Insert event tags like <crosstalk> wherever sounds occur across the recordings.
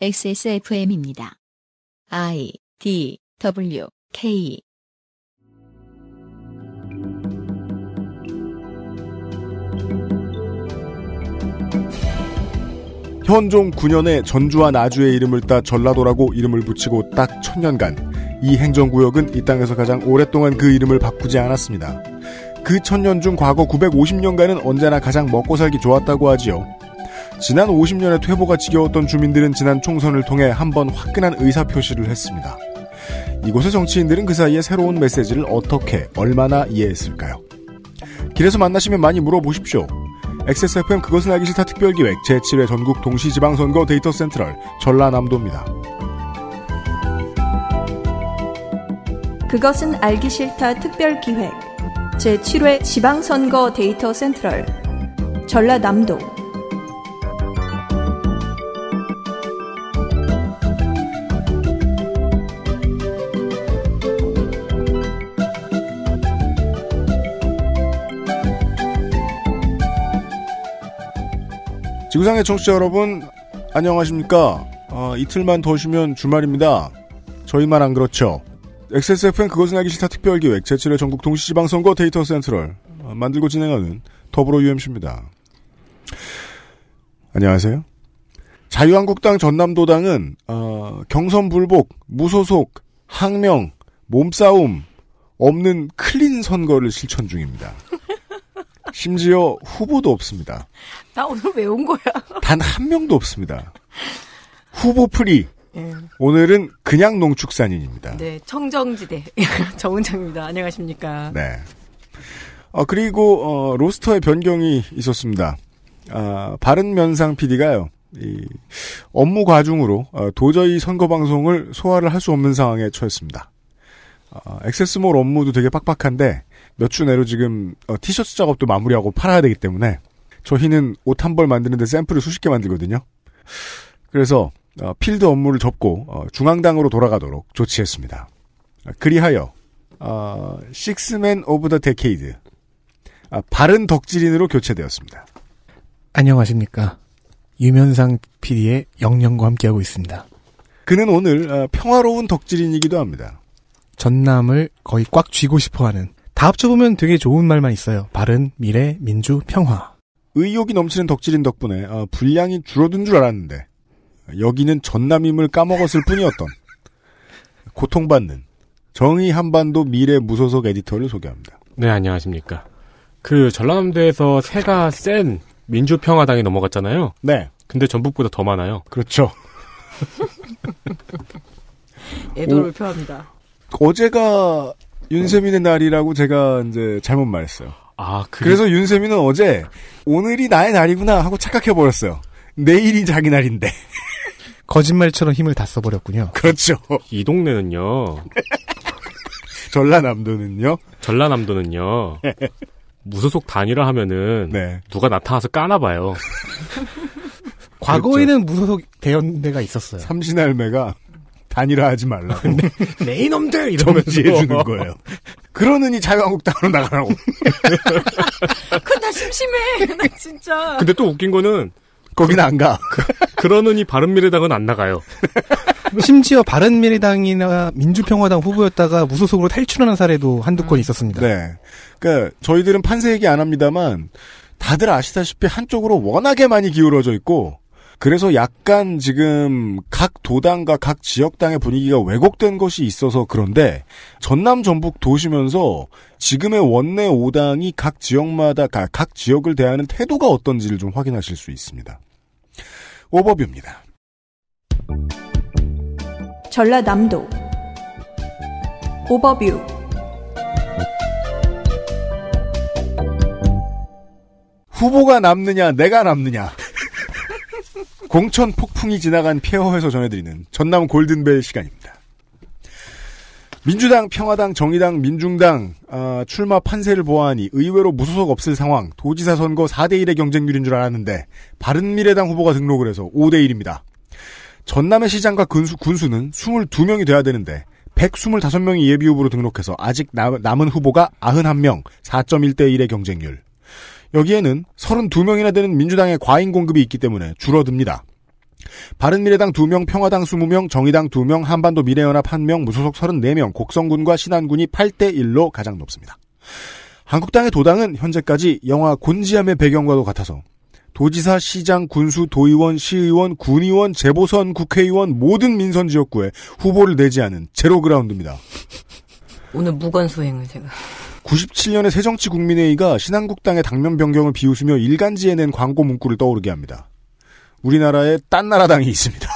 XSFM입니다. I D W K 현종 9년에 전주와 나주의 이름을 따 전라도라고 이름을 붙이고 딱 천년간 이 행정구역은 이 땅에서 가장 오랫동안 그 이름을 바꾸지 않았습니다. 그 천년 중 과거 950년간은 언제나 가장 먹고 살기 좋았다고 하지요. 지난 50년의 퇴보가 지겨웠던 주민들은 지난 총선을 통해 한번 화끈한 의사 표시를 했습니다. 이곳의 정치인들은 그 사이에 새로운 메시지를 어떻게 얼마나 이해했을까요? 길에서 만나시면 많이 물어보십시오. XSFM 그것은 알기 싫다 특별기획 제7회 전국 동시지방선거 데이터 센트럴 전라남도입니다. 그것은 알기 싫다 특별기획 제7회 지방선거 데이터 센트럴 전라남도 지구상의 청취자 여러분, 안녕하십니까. 어, 이틀만 더 쉬면 주말입니다. 저희만 안 그렇죠. XSFM 그것은 알기 싫다 특별기획 제7회 전국 동시지방선거 데이터 센트럴 어, 만들고 진행하는 더불어 UMC입니다. 안녕하세요. 자유한국당 전남도당은 어, 경선 불복, 무소속, 항명, 몸싸움 없는 클린 선거를 실천 중입니다. 심지어 후보도 없습니다. 나 오늘 왜 온 거야? 단 한 명도 없습니다. 후보 프리. 네. 오늘은 그냥 농축산인입니다. 네, 청정지대 <laughs> 정은장입니다. 안녕하십니까? 네. 어, 그리고 어, 로스터의 변경이 있었습니다. 아, 바른면상 PD가요. 이, 업무 과중으로 어, 도저히 선거 방송을 소화를 할 수 없는 상황에 처했습니다. 엑세스몰 어, 업무도 되게 빡빡한데 몇주 내로 지금 어, 티셔츠 작업도 마무리하고 팔아야 되기 때문에 저희는 옷 한 벌 만드는데 샘플을 수십 개 만들거든요. 그래서 어, 필드 업무를 접고 어, 중앙당으로 돌아가도록 조치했습니다. 아, 그리하여 어, 식스맨 오브 더 데케이드 아, 바른 덕질인으로 교체되었습니다. 안녕하십니까 유면상 PD의 영영과 함께하고 있습니다. 그는 오늘 어, 평화로운 덕질인이기도 합니다. 전남을 거의 꽉 쥐고 싶어하는 다 합쳐보면 되게 좋은 말만 있어요. 바른, 미래, 민주, 평화. 의욕이 넘치는 덕질인 덕분에 어, 분량이 줄어든 줄 알았는데 여기는 전남임을 까먹었을 뿐이었던 <laughs> 고통받는 정의 한반도 미래 무소속 에디터를 소개합니다. 네, 안녕하십니까. 그 전라남도에서 새가센 민주평화당이 넘어갔잖아요. 네. 근데 전북보다 더 많아요. 그렇죠. <laughs> 애도를 오, 표합니다. 어제가 윤세민의 날이라고 제가 이제 잘못 말했어요. 아, 그래. 서 윤세민은 어제 오늘이 나의 날이구나 하고 착각해 버렸어요. 내일이 자기 날인데. <laughs> 거짓말처럼 힘을 다 써버렸군요. 그렇죠. 이 동네는요. <laughs> 전라남도는요. 전라남도는요. <laughs> 무소속 단위라 하면은 네. 누가 나타나서 까나봐요. 과거에는 무소속 대연대가 있었어요. 삼신할매가 단일화하지 말라고. 네, 네 이놈들! 이러면서. 지해주는 거예요. 그러느니 자유한국당으로 나가라고. 그나 심심해. 나 진짜. 근데 또 웃긴 거는. 거긴 그, 안 가. 그, 러느니 바른미래당은 안 나가요. 심지어 바른미래당이나 민주평화당 후보였다가 무소속으로 탈출하는 사례도 한두 건 음. 있었습니다. 네. 그러니까 저희들은 판세 얘기 안 합니다만 다들 아시다시피 한쪽으로 워낙에 많이 기울어져 있고 그래서 약간 지금 각 도당과 각 지역당의 분위기가 왜곡된 것이 있어서 그런데 전남 전북 도시면서 지금의 원내 5당이 각 지역마다 아, 각 지역을 대하는 태도가 어떤지를 좀 확인하실 수 있습니다. 오버뷰입니다. 전라남도 오버뷰 후보가 남느냐 내가 남느냐 공천 폭풍이 지나간 폐허에서 전해드리는 전남 골든벨 시간입니다. 민주당, 평화당, 정의당, 민중당 어, 출마 판세를 보아하니 의외로 무소속 없을 상황 도지사 선거 4대1의 경쟁률인 줄 알았는데 바른미래당 후보가 등록을 해서 5대1입니다. 전남의 시장과 군수, 군수는 22명이 돼야 되는데 125명이 예비후보로 등록해서 아직 남, 남은 후보가 91명 4.1대1의 경쟁률 여기에는 32명이나 되는 민주당의 과잉 공급이 있기 때문에 줄어듭니다. 바른미래당 2명, 평화당 20명, 정의당 2명, 한반도 미래연합 1명, 무소속 34명, 곡성군과 신안군이 8대1로 가장 높습니다. 한국당의 도당은 현재까지 영화 곤지암의 배경과도 같아서 도지사, 시장, 군수, 도의원, 시의원, 군의원, 재보선, 국회의원 모든 민선 지역구에 후보를 내지 않은 제로그라운드입니다. 오늘 무관 수행을 제가. 97년에 새정치국민회의가 신한국당의 당면 변경을 비웃으며 일간지에 낸 광고 문구를 떠오르게 합니다. 우리나라에 딴 나라당이 있습니다.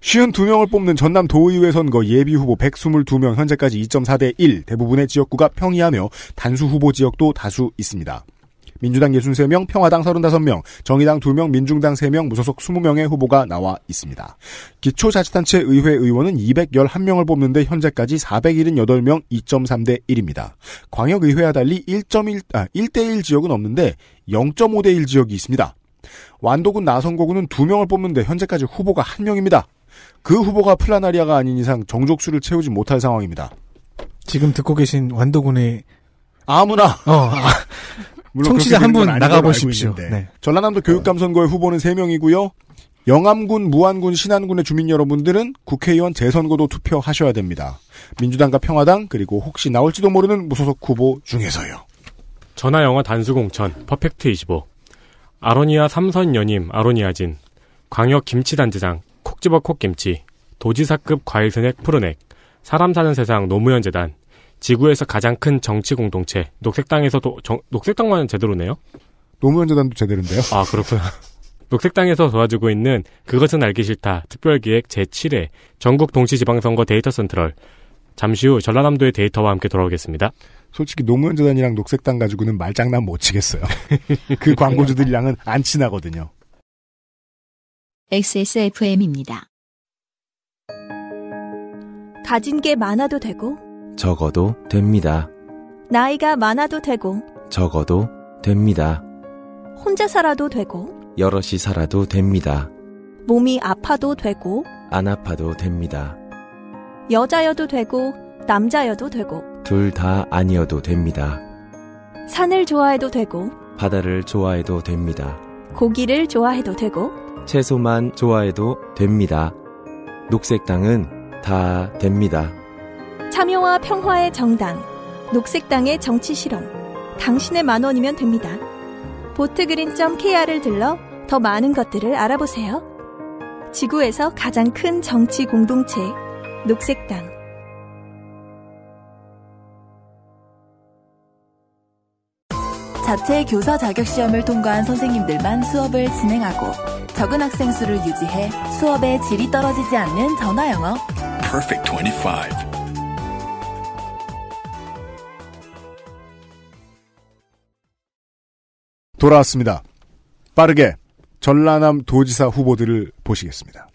5두명을 <laughs> 뽑는 전남 도의회 선거 예비 후보 122명 현재까지 2.4대 1 대부분의 지역구가 평이하며 단수 후보 지역도 다수 있습니다. 민주당 63명, 평화당 35명, 정의당 2명, 민중당 3명, 무소속 20명의 후보가 나와 있습니다. 기초자치단체 의회 의원은 211명을 뽑는데 현재까지 478명 2.3대 1입니다. 광역의회와 달리 1.1, 아, 1대1 지역은 없는데 0.5대1 지역이 있습니다. 완도군 나선고군은 2명을 뽑는데 현재까지 후보가 1명입니다. 그 후보가 플라나리아가 아닌 이상 정족수를 채우지 못할 상황입니다. 지금 듣고 계신 완도군의 아무나 어, 아, <laughs> 청취자 한 분 나가보십시오. 네. 전라남도 교육감선거의 후보는 3명이고요. 영암군, 무안군, 신안군의 주민 여러분들은 국회의원 재선거도 투표하셔야 됩니다. 민주당과 평화당 그리고 혹시 나올지도 모르는 무소속 후보 중에서요. 전화 영화 단수공천 퍼펙트 25 아로니아 삼선 연임 아로니아진 광역 김치단지장 콕집어 콕김치 도지사급 과일스낵 푸르넥 사람 사는 세상 노무현 재단 지구에서 가장 큰 정치 공동체 녹색당에서도 정, 녹색당만 은 제대로네요. 노무현 재단도 제대로인데요. 아 그렇구나. <laughs> 녹색당에서 도와주고 있는 그것은 알기 싫다 특별기획 제7회 전국 동시지방선거 데이터 센트럴 잠시 후 전라남도의 데이터와 함께 돌아오겠습니다. 솔직히 노무현 재단이랑 녹색당 가지고는 말장난 못 치겠어요. <laughs> 그 광고주들이랑은 안 친하거든요. XSFM입니다. 가진 게 많아도 되고 적어도 됩니다. 나이가 많아도 되고 적어도 됩니다. 혼자 살아도 되고 여럿이 살아도 됩니다. 몸이 아파도 되고 안 아파도 됩니다. 여자여도 되고 남자여도 되고 둘 다 아니어도 됩니다. 산을 좋아해도 되고 바다를 좋아해도 됩니다. 고기를 좋아해도 되고 채소만 좋아해도 됩니다. 녹색 땅은 다 됩니다. 참여와 평화의 정당, 녹색당의 정치 실험, 당신의 만 원이면 됩니다. 보트그린.kr을 들러 더 많은 것들을 알아보세요. 지구에서 가장 큰 정치 공동체, 녹색당. 자체 교사 자격 시험을 통과한 선생님들만 수업을 진행하고 적은 학생 수를 유지해 수업의 질이 떨어지지 않는 전화 영어. Perfect 25. 돌아왔습니다. 빠르게 전라남 도지사 후보들을 보시겠습니다.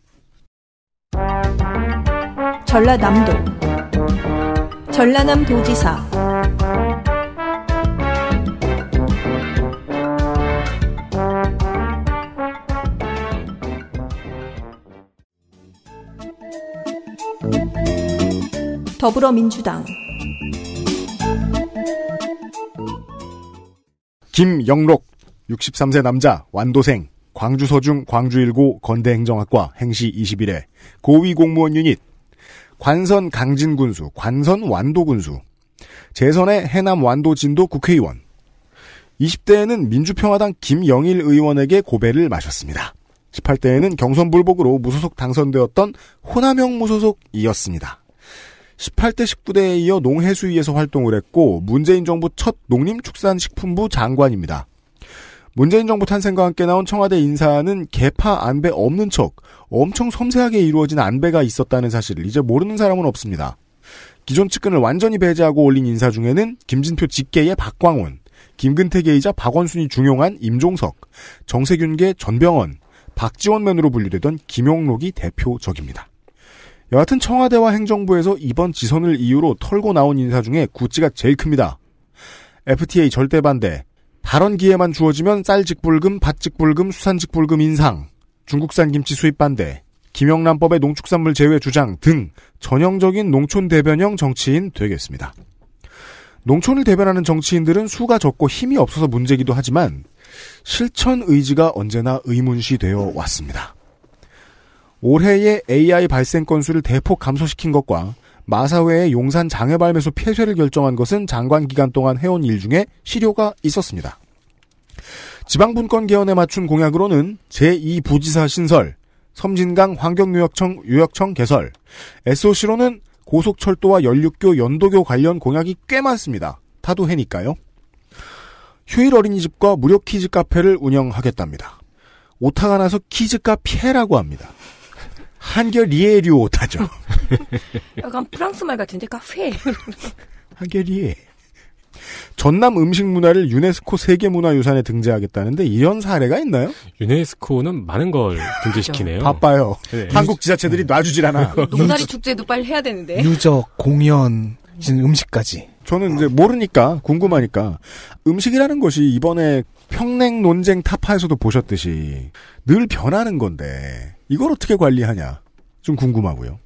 전라남도 전라남 도지사 더불어민주당 김영록 63세 남자 완도생 광주서중 광주일고 건대행정학과 행시 21회 고위공무원 유닛 관선 강진군수 관선 완도군수 재선의 해남 완도 진도 국회의원 20대에는 민주평화당 김영일 의원에게 고배를 마셨습니다. 18대에는 경선 불복으로 무소속 당선되었던 호남형 무소속이었습니다. 18대 19대에 이어 농해수위에서 활동을 했고 문재인 정부 첫 농림축산식품부 장관입니다. 문재인 정부 탄생과 함께 나온 청와대 인사는 개파 안배 없는 척 엄청 섬세하게 이루어진 안배가 있었다는 사실을 이제 모르는 사람은 없습니다. 기존 측근을 완전히 배제하고 올린 인사 중에는 김진표 직계의 박광훈, 김근태계이자 박원순이 중용한 임종석, 정세균계 전병헌, 박지원면으로 분류되던 김용록이 대표적입니다. 여하튼 청와대와 행정부에서 이번 지선을 이유로 털고 나온 인사 중에 구찌가 제일 큽니다. FTA 절대 반대, 발언 기회만 주어지면 쌀직불금, 밭직불금, 수산직불금 인상, 중국산 김치 수입 반대, 김영란법의 농축산물 제외 주장 등 전형적인 농촌 대변형 정치인 되겠습니다. 농촌을 대변하는 정치인들은 수가 적고 힘이 없어서 문제기도 하지만 실천 의지가 언제나 의문시 되어 왔습니다. 올해의 AI 발생 건수를 대폭 감소시킨 것과 마사회의 용산 장애발매소 폐쇄를 결정한 것은 장관 기간 동안 해온 일 중에 실효가 있었습니다. 지방분권 개헌에 맞춘 공약으로는 제2부지사 신설, 섬진강 환경유역청 유역청 개설, SOC로는 고속철도와 연륙교, 연도교 관련 공약이 꽤 많습니다. 타도해니까요. 휴일 어린이집과 무료 키즈 카페를 운영하겠답니다. 오타가 나서 키즈카피해라고 합니다. 한결 리에류 타죠. <laughs> 약간 프랑스 말 같은데 카페. 그러니까 <laughs> 한결 리에. 예. 전남 음식 문화를 유네스코 세계문화유산에 등재하겠다는데 이런 사례가 있나요? 유네스코는 많은 걸 <laughs> 등재시키네요. 그렇죠. 바빠요. 네. 한국 지자체들이 네. 놔주질 않아. 농다리 축제도 빨리 해야 되는데. 유적, 공연, 음식까지. 저는 이제 모르니까 궁금하니까 음식이라는 것이 이번에 평냉 논쟁 타파에서도 보셨듯이 늘 변하는 건데 이걸 어떻게 관리하냐 좀 궁금하고요.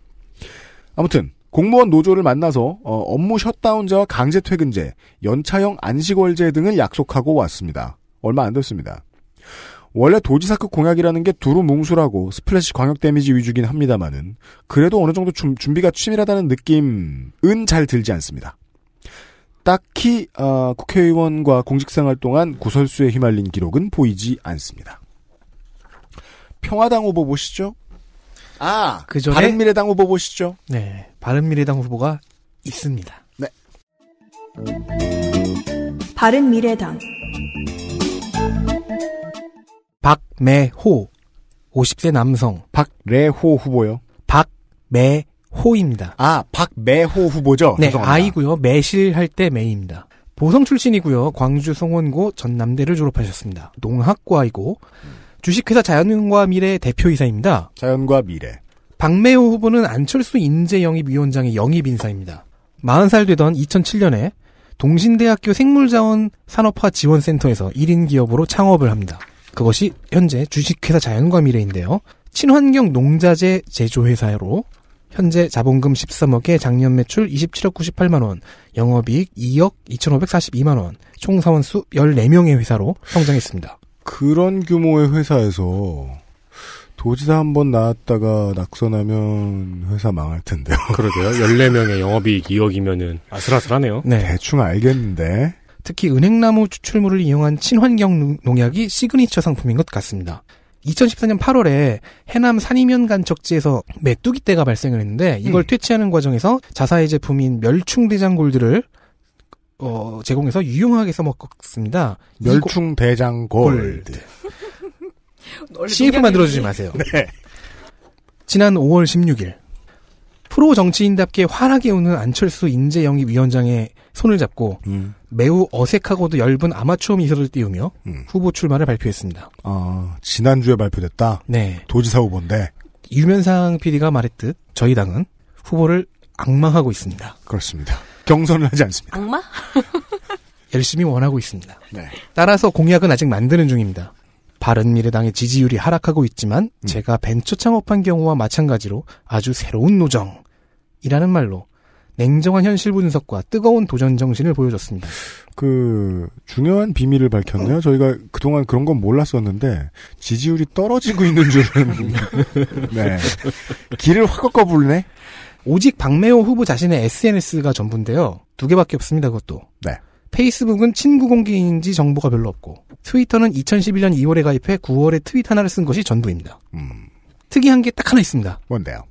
아무튼 공무원 노조를 만나서 어, 업무 셧다운제와 강제 퇴근제, 연차형 안식월제 등을 약속하고 왔습니다. 얼마 안 됐습니다. 원래 도지사급 공약이라는 게 두루뭉술하고 스플래시 광역 데미지 위주긴 합니다만은 그래도 어느 정도 준비가 치밀하다는 느낌은 잘 들지 않습니다. 딱히 어, 국회의원과 공직생활 동안 구설수에 휘말린 기록은 보이지 않습니다. 평화당 후보 보시죠. 아, 그 전에 바른미래당 후보 보시죠. 네, 바른미래당 후보가 있습니다. 네. 바른미래당 박매호 50세 남성 박래호 후보요. 박매호입니다. 아, 박매호 후보죠. 네, 죄송합니다. 아이고요. 매실 할때 매입니다. 보성 출신이고요. 광주 송원고 전남대를 졸업하셨습니다. 농학과이고 음. 주식회사 자연과 미래의 대표이사입니다. 자연과 미래. 박매호 후보는 안철수 인재영입위원장의 영입인사입니다. 40살 되던 2007년에 동신대학교 생물자원 산업화 지원센터에서 1인 기업으로 창업을 합니다. 그것이 현재 주식회사 자연과 미래인데요. 친환경 농자재 제조회사로 현재 자본금 13억에 작년 매출 27억 98만원, 영업이익 2억 2542만원, 총 사원수 14명의 회사로 성장했습니다. 그런 규모의 회사에서 도지사 한 번 나왔다가 낙선하면 회사 망할 텐데요. <laughs> 그러게요. 14명의 영업이익 2억이면은 아슬아슬하네요. 네. 대충 알겠는데. 특히 은행나무 추출물을 이용한 친환경 농약이 시그니처 상품인 것 같습니다. 2014년 8월에 해남 산이면 간척지에서 메뚜기 떼가 발생을 했는데 이걸 음. 퇴치하는 과정에서 자사의 제품인 멸충대장 골드를 어, 제공해서 유용하게 써먹습니다. 었 멸충 대장 골드. <laughs> CF 만들어주지 마세요. 네. 지난 5월 16일 프로 정치인답게 환하게 우는 안철수 인재영입위원장의 손을 잡고 음. 매우 어색하고도 엷은 아마추어 미소를 띄우며 음. 후보 출마를 발표했습니다. 어, 지난주에 발표됐다? 네. 도지사 후보인데. 유면상 PD가 말했듯 저희 당은 후보를 악망하고 있습니다. 그렇습니다. 경선을 하지 않습니다. 악마? <laughs> 열심히 원하고 있습니다. 네. 따라서 공약은 아직 만드는 중입니다. 바른미래당의 지지율이 하락하고 있지만 음. 제가 벤처 창업한 경우와 마찬가지로 아주 새로운 노정이라는 말로 냉정한 현실 분석과 뜨거운 도전 정신을 보여줬습니다. 그 중요한 비밀을 밝혔네요. 어. 저희가 그동안 그런 건 몰랐었는데 지지율이 떨어지고 있는 줄은 <laughs> 네. 길을 확 꺾어 불네. 오직 박매호 후보 자신의 SNS가 전부인데요. 두 개밖에 없습니다, 그것도. 네. 페이스북은 친구 공개인지 정보가 별로 없고, 트위터는 2011년 2월에 가입해 9월에 트윗 하나를 쓴 것이 전부입니다. 음. 특이한 게 딱 하나 있습니다. 뭔데요?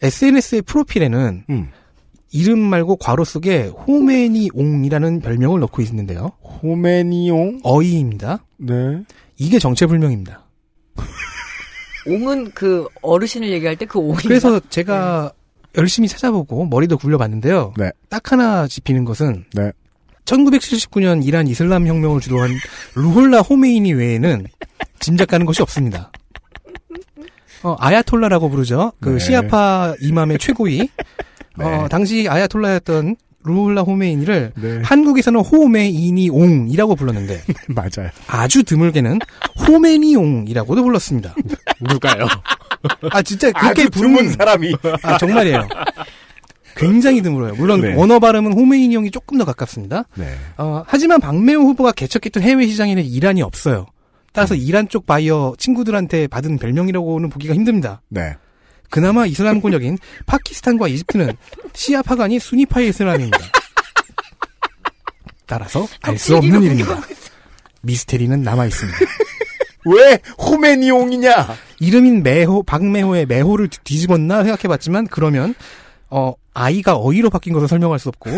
SNS의 프로필에는, 음. 이름 말고 괄호 속에 호메니옹이라는 별명을 넣고 있는데요. 호메니옹? 어이입니다. 네. 이게 정체불명입니다. <laughs> 옹은 그 어르신을 얘기할 때 그 옹이 그래서 제가 네. 열심히 찾아보고 머리도 굴려봤는데요. 네. 딱 하나 짚이는 것은 네. 1979년 이란 이슬람 혁명을 주도한 루홀라 호메이니 외에는 짐작 가는 것이 없습니다. 어, 아야톨라라고 부르죠. 그 네. 시아파 이맘의 최고위. <laughs> 네. 어, 당시 아야톨라였던 루올라 호메인이를 네. 한국에서는 호메이니옹이라고 불렀는데 <laughs> 네, 맞아요. 아주 드물게는 호메니옹이라고도 불렀습니다. <laughs> 누가요? 아 진짜 그렇게 부르는 사람이 아 정말이에요. 굉장히 드물어요. 물론 네. 원어 발음은 호메이니옹이 조금 더 가깝습니다. 네. 어, 하지만 박매호 후보가 개척했던 해외 시장에는 이란이 없어요. 따라서 음. 이란 쪽 바이어 친구들한테 받은 별명이라고는 보기가 힘듭니다. 네. 그나마 이슬람 권역인 파키스탄과 이집트는 시아파간이 순니파의 이슬람입니다. 따라서 알 수 없는 일입니다. 미스테리는 남아 있습니다. 왜 호메니옹이냐? 이름인 매호 박매호의 매호를 뒤집었나 생각해봤지만 그러면 어 아이가 어이로 바뀐 것을 설명할 수 없고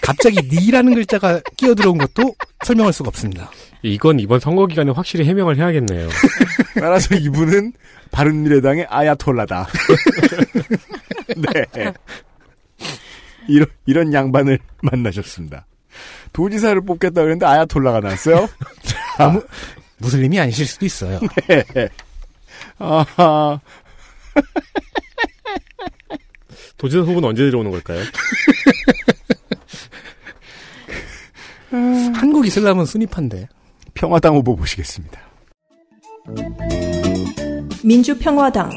갑자기 니라는 글자가 끼어들어온 것도 설명할 수가 없습니다. 이건 이번 선거 기간에 확실히 해명을 해야겠네요. <laughs> 따라서 이분은 바른미래당의 아야톨라다. <laughs> 네. 이런, 이런 양반을 만나셨습니다. 도지사를 뽑겠다 그랬는데 아야톨라가 나왔어요. <laughs> 아무, 무슬림이 아니실 수도 있어요. 네. 아하. 도지사 후보는 언제 들어오는 걸까요? 한국 이슬람은 순위판인데 평화당 후보 보시겠습니다. 민주평화당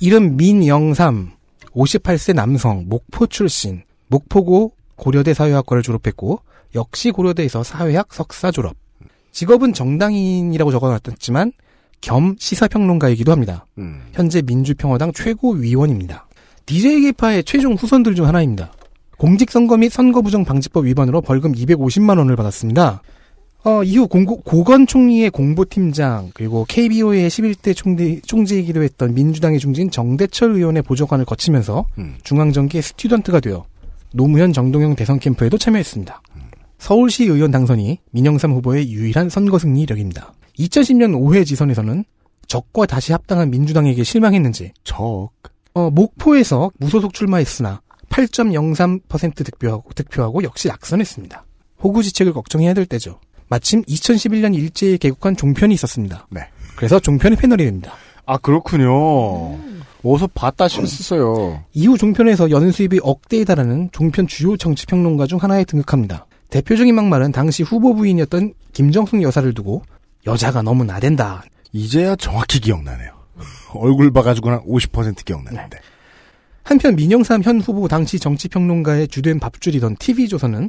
이름 민영삼 58세 남성 목포 출신 목포고 고려대 사회학과를 졸업했고 역시 고려대에서 사회학 석사 졸업 직업은 정당인이라고 적어놨지만 겸 시사평론가이기도 합니다. 음. 현재 민주평화당 최고위원입니다. DJ 계파의 최종 후손들 중 하나입니다. 공직선거 및 선거부정방지법 위반으로 벌금 250만 원을 받았습니다. 어, 이후 공고, 고건 총리의 공보팀장 그리고 KBO의 11대 총리, 총재이기도 했던 민주당의 중진 정대철 의원의 보좌관을 거치면서 음. 중앙정계 스튜던트가 되어 노무현 정동영 대선 캠프에도 참여했습니다. 음. 서울시 의원 당선이 민영삼 후보의 유일한 선거 승리 력입니다 2010년 5회 지선에서는 적과 다시 합당한 민주당에게 실망했는지 적 어, 목포에서 무소속 출마했으나 8.03% 득표하고, 득표하고 역시 약선했습니다 호구지책을 걱정해야 될 때죠. 마침 2011년 일제에 개국한 종편이 있었습니다. 네. 그래서 종편이 패널이 됩니다. 아 그렇군요. 음. 어서 봤다 싶었어요. 이후 종편에서 연 수입이 억대에 달하는 종편 주요 정치평론가 중 하나에 등극합니다. 대표적인 막말은 당시 후보 부인이었던 김정숙 여사를 두고 여자가 너무 나댄다. 이제야 정확히 기억나네요. 얼굴 봐가지고 한50% 기억나는데. 네. 한편 민영삼 현 후보 당시 정치평론가의 주된 밥줄이던 TV조선은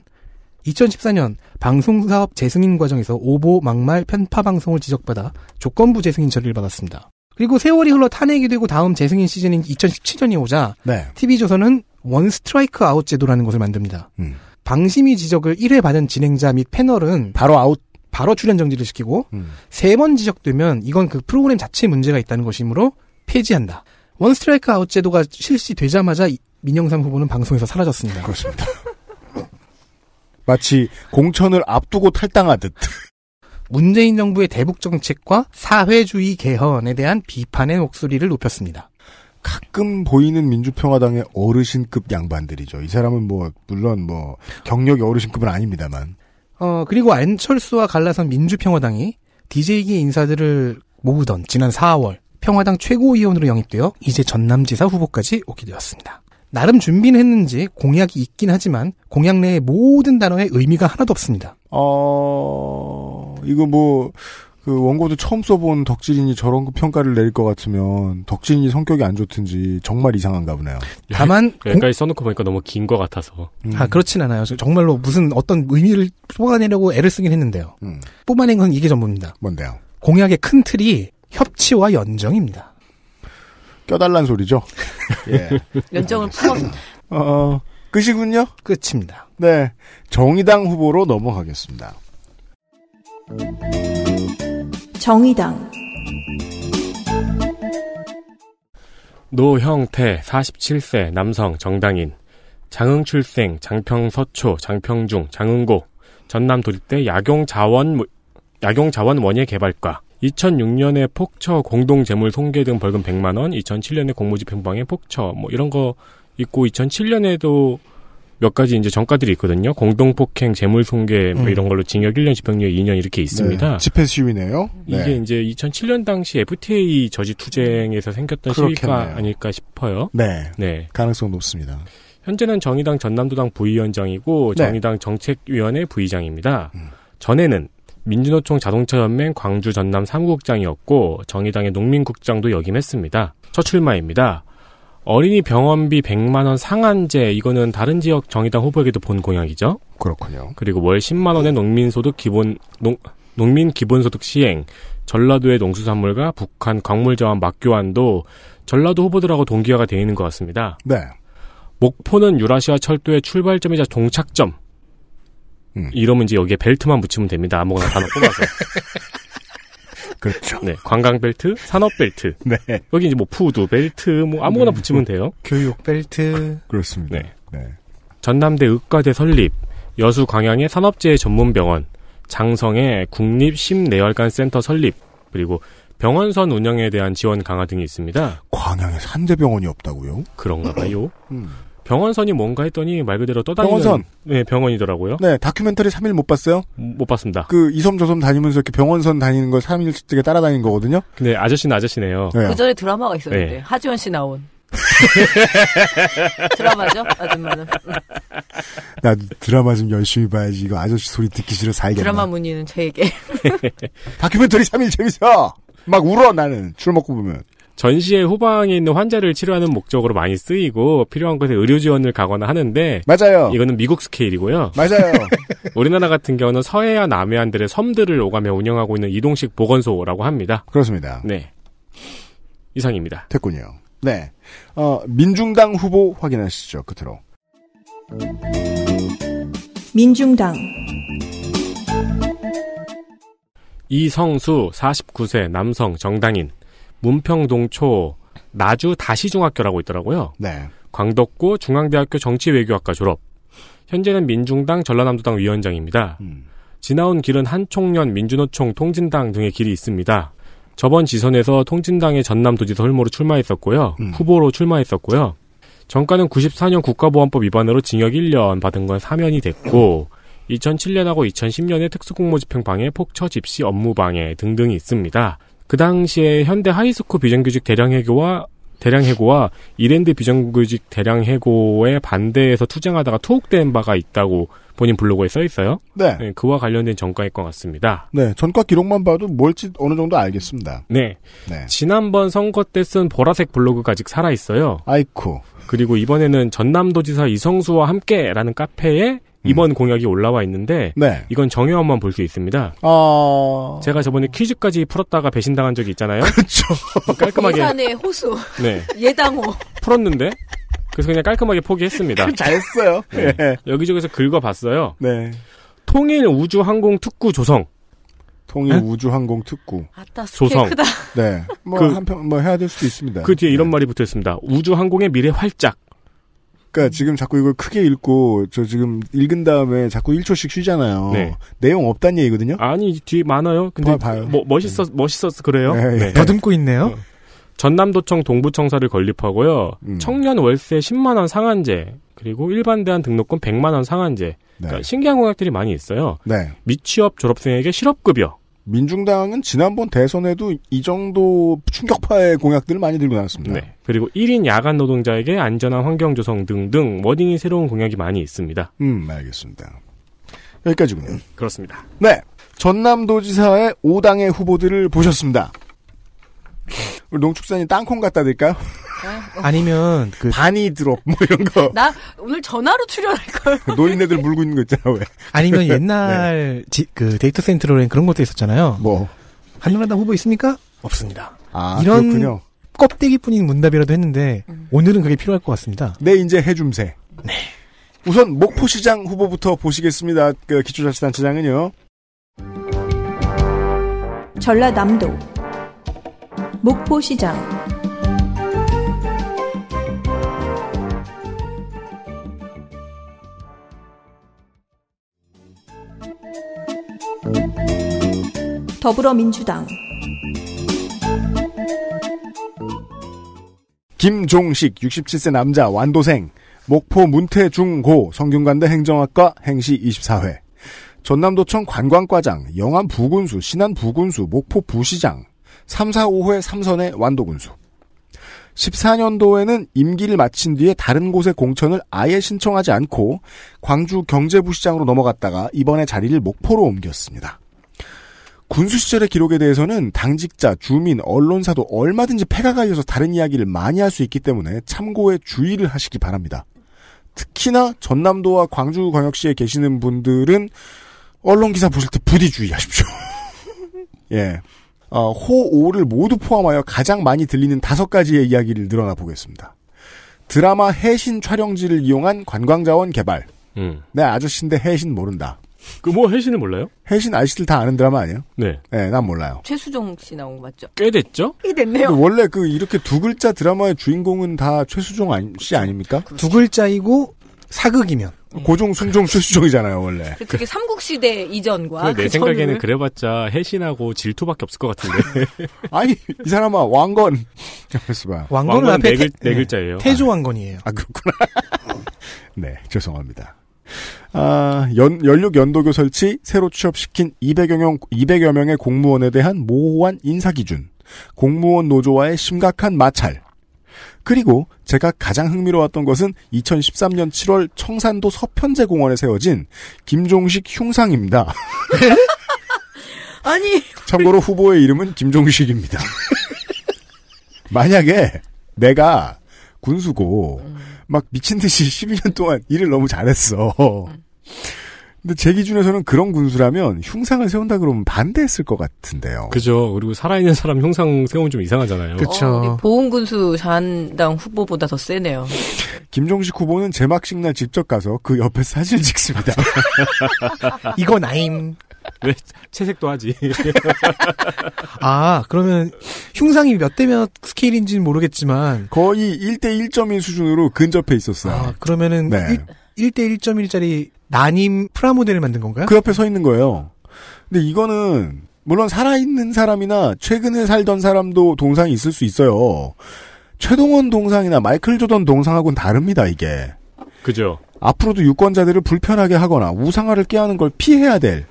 2014년 방송사업 재승인 과정에서 오보, 막말, 편파방송을 지적받아 조건부 재승인 처리를 받았습니다. 그리고 세월이 흘러 탄핵이 되고 다음 재승인 시즌인 2017년이 오자 네. TV조선은 원 스트라이크 아웃 제도라는 것을 만듭니다. 음. 방심이 지적을 1회 받은 진행자 및 패널은 바로 아웃 바로 출연 정지를 시키고 음. 세번 지적되면 이건 그 프로그램 자체에 문제가 있다는 것이므로 폐지한다. 원스트라이크 아웃 제도가 실시되자마자 민영삼 후보는 방송에서 사라졌습니다. 그렇습니다. 마치 공천을 앞두고 탈당하듯. 문재인 정부의 대북 정책과 사회주의 개헌에 대한 비판의 목소리를 높였습니다. 가끔 보이는 민주평화당의 어르신급 양반들이죠. 이 사람은 뭐 물론 뭐 경력이 어르신급은 아닙니다만. 어 그리고 안철수와 갈라선 민주평화당이 DJ계 인사들을 모으던 지난 4월 평화당 최고위원으로 영입되어 이제 전남지사 후보까지 오게 되었습니다. 나름 준비는 했는지 공약이 있긴 하지만 공약 내의 모든 단어의 의미가 하나도 없습니다. 어, 이거 뭐, 그 원고도 처음 써본 덕질인이 저런 평가를 내릴 것 같으면 덕질인이 성격이 안 좋든지 정말 이상한가 보네요. 예, 다만 예, 여기까지 써놓고 보니까 너무 긴 것 같아서. 음. 아 그렇진 않아요. 정말로 무슨 어떤 의미를 뽑아내려고 애를 쓰긴 했는데요. 음. 뽑아낸 건 이게 전부입니다. 뭔데요? 공약의 큰 틀이 협치와 연정입니다. 껴달란 소리죠. <laughs> 예. 연정을 품어. <laughs> 어, 끝이군요. 끝입니다. 네, 정의당 후보로 넘어가겠습니다. 정의당 노형태 47세 남성 정당인 장흥 출생 장평 서초 장평중 장흥고 전남 도립대 야경 자원 야경 자원 원예 개발과 2006년에 폭처 공동 재물 통괴등 벌금 100만 원, 2007년에 공무집행방해 폭처 뭐 이런 거 있고 2007년에도 몇 가지 이제 정가들이 있거든요. 공동 폭행, 재물 손괴 뭐 음. 이런 걸로 징역 1년 집행유예 2년 이렇게 네. 있습니다. 네, 집회 시위네요. 이게 네. 이제 2007년 당시 FTA 저지 투쟁에서 생겼던 그렇겠네요. 시위가 아닐까 싶어요. 네. 네. 가능성 높습니다. 현재는 정의당 전남도당 부위원장이고 네. 정의당 정책위원회 부의장입니다. 음. 전에는 민주노총 자동차연맹 광주 전남 사무국장이었고 정의당의 농민국장도 역임했습니다. 첫 출마입니다. 어린이 병원비 100만 원 상한제 이거는 다른 지역 정의당 후보에게도 본 공약이죠. 그렇군요. 그리고 월 10만 원의 농민소득 기본 농 농민 기본소득 시행, 전라도의 농수산물과 북한 광물자원 막교환도 전라도 후보들하고 동기화가 돼 있는 것 같습니다. 네. 목포는 유라시아 철도의 출발점이자 동착점 음. 이러면 이제 여기에 벨트만 붙이면 됩니다. 아무거나 단어 뽑아서. <laughs> 그렇죠. 네, 관광 벨트, 산업 벨트. 네. 여기 이제 뭐 푸드 벨트, 뭐 아무거나 네. 붙이면 뭐 돼요. 교육 벨트. 그렇습니다. 네. 네. 전남대 의과대 설립, 여수 광양의 산업재해 전문병원, 장성의 국립심내혈관센터 설립, 그리고 병원선 운영에 대한 지원 강화 등이 있습니다. 광양에 산재병원이 없다고요? 그런가 봐요. 음. 병원선이 뭔가 했더니 말 그대로 떠다니는 병원선. 네, 병원이더라고요. 네, 다큐멘터리 3일 못 봤어요? 못 봤습니다. 그 이섬 저섬 다니면서 이렇게 병원선 다니는 걸 3일씩 되게 따라다니는 거거든요. 근데 네, 아저씨는 아저씨네요. 네. 그 전에 드라마가 있었는데 네. 하지원 씨 나온. <laughs> 드라마죠? 아줌마는. 나 드라마 좀 열심히 봐야지. 이거 아저씨 소리 듣기 싫어 살겠네. 드라마 문의는 저에게. <laughs> 다큐멘터리 3일 재밌어! 막 울어, 나는. 줄 먹고 보면. 전시의 후방에 있는 환자를 치료하는 목적으로 많이 쓰이고 필요한 곳에 의료 지원을 가거나 하는데 맞아요. 이거는 미국 스케일이고요. 맞아요. <laughs> 우리나라 같은 경우는 서해안 남해안들의 섬들을 오가며 운영하고 있는 이동식 보건소라고 합니다. 그렇습니다. 네. 이상입니다. 됐군요. 네. 어, 민중당 후보 확인하시죠. 끝으로. 민중당 이성수 49세 남성 정당인 문평동초 나주 다시중학교라고 있더라고요. 네. 광덕고 중앙대학교 정치외교학과 졸업. 현재는 민중당 전라남도당 위원장입니다. 음. 지나온 길은 한총련 민주노총 통진당 등의 길이 있습니다. 저번 지선에서 통진당의 전남도지사 홀모로 출마했었고요. 음. 후보로 출마했었고요. 정가는 94년 국가보안법 위반으로 징역 1년 받은 건 사면이 됐고 2007년하고 2010년에 특수공모집행방해, 폭처 집시 업무방해 등등이 있습니다. 그 당시에 현대 하이스코 비정규직 대량 해고와 대량 해고와 이랜드 비정규직 대량 해고에 반대해서 투쟁하다가 투옥된 바가 있다고 본인 블로그에 써 있어요. 네. 네 그와 관련된 전과일 것 같습니다. 네, 전과 기록만 봐도 뭘지 어느 정도 알겠습니다. 네. 네. 지난번 선거 때 쓴 보라색 블로그가 아직 살아 있어요. 아이쿠. 그리고 이번에는 전남도지사 이성수와 함께라는 카페에 음. 이번 음. 공약이 올라와 있는데 네. 이건 정의원만 볼 수 있습니다. 어... 제가 저번에 퀴즈까지 풀었다가 배신당한 적이 있잖아요. 그렇죠. 뭐 깔끔하게 예산의 호수. 네. 예당호. 풀었는데 그래서 그냥 깔끔하게 포기했습니다. 그 잘했어요. 네. 네. 여기저기서 긁어봤어요. 네. 통일 우주 항공 특구 조성. 통일 네? 우주 항공 특구. 아따, 조성. 크다. 네. 뭐 그, 한편 뭐 해야 될 수도 있습니다. 그 뒤에 이런 네. 말이 붙어 있습니다. 우주 항공의 미래 활짝. 그러니까 음. 지금 자꾸 이걸 크게 읽고 저 지금 읽은 다음에 자꾸 1초씩 쉬잖아요. 네. 내용 없단 얘기거든요. 아니 뒤에 많아요. 근데 봐, 봐요. 뭐, 멋있었 네. 멋있었어 그래요. 네, 네, 네. 더듬고 있네요. 네. 전남도청 동부청사를 건립하고요. 음. 청년 월세 10만 원 상한제 그리고 일반 대한 등록금 100만 원 상한제. 그러니까 신기한 공약들이 많이 있어요. 미취업 졸업생에게 실업급여. 민중당은 지난번 대선에도 이 정도 충격파의 공약들을 많이 들고 나왔습니다. 네. 그리고 1인 야간 노동자에게 안전한 환경 조성 등등 워딩이 새로운 공약이 많이 있습니다. 음, 알겠습니다. 여기까지군요. 음, 그렇습니다. 네. 전남도지사의 5당의 후보들을 보셨습니다. 농축산이 땅콩 갖다 드릴까요? 네. 아니면 그 반이 드롭 뭐 이런 거. 나 오늘 전화로 출연할 걸. <laughs> 노인네들 물고 있는 거 있잖아 왜. 아니면 네. 옛날 네. 지, 그 데이터 센트럴엔 그런 것도 있었잖아요. 뭐 한나라당 후보 있습니까? 없습니다. 아, 이런 그렇군요. 껍데기뿐인 문답이라도 했는데 음. 오늘은 그게 필요할 것 같습니다. 네 이제 해줌새. 네. 우선 목포시장 후보부터 보시겠습니다. 그 기초자치단체장은요. 전라남도 목포시장 더불어민주당 김종식 67세 남자 완도생 목포 문태중고 성균관대 행정학과 행시 24회 전남도청 관광과장 영암 부군수 신안 부군수 목포 부시장 3, 4, 5회 3선의 완도군수. 14년도에는 임기를 마친 뒤에 다른 곳의 공천을 아예 신청하지 않고 광주 경제부시장으로 넘어갔다가 이번에 자리를 목포로 옮겼습니다. 군수 시절의 기록에 대해서는 당직자, 주민, 언론사도 얼마든지 패가 갈려서 다른 이야기를 많이 할 수 있기 때문에 참고에 주의를 하시기 바랍니다. 특히나 전남도와 광주광역시에 계시는 분들은 언론 기사 보실 때 부디 주의하십시오. <laughs> 예. 어, 호오를 모두 포함하여 가장 많이 들리는 다섯 가지의 이야기를 늘어나 보겠습니다. 드라마 해신 촬영지를 이용한 관광자원 개발. 음. 내 네, 아저씨인데 해신 모른다. 그 뭐 해신을 몰라요? 해신 아저씨들 다 아는 드라마 아니에요? 네. 네, 난 몰라요. 최수종 씨 나온 거 맞죠? 꽤 됐죠? 꽤 됐네요. 원래 그 이렇게 두 글자 드라마의 주인공은 다 최수종 씨 아닙니까? 두 글자이고 사극이면. 음. 고종, 순종, 수수종이잖아요, 네. 원래. 그게 삼국시대 이전과. 그내 그 생각에는 전을... 그래봤자 해신하고 질투밖에 없을 것 같은데. <laughs> 아니, 이 사람아, 왕건. 잠 왕건은 앞에 네, 글, 네, 네 글자예요. 태조 왕건이에요. 아, 그렇구나. <laughs> 네, 죄송합니다. 아, 연, 연륙 연도교 설치, 새로 취업시킨 200여 명, 200여 명의 공무원에 대한 모호한 인사기준, 공무원 노조와의 심각한 마찰, 그리고 제가 가장 흥미로웠던 것은 2013년 7월 청산도 서편제 공원에 세워진 김종식 흉상입니다. <laughs> 아니. 참고로 후보의 이름은 김종식입니다. <laughs> 만약에 내가 군수고 음. 막 미친 듯이 1 2년 동안 일을 너무 잘했어. 음. 근데 제 기준에서는 그런 군수라면 흉상을 세운다 그러면 반대했을 것 같은데요. 그죠. 그리고 살아있는 사람 흉상 세우면 좀 이상하잖아요. 그렇 어, 보훈 군수 자한당 후보보다 더 세네요. 김종식 후보는 제막식 날 직접 가서 그 옆에 사진 찍습니다. <laughs> 이거 나임. 왜 채색도 하지? <laughs> 아, 그러면 흉상이 몇 대 몇 스케일인지는 모르겠지만 거의 1대 1.1 수준으로 근접해 있었어요. 아, 그러면은 네. 1대 1.1짜리 난임 프라모델을 만든 건가요? 그 옆에 서 있는 거예요. 근데 이거는 물론 살아있는 사람이나 최근에 살던 사람도 동상이 있을 수 있어요. 최동원 동상이나 마이클 조던 동상하고는 다릅니다, 이게. 그죠. 앞으로도 유권자들을 불편하게 하거나 우상화를 깨하는 걸 피해야 될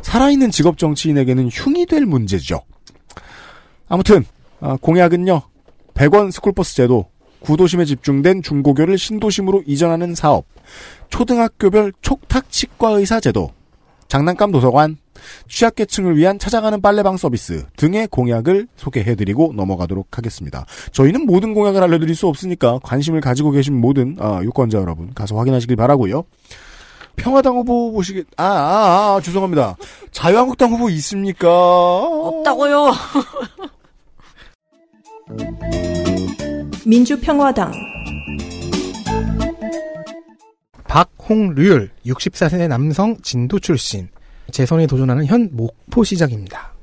살아있는 직업 정치인에게는 흉이 될 문제죠. 아무튼 아, 공약은요. 100원 스쿨버스 제도, 구도심에 집중된 중고교를 신도심으로 이전하는 사업, 초등학교별 촉탁 치과의사 제도, 장난감 도서관, 취약계층을 위한 찾아가는 빨래방 서비스 등의 공약을 소개해드리고 넘어가도록 하겠습니다. 저희는 모든 공약을 알려드릴 수 없으니까 관심을 가지고 계신 모든 아, 유권자 여러분 가서 확인하시길 바라고요. 평화당 후보 보시겠, 아, 아, 아, 아, 죄송합니다. 자유한국당 후보 있습니까? 없다고요. 민주평화당 박홍류율 64세 남성 진도 출신 재선에 도전하는 현 목포시장입니다.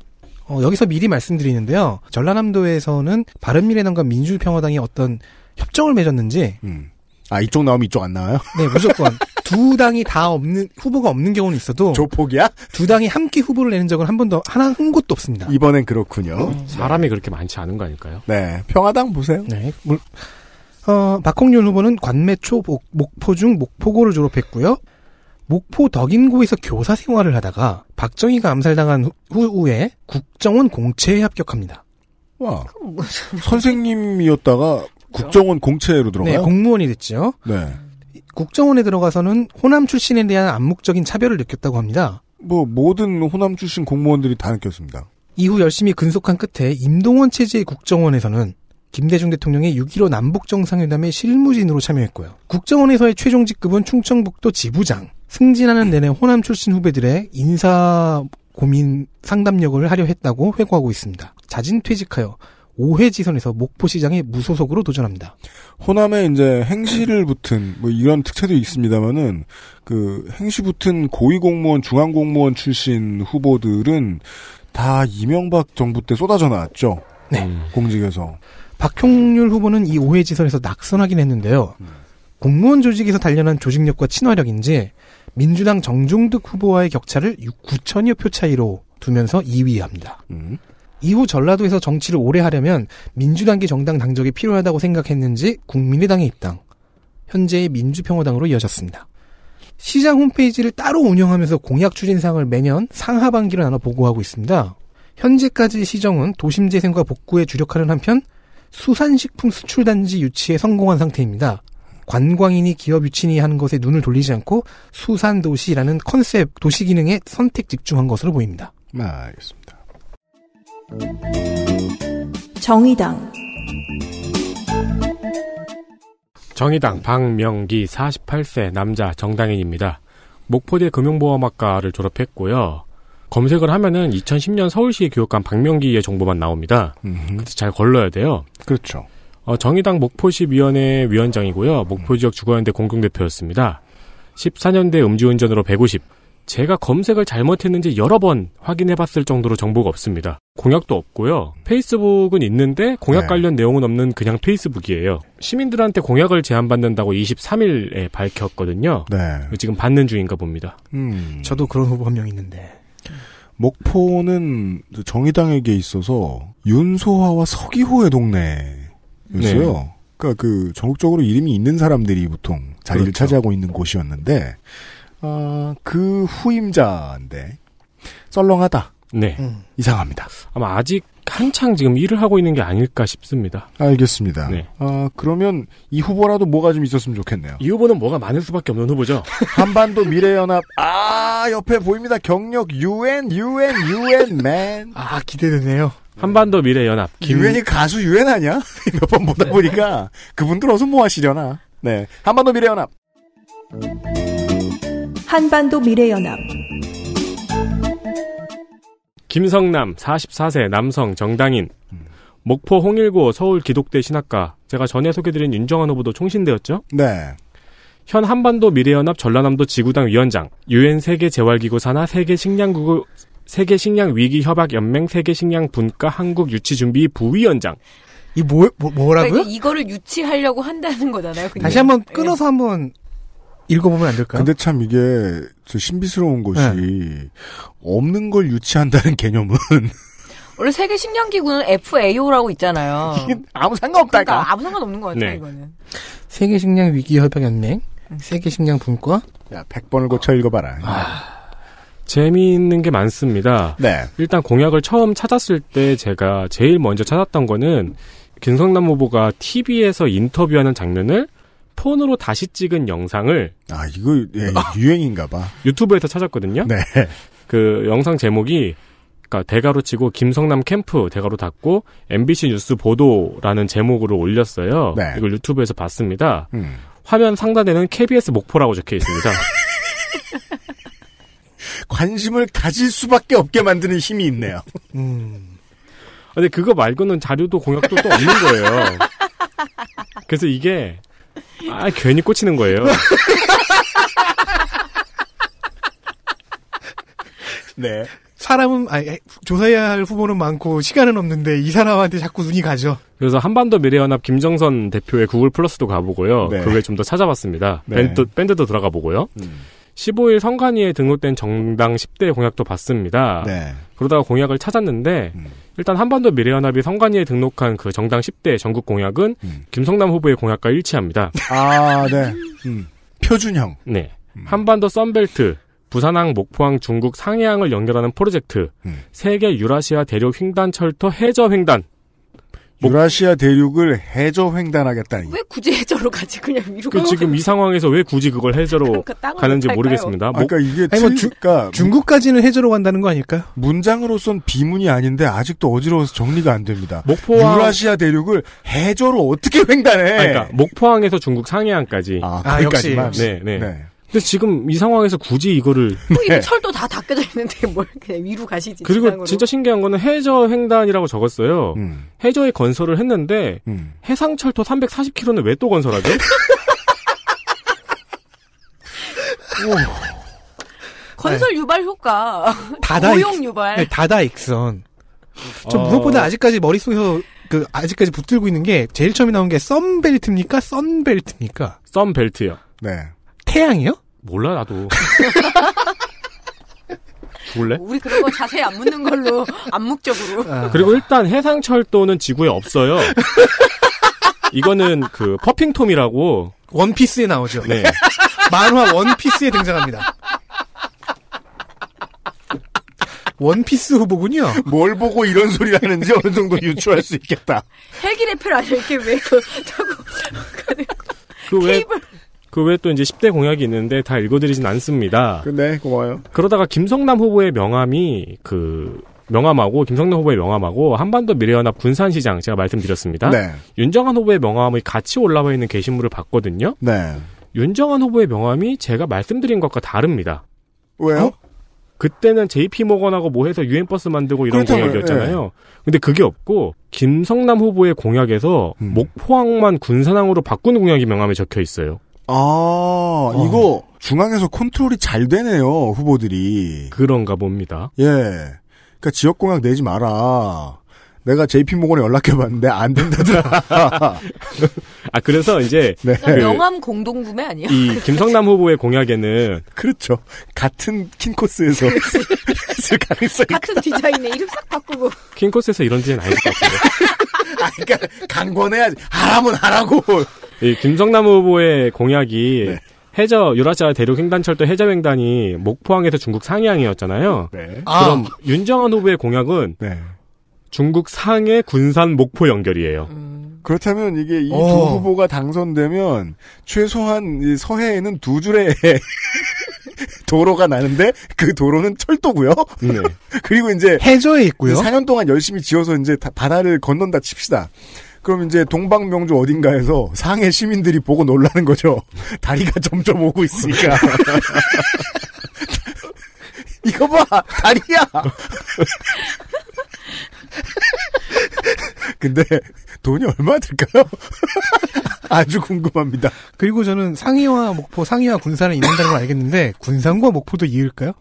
어, 여기서 미리 말씀드리는데요. 전라남도에서는 바른미래당과 민주평화당이 어떤 협정을 맺었는지 음. 아 이쪽 나오면 이쪽 안 나와요? 네 무조건 <laughs> 두 당이 다 없는 후보가 없는 경우는 있어도 조폭이야? 두 당이 함께 후보를 내는 적은 한 번도 하나 한 곳도 없습니다. 이번엔 그렇군요. 음, 사람이 그렇게 많지 않은 거 아닐까요? 네 평화당 보세요. 네 물, 어, 박홍윤 후보는 관매초 목, 목포중 목포고를 졸업했고요. 목포 덕인고에서 교사 생활을 하다가 박정희가 암살당한 후, 후에 국정원 공채에 합격합니다. 와. 선생님이었다가 국정원 공채로 들어가요? 네, 공무원이 됐죠. 네. 국정원에 들어가서는 호남 출신에 대한 암묵적인 차별을 느꼈다고 합니다. 뭐 모든 호남 출신 공무원들이 다 느꼈습니다. 이후 열심히 근속한 끝에 임동원 체제의 국정원에서는 김대중 대통령의 6.15 남북정상회담에 실무진으로 참여했고요. 국정원에서의 최종 직급은 충청북도 지부장. 승진하는 내내 호남 출신 후배들의 인사 고민 상담 역을 하려 했다고 회고하고 있습니다. 자진 퇴직하여 5회 지선에서 목포시장에 무소속으로 도전합니다. 호남에 이제 행시를 붙은 뭐 이런 특채도 있습니다만은 그 행시 붙은 고위공무원 중앙공무원 출신 후보들은 다 이명박 정부 때 쏟아져 나왔죠. 네. 공직에서. 박형률 후보는 이 오해 지선에서 낙선하긴 했는데요. 음. 공무원 조직에서 단련한 조직력과 친화력인지 민주당 정종득 후보와의 격차를 6, 9천여 표 차이로 두면서 2위합니다. 에 음. 이후 전라도에서 정치를 오래 하려면 민주당계 정당 당적이 필요하다고 생각했는지 국민의당에 입당, 현재의 민주평화당으로 이어졌습니다. 시장 홈페이지를 따로 운영하면서 공약 추진상을 매년 상하반기로 나눠 보고하고 있습니다. 현재까지 시정은 도심 재생과 복구에 주력하는 한편 수산식품 수출단지 유치에 성공한 상태입니다. 관광인이 기업 유치니 하는 것에 눈을 돌리지 않고 수산도시라는 컨셉, 도시 기능에 선택 집중한 것으로 보입니다. 네, 알겠습니다. 정의당 정의당 박명기 48세 남자 정당인입니다. 목포대 금융보험학과를 졸업했고요. 검색을 하면은 2010년 서울시 교육감 박명기의 정보만 나옵니다. 그래서 잘 걸러야 돼요. 그렇죠. 어, 정의당 목포시위원회 위원장이고요. 목포지역 주거연대 공동대표였습니다. 14년대 음주운전으로 150. 제가 검색을 잘못했는지 여러 번 확인해봤을 정도로 정보가 없습니다. 공약도 없고요. 페이스북은 있는데 공약 네. 관련 내용은 없는 그냥 페이스북이에요. 시민들한테 공약을 제안받는다고 23일에 밝혔거든요. 네. 지금 받는 중인가 봅니다. 음. 저도 그런 후보 한 명 있는데. 목포는 정의당에게 있어서 윤소화와 서기호의 동네였어요. 네. 그러니까 그 전국적으로 이름이 있는 사람들이 보통 자리를 그렇죠. 차지하고 있는 곳이었는데 어, 그 후임자인데 썰렁하다. 네. 음, 이상합니다. 아마 아직 한창 지금 일을 하고 있는 게 아닐까 싶습니다. 알겠습니다. 네. 아, 그러면 이 후보라도 뭐가 좀 있었으면 좋겠네요. 이 후보는 뭐가 많을 수밖에 없는 후보죠. <laughs> 한반도 미래연합, 아, 옆에 보입니다. 경력, UN, UN, UN, man. 아, 기대되네요. 한반도 미래연합. 김... 유엔이 가수 유엔 아니야? 몇번 <laughs> 보다 네. 보니까 그분들 어서 뭐 하시려나. 네. 한반도 미래연합. 한반도 미래연합. 김성남 44세 남성 정당인 목포 홍일고 서울 기독대 신학과 제가 전에 소개드린 윤정환 후보도 총신되었죠? 네. 현 한반도 미래연합 전라남도 지구당 위원장 유엔 세계 재활기구 산하 세계 식량국 세계 식량 위기 협약 연맹 세계 식량 분과 한국 유치 준비 부위원장 이 뭐, 뭐, 라고요 그러니까 이거를 유치하려고 한다는 거잖아요. 그냥. 다시 한번 예. 끊어서 예. 한번 읽어보면 안 될까요? 근데 참 이게 신비스러운 것이 네. 없는 걸 유치한다는 개념은 <laughs> 원래 세계 식량기구는 FAO라고 있잖아요. 아무 상관없다니까. 그러니까 아무 상관없는 것 같아요 네. 이거는. 세계 식량 위기 협약 연맹, 세계 식량 분과. 야 100번을 고쳐 읽어봐라. 아... 재미있는 게 많습니다. 네. 일단 공약을 처음 찾았을 때 제가 제일 먼저 찾았던 거는 김성남 후보가 TV에서 인터뷰하는 장면을 폰으로 다시 찍은 영상을 아 이거 예, 아. 유행인가봐 유튜브에서 찾았거든요. 네. 그 영상 제목이 그러니까 대가로 치고 김성남 캠프 대가로 닫고 MBC 뉴스 보도라는 제목으로 올렸어요. 네. 이걸 유튜브에서 봤습니다. 음. 화면 상단에는 KBS 목포라고 적혀 있습니다. <laughs> 관심을 가질 수밖에 없게 만드는 힘이 있네요. 음. 근데 그거 말고는 자료도 공약도 또 없는 거예요. 그래서 이게 아, 괜히 꽂히는 거예요. <laughs> 네. 사람은 아니, 조사해야 할 후보는 많고 시간은 없는데 이 사람한테 자꾸 눈이 가죠. 그래서 한반도 미래연합 김정선 대표의 구글 플러스도 가보고요. 네. 그외 좀더 찾아봤습니다. 네. 밴드, 밴드도 들어가 보고요. 음. 15일 선관위에 등록된 정당 10대 공약도 봤습니다. 네. 그러다가 공약을 찾았는데 음. 일단 한반도 미래연합이 선관위에 등록한 그 정당 10대 전국 공약은 음. 김성남 후보의 공약과 일치합니다. <laughs> 아, 네. 음. 표준형. 네. 음. 한반도 썬벨트, 부산항, 목포항, 중국 상해항을 연결하는 프로젝트, 음. 세계 유라시아 대륙 횡단철도 해저 횡단. 뭐 유라시아 대륙을 해저 횡단하겠다니. 왜 굳이 해저로 가지 그냥 그 위로 그 지금 이 상황에서 왜 굳이 그걸 해저로 그러니까 가는지 할까요? 모르겠습니다. 뭐, 아, 그러니까 이게 아니, 뭐 주, 그러니까 중국까지는 해저로 간다는 거아닐까 문장으로선 비문이 아닌데 아직도 어지러워서 정리가 안 됩니다. 목포항 유라시아 대륙을 해저로 어떻게 <laughs> 횡단해? 아 그러니까 목포항에서 중국 상해안까지. 아, 아 역시. 네, 네. 네. 근데 지금 이 상황에서 굳이 이거를 뭐 이거 네. 철도 다 닦여져 있는데 뭘 그냥 위로 가시지. 그리고 진짜 신기한 거는 해저 횡단이라고 적었어요. 음. 해저에 건설을 했는데 음. 해상철도 340km는 왜 또 건설하죠? <laughs> 건설 네. 유발 효과. 다다 고용 유발. 네, 다다 익선. 저 어... 무엇보다 아직까지 머릿속에서 그 아직까지 붙들고 있는 게 제일 처음에 나온 게 썬벨트입니까? 썬벨트입니까? 썬벨트요. 네. 태양이요? 몰라 나도. <laughs> 죽래 우리 그런 거 자세히 안 묻는 걸로 암묵적으로. 아. 그리고 일단 해상철도는 지구에 없어요. 이거는 그 퍼핑톰이라고 원피스에 나오죠. 네. <laughs> 만화 원피스에 등장합니다. 원피스 후보군요. 뭘 보고 이런 소리 하는지 어느 정도 유추할 수 있겠다. 헬기레필 아니야 이렇게 왜 그, 자꾸. 그, 그, 그, 그, 그, 그 외에 또 이제 10대 공약이 있는데 다 읽어드리진 않습니다. 그, 네, 고마워요. 그러다가 김성남 후보의 명함이 그 명함하고 김성남 후보의 명함하고 한반도 미래연합 군산시장 제가 말씀드렸습니다. 네. 윤정한 후보의 명함이 같이 올라와 있는 게시물을 봤거든요. 네. 윤정한 후보의 명함이 제가 말씀드린 것과 다릅니다. 왜요? 어? 그때는 JP 모건하고 뭐 해서 유엔 버스 만들고 이런 그렇죠, 공약이었잖아요. 예. 근데 그게 없고 김성남 후보의 공약에서 음. 목포항만 군산항으로 바꾸는 공약이 명함에 적혀 있어요. 아, 어. 이거 중앙에서 컨트롤이 잘 되네요, 후보들이. 그런가 봅니다. 예. 그니까 지역공약 내지 마라. 내가 JP모건에 연락해봤는데 안 된다더라. <laughs> 아 그래서 이제 <laughs> 네. 명함 공동구매 아니야? 이 김성남 후보의 공약에는 <laughs> 그렇죠. 같은 킹코스에서 있을 가능성이 같은 있다. 디자인에 이름 싹 바꾸고 킹코스에서 이런 짓는 아닐 것 같은데. 아, 그니까 강권해야지 하라면 하라고. 이 김성남 후보의 공약이 네. 해저 유라시아 대륙 횡단철도 해저 횡단이 목포항에서 중국 상해이었잖아요 네. 아. 그럼 아. 윤정한 후보의 공약은 네. 중국 상해 군산 목포 연결이에요. 음. 그렇다면 이게 이두 어. 후보가 당선되면 최소한 서해에는 두 줄의 <laughs> 도로가 나는데 그 도로는 철도고요. 네. <laughs> 그리고 이제 해저에 있고요. 4년 동안 열심히 지어서 이제 바다를 건넌다 칩시다. 그럼 이제 동방명주 어딘가에서 상해 시민들이 보고 놀라는 거죠. <laughs> 다리가 점점 오고 있으니까. <laughs> 이거 봐! 다리야! <laughs> 근데 돈이 얼마 들까요? 아주 궁금합니다. 그리고 저는 상의와 목포, 상의와 군산에 있는다는 걸 알겠는데 군산과 목포도 이을까요?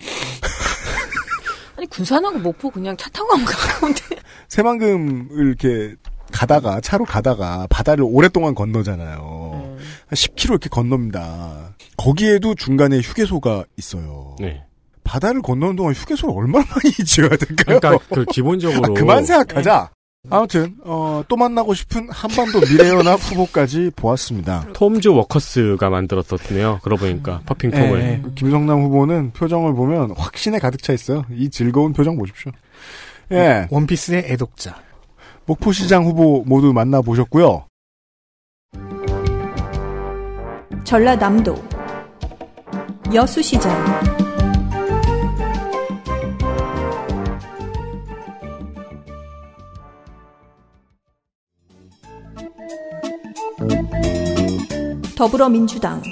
아니 군산하고 목포 그냥 차 타고 가면 가까운데. 새만금을 이렇게 가다가 차로 가다가 바다를 오랫동안 건너잖아요. 음. 네. 한 10km 이렇게 건넙니다. 거기에도 중간에 휴게소가 있어요. 네. 바다를 건너는 동안 휴게소를 얼마나 많이 <laughs> 지어야 될까요? 그러니까 그 기본적으로 아, 그만 네. 생각하자. 네. 아무튼 어, 또 만나고 싶은 한반도 미래연합 <laughs> 후보까지 보았습니다. 톰즈 워커스가 만들었었네요. 그러고 보니까 음. 퍼핑톰을. 네. 김성남 후보는 표정을 보면 확신에 가득 차 있어요. 이 즐거운 표정 보십시오. 예. 원피스의 애독자. 목포시장 후보 모두 만나보셨고요. 전라남도 여수시장 더불어민주당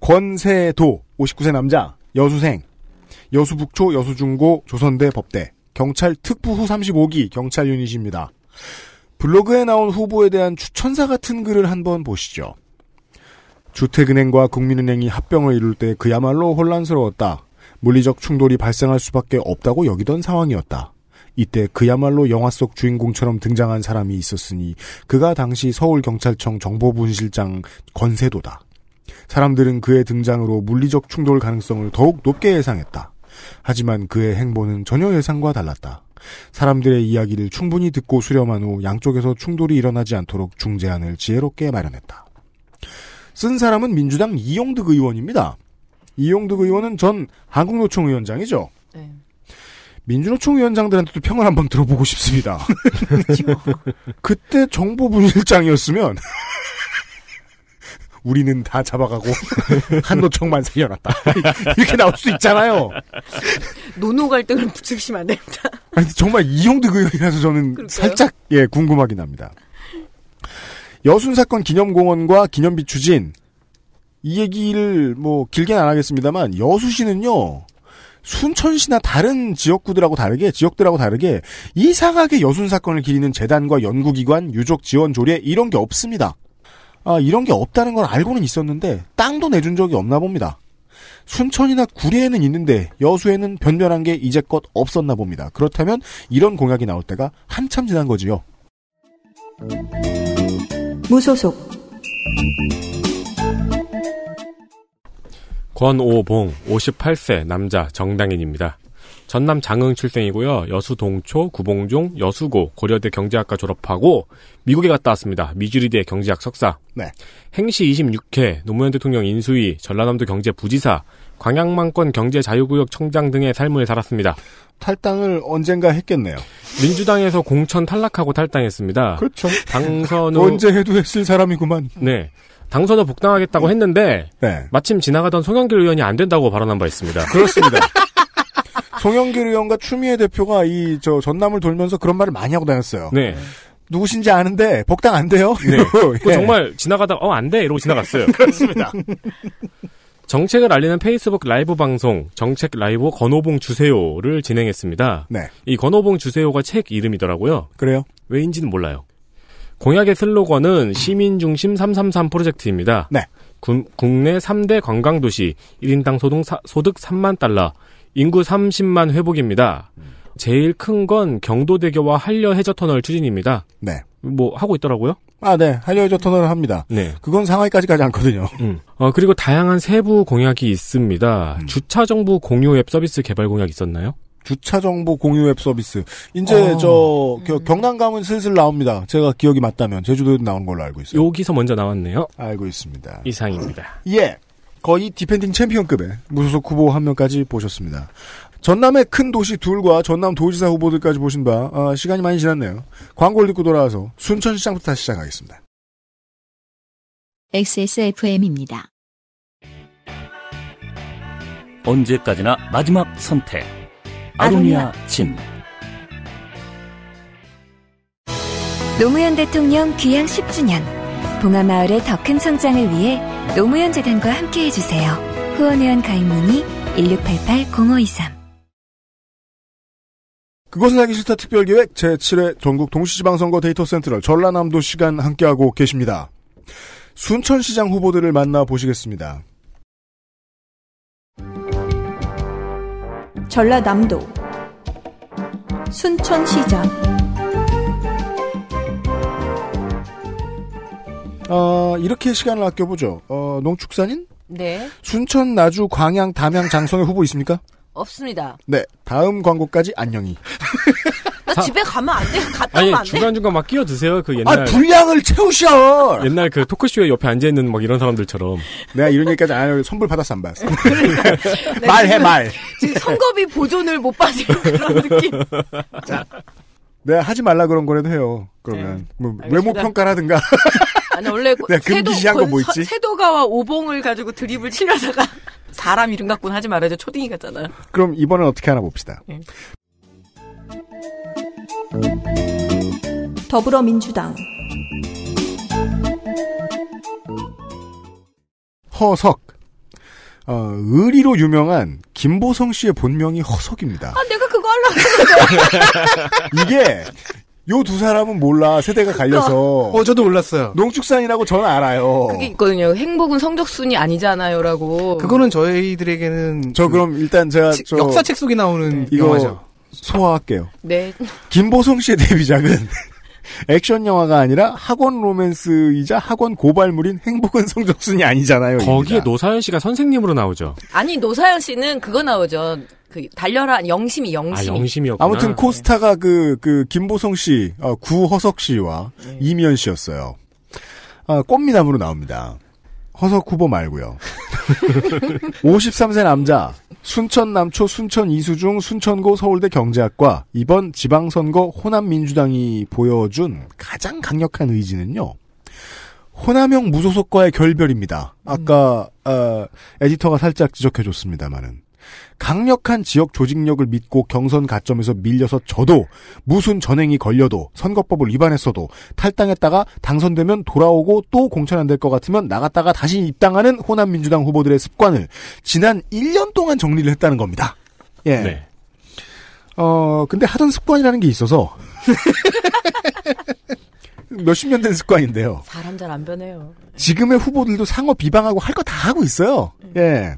권세도 59세 남자 여수생 여수북초, 여수중고, 조선대, 법대, 경찰 특부 후 35기 경찰 유닛입니다. 블로그에 나온 후보에 대한 추천사 같은 글을 한번 보시죠. 주택은행과 국민은행이 합병을 이룰 때 그야말로 혼란스러웠다. 물리적 충돌이 발생할 수밖에 없다고 여기던 상황이었다. 이때 그야말로 영화 속 주인공처럼 등장한 사람이 있었으니 그가 당시 서울경찰청 정보분실장 권세도다 사람들은 그의 등장으로 물리적 충돌 가능성을 더욱 높게 예상했다. 하지만 그의 행보는 전혀 예상과 달랐다. 사람들의 이야기를 충분히 듣고 수렴한 후 양쪽에서 충돌이 일어나지 않도록 중재안을 지혜롭게 마련했다. 쓴 사람은 민주당 이용득 의원입니다. 이용득 의원은 전 한국노총 위원장이죠. 네. 민주노총 위원장들한테도 평을 한번 들어보고 싶습니다. <laughs> 그렇죠. <laughs> 그때 정보부실장이었으면 우리는 다 잡아가고 <laughs> 한노총만 살려놨다. <laughs> 이렇게 나올 수 있잖아요. 노노 갈등을 부추기시면 안 됩니다. 아니, 정말 이용도 그이라서 저는 그럴까요? 살짝 예 궁금하긴 합니다. 여순 사건 기념공원과 기념비 추진 이 얘기를 뭐 길게는 안 하겠습니다만 여수시는요 순천시나 다른 지역구들하고 다르게 지역들하고 다르게 이상하게 여순 사건을 기리는 재단과 연구기관, 유족 지원 조례 이런 게 없습니다. 아, 이런 게 없다는 걸 알고는 있었는데 땅도 내준 적이 없나 봅니다. 순천이나 구리에는 있는데 여수에는 변변한 게 이제껏 없었나 봅니다. 그렇다면 이런 공약이 나올 때가 한참 지난 거지요. 무소속 권오봉 58세 남자 정당인입니다. 전남 장흥 출생이고요. 여수 동초, 구봉중 여수고, 고려대 경제학과 졸업하고 미국에 갔다 왔습니다. 미주리대 경제학 석사. 네. 행시 26회 노무현 대통령 인수위 전라남도 경제 부지사 광양만권 경제자유구역 청장 등의 삶을 살았습니다. 탈당을 언젠가 했겠네요. 민주당에서 공천 탈락하고 탈당했습니다. 그렇죠. 당선 후 언제 해도 했을 사람이구만. 네. 당선을 복당하겠다고 했는데 네. 마침 지나가던 송영길 의원이 안 된다고 발언한 바 있습니다. 그렇습니다. 송영길 의원과 추미애 대표가 이 저 전남을 돌면서 그런 말을 많이 하고 다녔어요. 네. 누구신지 아는데 복당 안 돼요? 네. <laughs> 그 예. 정말 지나가다 어안돼 이러고 지나갔어요. 그렇습니다. <laughs> 정책을 알리는 페이스북 라이브 방송 정책 라이브 건호봉 주세요를 진행했습니다. 네. 이 건호봉 주세요가 책 이름이더라고요. 그래요? 왜인지는 몰라요. 공약의 슬로건은 시민중심 333 프로젝트입니다. 네. 구, 국내 3대 관광도시 1인당 소득 3만 달러, 인구 30만 회복입니다. 음. 제일 큰 건 경도대교와 한려 해저터널 추진입니다. 네. 뭐 하고 있더라고요. 아, 네. 한려 해저터널을 합니다. 네. 그건 상하이까지 가지 않거든요. 음. 어, 그리고 다양한 세부 공약이 있습니다. 음. 주차 정보 공유 앱 서비스 개발 공약 있었나요? 주차 정보 공유 앱 서비스. 이제 어. 저 겨, 경남 가면 슬슬 나옵니다. 제가 기억이 맞다면 제주도에도 나온 걸로 알고 있어요. 여기서 먼저 나왔네요. 알고 있습니다. 이상입니다. 예. 거의 디펜딩 챔피언급의 무소속 후보 한 명까지 보셨습니다. 전남의 큰 도시 둘과 전남 도지사 후보들까지 보신 바 아, 시간이 많이 지났네요. 광고를 듣고 돌아와서 순천시장부터 다시 시작하겠습니다. XSFM입니다. 언제까지나 마지막 선택. 아로니아 침. 노무현 대통령 귀향 10주년. 봉하마을의 더 큰 성장을 위해 노무현 재단과 함께해 주세요. 후원회원 가입문의 1688-0523 그것은 하기 싫다 특별기획 제7회 전국 동시지방선거 데이터 센터를 전라남도 시간 함께하고 계십니다. 순천시장 후보들을 만나보시겠습니다. 전라남도 순천시장 어, 이렇게 시간을 아껴보죠. 어, 농축산인? 네. 순천, 나주, 광양, 담양, 장성의 후보 있습니까? 없습니다. 네. 다음 광고까지 안녕히. 나 사... 집에 가면 안 돼. 갔다 오면 안 돼. 중간중간 막 끼어드세요. 그 옛날. 아, 분량을 채우셔! 옛날 그 토크쇼에 옆에 앉아있는 막 이런 사람들처럼. 내가 이런 얘기까지 안 하려고 선불 받았어, 안 받았어? <laughs> 그러니까. <laughs> 네, 말해, 말. 지금 선거비 보존을 못 받은 그런 느낌. <laughs> 자. 내가 하지 말라 그런 거라도 해요. 그러면. 네. 뭐 외모 평가라든가 아니, 원래. 내가 금기시한 거 뭐 있지? 서, 세도가와 오봉을 가지고 드립을 치려다가. 사람 이름 갖고는 하지 말아야죠 초딩이 같잖아요. 그럼 이번엔 어떻게 하나 봅시다. 네. 더불어민주당 허석 어, 의리로 유명한 김보성 씨의 본명이 허석입니다. 아, 내가 그거 하려고 했는데. <laughs> 이게 요두 사람은 몰라 세대가 갈려서. 어 저도 몰랐어요. 농축산이라고 저는 알아요. 그게 있거든요. 행복은 성적 순이 아니잖아요라고. 그거는 저희들에게는 저 그, 럼 일단 제가 치, 역사책 속에 나오는 이거 영화죠. 소화할게요. 네. 김보성 씨의 데뷔작은 <laughs> 액션 영화가 아니라 학원 로맨스이자 학원 고발물인 행복은 <laughs> 성적순이 아니잖아요. 거기에 입니다. 노사연 씨가 선생님으로 나오죠. 아니 노사연 씨는 그거 나오죠. 그 달려라 영심이 아, 영심. 아, 영심이었구 아무튼 네. 코스타가 그그 그 김보성 씨, 어, 구허석 씨와 네. 이미연 씨였어요. 아, 꽃미남으로 나옵니다. 허석 후보 말고요. 53세 <laughs> 남자 순천 남초 순천 이수중 순천고 서울대 경제학과 이번 지방선거 호남 민주당이 보여준 가장 강력한 의지는요. 호남형 무소속과의 결별입니다. 아까 음. 어, 에디터가 살짝 지적해줬습니다만은 강력한 지역 조직력을 믿고 경선 가점에서 밀려서 져도 무슨 전행이 걸려도 선거법을 위반했어도 탈당했다가 당선되면 돌아오고 또 공천 안 될 것 같으면 나갔다가 다시 입당하는 호남 민주당 후보들의 습관을 지난 1년 동안 정리를 했다는 겁니다. 예. 네. 어, 근데 하던 습관이라는 게 있어서 <laughs> 몇십 년 된 습관인데요. 사람 잘 안 변해요. 지금의 후보들도 상호 비방하고 할 거 다 하고 있어요. 음. 예.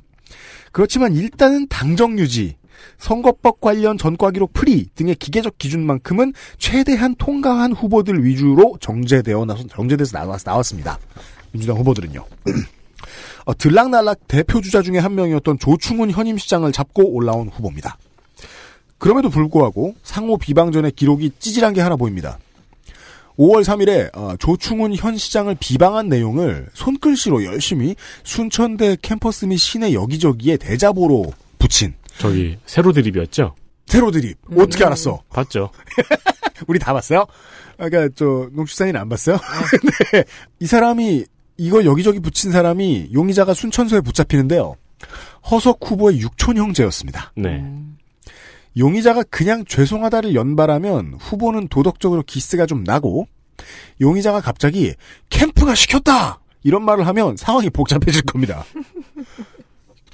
그렇지만 일단은 당정 유지, 선거법 관련 전과 기록 풀이 등의 기계적 기준만큼은 최대한 통과한 후보들 위주로 정제되어 나서 정제돼서 나왔, 나왔습니다. 민주당 후보들은요. <clears throat> 어, 들락날락 대표 주자 중에 한 명이었던 조충훈 현임시장을 잡고 올라온 후보입니다. 그럼에도 불구하고 상호 비방전의 기록이 찌질한 게 하나 보입니다. 5월 3일에 어, 조충훈 현 시장을 비방한 내용을 손글씨로 열심히 순천대 캠퍼스 및 시내 여기저기에 대자보로 붙인 저기 세로 드립이었죠? 세로 드립 음, 어떻게 알았어? 봤죠. <laughs> 우리 다 봤어요? 아까 그러니까 저 농축산인 안 봤어요? 네. <laughs> 근데 이 사람이 이거 여기저기 붙인 사람이 용의자가 순천소에 붙잡히는데요. 허석 후보의 육촌 형제였습니다. 네. 음. 용의자가 그냥 죄송하다를 연발하면 후보는 도덕적으로 기스가 좀 나고 용의자가 갑자기 캠프가 시켰다 이런 말을 하면 상황이 복잡해질 겁니다. <laughs>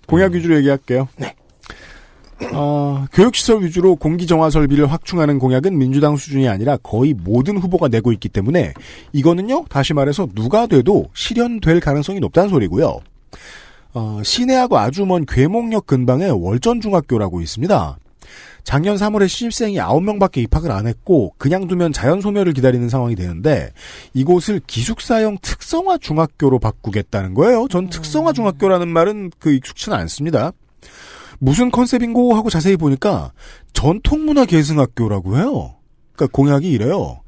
공약 위주로 얘기할게요. 네. 어, 교육시설 위주로 공기정화 설비를 확충하는 공약은 민주당 수준이 아니라 거의 모든 후보가 내고 있기 때문에 이거는요 다시 말해서 누가 돼도 실현될 가능성이 높다는 소리고요. 어, 시내하고 아주 먼 괴목역 근방에 월전중학교라고 있습니다. 작년 3월에 신입생이 9명밖에 입학을 안 했고 그냥 두면 자연 소멸을 기다리는 상황이 되는데 이곳을 기숙사형 특성화 중학교로 바꾸겠다는 거예요. 전 특성화 음. 중학교라는 말은 그 익숙치는 않습니다. 무슨 컨셉인고 하고 자세히 보니까 전통문화 계승학교라고 해요. 그러니까 공약이 이래요.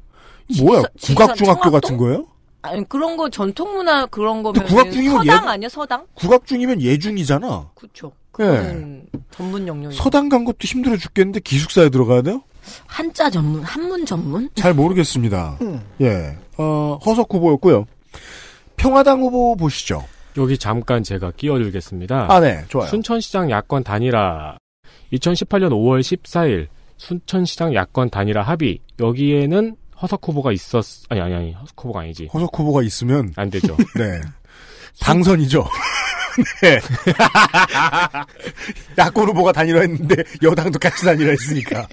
뭐야 국악중학교 같은 거예요? 아니 그런 거 전통문화 그런 거면 국악중이면 예- 서당 예, 아니야 서당? 국악중이면 예중이잖아. 그렇죠. 네. 전문 영역. 서당 간 것도 힘들어 죽겠는데 기숙사에 들어가야 돼요? 한자 전문, 한문 전문? 잘 모르겠습니다. 음. 예. 어, 허석 후보였고요. 평화당 후보 보시죠. 여기 잠깐 제가 끼어들겠습니다. 아, 네. 좋아요. 순천시장 야권 단일화. 2018년 5월 14일 순천시장 야권 단일화 합의. 여기에는 허석 후보가 있었, 아니, 아니, 아니, 허석 후보가 아니지. 허석 후보가 있으면. 안 되죠. <laughs> 네. 당선이죠. 네. 야권 후보가 단일화 했는데 여당도 같이 단일화 했으니까.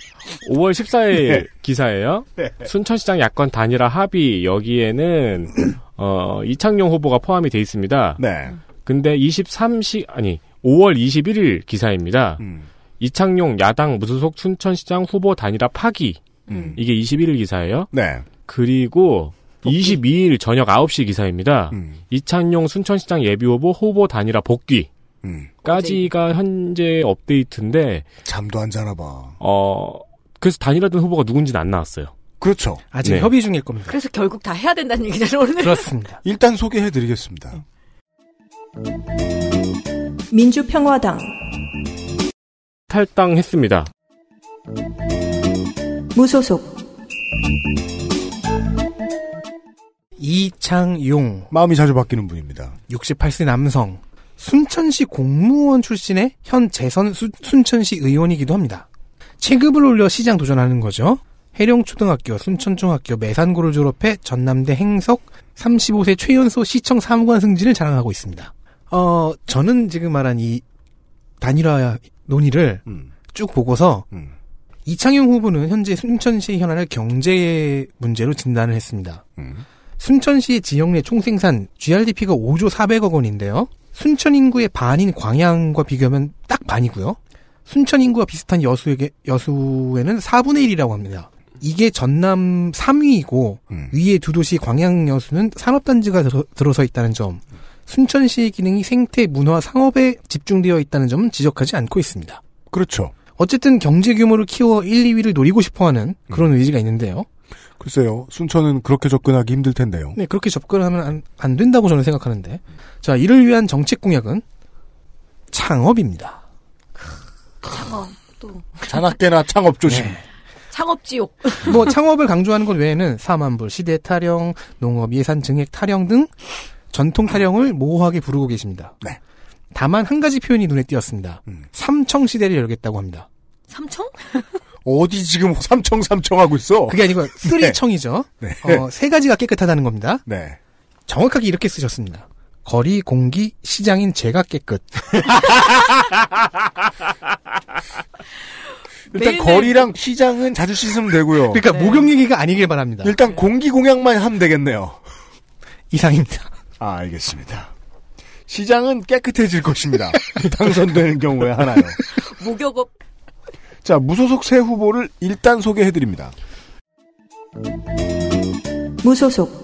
5월 14일 네. 기사예요. 네. 순천시장 야권 단일화 합의 여기에는 어, 이창용 후보가 포함이 돼 있습니다. 네. 근데 23시 아니 5월 21일 기사입니다. 음. 이창용 야당 무소속 순천시장 후보 단일화 파기. 음. 이게 21일 기사예요. 네. 그리고 복귀? 22일 저녁 9시 기사입니다. 음. 이창용 순천시장 예비후보 후보 단일화 복귀. 음. 까지가 현재 업데이트인데 잠도 안 자나 봐. 어 그래서 단일화된 후보가 누군지는 안 나왔어요. 그렇죠. 아직 네. 협의 중일 겁니다. 그래서 결국 다 해야 된다는 얘기잖아요, 오늘. 그렇습니다. <laughs> 일단 소개해 드리겠습니다. 네. 민주평화당 탈당했습니다. 무소속 이창용. 마음이 자주 바뀌는 분입니다. 68세 남성. 순천시 공무원 출신의 현 재선 수, 순천시 의원이기도 합니다. 체급을 올려 시장 도전하는 거죠. 해령초등학교, 순천중학교, 매산고를 졸업해 전남대 행석 35세 최연소 시청 사무관 승진을 자랑하고 있습니다. 어, 저는 지금 말한 이 단일화 논의를 음. 쭉 보고서 음. 이창용 후보는 현재 순천시 현안을 경제 문제로 진단을 했습니다. 음. 순천시 지역 내 총생산 GRDP가 5조 400억 원인데요. 순천 인구의 반인 광양과 비교하면 딱 반이고요. 순천 인구와 비슷한 여수에게, 여수에는 4분의 1이라고 합니다. 이게 전남 3위이고 음. 위에 두 도시 광양 여수는 산업단지가 들어, 서 있다는 점 순천시의 기능이 생태 문화 상업에 집중되어 있다는 점은 지적하지 않고 있습니다. 그렇죠. 어쨌든 경제 규모를 키워 1, 2위를 노리고 싶어하는 그런 음. 의지가 있는데요. 글쎄요. 순천은 그렇게 접근하기 힘들 텐데요. 네, 그렇게 접근하면 안, 안 된다고 저는 생각하는데. 자, 이를 위한 정책 공약은 창업입니다. 창업 또 잔악계나 창업 조심. 네. 창업 지옥. <laughs> 뭐 창업을 강조하는 것 외에는 사만불 시대 타령, 농업 예산 증액 타령 등 전통 타령을 모호하게 부르고 계십니다. 네. 다만 한 가지 표현이 눈에 띄었습니다. 음. 삼청 시대를 열겠다고 합니다. 삼청? 어디 지금 삼청 삼청 하고 있어? 그게 아니고 네. 쓰리청이죠. 네. 네. 어, 세 가지가 깨끗하다는 겁니다. 네. 정확하게 이렇게 쓰셨습니다. 거리, 공기, 시장인 제가 깨끗. <laughs> 일단 거리랑 시장은 자주 씻으면 되고요. 그러니까 네. 목욕 얘기가 아니길 바랍니다. 일단 네. 공기 공약만 하면 되겠네요. 이상입니다. 아, 알겠습니다. 시장은 깨끗해질 것입니다. <laughs> 당선되는 경우에 하나요. 목욕업 자, 무소속 새 후보를 일단 소개해드립니다. 무소속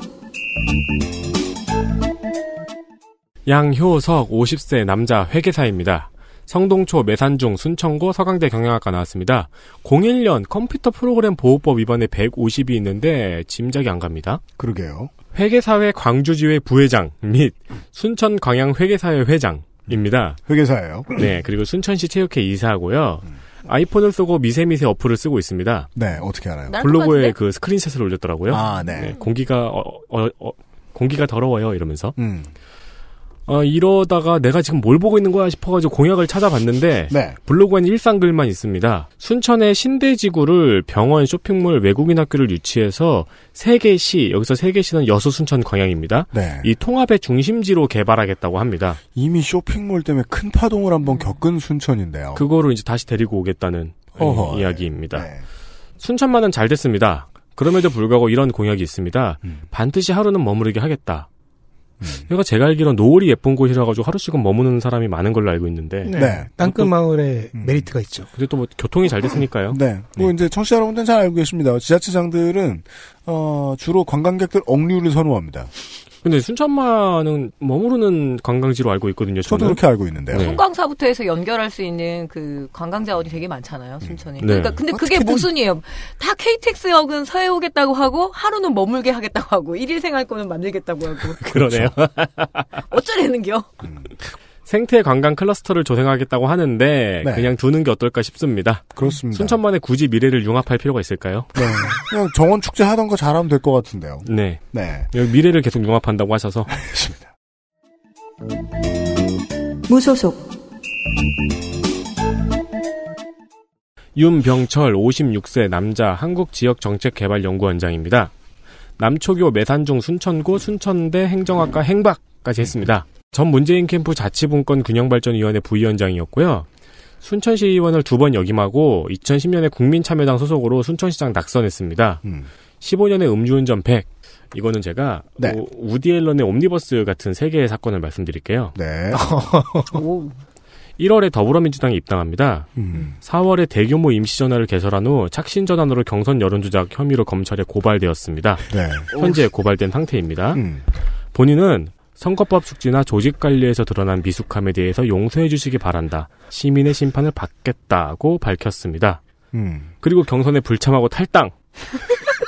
양효석 50세 남자 회계사입니다. 성동초 매산중 순천고 서강대 경영학과 나왔습니다. 01년 컴퓨터 프로그램 보호법 위반에 150이 있는데 짐작이 안 갑니다. 그러게요. 회계사회 광주지회 부회장 및 순천 광양 회계사회 회장입니다. 회계사예요. 네, 그리고 순천시 체육회 이사고요. 음. 아이폰을 쓰고 미세미세 어플을 쓰고 있습니다. 네, 어떻게 알아요? 블로그에 그 스크린샷을 올렸더라고요. 아, 네. 네 공기가 어, 어, 어, 공기가 더러워요 이러면서. 음. 어, 이러다가 내가 지금 뭘 보고 있는 거야 싶어가지고 공약을 찾아봤는데 네. 블로그에는 일상 글만 있습니다. 순천의 신대지구를 병원, 쇼핑몰, 외국인 학교를 유치해서 세개시 여기서 세개 시는 여수, 순천, 광양입니다. 네. 이 통합의 중심지로 개발하겠다고 합니다. 이미 쇼핑몰 때문에 큰 파동을 한번 겪은 순천인데요. 그거를 이제 다시 데리고 오겠다는 어허, 이야기입니다. 네. 순천만은 잘 됐습니다. 그럼에도 불구하고 이런 공약이 있습니다. 음. 반드시 하루는 머무르게 하겠다. 여기가 그러니까 제가 알기로는 노을이 예쁜 곳이라가지고 하루씩은 머무는 사람이 많은 걸로 알고 있는데. 네. 네. 땅끝 마을의 음. 메리트가 있죠. 근데 또뭐 교통이 잘 됐으니까요. 네. 뭐 네. 이제 청취자 여러분들은 잘 알고 계십니다. 지자체장들은, 어, 주로 관광객들 억류를 선호합니다. 근데 순천만은 머무르는 관광지로 알고 있거든요. 저도 그렇게 알고 있는데요. 네. 송강사부터 해서 연결할 수 있는 그 관광 자원이 되게 많잖아요. 순천이. 음. 그러니까 네. 그러니까 근데 그게 어떻 모순이에요. 다 KTX역은 서해 오겠다고 하고 하루는 머물게 하겠다고 하고 일일 생활권은 만들겠다고 하고. <laughs> 그러네요. 어쩌려는겨? 음. 생태 관광 클러스터를 조성하겠다고 하는데 네. 그냥 두는 게 어떨까 싶습니다. 그렇습니다. 순천만에 굳이 미래를 융합할 필요가 있을까요? 네. 그냥 정원 축제 하던 거 잘하면 될 것 같은데요. 네. 네. 미래를 계속 융합한다고 하셔서. 알겠습니다. 무소속 윤병철 56세 남자 한국지역정책개발연구원장입니다. 남초교 매산중 순천고 순천대 행정학과 행박까지 했습니다. 전 문재인 캠프 자치분권 균형발전위원회 부위원장이었고요. 순천시의원을 두 번 역임하고 2010년에 국민참여당 소속으로 순천시장 낙선했습니다. 음. 15년에 음주운전 100. 이거는 제가 네. 오, 우디 앨런의 옴니버스 같은 세 개의 사건을 말씀드릴게요. 네. 1월에 <laughs> 더불어민주당에 입당합니다. 음. 4월에 대규모 임시전화를 개설한 후 착신 전환으로 경선 여론조작 혐의로 검찰에 고발되었습니다. 네. 현재 고발된 상태입니다. 음. 본인은 선거법 숙지나 조직 관리에서 드러난 미숙함에 대해서 용서해 주시기 바란다. 시민의 심판을 받겠다고 밝혔습니다. 음. 그리고 경선에 불참하고 탈당. <laughs>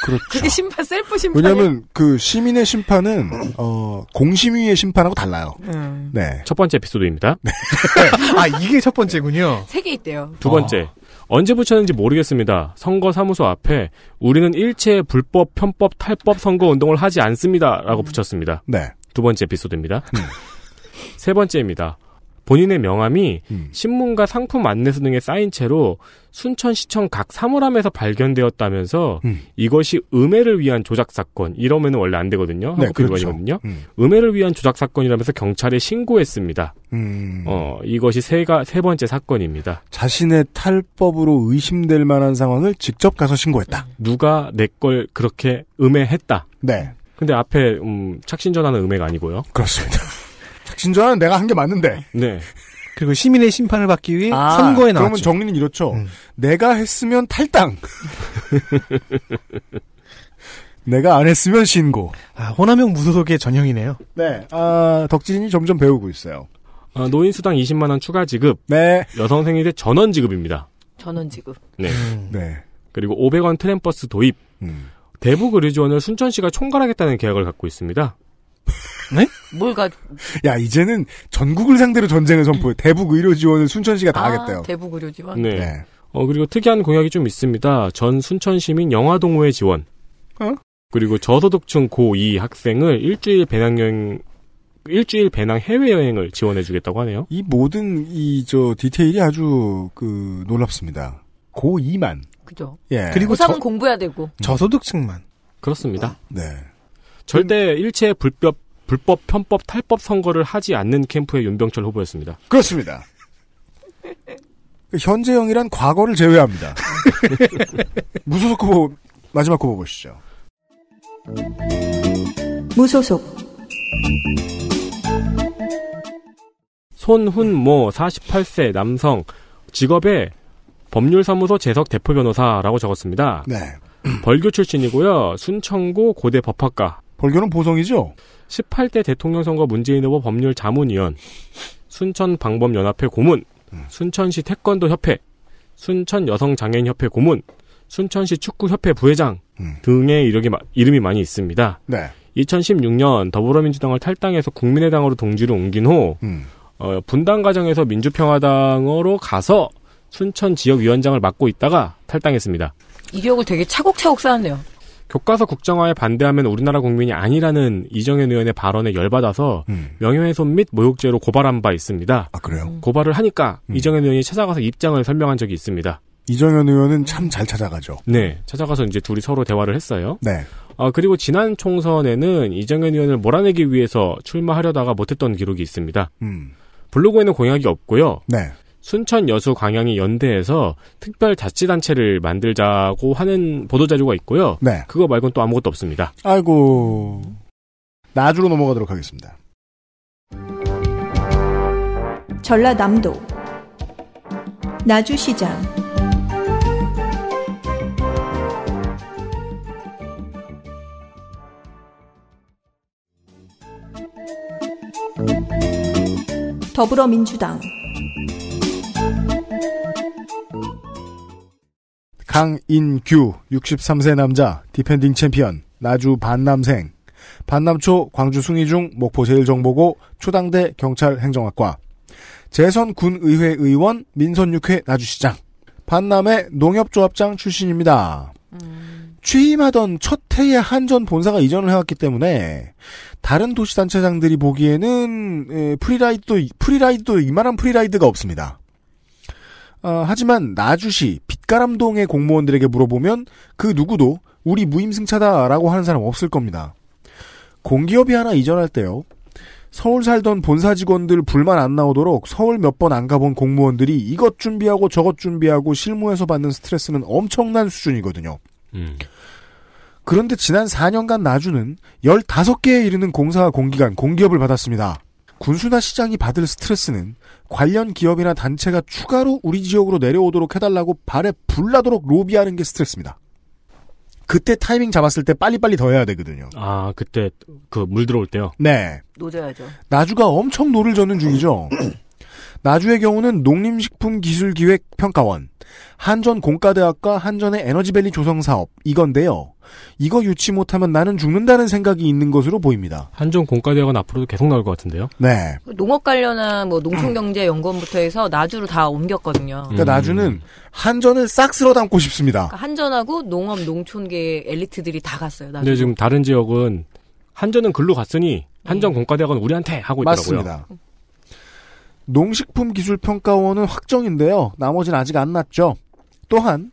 그렇죠. 그게 심판 셀프 심판. 왜냐하면 그 시민의 심판은 어 공심위의 심판하고 달라요. 음. 네. 첫 번째 에피소드입니다. 네. <laughs> 아 이게 첫 번째군요. 세 개 있대요. 두 번째. 어. 언제 붙였는지 모르겠습니다. 선거 사무소 앞에 우리는 일체 불법, 편법, 탈법 선거 운동을 하지 않습니다라고 붙였습니다. 네. 두 번째 에피소드입니다. 음. <laughs> 세 번째입니다. 본인의 명함이 음. 신문과 상품 안내서 등에 쌓인 채로 순천시청 각 사물함에서 발견되었다면서 음. 이것이 음해를 위한 조작 사건 이러면 원래 안 되거든요. 네, 그렇거 음. 음해를 위한 조작 사건이라면서 경찰에 신고했습니다. 음. 어, 이것이 세가 세 번째 사건입니다. 자신의 탈법으로 의심될 만한 상황을 직접 가서 신고했다. 누가 내 걸 그렇게 음해했다. 네. 근데 앞에 음, 착신전환은 음해가 아니고요. 그렇습니다. <laughs> 착신전은 환 내가 한 게 맞는데. 네. 그리고 시민의 심판을 받기 위해 아, 선거에 나왔죠. 그러면 정리는 이렇죠. 음. 내가 했으면 탈당. <laughs> 내가 안 했으면 신고. 아, 호남형 무소속의 전형이네요. 네. 아, 덕진이 점점 배우고 있어요. 아, 노인수당 20만원 추가 지급. 네. 여성생일의 전원 지급입니다. 전원 지급. 네. 음. 네. 그리고 500원 트램버스 도입. 음. 대북 의료지원을 순천시가 총괄하겠다는 계약을 갖고 있습니다. 네? 뭘 가? 야 이제는 전국을 상대로 전쟁을 선포해 음. 대북 의료 지원을 순천시가 다 아, 하겠대요. 대북 의료 지원. 네. 네. 어 그리고 특이한 공약이 좀 있습니다. 전 순천 시민 영화 동호회 지원. 어? 그리고 저소득층 고2 학생을 일주일 배낭여행 일주일 배낭 해외 여행을 지원해 주겠다고 하네요. 이 모든 이 저 디테일이 아주 그 놀랍습니다. 고2만 그죠. 예. 그리고 사삼은 공부해야 되고. 음. 저소득층만. 그렇습니다. 네. 절대 일체 불법, 불법, 편법, 탈법 선거를 하지 않는 캠프의 윤병철 후보였습니다. 그렇습니다. 현재형이란 과거를 제외합니다. <laughs> 무소속 후보 마지막 후보 보시죠. 무소속 손훈모 48세 남성 직업에 법률사무소 재석 대표 변호사라고 적었습니다. 네. <clears throat> 벌교 출신이고요. 순천고 고대 법학과. 벌교는 보성이죠? 18대 대통령 선거 문재인 후보 법률 자문위원. 순천 방범연합회 고문. 음. 순천시 태권도 협회. 순천 여성 장애인 협회 고문. 순천시 축구협회 부회장 음. 등의 이력이 이름이 많이 있습니다. 네. 2016년 더불어민주당을 탈당해서 국민의당으로 동지를 옮긴 후 음. 어, 분당 과정에서 민주평화당으로 가서 순천 지역위원장을 맡고 있다가 탈당했습니다. 이력을 되게 차곡차곡 쌓았네요. 교과서 국정화에 반대하면 우리나라 국민이 아니라는 이정현 의원의 발언에 열받아서 음. 명예훼손 및 모욕죄로 고발한 바 있습니다. 아 그래요? 음. 고발을 하니까 음. 이정현 의원이 찾아가서 입장을 설명한 적이 있습니다. 이정현 의원은 참 잘 찾아가죠. 네, 찾아가서 이제 둘이 서로 대화를 했어요. 네. 아 그리고 지난 총선에는 이정현 의원을 몰아내기 위해서 출마하려다가 못했던 기록이 있습니다. 음. 블로그에는 공약이 없고요. 네. 순천 여수 광양이 연대해서 특별 자치단체를 만들자고 하는 보도자료가 있고요. 네. 그거 말고는 또 아무것도 없습니다. 아이고. 나주로 넘어가도록 하겠습니다. 전라남도 나주시장 더불어민주당 강인규 63세 남자 디펜딩 챔피언 나주 반남생 반남초 광주 숭의중 목포 제일정보고 초당대 경찰 행정학과 재선 군의회 의원 민선6회 나주시장 반남의 농협조합장 출신입니다. 음. 취임하던 첫 해에 한전 본사가 이전을 해왔기 때문에 다른 도시단체장들이 보기에는 프리라이드도 프리라이드도 이만한 프리라이드가 없습니다. 어, 하지만 나주시 뒷가람동의 공무원들에게 물어보면 그 누구도 우리 무임승차다라고 하는 사람 없을 겁니다. 공기업이 하나 이전할 때요. 서울 살던 본사 직원들 불만 안 나오도록 서울 몇 번 안 가본 공무원들이 이것 준비하고 저것 준비하고 실무에서 받는 스트레스는 엄청난 수준이거든요. 음. 그런데 지난 4년간 나주는 15개에 이르는 공사와 공기관, 공기업을 받았습니다. 군수나 시장이 받을 스트레스는 관련 기업이나 단체가 추가로 우리 지역으로 내려오도록 해달라고 발에 불나도록 로비하는 게 스트레스입니다. 그때 타이밍 잡았을 때 빨리빨리 더 해야 되거든요. 아, 그때 그 물 들어올 때요? 네. 노져야죠. 나주가 엄청 노를 젓는 중이죠. <clears throat> 나주의 경우는 농림식품기술기획평가원, 한전공과대학과 한전의 에너지밸리 조성사업 이건데요. 이거 유치 못하면 나는 죽는다는 생각이 있는 것으로 보입니다. 한전공과대학은 앞으로도 계속 나올 것 같은데요. 네. 농업 관련한 뭐 농촌경제연구원부터 해서 나주로 다 옮겼거든요. 그러니까 음. 나주는 한전을 싹 쓸어 담고 싶습니다. 그러니까 한전하고 농업 농촌계 엘리트들이 다 갔어요. 나주. 근데 지금 다른 지역은 한전은 글로 갔으니 한전 음. 공과대학은 우리한테 하고 있더라고요. 맞습니다. 농식품기술평가원은 확정인데요. 나머지는 아직 안 났죠. 또한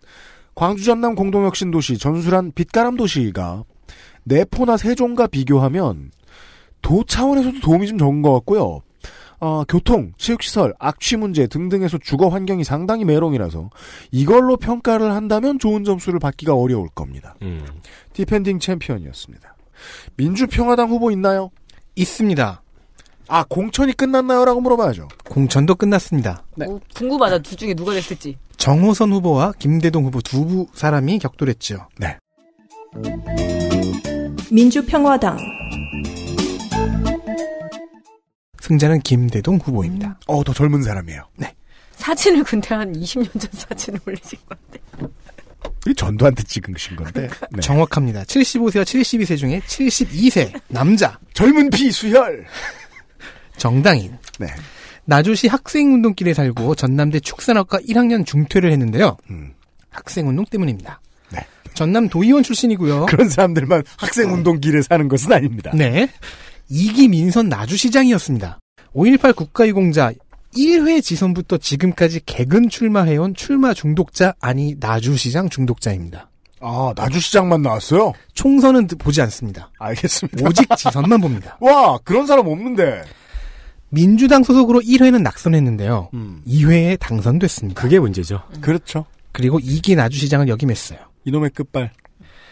광주 전남 공동혁신도시 전술한 빛가람도시가 내포나 네 세종과 비교하면 도 차원에서도 도움이 좀 적은 것 같고요. 어, 교통, 체육시설, 악취 문제 등등에서 주거 환경이 상당히 메롱이라서 이걸로 평가를 한다면 좋은 점수를 받기가 어려울 겁니다. 음. 디펜딩 챔피언이었습니다. 민주평화당 후보 있나요? 있습니다. 아 공천이 끝났나요라고 물어봐야죠. 공천도 끝났습니다. 네. 오, 궁금하다 두 중에 누가 됐을지. 정호선 후보와 김대동 후보 두 사람이 격돌했죠 네. 민주평화당 승자는 김대동 후보입니다. 음. 어, 더 젊은 사람이에요. 네. 사진을 근데 한 20년 전 사진을 올리신 건데. 이 전두한테 찍으신 건데. 네. 정확합니다. 75세와 72세 중에 72세 남자. 젊은 피수혈. 정당인. 네. 나주시 학생운동길에 살고 전남대 축산학과 1학년 중퇴를 했는데요. 음. 학생운동 때문입니다. 네. 전남 도의원 출신이고요. <laughs> 그런 사람들만 학생운동길에 사는 것은 아닙니다. 네. 이기민선 나주시장이었습니다. 5.18 국가유공자 1회 지선부터 지금까지 개근 출마해온 출마 중독자 아니 나주시장 중독자입니다. 아, 나주시장만 나왔어요? 총선은 보지 않습니다. 알겠습니다. 오직 <laughs> 지선만 봅니다. 와, 그런 사람 없는데. 민주당 소속으로 1회는 낙선했는데요. 음. 2회에 당선됐습니다. 그게 문제죠. 음. 그렇죠. 그리고 이기 나주시장을 역임했어요. 이놈의 끝발.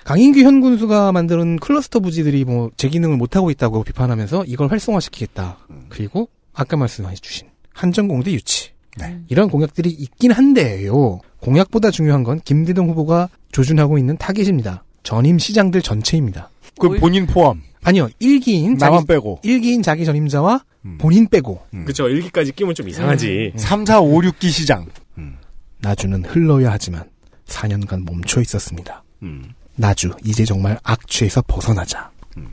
강인규 현 군수가 만드는 클러스터 부지들이 뭐제 기능을 못하고 있다고 비판하면서 이걸 활성화시키겠다. 음. 그리고 아까 말씀해주신 한정공대 유치. 네. 음. 이런 공약들이 있긴 한데요. 공약보다 중요한 건 김대동 후보가 조준하고 있는 타겟입니다 전임 시장들 전체입니다. 그 본인 포함. 아니요. 일기인 자기, 빼고. 일기인 자기 전임자와 음. 본인 빼고. 음. 그렇죠. 일기까지 끼면 좀 이상하지. 음. 3, 4, 5, 6기 시장. 음. 나주는 흘러야 하지만 4년간 멈춰 있었습니다. 음. 나주 이제 정말 악취에서 벗어나자. 음.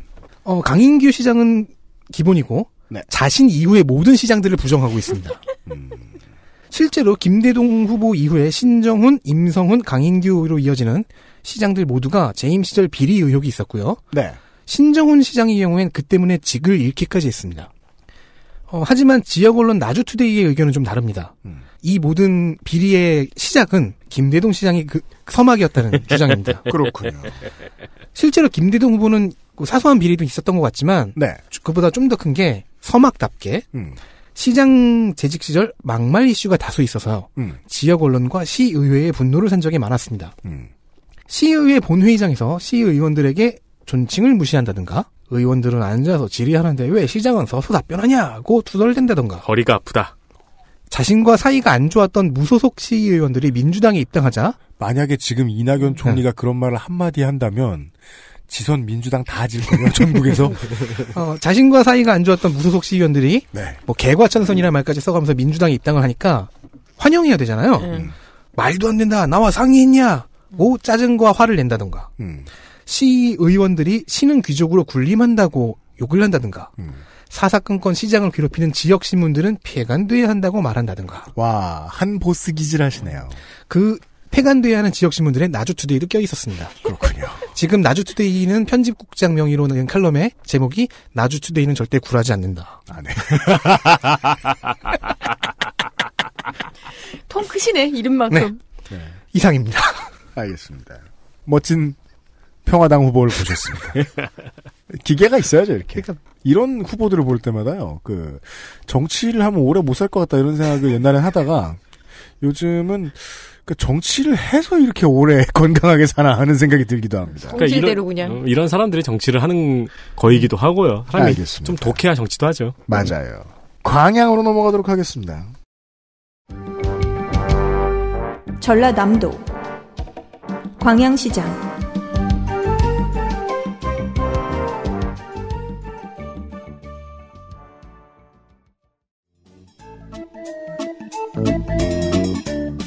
어, 강인규 시장은 기본이고 네. 자신 이후의 모든 시장들을 부정하고 있습니다. <laughs> 음. 실제로 김대동 후보 이후에 신정훈, 임성훈, 강인규로 이어지는 시장들 모두가 재임 시절 비리 의혹이 있었고요. 네. 신정훈 시장의 경우엔 그 때문에 직을 잃기까지 했습니다. 어, 하지만 지역 언론 나주투데이의 의견은 좀 다릅니다. 음. 이 모든 비리의 시작은 김대동 시장이 그 서막이었다는 <laughs> 주장입니다. 그렇군요. 실제로 김대동 후보는 뭐 사소한 비리도 있었던 것 같지만 네. 그보다 좀 더 큰 게 서막답게 음. 시장 재직 시절 막말 이슈가 다소 있어서 음. 지역 언론과 시의회의 분노를 산 적이 많았습니다. 음. 시의회 e 본회의장에서 시의원들에게 e 존칭을 무시한다든가 의원들은 앉아서 질의하는데 왜 시장은 서서 답변하냐고 투덜댄다던가 허리가 아프다. 자신과 사이가 안 좋았던 무소속 시의원들이 e 민주당에 입당하자 만약에 지금 이낙연 총리가 네. 그런 말을 한마디 한다면 지선 민주당 다질 거예요 전국에서 <laughs> 어, 자신과 사이가 안 좋았던 무소속 시의원들이 네. 뭐 개과천선이라는 말까지 써가면서 민주당에 입당을 하니까 환영해야 되잖아요 네. 음. 말도 안 된다 나와 상의했냐 오 짜증과 화를 낸다던가 음. 시의원들이 신흥 귀족으로 군림한다고 욕을 한다든가 음. 사사건건 시장을 괴롭히는 지역 신문들은 폐간돼야 한다고 말한다든가 와 한 보스 기질하시네요 그 폐간돼야 하는 지역 신문들의 나주투데이도 껴 있었습니다 그렇군요 지금 나주투데이는 편집국장 명의로 낸 칼럼의 제목이 나주투데이는 절대 굴하지 않는다 아, 네. <laughs> 통 크시네 이름만큼 네. 네. 이상입니다 <laughs> 알겠습니다. 멋진 평화당 후보를 보셨습니다. <laughs> 기계가 있어야죠, 이렇게. 그러니까 이런 후보들을 볼 때마다요, 그, 정치를 하면 오래 못 살 것 같다 이런 생각을 옛날에 하다가, 요즘은, 그 정치를 해서 이렇게 오래 <laughs> 건강하게 사나 하는 생각이 들기도 합니다. 그러니까, 그러니까 그냥. 어, 이런 사람들이 정치를 하는 거이기도 하고요. 사람이 알겠습니다. 좀 독해야 정치도 하죠. 맞아요. 광양으로 넘어가도록 하겠습니다. 전라남도 광양시장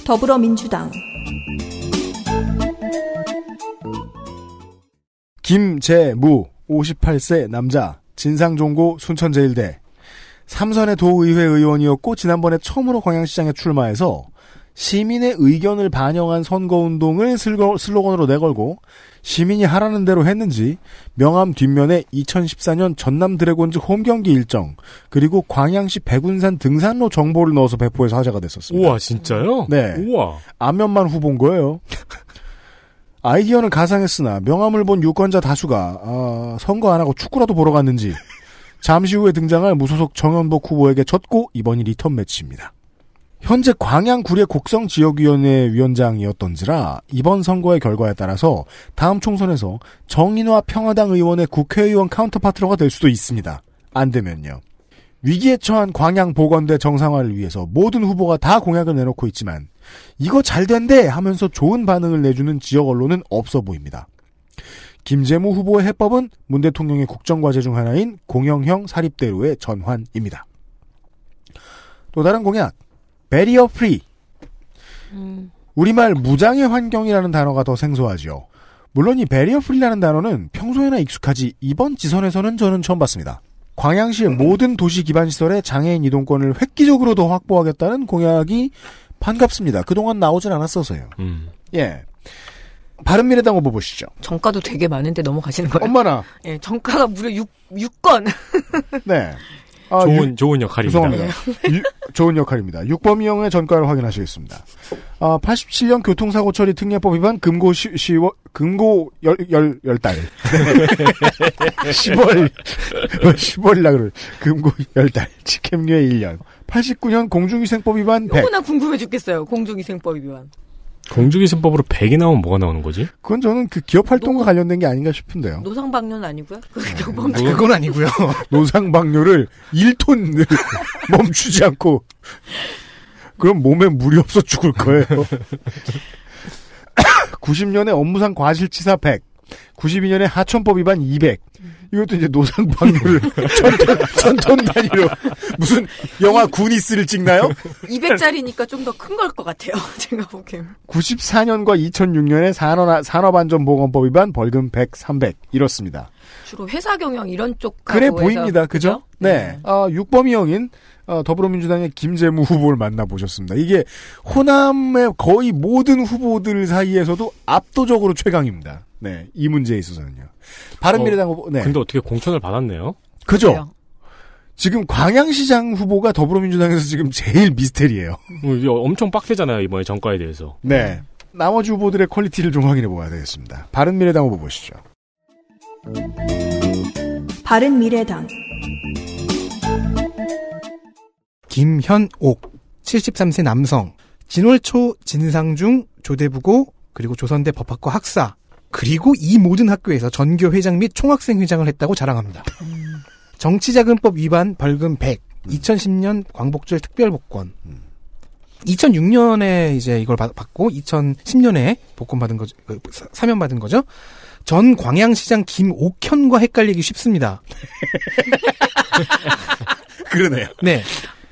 더불어민주당 김재무 58세 남자 진상종고 순천제일대 삼선의 도의회 의원이었고 지난번에 처음으로 광양시장에 출마해서 시민의 의견을 반영한 선거운동을 슬로건으로 내걸고 시민이 하라는 대로 했는지 명함 뒷면에 2014년 전남 드래곤즈 홈경기 일정 그리고 광양시 백운산 등산로 정보를 넣어서 배포해서 화제가 됐었습니다. 우와 진짜요? 네. 우와. 앞면만 후본 거예요. <laughs> 아이디어는 가상했으나 명함을 본 유권자 다수가 어, 선거 안 하고 축구라도 보러 갔는지 잠시 후에 등장할 무소속 정현복 후보에게 졌고 이번이 리턴 매치입니다. 현재 광양구례 곡성지역위원회 위원장이었던지라 이번 선거의 결과에 따라서 다음 총선에서 정인화 평화당 의원의 국회의원 카운터파트너가 될 수도 있습니다. 안 되면요. 위기에 처한 광양 보건대 정상화를 위해서 모든 후보가 다 공약을 내놓고 있지만 이거 잘 된대 하면서 좋은 반응을 내주는 지역 언론은 없어 보입니다. 김재무 후보의 해법은 문 대통령의 국정과제 중 하나인 공영형 사립대로의 전환입니다. 또 다른 공약 베리어 프리. 음. 우리말 무장의 환경이라는 단어가 더 생소하지요. 물론 이 베리어 프리라는 단어는 평소에나 익숙하지 이번 지선에서는 저는 처음 봤습니다. 광양시의 모든 도시 기반 시설의 장애인 이동권을 획기적으로 더 확보하겠다는 공약이 반갑습니다. 그동안 나오진 않았어서요. 음. 예. 바른미래당 후보 보시죠. 정가도 되게 많은데 넘어가시는 거예요. 엄마나. 예, 정가가 무려 6, 6건. 네. <laughs> 아, 좋은 네. 유, 좋은 역할입니다. 유, 좋은 역할입니다. 육범이형의 전과를 확인하시겠습니다. 아, 87년 교통사고 처리 특례법 위반 금고 시, 시월 금고 열열 열달 10월 <laughs> 10월이라 그럴 금고 열달 직행류의 1년 89년 공중위생법 위반 100. 나 궁금해 죽겠어요. 공중위생법 위반 공중기준법으로 100이 나오면 뭐가 나오는 거지? 그건 저는 그 기업 활동과 노, 관련된 게 아닌가 싶은데요. 노상방뇨는 아니고요? 그건, 네, 그건 아니고요. <laughs> 노상방뇨를 1톤 <laughs> 멈추지 않고 그럼 몸에 물이 없어 죽을 거예요. 90년에 <laughs> 업무상 과실치사 100, 92년에 하천법 위반 200, 이것도 이제 노상방뇨를 천톤 전톤 단위로 무슨 영화 군이스를 찍나요? 200짜리니까 좀 더 큰 걸 것 같아요. <laughs> 제가 보기엔. 94년과 2006년에 산업, 산업안전보건법 위반 벌금 100, 300 이렇습니다. 주로 회사 경영 이런 쪽 그래 보입니다. 그죠? 네. 네. 어, 육범이형인 어, 더불어민주당의 김재무 후보를 만나보셨습니다. 이게 호남의 거의 모든 후보들 사이에서도 압도적으로 최강입니다. 네, 이 문제에 있어서는요. 바른미래당 어, 후보. 네. 근데 어떻게 공천을 받았네요? 그죠. 지금 광양시장 후보가 더불어민주당에서 지금 제일 미스테리예요. 뭐 엄청 빡세잖아요 이번에 정과에 대해서. 네. 나머지 후보들의 퀄리티를 좀 확인해 보아야 되겠습니다. 바른미래당 후보 보시죠. 바른미래당 김현옥 73세 남성 진월초 진상중 조대부고 그리고 조선대 법학과 학사 그리고 이 모든 학교에서 전교 회장 및 총학생 회장을 했다고 자랑합니다. 정치자금법 위반 벌금 100, 2010년 음. 광복절 특별복권. 2006년에 음. 이제 이걸 받고 2010년에 복권 받은 거죠. 그 사면 받은 거죠. 전 광양시장 김옥현과 헷갈리기 쉽습니다. <laughs> 그러네요. 네.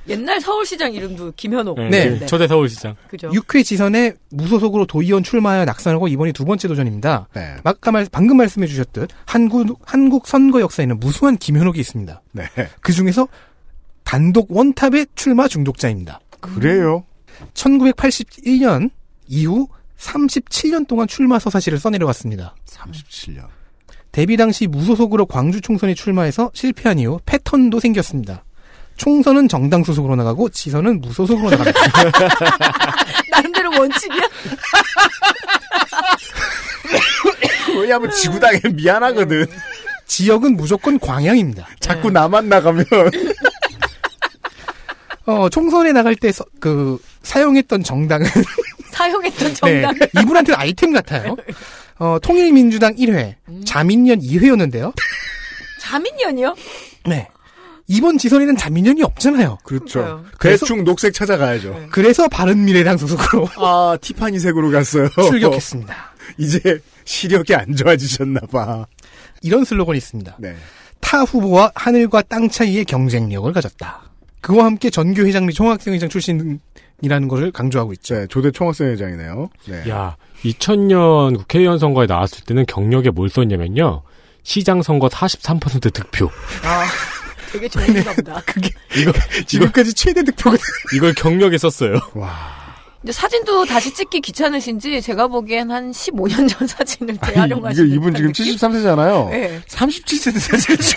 옛날 서울시장 이름도 김현옥. 네. 네. 그 네. 초대 서울시장. 그죠. 6회 지선에 무소속으로 도의원 출마하여 낙선하고 이번이 두 번째 도전입니다. 네. 아까 그 말, 방금 말씀해 주셨듯 한국, 한국 선거 역사에는 무수한 김현옥이 있습니다. 네. 그 중에서 단독 원탑의 출마 중독자입니다. 그래요? 1981년 이후 37년 동안 출마 서사시를 써내려왔습니다. 37년. 데뷔 당시 무소속으로 광주 총선에 출마해서 실패한 이후 패턴도 생겼습니다. 총선은 정당 소속으로 나가고 지선은 무소속으로 나갑니 <laughs> 나름대로 원칙이야. <laughs> 왜냐하면 지구당에 미안하거든. <laughs> 지역은 무조건 광양입니다. 자꾸 나만 나가면. 어, 총선에 나갈 때, 그, 사용했던 정당은. 사용했던 정당? 네, 이분한테는 아이템 같아요. 어, 통일민주당 1회, 음. 자민련 2회였는데요. 자민련이요? 네. 이번 지선에는 자민련이 없잖아요. 그렇죠. 그래서, 대충 녹색 찾아가야죠. 네. 그래서 바른미래당 소속으로 <laughs> 아 티파니색으로 갔어요. <laughs> 출격했습니다. <laughs> 이제 시력이 안 좋아지셨나 봐. 이런 슬로건이 있습니다. 네. 타 후보와 하늘과 땅 차이의 경쟁력을 가졌다. 그와 함께 전교 회장 및 총학생회장 출신이라는 것을 강조하고 있죠. 네, 조대 총학생회장이네요. 네. 야, 2000년 국회의원 선거에 나왔을 때는 경력에 뭘 썼냐면요. 시장 선거 43% 득표. 아. 되게 좋은가 다 <laughs> 그게 <laughs> 이거 지금까지 최대 득표거 <laughs> 이걸 경력에 썼어요. 와. 근데 사진도 다시 찍기 귀찮으신지 제가 보기엔 한 15년 전 사진을 재활용하시는 이분 지금 느낌? 73세잖아요. 네. 37세 사진을 지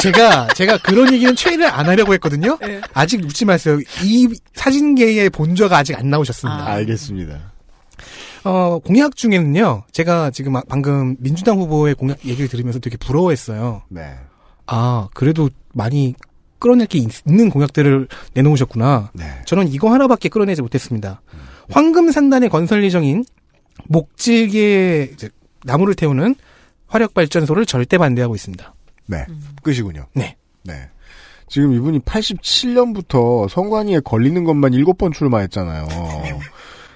제가 제가 그런 얘기는 최애를 안 하려고 했거든요. 네. 아직 웃지 마세요. 이 사진계의 본좌가 아직 안 나오셨습니다. 아, 알겠습니다. 어, 공약 중에는요. 제가 지금 방금 민주당 후보의 공약 얘기를 들으면서 되게 부러워했어요. 네. 아 그래도 많이 끌어낼 게 있, 는 공약들을 내놓으셨구나. 네. 저는 이거 하나밖에 끌어내지 못했습니다. 음. 황금산단의 건설 예정인 목질기에 나무를 태우는 화력발전소를 절대 반대하고 있습니다. 네. 음. 끝이군요. 네. 네. 지금 이분이 87년부터 선관위에 걸리는 것만 7번 출마했잖아요. <laughs>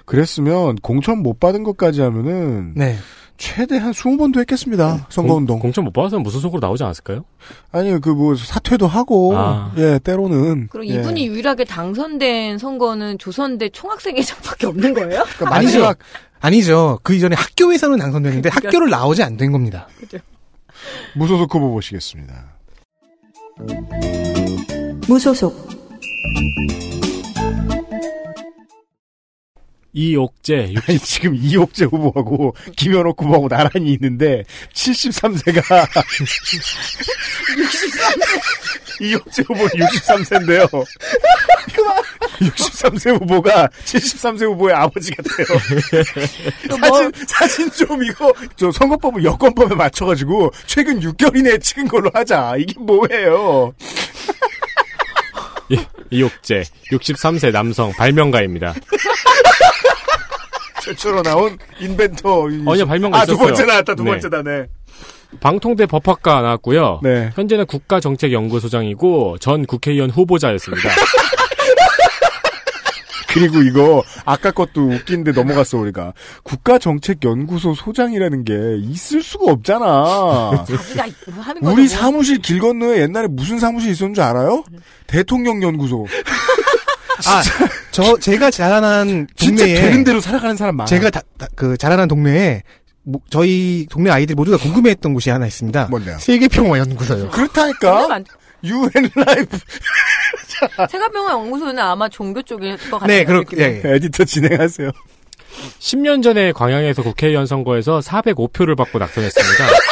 그랬으면 공천 못 받은 것까지 하면은 네. 최대한 20번도 했겠습니다. 음, 선거운동. 공, 천못 받아서 무슨 속으로 나오지 않았을까요? 아니그 뭐 사퇴도 하고, 아. 예, 때로는. 그럼 예. 이분이 유일하게 당선된 선거는 조선대 총학생회장밖에 없는 거예요? <laughs> 그러니까 마지막. 아니죠. 그 이전에 학교에서는 당선됐는데 그러니까. 학교를 나오지 안된 겁니다. 무소속 후보 보시겠습니다. 무소속. 이옥재 아니, 지금 이옥재 후보하고 <laughs> 김현옥 후보하고 나란히 있는데 73세가 63세 이옥재 후보 63세인데요. 그만. 63세 후보가 73세 후보의 아버지 같아요. 그 뭐 사진 사진 좀 이거 저 선거법을 여권법에 맞춰가지고 최근 6개월 이내에 찍은 걸로 하자. 이게 뭐예요? 이옥재 63세 남성 발명가입니다. <laughs> 최초로 나온 인벤터. 아니 어, 발명가 아, 두 번째 나왔다, 두 네. 번째다, 네. 방통대 법학과 나왔고요. 네. 현재는 국가정책연구소장이고 전 국회의원 후보자였습니다. <laughs> 그리고 이거 아까 것도 웃긴데 넘어갔어 우리가 국가정책연구소 소장이라는 게 있을 수가 없잖아. 우리 사무실 길 건너에 옛날에 무슨 사무실 있었는 줄 알아요? 대통령 연구소. 아, 저 제가 자라난 <laughs> 동네에 되는 대로 살아가는 사람 많아. 제가 다, 다, 그 자라난 동네에 뭐, 저희 동네 아이들 모두가 궁금해했던 곳이 하나 있습니다. 뭔데요? 세계평화 연구소요. 그렇다니까. 유엔 라이프. <laughs> 세계평화 연구소는 아마 종교 쪽일 것 같아요. 네, 그렇게 예, 예. 에디터 진행하세요. 10년 전에 광양에서 국회의원 선거에서 405표를 받고 낙선했습니다. <laughs>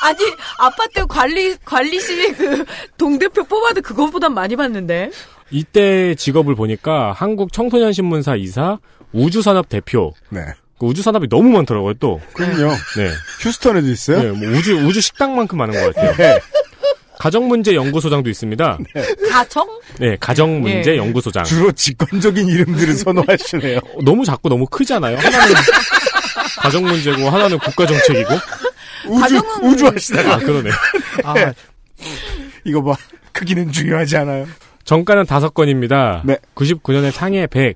아니 아파트 관리 관리실 그 동대표 뽑아도 그것보단 많이 받는데. 이때 직업을 보니까 한국 청소년 신문사 이사, 우주산업 대표. 네. 그 우주산업이 너무 많더라고요 또. 그럼요. 네. 휴스턴에도 있어요. 네, 뭐 우주 우주 식당만큼 많은 것 같아요. 네. 가정문제연구소장도 있습니다. 네. 가정? 네, 가정문제연구소장. 예. 주로 직관적인 이름들을 선호하시네요. 어, 너무 작고 너무 크잖아요. 하나는 가정문제고, 하나는 국가정책이고. 우주, 우주 하시다가. 아, 그러네. 아. <laughs> 이거 봐. 크기는 중요하지 않아요. 정가는 다섯 건입니다. 네. 99년에 상해 100,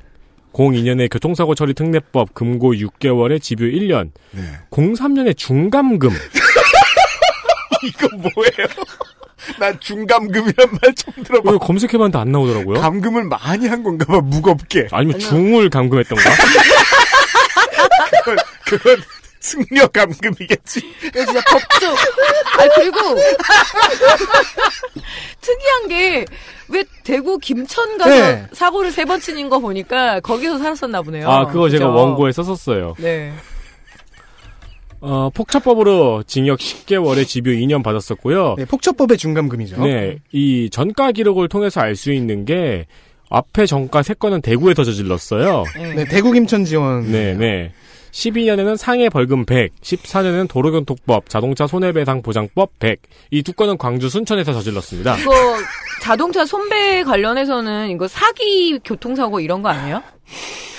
02년에 교통사고 처리 특례법, 금고 6개월에 집유 1년, 네. 03년에 중감금. <laughs> 이거 뭐예요? 난 중감금이란 말 처음 들어봐. 검색해봤는데 안 나오더라고요. 감금을 많이 한 건가 봐, 무겁게. 아니면 중을 감금했던가? 그건, 그건 승려 감금이겠지. 진짜 법조. <laughs> 아 그리고 특이한 게 왜 대구 김천 가서 네. 사고를 세 번 치는 거 보니까 거기서 살았었나 보네요. 아 그거 그죠? 제가 원고에 썼었어요. 네. 어, 폭처법으로 징역 10개월에 집유 2년 받았었고요. 네, 폭처법의 중감금이죠. 네, 이 전가 기록을 통해서 알 수 있는 게 앞에 전가 세 건은 대구에서 저질렀어요. 네. 네, 대구 김천 지원. 네, 네. 12년에는 상해 벌금 100, 14년에는 도로교통법, 자동차 손해배상 보장법 100. 이 두 건은 광주 순천에서 저질렀습니다. 이거 자동차 손배 관련해서는 이거 사기 교통사고 이런 거 아니에요?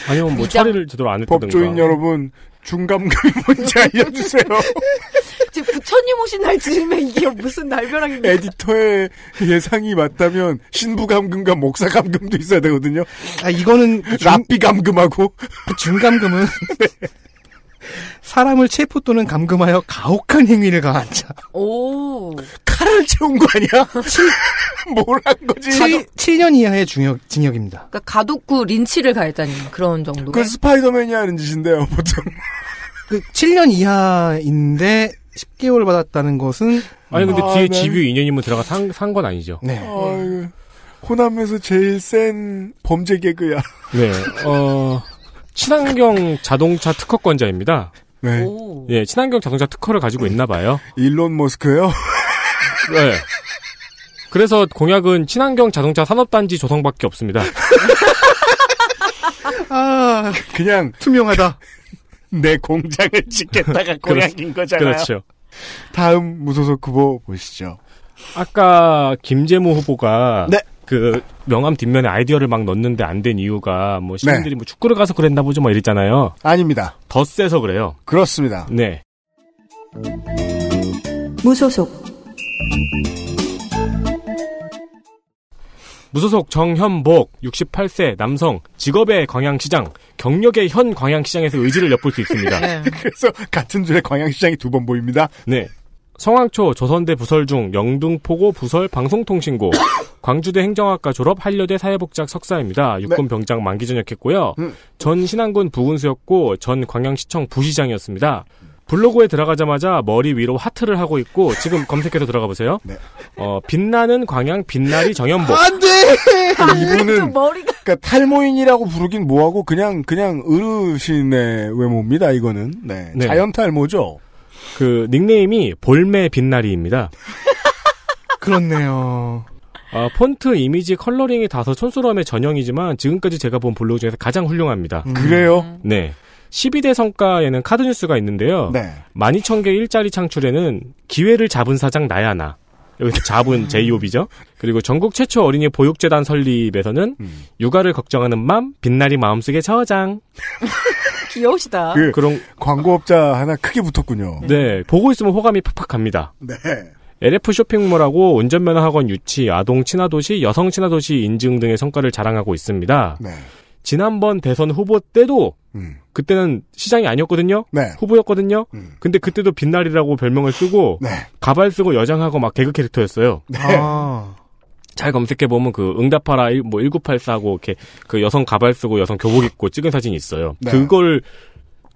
아니면 뭐 처리를 제대로 안 했다든가. 법조인 여러분 중감금이 뭔지 <laughs> 알려주세요. 하님 오신 날 즈음에 이게 무슨 날벼락입니까? 에디터의 예상이 맞다면 신부 감금과 목사 감금도 있어야 되거든요. 아 이거는 랍비 그 감금하고 그 중감금은 네. <laughs> 사람을 체포 또는 감금하여 가혹한 행위를 가한 자. 오. 칼을 채운 거 아니야? <laughs> 뭘 한 거지? 7, 7년 이하의 중역, 징역입니다. 그러니까 가독구 린치를 가했다니 그런 정도. 그 스파이더맨이 하는 짓인데요, 보통. 그 7년 이하인데 10개월 받았다는 것은 아니 근데 음. 아, 뒤에 난... 집유 2년이면 들어가 산건 아니죠. 네. 아, 네. 호남에서 제일 센 범죄 개그야. 네. 어 친환경 자동차 특허권자입니다. 네. 오. 예, 친환경 자동차 특허를 가지고 있나 봐요. 일론 머스크요? 네. 그래서 공약은 친환경 자동차 산업단지 조성밖에 없습니다. 아, 그냥 투명하다. <laughs> 내 공장을 짓겠다가 고향인 <laughs> 거잖아요. 그렇죠. 다음 무소속 후보 보시죠. 아까 김재무 후보가 네. 그 명함 뒷면에 아이디어를 막 넣는데 안 된 이유가 뭐 네. 시민들이 네. 뭐 축구를 가서 그랬나 보죠 막 뭐 이랬잖아요. 아닙니다. 더 세서 그래요. 그렇습니다. 네. 무소속 무소속 정현복 68세 남성 직업의 광양시장 경력의 현 광양시장에서 의지를 엿볼 수 있습니다. <laughs> 네. <laughs> 그래서 같은 줄에 광양시장이 두 번 보입니다. 네. 성황초 조선대 부설 중 영등포고 부설 방송통신고 <coughs> 광주대 행정학과 졸업 한려대 사회복지학 석사입니다. 네. 육군 병장 만기 전역했고요. 음. 전 신안군 부군수였고 전 광양시청 부시장이었습니다. 블로그에 들어가자마자 머리 위로 하트를 하고 있고 지금 <laughs> 검색해서 들어가 보세요. 네. 어, 빛나는 광양 빛나리 정연복. 안 돼. 아, 이분은 머리가 그러니까 탈모인이라고 부르긴 뭐하고 그냥 그냥 어르신의 외모입니다. 이거는. 네. 네. 자연 탈모죠. 그 닉네임이 볼메 빛나리입니다. <laughs> 그렇네요. 아, 폰트, 이미지, 컬러링이 다소 촌스러움의 전형이지만 지금까지 제가 본 블로그 중에서 가장 훌륭합니다. 음. 그래요? 네. 12대 성과에는 카드뉴스가 있는데요. 네. 12,000개 일자리 창출에는 기회를 잡은 사장 나야나. 여기 잡은 음. 제이홉이죠. 그리고 전국 최초 어린이 보육재단 설립에서는 음. 육아를 걱정하는 맘, 빛나리 마음속의 저장. <laughs> 귀여우시다. 그, 그런 광고업자 하나 크게 붙었군요. 네, 네 보고 있으면 호감이 팍팍 갑니다. 네. LF 쇼핑몰하고 운전면허 학원 유치, 아동 친화도시, 여성 친화도시 인증 등의 성과를 자랑하고 있습니다. 네. 지난번 대선 후보 때도 음. 그때는 시장이 아니었거든요. 네. 후보였거든요. 음. 근데 그때도 빛날이라고 별명을 쓰고 네. 가발 쓰고 여장하고 막 개그 캐릭터였어요. 네. 아. 잘 검색해 보면 그 응답하라 뭐 1984하고 이렇게 그 여성 가발 쓰고 여성 교복 입고 찍은 사진이 있어요. 네. 그걸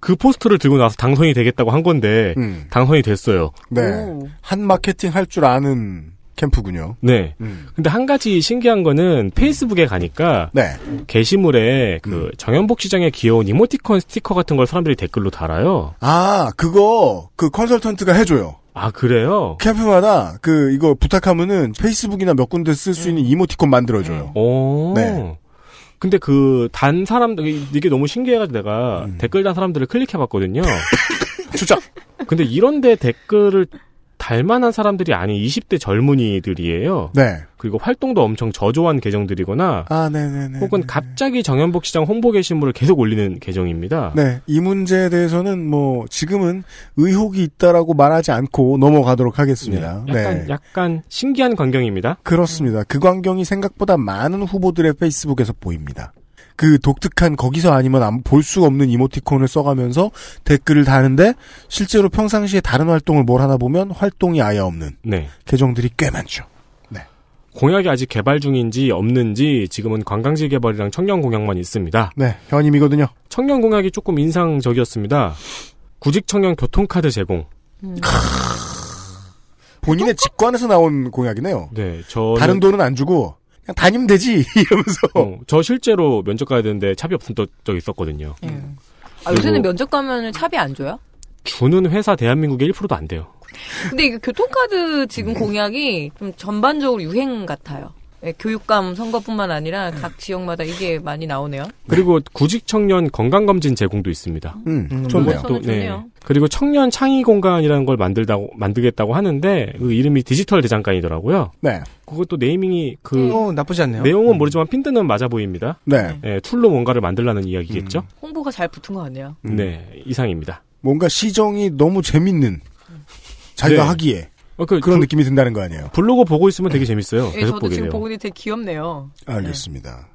그 포스터를 들고 나서 당선이 되겠다고 한 건데 음. 당선이 됐어요. 네. 오. 한 마케팅 할 줄 아는 캠프군요. 네. 음. 근데 한 가지 신기한 거는 페이스북에 가니까 네. 게시물에 그 음. 정현복 시장의 귀여운 이모티콘 스티커 같은 걸 사람들이 댓글로 달아요. 아, 그거 그 컨설턴트가 해줘요. 아 그래요? 캠프마다 그 이거 부탁하면은 페이스북이나 몇 군데 쓸 수 있는 이모티콘 만들어줘요. 오. 네. 근데 그 단 사람 이게 너무 신기해가지고 내가 음. 댓글 단 사람들을 클릭해봤거든요. 주작. <laughs> 근데 이런데 댓글을 달만한 사람들이 아닌 20대 젊은이들이에요. 네. 그리고 활동도 엄청 저조한 계정들이거나 아, 네네네. 네, 네, 혹은 네, 갑자기 정현복 시장 홍보 게시물을 계속 올리는 계정입니다. 네. 이 문제에 대해서는 뭐 지금은 의혹이 있다라고 말하지 않고 넘어가도록 하겠습니다. 네. 약간, 네. 약간 신기한 광경입니다. 그렇습니다. 그 광경이 생각보다 많은 후보들의 페이스북에서 보입니다. 그 독특한 거기서 아니면 볼 수 없는 이모티콘을 써가면서 댓글을 다는데 실제로 평상시에 다른 활동을 뭘 하나 보면 활동이 아예 없는 네. 계정들이 꽤 많죠. 네. 공약이 아직 개발 중인지 없는지 지금은 관광지 개발이랑 청년 공약만 있습니다. 네, 현임이거든요. 청년 공약이 조금 인상적이었습니다. 구직 청년 교통카드 제공. 음. 본인의 직관에서 나온 공약이네요. 네, 저 다른 돈은 안 주고 그냥 다니면 되지 <laughs> 이러면서. 어, 저 실제로 면접 가야 되는데 차비 없은 적 있었거든요. 예. 음. 아, 요새는 면접 가면 은 차비 안 줘요? 주는 회사 대한민국의 1%도 안 돼요. 근데 이 교통카드 지금 음. 공약이 좀 전반적으로 유행 같아요. 네, 교육감 선거뿐만 아니라 각 지역마다 이게 많이 나오네요. 그리고 구직 청년 건강검진 제공도 있습니다. 음, 음. 좋네요. 네. 그리고 청년 창의 공간이라는 걸 만들다고 만들겠다고 하는데 그 이름이 디지털 대장간이더라고요. 네. 그것도 네이밍이 그 음. 어, 나쁘지 않네요. 내용은 음. 모르지만 핀드는 맞아 보입니다. 네. 네. 툴로 뭔가를 만들라는 이야기겠죠. 음, 홍보가 잘 붙은 것 같네요. 네, 이상입니다. 뭔가 시정이 너무 재밌는 자기가 네. 하기에 어, 그, 런 느낌이 든다는 거 아니에요? 블로그 보고 있으면 되게 네. 재밌어요. 예, 저도 지금 보고 있는데 되게 귀엽네요. 아, 네. 알겠습니다.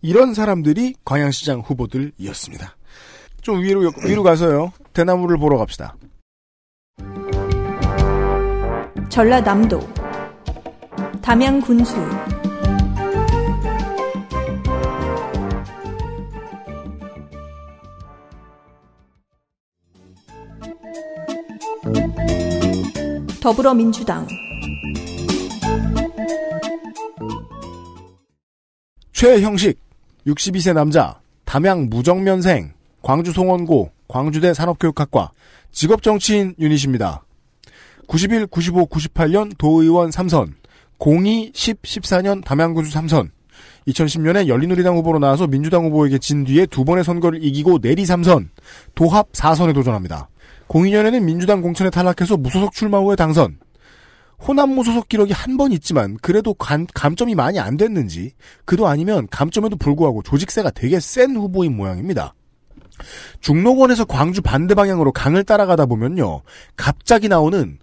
이런 사람들이 광양시장 후보들이었습니다. 좀 위로 위로 가서요. 대나무를 보러 갑시다. 전라남도 담양군수 더불어민주당 최형식 62세 남자 담양 무정면생 광주 송원고 광주대 산업교육학과 직업정치인 유닛입니다. 91, 95, 98년 도의원 3선 02, 10, 14년 담양군수 3선 2010년에 열린우리당 후보로 나와서 민주당 후보에게 진 뒤에 두 번의 선거를 이기고 내리 3선 도합 4선에 도전합니다. 02년에는 민주당 공천에 탈락해서 무소속 출마 후에 당선. 호남 무소속 기록이 한 번 있지만 그래도 감, 감점이 많이 안 됐는지 그도 아니면 감점에도 불구하고 조직세가 되게 센 후보인 모양입니다. 중록원에서 광주 반대 방향으로 강을 따라가다 보면요. 갑자기 나오는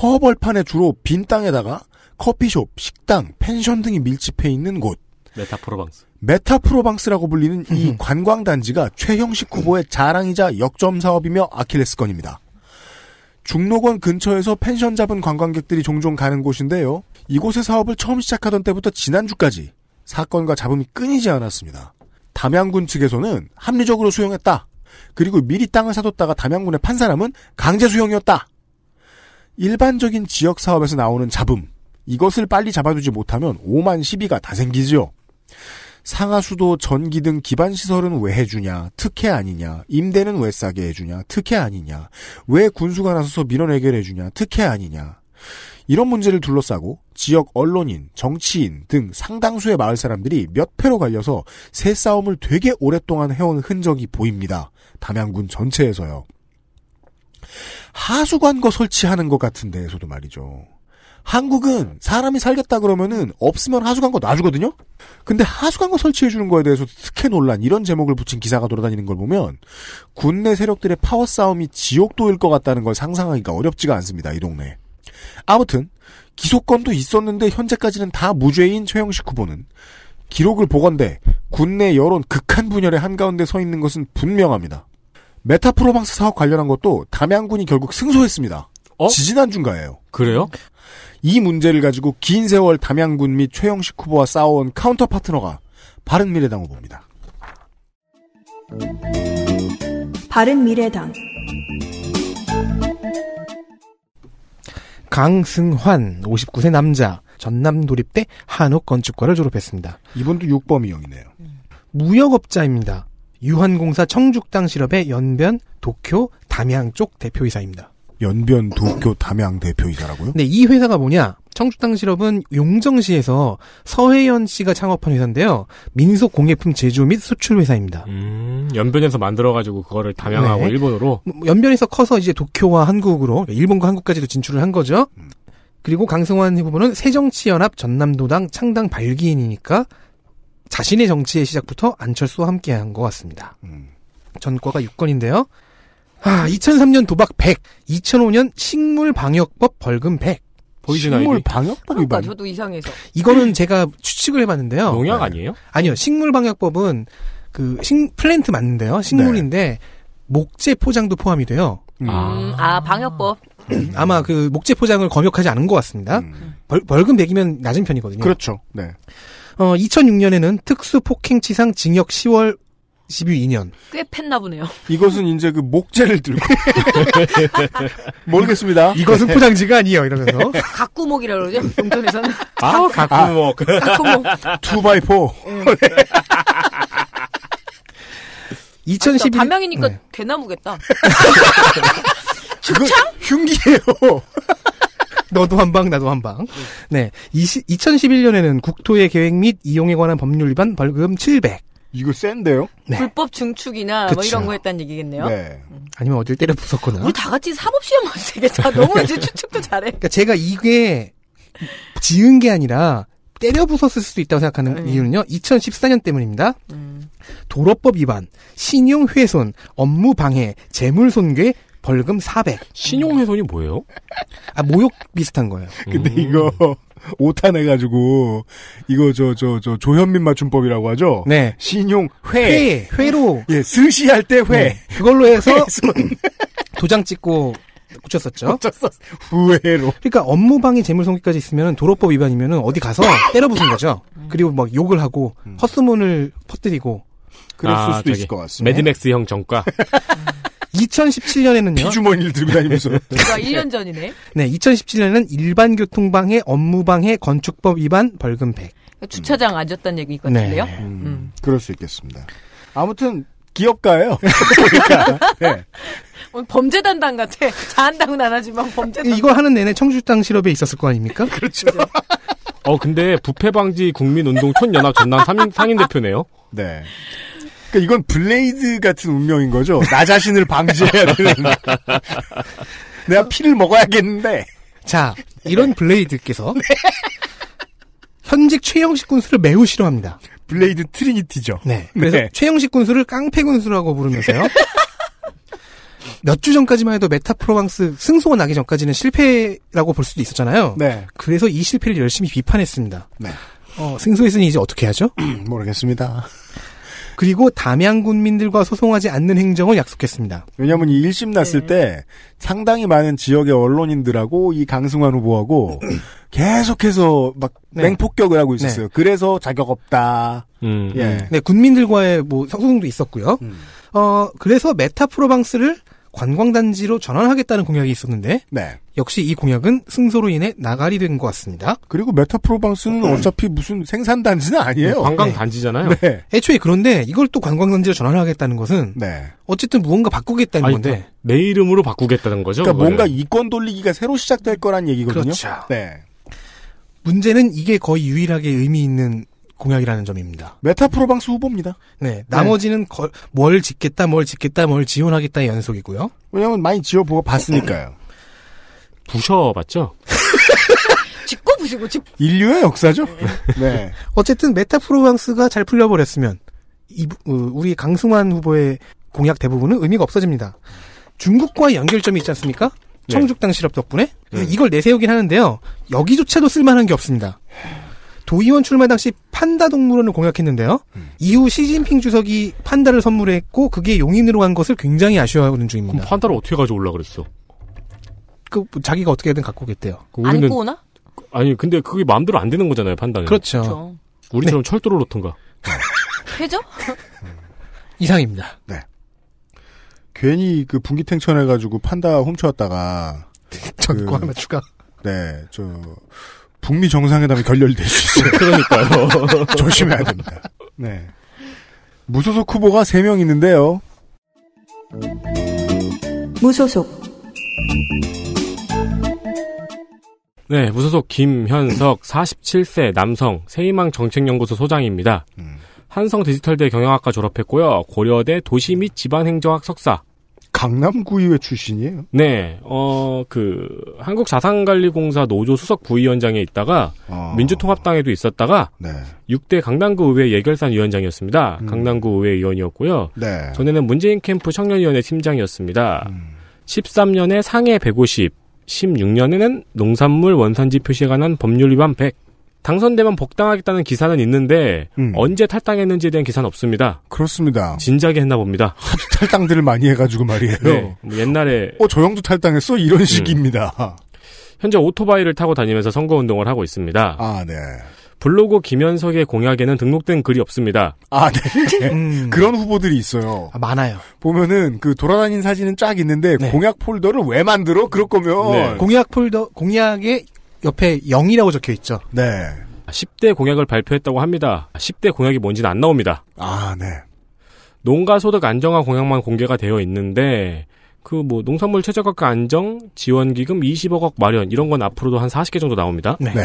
허벌판에 주로 빈 땅에다가 커피숍, 식당, 펜션 등이 밀집해 있는 곳. 메타프로방스. 메타프로방스라고 불리는 이 관광단지가 최형식 후보의 자랑이자 역점 사업이며 아킬레스건입니다. 중록원 근처에서 펜션 잡은 관광객들이 종종 가는 곳인데요. 이곳의 사업을 처음 시작하던 때부터 지난주까지 사건과 잡음이 끊이지 않았습니다. 담양군 측에서는 합리적으로 수용했다. 그리고 미리 땅을 사뒀다가 담양군에 판 사람은 강제 수용이었다. 일반적인 지역 사업에서 나오는 잡음, 이것을 빨리 잡아주지 못하면 오만 시비가 다 생기지요. 상하수도 전기 등 기반 시설은 왜 해주냐? 특혜 아니냐? 임대는 왜 싸게 해주냐? 특혜 아니냐? 왜 군수가 나서서 민원 해결해주냐? 특혜 아니냐? 이런 문제를 둘러싸고 지역 언론인, 정치인 등 상당수의 마을 사람들이 몇 회로 갈려서 새 싸움을 되게 오랫동안 해온 흔적이 보입니다. 담양군 전체에서요. 하수관거 설치하는 것 같은 데에서도 말이죠. 한국은 사람이 살겠다 그러면은 없으면 하수관거 놔주거든요? 근데 하수관거 설치해주는 거에 대해서 특혜 논란, 이런 제목을 붙인 기사가 돌아다니는 걸 보면 군내 세력들의 파워 싸움이 지옥도일 것 같다는 걸 상상하기가 어렵지가 않습니다, 이 동네에. 아무튼, 기소권도 있었는데 현재까지는 다 무죄인 최영식 후보는 기록을 보건대 군내 여론 극한 분열의 한가운데 서 있는 것은 분명합니다. 메타프로방스 사업 관련한 것도 담양군이 결국 승소했습니다. 어? 지지난 중가예요. 그래요? 이 문제를 가지고 긴 세월 담양군 및 최영식 후보와 싸워온 카운터 파트너가 바른미래당 후보입니다. 바른미래당 강승환 59세 남자 전남 도립대 한옥건축과를 졸업했습니다. 이분도 6범위형이네요. 무역업자입니다. 유한공사 청죽당 실업의 연변 도쿄 담양 쪽 대표이사입니다. 연변 도쿄 담양 대표이사라고요? 네, 이 회사가 뭐냐? 청주당 실업은 용정시에서 서혜연 씨가 창업한 회사인데요. 민속 공예품 제조 및 수출 회사입니다. 음, 연변에서 만들어가지고 그거를 담양하고 네. 일본으로? 뭐, 뭐, 연변에서 커서 이제 도쿄와 한국으로, 일본과 한국까지도 진출을 한 거죠. 음. 그리고 강승환 후보는 새정치연합 전남도당 창당 발기인이니까 자신의 정치의 시작부터 안철수와 함께한 것 같습니다. 음. 전과가 6건인데요. 아, 2003년 도박 100, 2005년 식물방역법 벌금 100. 이 식물 방역법 위반. 그러니까 저도 이상해서. 이거는 제가 추측을 해봤는데요. 농약 네. 아니에요? 아니요. 식물 방역법은 그 식, 플랜트 맞는데요. 식물인데 네. 목재 포장도 포함이 돼요. 음. 아. 아 방역법. 음, 아마 그 목재 포장을 검역하지 않은 것 같습니다. 음. 벌, 벌금 100이면 낮은 편이거든요. 그렇죠. 네. 어, 2006년에는 특수 폭행치상 징역 10월 12년. 꽤 팼나 보네요. <laughs> 이것은 이제 그 목재를 들고. <laughs> 모르겠습니다. 이것은 네. 포장지가 아니에요. 이러면서. <laughs> 각구목이라고 그러죠? 용전에서는. 아, 아, 각구목. 예. 네. 아, 각구목. 2바이포 2012. 반명이니까 네. 개나무겠다. 죽창? 흉기예요. 너도 한 방, 나도 한 방. 네. 20, 2011년에는 국토의 계획 및 이용에 관한 법률 위반 벌금 700. 이거 센데요? 네. 불법 중축이나 뭐 그쵸. 뭐 이런 거 했다는 얘기겠네요. 네. 음. 아니면 어딜 때려 부쉈거나. 우리 다 같이 사법 시험 하 되겠다. 너무 이제 추측도 잘해. 그러니까 제가 이게 지은 게 아니라 때려 부쉈을 수도 있다고 생각하는 음. 이유는요. 2014년 때문입니다. 음. 도로법 위반, 신용 훼손, 업무 방해, 재물 손괴, 벌금 400. 신용 훼손이 뭐예요? 아 모욕 비슷한 거예요. 근데 음. 이거 <laughs> 오탄 해가지고 이거 저 저 저 조현민 맞춤법이라고 하죠. 네. 신용 회, 회 회로 예 스시 할때 회. 네. 그걸로 해서 <laughs> <laughs> 도장 찍고 고쳤었죠. 고쳤었 후회로. 그러니까 업무방해 재물손괴까지 있으면 도로법 위반이면 어디 가서 때려 부순 거죠. 그리고 막 욕을 하고 음. 헛소문을 퍼뜨리고. 그랬을 아, 수도 있을 것 같습니다. 매드맥스 형 정과. 2017년에는요. 비주머니를 들고 다니면서. 그러니까 <laughs> 1년 아, 전이네. 네, 2017년에는 일반 교통방해, 업무방해, 건축법 위반, 벌금 100. 그러니까 주차장 음. 앉았다는 얘기일 것 같은데요? 네. 음, 음. 그럴 수 있겠습니다. 아무튼, 기업가예요. 그러니까. <laughs> 네. 뭐 범죄 담당 같아. 자한당은 안 하지만 범죄 담당. 이거 하는 내내 청주당 실업에 있었을 거 아닙니까? <laughs> 그렇죠. 어, 근데 부패방지 국민운동 촌연합 전남 상인대표네요 네. 그러니까 이건 블레이드 같은 운명인 거죠. 나 자신을 방지해야 되는. <laughs> 내가 피를 먹어야겠는데. 자, 이런 네. 블레이드께서 <laughs> 네. 현직 최영식 군수를 매우 싫어합니다. 블레이드 트리니티죠. 네. 그래서 네. 최영식 군수를 깡패 군수라고 부르면서요. <laughs> 몇 주 전까지만 해도 메타프로방스 승소가 나기 전까지는 실패라고 볼 수도 있었잖아요. 네. 그래서 이 실패를 열심히 비판했습니다. 네. 어, 승소했으니 이제 어떻게 하죠? <clears throat> 모르겠습니다. 그리고 담양 군민들과 소송하지 않는 행정을 약속했습니다. 왜냐하면 이 1심 났을 네. 때 상당히 많은 지역의 언론인들하고 이 강승환 후보하고 <clears throat> 계속해서 막 네. 맹폭격을 하고 있었어요. 네. 그래서 자격 없다. 음, 예. 음. 네, 군민들과의 뭐 소송도 있었고요. 음. 어, 그래서 메타프로방스를 관광단지로 전환하겠다는 공약이 있었는데 네. 역시 이 공약은 승소로 인해 나가리된것 같습니다. 그리고 메타프로방스는 음. 어차피 무슨 생산단지는 아니에요. 네, 관광단지잖아요. 네. 애초에 그런데 이걸 또 관광단지로 전환하겠다는 것은 네. 어쨌든 무언가 바꾸겠다는 아니, 건데 그러니까 내 이름으로 바꾸겠다는 거죠. 그러니까 그거 뭔가 이권 돌리기가 새로 시작될 거란 얘기거든요. 그렇죠. 네. 문제는 이게 거의 유일하게 의미 있는 공약이라는 점입니다. 메타프로 방스 후보입니다. 네, 네. 나머지는 네. 거, 뭘 짓겠다, 뭘 짓겠다, 뭘 지원하겠다 연속이고요. 왜냐하면 많이 지어보고 봤으니까요. 부셔봤죠. <laughs> 짓고 부시고 짓. 인류의 역사죠. 네. 네. 어쨌든 메타프로 방스가잘 풀려버렸으면 이, 어, 우리 강승환 후보의 공약 대부분은 의미가 없어집니다. 중국과의 연결점이 있지 않습니까? 네. 청죽당 실업 덕분에 네. 이걸 내세우긴 하는데요. 여기조차도 쓸만한 게 없습니다. 도의원 출마 당시 판다 동물원을 공약했는데요. 음. 이후 시진핑 주석이 판다를 선물했고 그게 용인으로 간 것을 굉장히 아쉬워하는 중입니다. 그럼 판다를 어떻게 가져올라 그랬어? 그 뭐 자기가 어떻게든 갖고 오겠대요. 그 우리는, 안고 오나? 아니 근데 그게 마음대로 안 되는 거잖아요 판다는. 그렇죠. 그렇죠. 우리처럼 네. 철도로 놓던가. <laughs> 해죠? <laughs> 이상입니다. 네. 괜히 그 분기탱천해가지고 판다 훔쳐왔다가 전과 <laughs> 그, 하나 추가. 네, 저 북미 정상회담이 결렬될 수 있어요. <laughs> 그러니까요. <laughs> 조심해야 됩니다. 네. 무소속 후보가 3명 있는데요. 무소속 네, 무소속 김현석 47세 남성 세희망 정책연구소 소장입니다. 음. 한성 디지털대 경영학과 졸업했고요. 고려대 도시 및 지방행정학 석사, 강남구의회 출신이에요? 네, 어, 그, 한국자산관리공사 노조 수석 부위원장에 있다가, 어... 민주통합당에도 있었다가, 네. 6대 강남구의회 예결산 위원장이었습니다. 음... 강남구의회 의원이었고요. 네. 전에는 문재인 캠프 청년위원회 팀장이었습니다. 음... 13년에 상해 150, 16년에는 농산물 원산지 표시에 관한 법률 위반 100, 당선되면 복당하겠다는 기사는 있는데 음. 언제 탈당했는지에 대한 기사는 없습니다. 그렇습니다. 진작에 했나 봅니다. 탈당들을 많이 해가지고 말이에요. 네, 뭐 옛날에 어조영도 탈당했어 이런 음. 식입니다. 현재 오토바이를 타고 다니면서 선거 운동을 하고 있습니다. 아 네. 블로그 김현석의 공약에는 등록된 글이 없습니다. 아, 네. <laughs> 음. 그런 후보들이 있어요. 아, 많아요. 보면은 그 돌아다닌 사진은 쫙 있는데 네. 공약 폴더를 왜 만들어? 그럴 거면 네. 공약 폴더 공약에 옆에 0이라고 적혀 있죠. 네. 10대 공약을 발표했다고 합니다. 10대 공약이 뭔지는 안 나옵니다. 아, 네. 농가소득 안정화 공약만 공개가 되어 있는데, 그 뭐 농산물 최저가가 안정, 지원기금 20억 원 마련, 이런 건 앞으로도 한 40개 정도 나옵니다. 네. 네.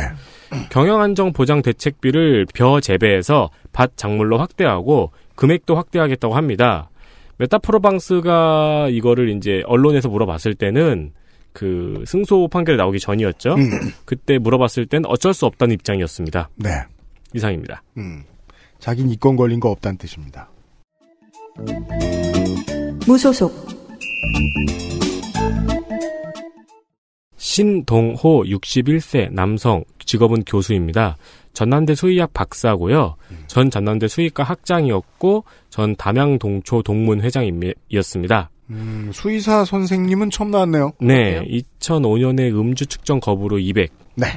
경영안정 보장 대책비를 벼재배해서밭 작물로 확대하고, 금액도 확대하겠다고 합니다. 메타프로방스가 이거를 이제 언론에서 물어봤을 때는 그 승소 판결이 나오기 전이었죠. 음. 그때 물어봤을 땐 어쩔 수 없다는 입장이었습니다. 네. 이상입니다. 음. 자긴 이권 걸린 거 없다는 뜻입니다. 무소속 신동호 61세 남성 직업은 교수입니다. 전남대 수의학 박사고요. 음. 전 전남대 수의과 학장이었고 전 담양동초 동문회장이었습니다. 음, 수의사 선생님은 처음 나왔네요. 네, 2005년에 음주 측정 거부로 200. 네.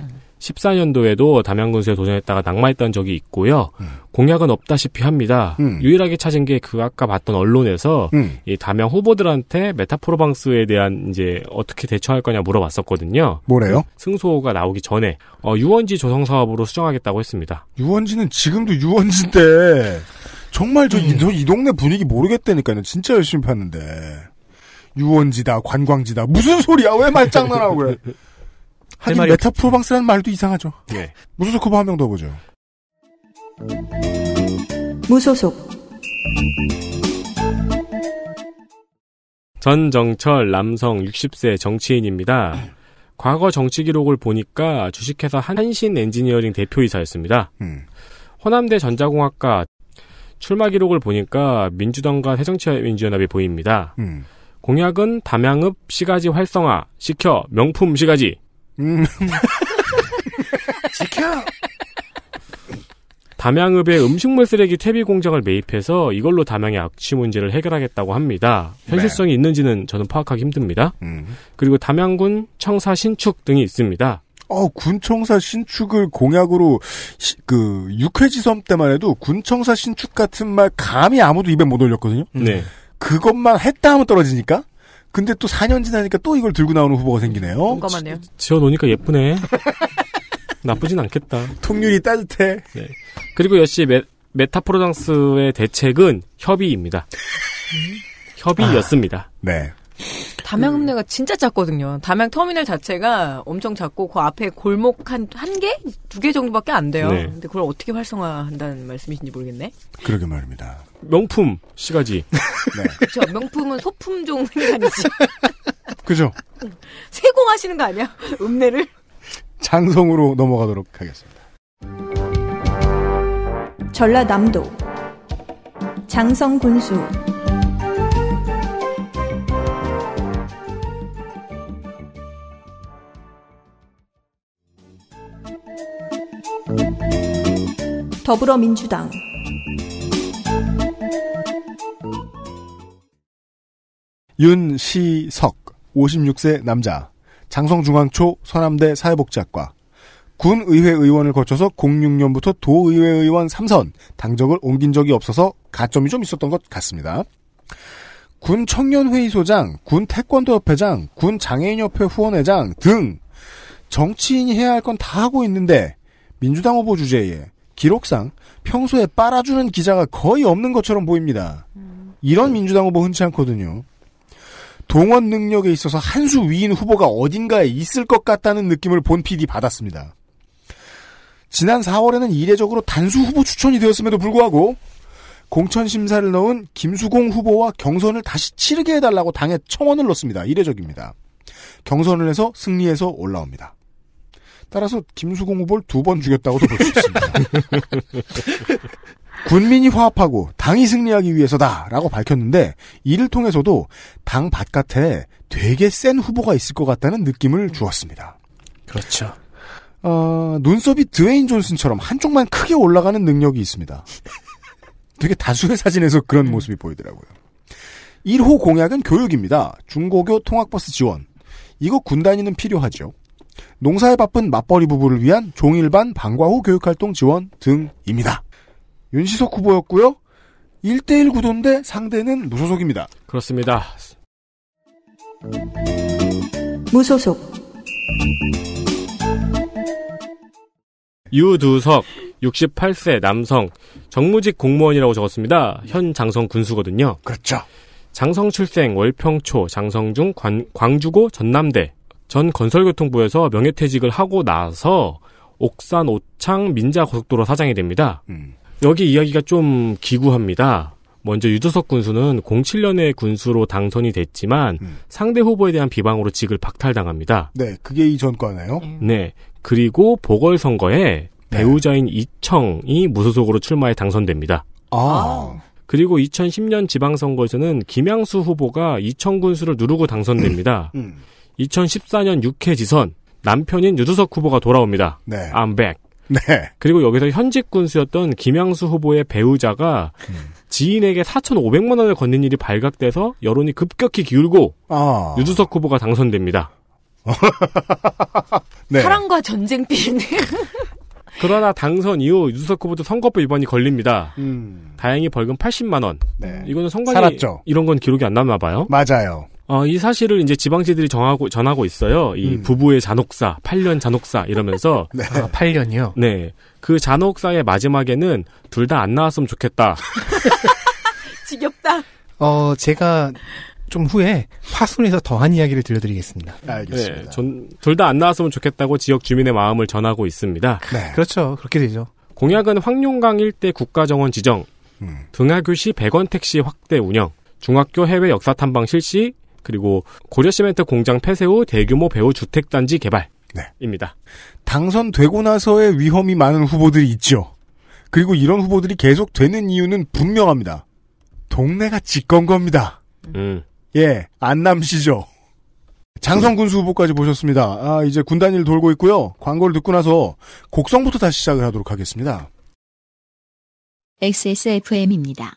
14년도에도 담양군수에 도전했다가 낙마했던 적이 있고요. 음. 공약은 없다시피 합니다. 음. 유일하게 찾은 게 그 아까 봤던 언론에서 음. 이 담양 후보들한테 메타포로방스에 대한 이제 어떻게 대처할 거냐 물어봤었거든요. 뭐래요? 승소가 나오기 전에 어, 유원지 조성 사업으로 수정하겠다고 했습니다. 유원지는 지금도 유원지인데 정말 저, 음. 이, 동네 분위기 모르겠다니까요. 진짜 열심히 팠는데. 유원지다, 관광지다. 무슨 소리야? 왜 말장난하고 그래? <laughs> 하긴 메타프로방스라는 말도 이상하죠. 예. 무소속 후보 한 명 더 보죠. 무소속 전정철 남성 60세 정치인입니다. <clears throat> 과거 정치 기록을 보니까 주식회사 한신 엔지니어링 대표이사였습니다. 음. 호남대 전자공학과 출마 기록을 보니까 민주당과 새정치민주연합이 보입니다. 음. 공약은 담양읍 시가지 활성화 시켜 명품 시가지. 음. 켜 담양읍에 음식물 쓰레기 퇴비 공장을 매입해서 이걸로 담양의 악취 문제를 해결하겠다고 합니다. 현실성이 네. 있는지는 저는 파악하기 힘듭니다. 음. 그리고 담양군 청사 신축 등이 있습니다. 어, 군청사 신축을 공약으로 시, 그 육회지선 때만 해도 군청사 신축 같은 말 감히 아무도 입에 못 올렸거든요. 네. 그것만 했다 하면 떨어지니까. 근데 또 4년 지나니까 또 이걸 들고 나오는 후보가 생기네요. 공감하네요. 지어 놓으니까 예쁘네. <laughs> 나쁘진 않겠다. 통률이 따뜻해. 네. 그리고 역시 메, 메타프로장스의 대책은 협의입니다. 음. 협의였습니다. 아, 네. 담양읍내가 음. 진짜 작거든요. 담양 터미널 자체가 엄청 작고 그 앞에 골목 한 한 개, 두 개 정도밖에 안 돼요. 네. 근데 그걸 어떻게 활성화한다는 말씀이신지 모르겠네. 그러게 말입니다. 명품 시가지. <laughs> 네. 그렇죠. 명품은 소품종 생산이지. <laughs> 그죠. 세공하시는 거 아니야? 읍내를. 장성으로 넘어가도록 하겠습니다. 전라남도 장성 군수 더불어민주당 윤시석 56세 남자 장성중앙초 서남대 사회복지학과 군의회 의원을 거쳐서 06년부터 도의회 의원 3선 당적을 옮긴 적이 없어서 가점이 좀 있었던 것 같습니다. 군 청년회의소장, 군 태권도협회장, 군 장애인협회 후원회장 등 정치인이 해야 할 건 다 하고 있는데 민주당 후보 주제에 기록상 평소에 빨아주는 기자가 거의 없는 것처럼 보입니다. 이런 민주당 후보 흔치 않거든요. 동원 능력에 있어서 한수 위인 후보가 어딘가에 있을 것 같다는 느낌을 본 PD 받았습니다. 지난 4월에는 이례적으로 단수 후보 추천이 되었음에도 불구하고 공천 심사를 넣은 김수공 후보와 경선을 다시 치르게 해달라고 당에 청원을 넣습니다. 이례적입니다. 경선을 해서 승리해서 올라옵니다. 따라서 김수공 후보를 두 번 죽였다고도 볼 수 있습니다. <laughs> 군민이 화합하고 당이 승리하기 위해서다라고 밝혔는데 이를 통해서도 당 바깥에 되게 센 후보가 있을 것 같다는 느낌을 주었습니다. 그렇죠. 어, 눈썹이 드웨인 존슨처럼 한쪽만 크게 올라가는 능력이 있습니다. 되게 다수의 사진에서 그런 모습이 보이더라고요. 1호 공약은 교육입니다. 중고교 통학버스 지원. 이거 군단위는 필요하죠. 농사에 바쁜 맞벌이 부부를 위한 종일반 방과후 교육활동 지원 등입니다. 윤시석 후보였고요. 1대1 구도인데 상대는 무소속입니다. 그렇습니다. 무소속 유두석 68세 남성 정무직 공무원이라고 적었습니다. 현 장성 군수거든요. 그렇죠. 장성 출생 월평초 장성중 광주고 전남대 전 건설교통부에서 명예퇴직을 하고 나서 옥산 오창 민자 고속도로 사장이 됩니다. 음. 여기 이야기가 좀 기구합니다. 먼저 유조석 군수는 07년에 군수로 당선이 됐지만 음. 상대 후보에 대한 비방으로 직을 박탈당합니다. 네, 그게 이 전과네요. 음. 네, 그리고 보궐선거에 네. 배우자인 네. 이청이 무소속으로 출마해 당선됩니다. 아. 아. 그리고 2010년 지방선거에서는 김양수 후보가 이청 군수를 누르고 당선됩니다. 음. 음. 2014년 6회 지선 남편인 유두석 후보가 돌아옵니다. 네. I'm back. 네. 그리고 여기서 현직 군수였던 김양수 후보의 배우자가 음. 지인에게 4,500만 원을 건넨 일이 발각돼서 여론이 급격히 기울고 아. 유두석 후보가 당선됩니다. <laughs> 네. 사랑과 전쟁핀. <laughs> 그러나 당선 이후 유두석 후보도 선거법 위반이 걸립니다. 음. 다행히 벌금 80만 원. 네. 이거는 선관위 살았죠. 이런 건 기록이 안 남나 봐요. 맞아요. 어, 이 사실을 이제 지방시들이 정하고 전하고 있어요. 이 음. 부부의 잔혹사, 8년 잔혹사 이러면서 <laughs> 네. 아, 8년이요. 네. 그 잔혹사의 마지막에는 둘 다 안 나왔으면 좋겠다. <laughs> 지겹다. 어, 제가 좀 후에 파순에서 더한 이야기를 들려드리겠습니다. 네, 알겠습니다. 네, 둘다 안 나왔으면 좋겠다고 지역 주민의 마음을 전하고 있습니다. 네. 그렇죠. 그렇게 되죠. 공약은 황룡강 일대 국가정원 지정, 음. 등하교시 백원 택시 확대 운영, 중학교 해외 역사 탐방 실시, 그리고 고려시멘트 공장 폐쇄 후 대규모 배후 주택단지 개발입니다. 네. 당선되고 나서의 위험이 많은 후보들이 있죠. 그리고 이런 후보들이 계속 되는 이유는 분명합니다. 동네가 짓건 겁니다. 음. 예, 안남시죠. 장성군수 후보까지 보셨습니다. 아, 이제 군단일 돌고 있고요. 광고를 듣고 나서 곡성부터 다시 시작을 하도록 하겠습니다. XSFM입니다.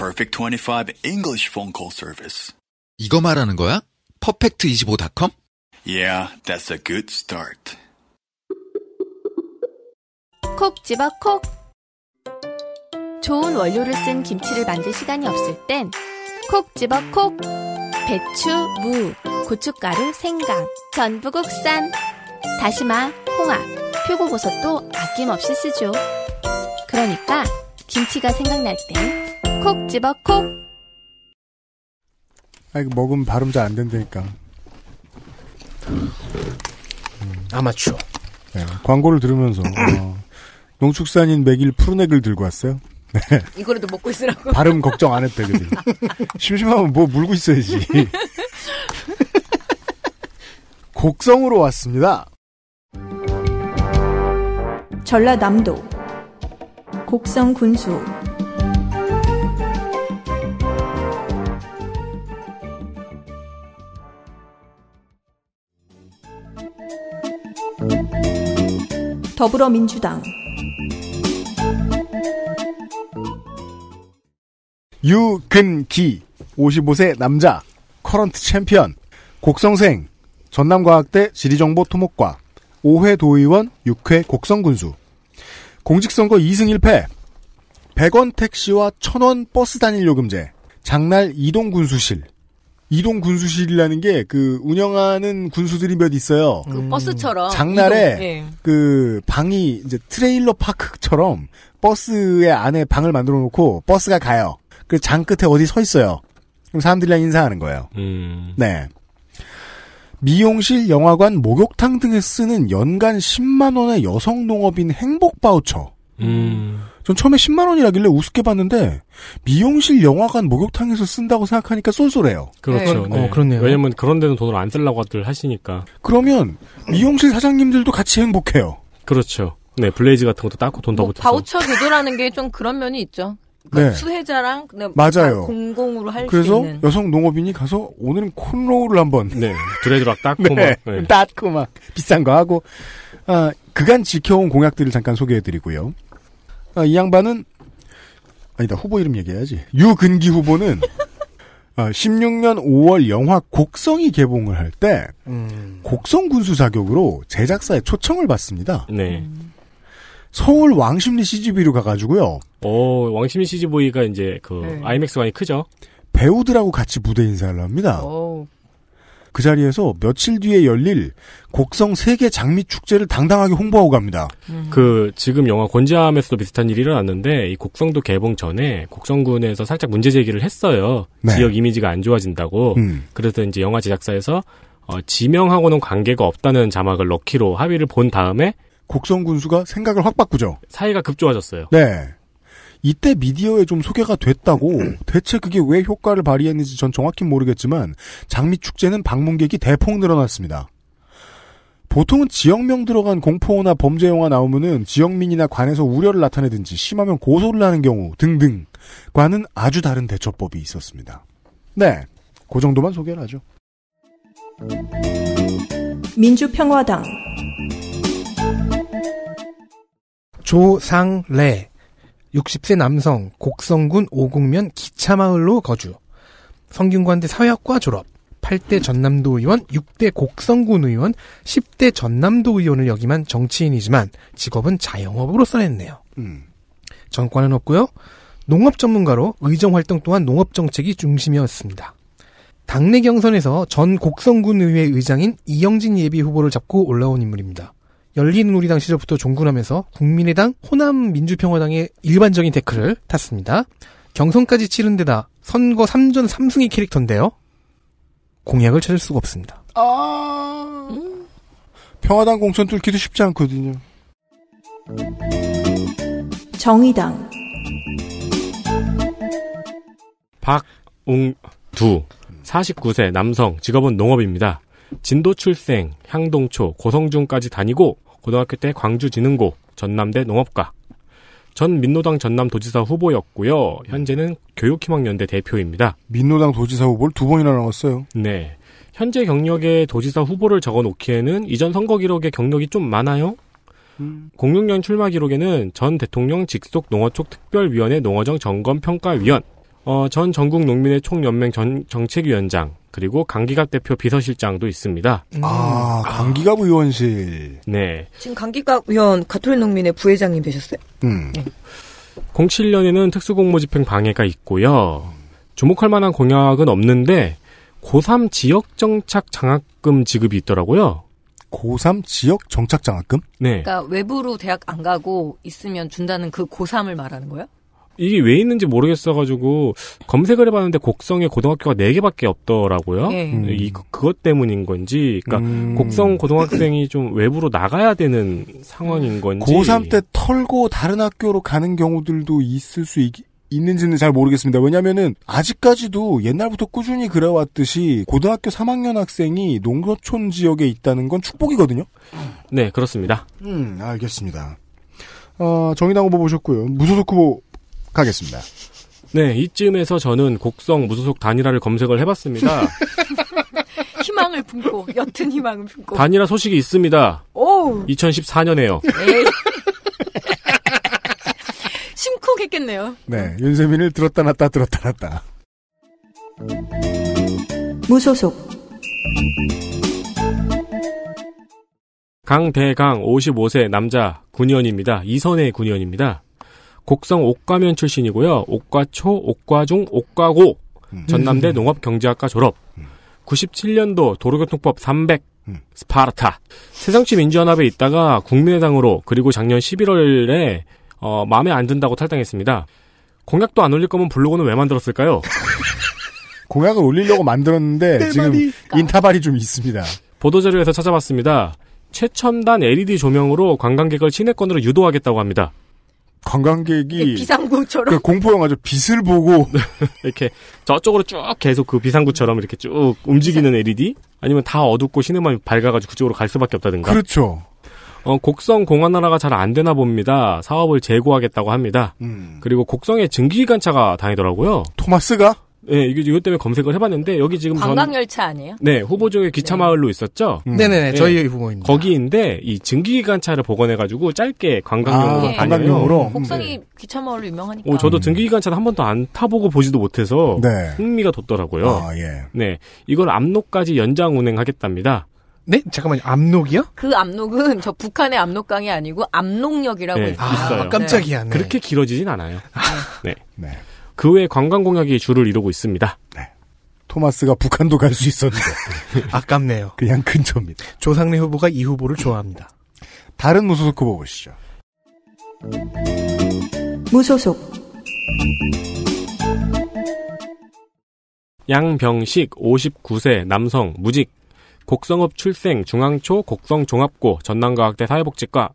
Perfect 25 English phone call service. 이거 말하는 거야? perfect25.com? Yeah, that's a good start. 콕 집어 콕. 좋은 원료를 쓴 김치를 만들 시간이 없을 땐 콕 집어 콕. 배추, 무, 고춧가루, 생강, 전부 국산. 다시마, 홍합, 표고버섯도 아낌없이 쓰죠. 그러니까 김치가 생각날 땐콕 집어 콕. 아이고 먹으면 발음 잘 안 된다니까. 음. 아마추어. 네, 광고를 들으면서 어, 농축산인 맥일 푸른액을 들고 왔어요. 네. 이거라도 먹고 있으라고. 발음 걱정 안 했대 그들. 심심하면 뭐 물고 있어야지. 곡성으로 왔습니다. 전라남도 곡성 군수 더불어민주당 유근기 55세 남자 커런트 챔피언 곡성생 전남과학대 지리정보 토목과 5회 도의원 6회 곡성군수 공직선거 2승 1패 100원 택시와 1000원 버스 단일 요금제 장날 이동군수실 이동 군수실이라는 게 그 운영하는 군수들이 몇 있어요. 그 음. 버스처럼 장날에 이동, 예. 그 방이 이제 트레일러 파크처럼 버스의 안에 방을 만들어 놓고 버스가 가요. 그 장 끝에 어디 서 있어요. 그럼 사람들이랑 인사하는 거예요. 음. 네. 미용실, 영화관, 목욕탕 등에 쓰는 연간 10만 원의 여성 농업인 행복 바우처. 음. 전 처음에 10만 원이라길래 우습게 봤는데 미용실 영화관 목욕탕에서 쓴다고 생각하니까 쏠쏠해요. 그렇죠. 어, 네. 어, 그렇네요. 왜냐면 그런 데는 돈을 안 쓰려고들 하시니까. 그러면 미용실 사장님들도 같이 행복해요. 그렇죠. 네, 블레이즈 같은 것도 닦고 돈다 뭐, 붙여서. 바우처 제도라는 게 좀 그런 면이 있죠. 그 네. 수혜자랑 맞아요. 공공으로 할수 그래서 여성 농업인이 가서 오늘은 콘로우를 한번 네, 드레드락 닦고 <laughs> 네, 막 네. 닦고 막 비싼 거 하고 아, 그간 지켜온 공약들을 잠깐 소개해드리고요. 아, 이 양반은 아니다 후보 이름 얘기해야지 유근기 후보는 16년 <laughs> 아, 5월 영화 곡성이 개봉을 할때 음. 곡성 군수 자격으로 제작사에 초청을 받습니다. 네. 서울 왕십리 CGV로 가가지고요. 오, 어, 왕십리 CGV가 이제 그 네. IMAX관이 크죠. 배우들하고 같이 무대 인사를 합니다. 오. 그 자리에서 며칠 뒤에 열릴 곡성 세계 장미 축제를 당당하게 홍보하고 갑니다. 음. 그 지금 영화 권지암에서도 비슷한 일이 일어났는데 이 곡성도 개봉 전에 곡성군에서 살짝 문제 제기를 했어요. 네. 지역 이미지가 안 좋아진다고. 음. 그래서 이제 영화 제작사에서 어, 지명하고는 관계가 없다는 자막을 넣기로 합의를 본 다음에 곡성 군수가 생각을 확 바꾸죠. 사이가 급조해졌어요. 네. 이때 미디어에 좀 소개가 됐다고 음. 대체 그게 왜 효과를 발휘했는지 전 정확히 모르겠지만 장미 축제는 방문객이 대폭 늘어났습니다. 보통은 지역명 들어간 공포나 범죄 영화 나오면은 지역민이나 관에서 우려를 나타내든지 심하면 고소를 하는 경우 등등과는 아주 다른 대처법이 있었습니다. 네, 그 정도만 소개를 하죠. 민주평화당 조상래 60세 남성, 곡성군 오곡면 기차마을로 거주, 성균관대 사회학과 졸업, 8대 전남도 의원, 6대 곡성군 의원, 10대 전남도 의원을 역임한 정치인이지만 직업은 자영업으로 써냈네요. 음. 전과는 없고요. 농업 전문가로 의정 활동 또한 농업 정책이 중심이었습니다. 당내 경선에서 전 곡성군 의회 의장인 이영진 예비 후보를 잡고 올라온 인물입니다. 열린우리당 시절부터 종군하면서 국민의당, 호남민주평화당의 일반적인 댓글을 탔습니다. 경선까지 치른 데다 선거 3전 3승의 캐릭터인데요. 공약을 찾을 수가 없습니다. 아... 음. 평화당 공천 뚫기도 쉽지 않거든요. 정의당 박웅두 49세 남성 직업은 농업입니다. 진도 출생, 향동초, 고성중까지 다니고 고등학교 때 광주진흥고, 전남대 농업과, 전 민노당 전남도지사 후보였고요. 현재는 교육희망연대 대표입니다. 민노당 도지사 후보를 두 번이나 나왔어요. 네. 현재 경력의 도지사 후보를 적어놓기에는 이전 선거 기록의 경력이 좀 많아요. 음. 06년 출마 기록에는 전 대통령 직속 농어촉 특별위원회 농어정 점검평가위원, 어, 전 전국 농민의 총연맹 정책위원장, 그리고 강기각 대표 비서실장도 있습니다. 음. 아, 강기각 의원실. 네. 지금 강기각 의원 가톨릭 농민의 부회장님 되셨어요? 음. 네. 07년에는 특수공모집행 방해가 있고요. 주목할 만한 공약은 없는데 고3 지역 정착 장학금 지급이 있더라고요. 고3 지역 정착 장학금? 네. 그러니까 외부로 대학 안 가고 있으면 준다는 그 고3을 말하는 거예요? 이게 왜 있는지 모르겠어가지고 검색을 해봤는데 곡성에 고등학교가 4개밖에 없더라고요. 네. 음. 이 그, 그것 때문인 건지, 그러니까 음. 곡성 고등학생이 좀 외부로 나가야 되는 상황인 건지. 고3 때 털고 다른 학교로 가는 경우들도 있을 수 있, 있는지는 잘 모르겠습니다. 왜냐면은 아직까지도 옛날부터 꾸준히 그래왔듯이 고등학교 3학년 학생이 농어촌 지역에 있다는 건 축복이거든요. 네, 그렇습니다. 음, 알겠습니다. 어, 정의당 후보 뭐 보셨고요. 무소속 후보 가겠습니다. 네, 이쯤에서 저는 곡성 무소속 단일화를 검색을 해봤습니다. <laughs> 희망을 품고 옅은 희망을 품고 단일화 소식이 있습니다. 오. 2014년에요. <laughs> 심쿵했겠네요. 네, 윤세민을 들었다 놨다 들었다 놨다. 무소속 강대강 55세 남자 군의원입니다. 이선의 군의원입니다. 곡성 옥가면 출신이고요. 옥과초, 옥과중, 옥과고 음. 전남대 음. 농업경제학과 졸업. 97년도 음. 도로교통법 300 음. 스파르타. 새정치 민주연합에 있다가 국민의당으로 그리고 작년 11월에 어, 마음에 안 든다고 탈당했습니다. 공약도 안 올릴 거면 블로그는 왜 만들었을까요? <laughs> 공약을 올리려고 만들었는데 지금 인터발이좀 있습니다. 보도자료에서 찾아봤습니다. 최첨단 LED 조명으로 관광객을 시내권으로 유도하겠다고 합니다. 관광객이 네, 비상구처럼 그 공포 영화죠 빛을 보고 <laughs> 네, 이렇게 저쪽으로 쭉 계속 그 비상구처럼 이렇게 쭉 움직이는 LED 아니면 다 어둡고 시네마 밝아가지고 그쪽으로 갈 수밖에 없다든가 그렇죠 어, 곡성 공항하나가잘 안 되나 봅니다 사업을 재고하겠다고 합니다 음. 그리고 곡성에 증기기관차가 다니더라고요 토마스가 예, 이게 이것 때문에 검색을 해봤는데 여기 지금 관광열차 아니에요? 네, 후보 쪽에 기차마을로 네. 있었죠. 음. 네네, 예. 저희 후보입니다. 거기인데 이 증기기관차를 복원해가지고 짧게 관광용으로 아, 관광용으로 곡성이 네. 음. 기차마을로 유명하니까. 오, 저도 음. 증기기관차를 한 번도 안 타보고 보지도 못해서 네. 흥미가 돋더라고요. 아, 예. 네, 이걸 압록까지 연장 운행하겠답니다. 네? 잠깐만요. 압록이요? 그 압록은 저 북한의 압록강이 아니고 압록역이라고 네, 있어요. 아, 깜짝이야. 네. 네. 그렇게 길어지진 않아요. 아. 네. 네. 그외 관광 공약이 주를 이루고 있습니다. 네. 토마스가 북한도 갈 수 있었는데 <laughs> 아깝네요. 그냥 근처입니다. 조상래 후보가 이 후보를 좋아합니다. 다른 무소속 후보 보시죠. 무소속 양병식 59세 남성 무직 곡성업 출생 중앙초 곡성종합고 전남과학대 사회복지과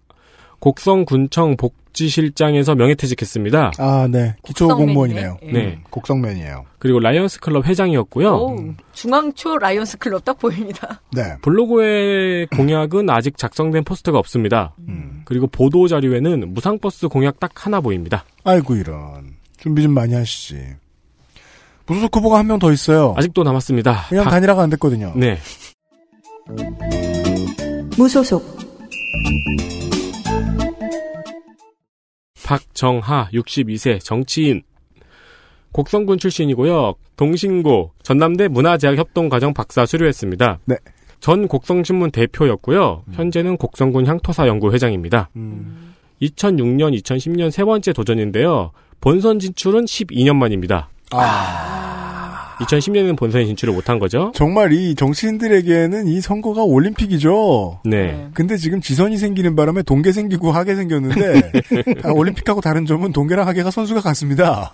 곡성군청 복 복지실장에서 명예퇴직했습니다. 아, 네. 기초 공무원이네요. 예. 네. 네. 곡성맨이에요. 그리고 라이언스 클럽 회장이었고요. 오, 중앙초 라이언스 클럽 딱 보입니다. 네. 블로그의 공약은 아직 작성된 포스터가 없습니다. 음. 그리고 보도 자료에는 무상버스 공약 딱 하나 보입니다. 아이고 이런. 준비 좀 많이 하시지. 무소속 후보가 한 명 더 있어요. 아직도 남았습니다. 그냥 박... 단일화가 안 됐거든요. 네. 무소속 박정하 62세 정치인 곡성군 출신이고요. 동신고 전남대 문화재학협동과정 박사 수료했습니다. 네. 전 곡성신문 대표였고요. 음. 현재는 곡성군 향토사연구회장입니다. 음. 2006년, 2010년 세 번째 도전인데요. 본선 진출은 12년 만입니다. 아. 2010년에는 본선에 진출을 못한 거죠. 정말 이 정치인들에게는 이 선거가 올림픽이죠. 네. 네. 근데 지금 지선이 생기는 바람에 동계 생기고 하계 생겼는데 <laughs> 아, 올림픽하고 다른 점은 동계랑 하계가 선수가 같습니다.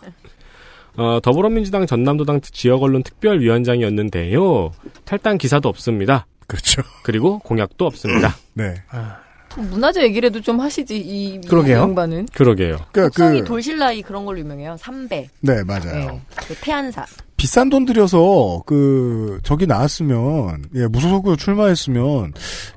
어, 더불어민주당 전남도당 지역언론 특별위원장이었는데요. 탈당 기사도 없습니다. 그렇죠. 그리고 공약도 없습니다. 네. 아... 문화재 얘기를 해도 좀 하시지 이 그러게요. 양반은. 그러게요. 그러니까 그 돌실라이 그런 걸로 유명해요. 삼배. 네 맞아요. 네. 그 태안사. 비싼 돈 들여서 그 저기 나왔으면 예 무소속으로 출마했으면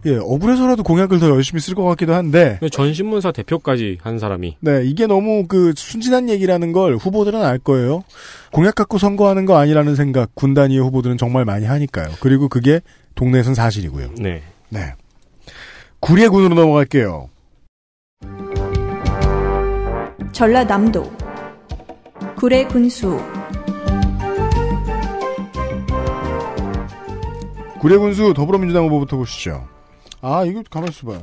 예 억울해서라도 공약을 더 열심히 쓸 것 같기도 한데 전 신문사 대표까지 한 사람이 네 이게 너무 그 순진한 얘기라는 걸 후보들은 알 거예요 공약 갖고 선거하는 거 아니라는 생각 군 단위의 후보들은 정말 많이 하니까요 그리고 그게 동네에선 사실이고요 네 네. 구례군으로 넘어갈게요. 전라남도 구례군수 구례군수 더불어민주당 후보부터 보시죠. 아 이거 가만히 있어봐요.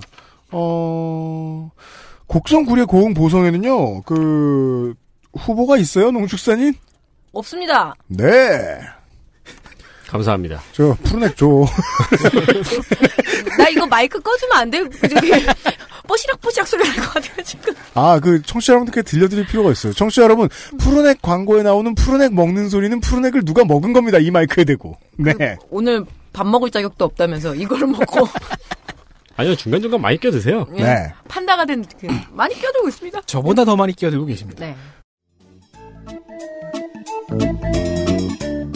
어... 곡성 구례 고흥 보성에는요 그 후보가 있어요 농축산인? 없습니다. 네. 감사합니다. 저 푸른액 줘. <laughs> 나 이거 마이크 꺼주면 안 돼? 그 저기 뽀시락뽀시락 소리 날 것같아요지금 아, 그 청취자 여러분들께 들려드릴 필요가 있어요. 청취자 여러분, 푸른액 광고에 나오는 푸른액 먹는 소리는 푸른액을 누가 먹은 겁니다. 이 마이크에 대고. 그 네. 그 오늘 밥 먹을 자격도 없다면서 이걸 먹고. <laughs> 아니요 중간중간 많이 껴드세요. 네. 네. 판다가 된 그, 많이 껴들고 있습니다. 저보다 더 많이 껴들고 계십니다. 네.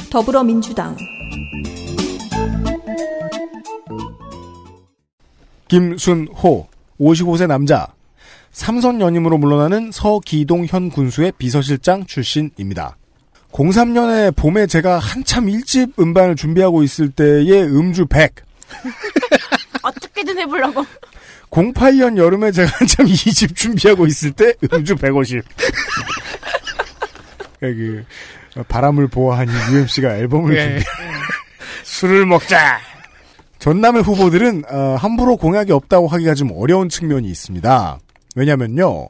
더불어민주당 김순호, 55세 남자, 삼선 연임으로 물러나는 서기동 현 군수의 비서실장 출신입니다. 03년에 봄에 제가 한참 일집 음반을 준비하고 있을 때의 음주 100. <laughs> 어떻게든 해보려고. 08년 여름에 제가 한참 이집 준비하고 있을 때 음주 150. 그 <laughs> 어, 바람을 보아하니 UMC가 앨범을 예. 준비. 술을 먹자. 전남의 후보들은 어, 함부로 공약이 없다고 하기가 좀 어려운 측면이 있습니다. 왜냐면요.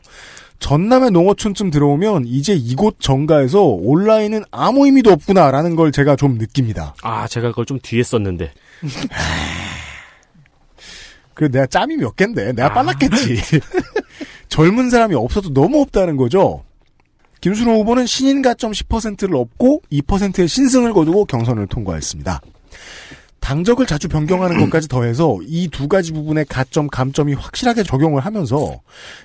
전남의 농어촌쯤 들어오면 이제 이곳 정가에서 온라인은 아무 의미도 없구나라는 걸 제가 좀 느낍니다. 아, 제가 그걸 좀 뒤에 썼는데. 그 내가 짬이 몇 갠데 내가 빨랐겠지. 아. <laughs> 젊은 사람이 없어도 너무 없다는 거죠. 김순호 후보는 신인 가점 10%를 업고 2%의 신승을 거두고 경선을 통과했습니다. 당적을 자주 변경하는 <clears throat> 것까지 더해서 이 두 가지 부분의 가점, 감점이 확실하게 적용을 하면서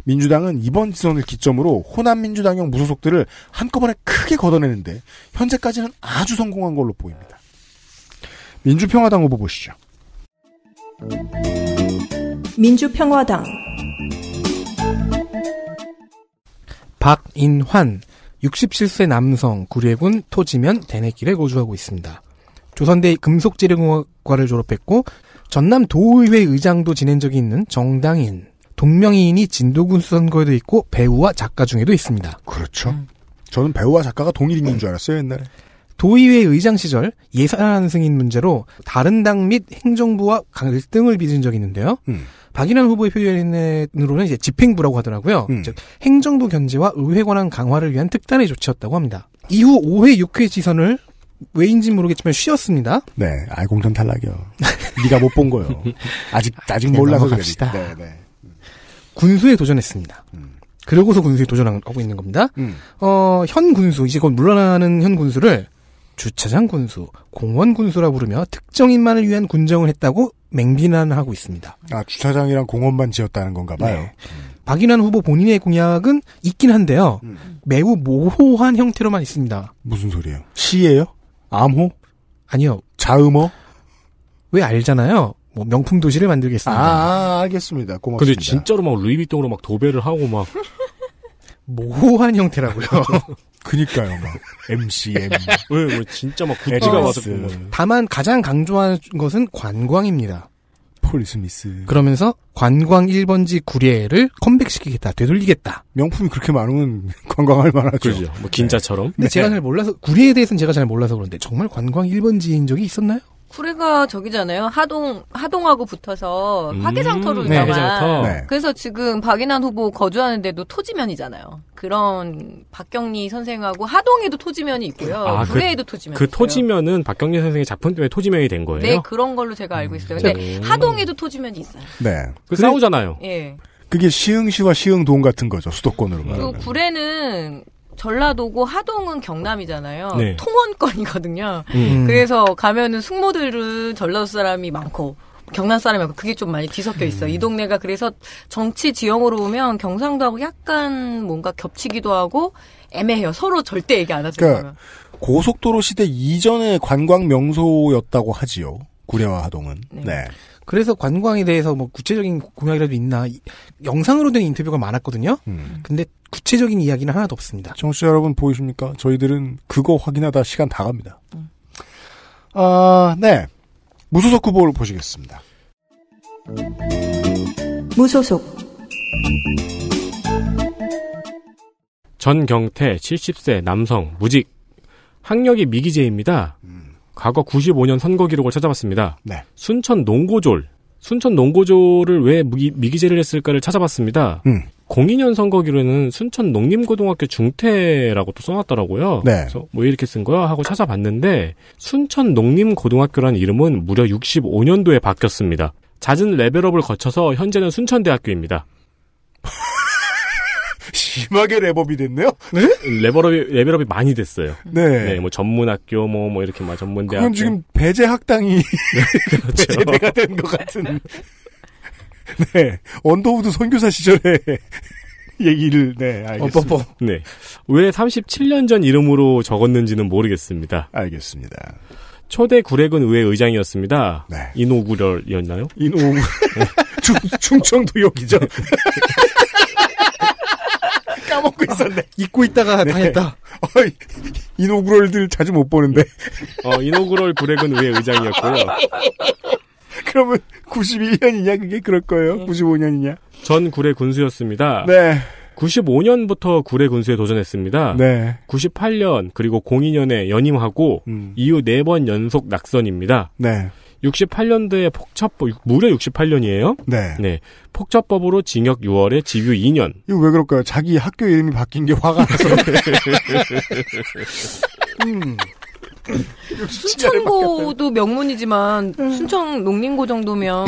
민주당은 이번 지선을 기점으로 호남 민주당형 무소속들을 한꺼번에 크게 걷어내는데 현재까지는 아주 성공한 걸로 보입니다. 민주평화당 후보 보시죠. 민주평화당 박인환 67세 남성 구례군 토지면 대내길에 거주하고 있습니다. 조선대 금속재료공학과를 졸업했고 전남 도의회 의장도 지낸 적이 있는 정당인. 동명이인이 진도군 수 선거에도 있고 배우와 작가 중에도 있습니다. 그렇죠. 음. 저는 배우와 작가가 동일인인 줄 알았어요 옛날에. 도의회 의장 시절 예산 안 승인 문제로 다른 당 및 행정부와 갈등을 빚은 적이 있는데요. 음. 박인환 후보의 표현으로는 이제 집행부라고 하더라고요. 음. 즉 행정부 견제와 의회 권한 강화를 위한 특단의 조치였다고 합니다. 이후 5회 6회 지선을 왜인지 모르겠지만 쉬었습니다. 네, 아공전 탈락이요. 네가 못 본 거요. 아직 <laughs> 아직 몰라서 갑시다. 네, 네. 군수에 도전했습니다. 음. 그러고서 군수에 도전하고 있는 겁니다. 음. 어, 현 군수 이제 곧 물러나는 현 군수를 주차장 군수, 공원 군수라 부르며 특정인만을 위한 군정을 했다고 맹비난하고 있습니다. 아 주차장이랑 공원만 지었다는 건가 봐요. 네. 음. 박인환 후보 본인의 공약은 있긴 한데요. 음. 매우 모호한 형태로만 있습니다. 무슨 소리예요? 시예요? 암호? 아니요. 자음어? 왜 알잖아요. 뭐 명품 도시를 만들겠습니다. 아, 알겠습니다. 고맙습니다. 근데 진짜로 막 루이비통으로 막 도배를 하고 막 <laughs> 모호한 형태라고요. <laughs> 그니까요, 막 MCM. <laughs> 왜, 왜 진짜 막 구찌가 와서. 다만 가장 강조한 것은 관광입니다. 폴 스미스. 그러면서 관광 1번지 구례를 컴백시키겠다, 되돌리겠다. 명품이 그렇게 많으면 <laughs> 관광할 만하죠. 그렇죠. 뭐 네. 긴자처럼. 네. 근데 제가 네. 잘 몰라서 구례에 대해서는 제가 잘 몰라서 그런데 정말 관광 1번지인 적이 있었나요? 쿠레가 저기잖아요. 하동 하동하고 붙어서 화계장터로 음, 나와. 네, 네, 그래서 지금 박인환 후보 거주하는데도 토지면이잖아요. 그런 박경리 선생하고 하동에도 토지면이 있고요. 아, 그 구례에도 그, 토지면. 그 있어요. 토지면은 박경리 선생의 작품 때문에 토지면이 된 거예요. 네, 그런 걸로 제가 알고 있어요. 근데 음. 하동에도 토지면이 있어요. 네. 그 싸우잖아요. 예. 그게 시흥시와 시흥동 같은 거죠 수도권으로 그 말하면. 구례는 전라도고 하동은 경남이잖아요. 네. 통원권이거든요. 음. 그래서 가면은 숙모들은 전라도 사람이 많고 경남 사람이고 많 그게 좀 많이 뒤섞여 있어. 요이 음. 동네가 그래서 정치 지형으로 보면 경상도하고 약간 뭔가 겹치기도 하고 애매해요. 서로 절대 얘기 안 하죠. 그러니까 고속도로 시대 이전의 관광 명소였다고 하지요. 구례와 하동은. 네. 네. 그래서 관광에 대해서 뭐 구체적인 공약이라도 있나 영상으로 된 인터뷰가 많았거든요. 음. 근데 구체적인 이야기는 하나도 없습니다. 청취자 여러분 보이십니까? 저희들은 그거 확인하다 시간 다 갑니다. 음. 아, 네. 무소속 후보를 보시겠습니다. 무소속 전경태 70세 남성 무직 학력이 미기재입니다. 음. 과거 95년 선거 기록을 찾아봤습니다. 네. 순천 농고졸 순천 농고졸을 왜 미기, 미기재를 했을까를 찾아봤습니다. 음. 02년 선거기로는 순천 농림고등학교 중퇴라고 또 써놨더라고요. 네. 그래서 뭐 이렇게 쓴 거야 하고 찾아봤는데 순천 농림고등학교라는 이름은 무려 65년도에 바뀌었습니다. 잦은 레벨업을 거쳐서 현재는 순천대학교입니다. <laughs> 심하게 레벨업이 됐네요? 네? 레벨업이, 레벨업이 많이 됐어요. 네. 네, 뭐 전문학교, 뭐, 뭐 이렇게 막 전문대학. 그건 지금 배제학당이. 네, 그렇죠. <laughs> 배제대가 된 것 같은. <laughs> 네. 언더우드 선교사 시절에 <laughs> 얘기를 네 알겠습니다. 어, 뭐, 뭐. 네. 왜 37년 전 이름으로 적었는지는 모르겠습니다. 알겠습니다. 초대 구렉은 의회 의장이었습니다. 네. 인오구럴이었나요? 이노 구 네. 충, 충청도 역이죠 <laughs> 까먹고 있었네. 아, 잊고 있다가 네. 당했다. 어, 이이노구럴들 자주 못 보는데. 어, 이노구럴 구렉은 의회 의장이었고요. <laughs> 그러면 91년이냐 그게 그럴 거예요. 95년이냐. 전 구례 군수였습니다. 네. 95년부터 구례 군수에 도전했습니다. 네. 98년 그리고 02년에 연임하고 음. 이후 4번 연속 낙선입니다. 네. 68년도에 폭처법 무려 68년이에요. 네. 네. 폭처법으로 징역 6월에 집유 2년. 이거 왜 그럴까요? 자기 학교 이름이 바뀐 게 화가 나서. <laughs> 음. <laughs> 순천고도 명문이지만 음. 순천 농림고 정도면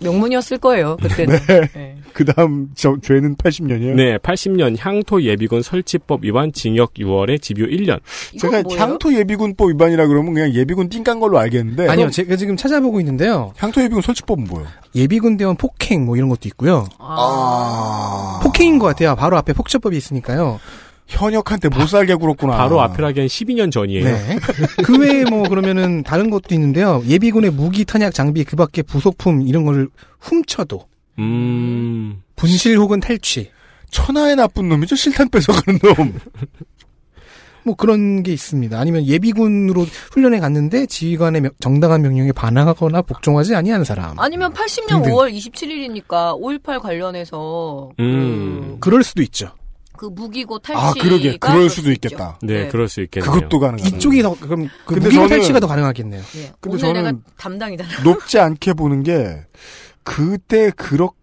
명문이었을 거예요 그때는. 네. 네. 그다음 저, 죄는 80년이에요. 네, 80년 향토 예비군 설치법 위반 징역 6월에 집유 1년. 제가 향토 예비군법 위반이라 그러면 그냥 예비군 띵간 걸로 알겠는데. 아니요, 제가 지금 찾아보고 있는데요. 향토 예비군 설치법은 뭐예요? 예비군 대원 폭행 뭐 이런 것도 있고요. 아... 아. 폭행인 것 같아요. 바로 앞에 폭처법이 있으니까요. 현역한테 못 살게 굴었구나. 바로 아프라기한 12년 전이에요. 네. <laughs> 그 외에 뭐 그러면은 다른 것도 있는데요. 예비군의 무기, 탄약, 장비, 그 밖에 부속품 이런 거를 훔쳐도 음... 분실 혹은 탈취. 천하의 나쁜 놈이죠. 실탄 뺏어가는 놈. <laughs> 뭐 그런 게 있습니다. 아니면 예비군으로 훈련에 갔는데 지휘관의 정당한 명령에 반항하거나 복종하지 아니한 사람. 아니면 80년 등등. 5월 27일이니까 5.18 관련해서 음. 음. 그럴 수도 있죠. 그 무기고 아, 탈취가 아 그러게 그럴 그렇죠. 수도 있겠다. 네, 네. 그럴 수 있겠네요. 그것도 가능하다 음. 이쪽이 더 그럼 그 근데 무기고 저는- 탈취가 더 가능하겠네요. 예. 근데 오늘 저는 내가 담당이잖아. 높지 않게 보는 게 그때 그러다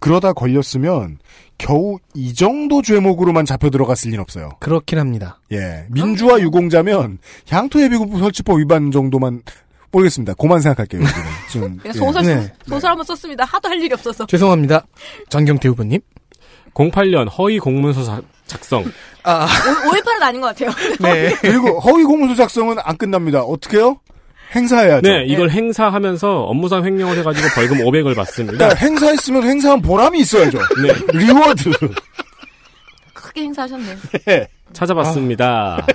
그러다 걸렸으면 겨우 이 정도 죄목으로만 잡혀 들어갔을 리는 없어요. 그렇긴 합니다. 예. 민주화 유공자면 향토 예비군 설치법 위반 정도만 모르겠습니다. 그만 생각할게요. 여기 <laughs> 지금. 그냥 예. 소설 쓰- 소설 한번 썼습니다. 하도 할 일이 없어서. 죄송합니다. 전경태 후보님. 08년 허위 공문서 사, 작성. 아. 518은 아닌 것 같아요. <laughs> 네. 그리고 허위 공문서 작성은 안 끝납니다. 어떻게요? 행사해야죠. 네, 이걸 네. 행사하면서 업무상 횡령을 해가지고 벌금 500을 받습니다. 네, 행사했으면 행사한 보람이 있어야죠. 네. 리워드. 크게 행사하셨네요. 네. 찾아봤습니다. 아.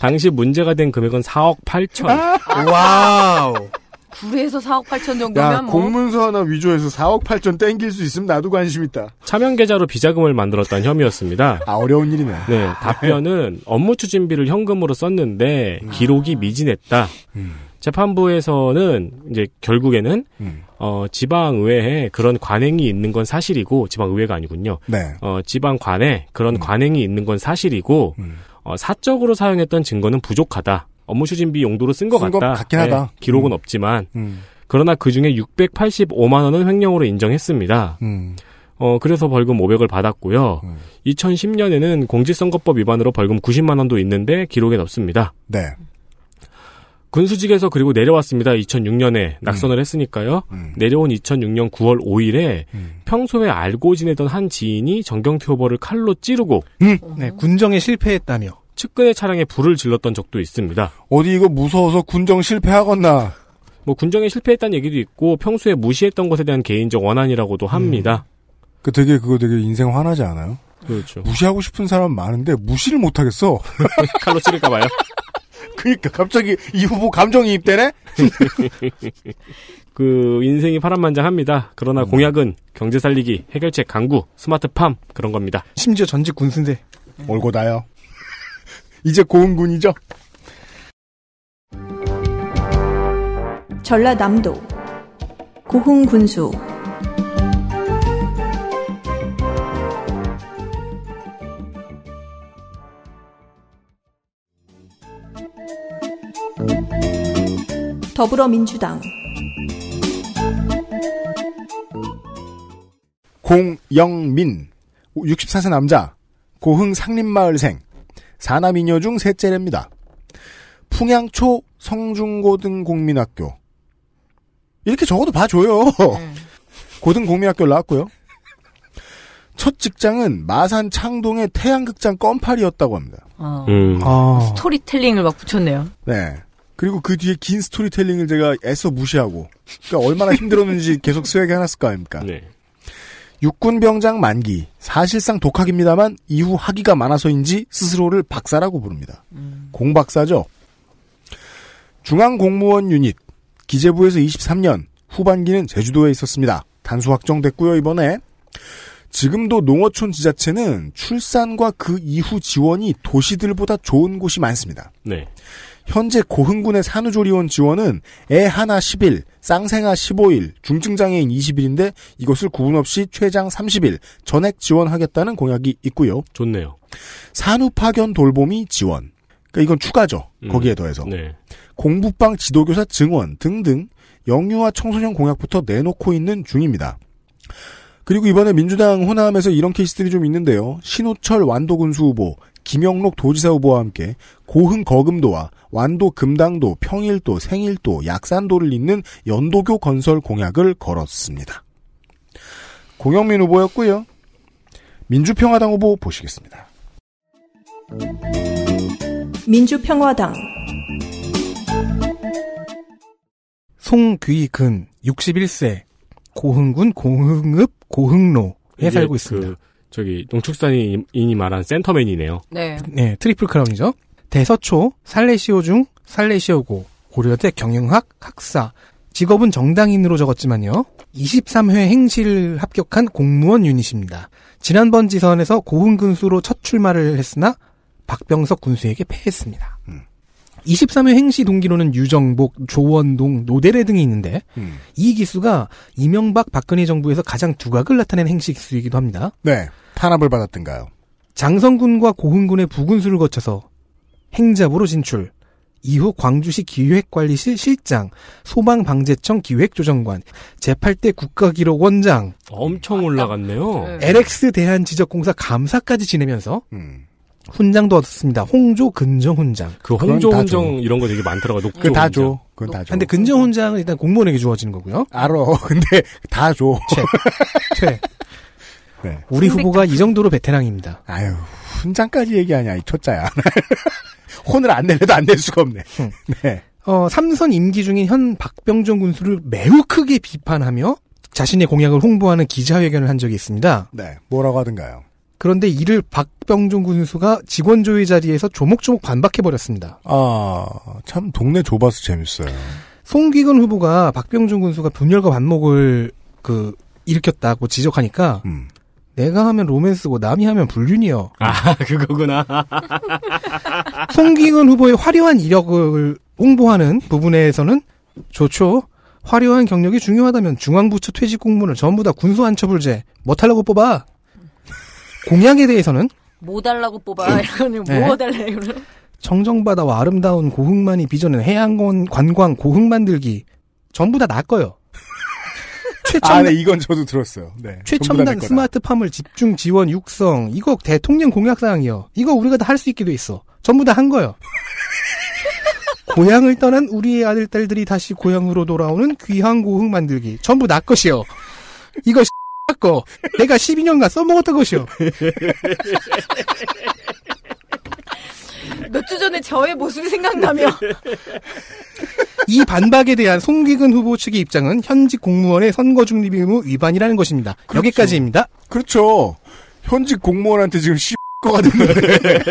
당시 문제가 된 금액은 4억 8천. 아. 와우. 구리에서 4억 8천 정도면 야, 뭐. 공문서 하나 위조해서 4억 8천 땡길 수 있으면 나도 관심 있다. 차명 계좌로 비자금을 만들었다는 혐의였습니다. 아 어려운 일이네. 네, 답변은 <laughs> 업무 추진비를 현금으로 썼는데 음. 기록이 미진했다. 음. 재판부에서는 이제 결국에는 음. 어, 지방의회에 그런 관행이 있는 건 사실이고 지방의회가 아니군요. 네. 어, 지방관에 그런 음. 관행이 있는 건 사실이고 음. 어, 사적으로 사용했던 증거는 부족하다. 업무 추진비 용도로 쓴 것 같다. 같긴 네, 하다. 기록은 음. 없지만 음. 그러나 그 중에 685만 원은 횡령으로 인정했습니다. 음. 어 그래서 벌금 500을 받았고요. 2010년에는 음. 공직선거법 위반으로 벌금 90만 원도 있는데 기록에 없습니다. 네. 군수직에서 그리고 내려왔습니다. 2006년에 음. 낙선을 했으니까요. 음. 내려온 2006년 9월 5일에 평소에 알고 지내던 한 지인이 정경표 후보를 칼로 찌르고 네, 군정에 실패했다며 측근의 차량에 불을 질렀던 적도 있습니다. 어디 이거 무서워서 군정 실패하겠나? 뭐 군정에 실패했다는 얘기도 있고 평소에 무시했던 것에 대한 개인적 원한이라고도 음. 합니다. 음. 그 되게 그거 되게 인생 화나지 않아요? 그렇죠. 무시하고 싶은 사람 많은데 무시를 못 하겠어. <laughs> 칼로 찌를까 봐요. <laughs> 그니까 갑자기 이 후보 감정이 입되네. <laughs> 그 인생이 파란만장합니다. 그러나 음. 공약은 경제 살리기, 해결책 강구, 스마트팜 그런 겁니다. 심지어 전직 군수인데 음. 올고 다요. 이제 고흥군이죠. 전라남도 고흥군수 더불어민주당 공영민 64세 남자 고흥 상림마을생 사남이녀 중 셋째랍니다. 풍양초 성중고등공민학교. 이렇게 적어도 봐줘요. 네. 고등공민학교를 나왔고요. 첫 직장은 마산 창동의 태양극장 껌팔이었다고 합니다. 어. 음. 아. 스토리텔링을 막 붙였네요. 네. 그리고 그 뒤에 긴 스토리텔링을 제가 애써 무시하고, 그러니까 얼마나 힘들었는지 계속 쓰레기 해놨을 거 아닙니까? 네. 육군 병장 만기 사실상 독학입니다만 이후 학위가 많아서인지 스스로를 박사라고 부릅니다. 음. 공박사죠. 중앙 공무원 유닛 기재부에서 23년 후반기는 제주도에 있었습니다. 단수 확정됐고요 이번에 지금도 농어촌 지자체는 출산과 그 이후 지원이 도시들보다 좋은 곳이 많습니다. 네. 현재 고흥군의 산후조리원 지원은 애 하나 10일, 쌍생아 15일, 중증장애인 20일인데 이것을 구분 없이 최장 30일 전액 지원하겠다는 공약이 있고요. 좋네요. 산후파견 돌봄이 지원. 그러니까 이건 추가죠. 음, 거기에 더해서. 네. 공부방 지도교사 증원 등등 영유아 청소년 공약부터 내놓고 있는 중입니다. 그리고 이번에 민주당 호남에서 이런 케이스들이 좀 있는데요. 신호철 완도군수 후보, 김영록 도지사 후보와 함께 고흥 거금도와 완도 금당도, 평일도, 생일도, 약산도를 잇는 연도교 건설 공약을 걸었습니다. 공영민 후보였고요. 민주평화당 후보 보시겠습니다. 민주평화당 송귀근 61세 고흥군 고흥읍 고흥로에 살고 있습니다. 그 저기 농축산인이 말한 센터맨이네요. 네. 네, 트리플 크라운이죠. 대서초, 살레시오 중, 살레시오고, 고려대 경영학 학사. 직업은 정당인으로 적었지만요. 23회 행실 합격한 공무원 유닛입니다. 지난번 지선에서 고흥 군수로 첫 출마를 했으나 박병석 군수에게 패했습니다. 음. 23회 행시 동기로는 유정복, 조원동, 노대래 등이 있는데 음. 이 기수가 이명박 박근혜 정부에서 가장 두각을 나타낸 행시 기수이기도 합니다. 네. 탄압을 받았던가요? 장성군과 고흥군의 부군수를 거쳐서 행자부로 진출. 이후 광주시 기획관리실 실장, 소방방재청 기획조정관, 제8대 국가기록원장. 엄청 올라갔네요. 음. LX 대한지적공사 감사까지 지내면서 음. 훈장도 얻었습니다. 홍조 근정 훈장. 그 홍조 훈정 이런 거 되게 많더라고요. 그다 줘. 그건 다 줘. 근데 근정 훈장은 일단 공무원에게 주어지는 거고요. 알어. <laughs> 근데 다 줘. 채. 채. 네. 우리 후보가 이 정도로 베테랑입니다. 아유, 훈장까지 얘기하냐, 이 초짜야. <laughs> 혼을 안내려도안 낼 수가 없네. 네. 어, 삼선 임기 중인 현박병정 군수를 매우 크게 비판하며 자신의 공약을 홍보하는 기자회견을 한 적이 있습니다. 네. 뭐라고 하던가요? 그런데 이를 박병종 군수가 직원조의 자리에서 조목조목 반박해버렸습니다. 아, 참 동네 좁아서 재밌어요. 송기근 후보가 박병종 군수가 분열과 반목을 그 일으켰다고 지적하니까 음. 내가 하면 로맨스고 남이 하면 불륜이요. 아 <laughs> 그거구나. 송기근 후보의 화려한 이력을 홍보하는 부분에서는 좋죠. 화려한 경력이 중요하다면 중앙부처 퇴직 공무원을 전부 다 군수 안처불제 못하려고 뽑아. 공약에 대해서는 뭐 달라고 뽑아 이러니 뭐 달래 이 정정바다와 아름다운 고흥만이 빚어낸 해양권 관광 고흥 만들기 전부 다 나 거요. <laughs> 최첨단, 아, 네, 이건 저도 들었어요. 네, 최첨단 스마트팜을 집중 지원 육성. 이거 대통령 공약 사항이요. 이거 우리가 다 할 수있기도 있어. 전부 다 한 거요. <laughs> 고향을 떠난 우리의 아들 딸들이 다시 고향으로 돌아오는 귀한 고흥 만들기. 전부 나 것이요. 이거 바꿔. 내가 12년간 써먹었던 것이요. <laughs> 몇주 전에 저의 모습이 생각나며 이 반박에 대한 송기근 후보 측의 입장은 현직 공무원의 선거 중립 의무 위반이라는 것입니다. 그렇죠. 여기까지입니다. 그렇죠. 현직 공무원한테 지금 씨 거가 됐는데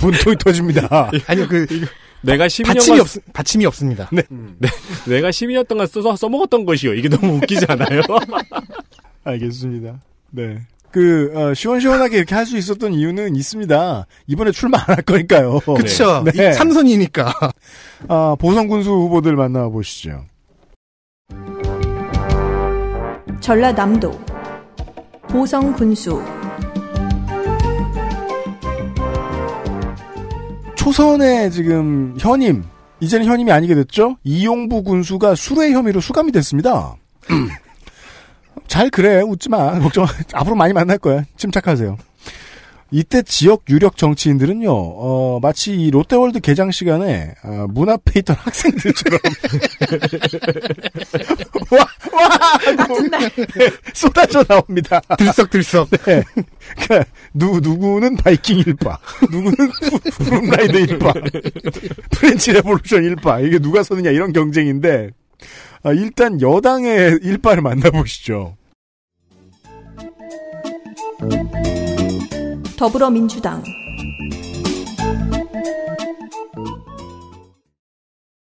<laughs> 분통이 터집니다. 아니요 그 내가 12년 받침이 없 받침이 없습니다. 네, 음. 네, <laughs> 내가 1이었 동안 써서 써먹었던 것이요. 이게 너무 웃기잖아요 <laughs> 알겠습니다. 네. 그 어, 시원시원하게 이렇게 할 수 있었던 이유는 있습니다. 이번에 출마 안 할 거니까요. 그렇죠. 네. 삼선이니까. <laughs> 아, 보성 군수 후보들 만나보시죠. 전라남도 보성 군수 초선의 지금 현임 이제는 현임이 아니게 됐죠. 이용부 군수가 수뢰 혐의로 수감이 됐습니다. <clears throat> 잘 그래 웃지 마 걱정 앞으로 많이 만날 거야 침착하세요. 이때 지역 유력 정치인들은요, 어, 마치 이 롯데월드 개장 시간에, 아, 문 앞에 있던 <laughs> 학생들처럼. <laughs> 와, 와! <laughs> 쏟아져 나옵니다. 들썩들썩. 네. 그니까, 누, 누구는 바이킹 일파, 누구는 푸른라이드 일파, 프렌치 레볼루션 일파, 이게 누가 서느냐 이런 경쟁인데, 어, 일단 여당의 일파를 만나보시죠. 더불어민주당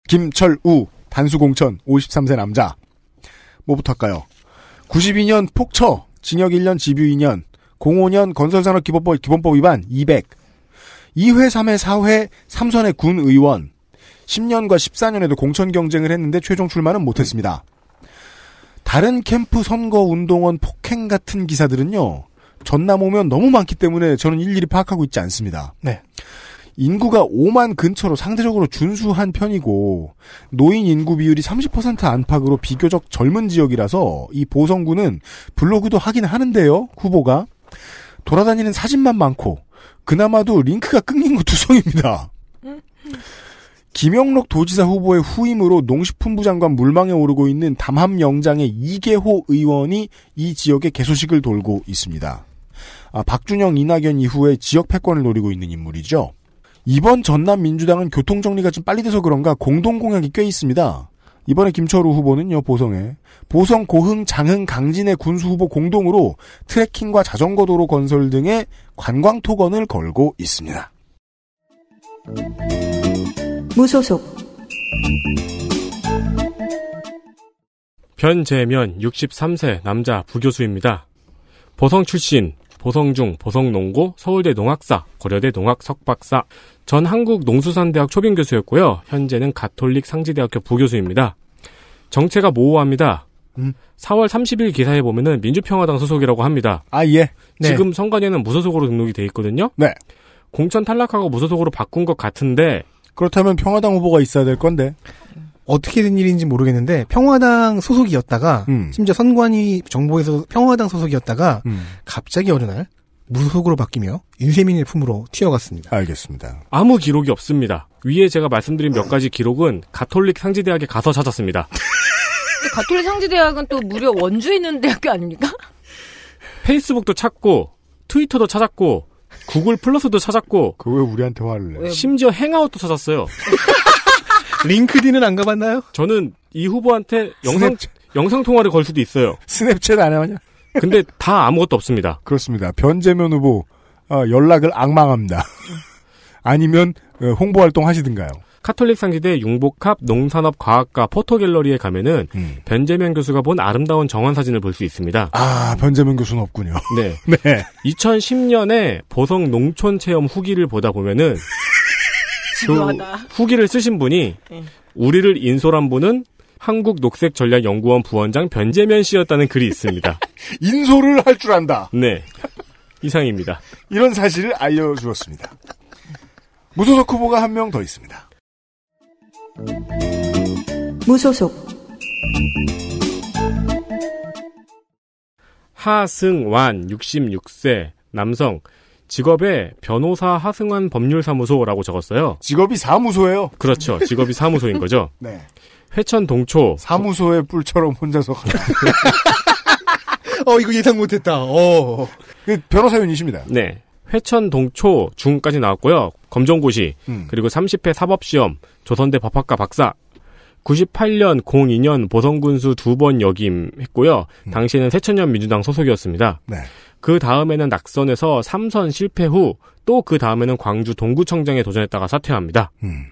김철우 단수공천 53세 남자 뭐부터 할까요? 92년 폭처 징역 1년 집유 2년 05년 건설산업기본법 기본법 위반 200 2회 3회 4회 3선의 군의원 10년과 14년에도 공천 경쟁을 했는데 최종 출마는 못했습니다. 다른 캠프 선거 운동원 폭행 같은 기사들은요 전남 오면 너무 많기 때문에 저는 일일이 파악하고 있지 않습니다. 네. 인구가 5만 근처로 상대적으로 준수한 편이고 노인 인구 비율이 30% 안팎으로 비교적 젊은 지역이라서 이 보성구는 블로그도 하긴 하는데요. 후보가 돌아다니는 사진만 많고 그나마도 링크가 끊긴 것 두성입니다. <laughs> 김영록 도지사 후보의 후임으로 농식품부 장관 물망에 오르고 있는 담함영장의 이계호 의원이 이지역에 개소식을 돌고 있습니다. 아, 박준영, 이낙연 이후에 지역 패권을 노리고 있는 인물이죠. 이번 전남 민주당은 교통정리가 좀 빨리 돼서 그런가 공동공약이 꽤 있습니다. 이번에 김철우 후보는요, 보성에. 보성, 고흥, 장흥, 강진의 군수 후보 공동으로 트레킹과 자전거 도로 건설 등의 관광 토건을 걸고 있습니다. 무소속. 변재면 63세 남자 부교수입니다. 보성 출신, 보성중, 보성농고, 서울대 농학사, 고려대 농학석박사, 전 한국농수산대학 초빙교수였고요. 현재는 가톨릭 상지대학교 부교수입니다. 정체가 모호합니다. 음. 4월 30일 기사에 보면은 민주평화당 소속이라고 합니다. 아 예. 네. 지금 선관위에는 무소속으로 등록이 돼 있거든요. 네. 공천 탈락하고 무소속으로 바꾼 것 같은데 그렇다면 평화당 후보가 있어야 될 건데. 어떻게 된 일인지 모르겠는데 평화당 소속이었다가 음. 심지어 선관위 정부에서 평화당 소속이었다가 음. 갑자기 어느 날무속으로 바뀌며 인쇄민 일품으로 튀어갔습니다. 알겠습니다. 아무 기록이 없습니다. 위에 제가 말씀드린 몇 가지 기록은 가톨릭 상지대학에 가서 찾았습니다. 가톨릭 상지대학은 또 무려 원주에 있는 대학교 아닙니까? 페이스북도 찾고 트위터도 찾았고 구글 플러스도 찾았고 그왜 우리한테 화를 내? 심지어 행아웃도 찾았어요. <laughs> 링크딘은 안 가봤나요? 저는 이 후보한테 영상 스냅챗. 영상 통화를 걸 수도 있어요. 스냅챗 안해봤냐 근데 다 아무것도 없습니다. 그렇습니다. 변재면 후보 어, 연락을 악망합니다. <laughs> 아니면 어, 홍보 활동 하시든가요. 카톨릭 상지대 융복합 농산업 과학과 포토 갤러리에 가면은 음. 변재면 교수가 본 아름다운 정원 사진을 볼 수 있습니다. 아변재면 교수는 없군요. 네. <laughs> 네. 2010년에 보성 농촌 체험 후기를 보다 보면은 <laughs> 그 후기를 쓰신 분이 네. 우리를 인솔한 분은 한국녹색전략연구원 부원장 변재면 씨였다는 글이 있습니다. <laughs> 인솔을 할 줄 안다. 네. 이상입니다. 이런 사실을 알려주었습니다. 무소속 후보가 한 명 더 있습니다. 무소속 하승완 66세 남성 직업에 변호사 하승환 법률사무소라고 적었어요. 직업이 사무소예요. 그렇죠. 직업이 사무소인 <laughs> 거죠. 네. 회천 동초 사무소의 뿔처럼 혼자서 가요. <laughs> 어 이거 예상 못했다. 어. 그 변호사윤이십니다. 네. 회천 동초 중까지 나왔고요. 검정고시 음. 그리고 30회 사법시험 조선대 법학과 박사 98년 02년 보성군수 두 번 역임했고요. 음. 당시에는 새천년 민주당 소속이었습니다. 네. 그 다음에는 낙선에서 3선 실패 후 또 그 다음에는 광주 동구청장에 도전했다가 사퇴합니다. 음.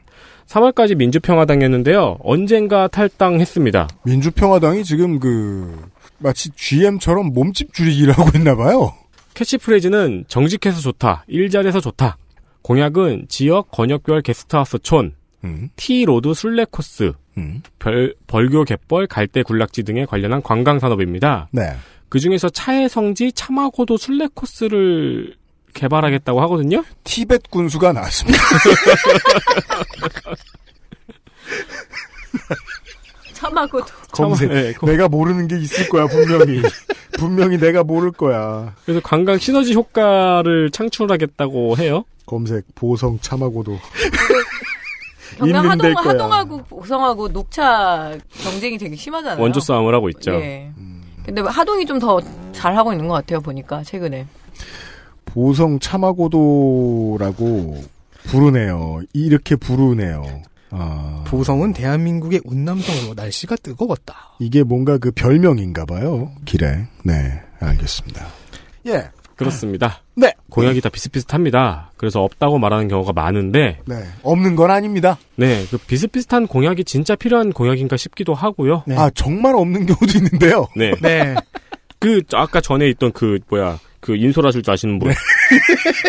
3월까지 민주평화당이었는데요. 언젠가 탈당했습니다. 민주평화당이 지금 그 마치 GM처럼 몸집 줄이기를 하고 있나 봐요. 캐치프레이즈는 정직해서 좋다, 일자리에서 좋다. 공약은 지역 권역별 게스트하우스촌, 음. T로드 순례코스, 음. 벌, 벌교 갯벌 갈대 군락지 등에 관련한 관광 산업입니다. 네. 그 중에서 차의 성지 차마고도 순례 코스를 개발하겠다고 하거든요. 티벳 군수가 나왔습니다. <laughs> 차마고도. 검색. 네, 내가 모르는 게 있을 거야 분명히. 분명히 내가 모를 거야. 그래서 관광 시너지 효과를 창출하겠다고 해요. 검색 보성 참하고도. <laughs> 경남 하동, 하동하고 보성하고 녹차 경쟁이 되게 심하잖아요. 원조 싸움을 하고 있죠. 예. 음. 근데 하동이 좀 더 잘하고 있는 것 같아요, 보니까, 최근에. 보성 참하고도라고 부르네요. 이렇게 부르네요. 아... 보성은 대한민국의 운남성으로 날씨가 뜨거웠다. 이게 뭔가 그 별명인가 봐요, 길에. 네, 알겠습니다. 예. 그렇습니다. 네. 공약이 다 비슷비슷합니다. 그래서 없다고 말하는 경우가 많은데. 네. 없는 건 아닙니다. 네. 그 비슷비슷한 공약이 진짜 필요한 공약인가 싶기도 하고요. 네. 아, 정말 없는 경우도 있는데요. 네. <laughs> 네. 그, 아까 전에 있던 그, 뭐야, 그 인솔하실 줄 아시는 분. 네.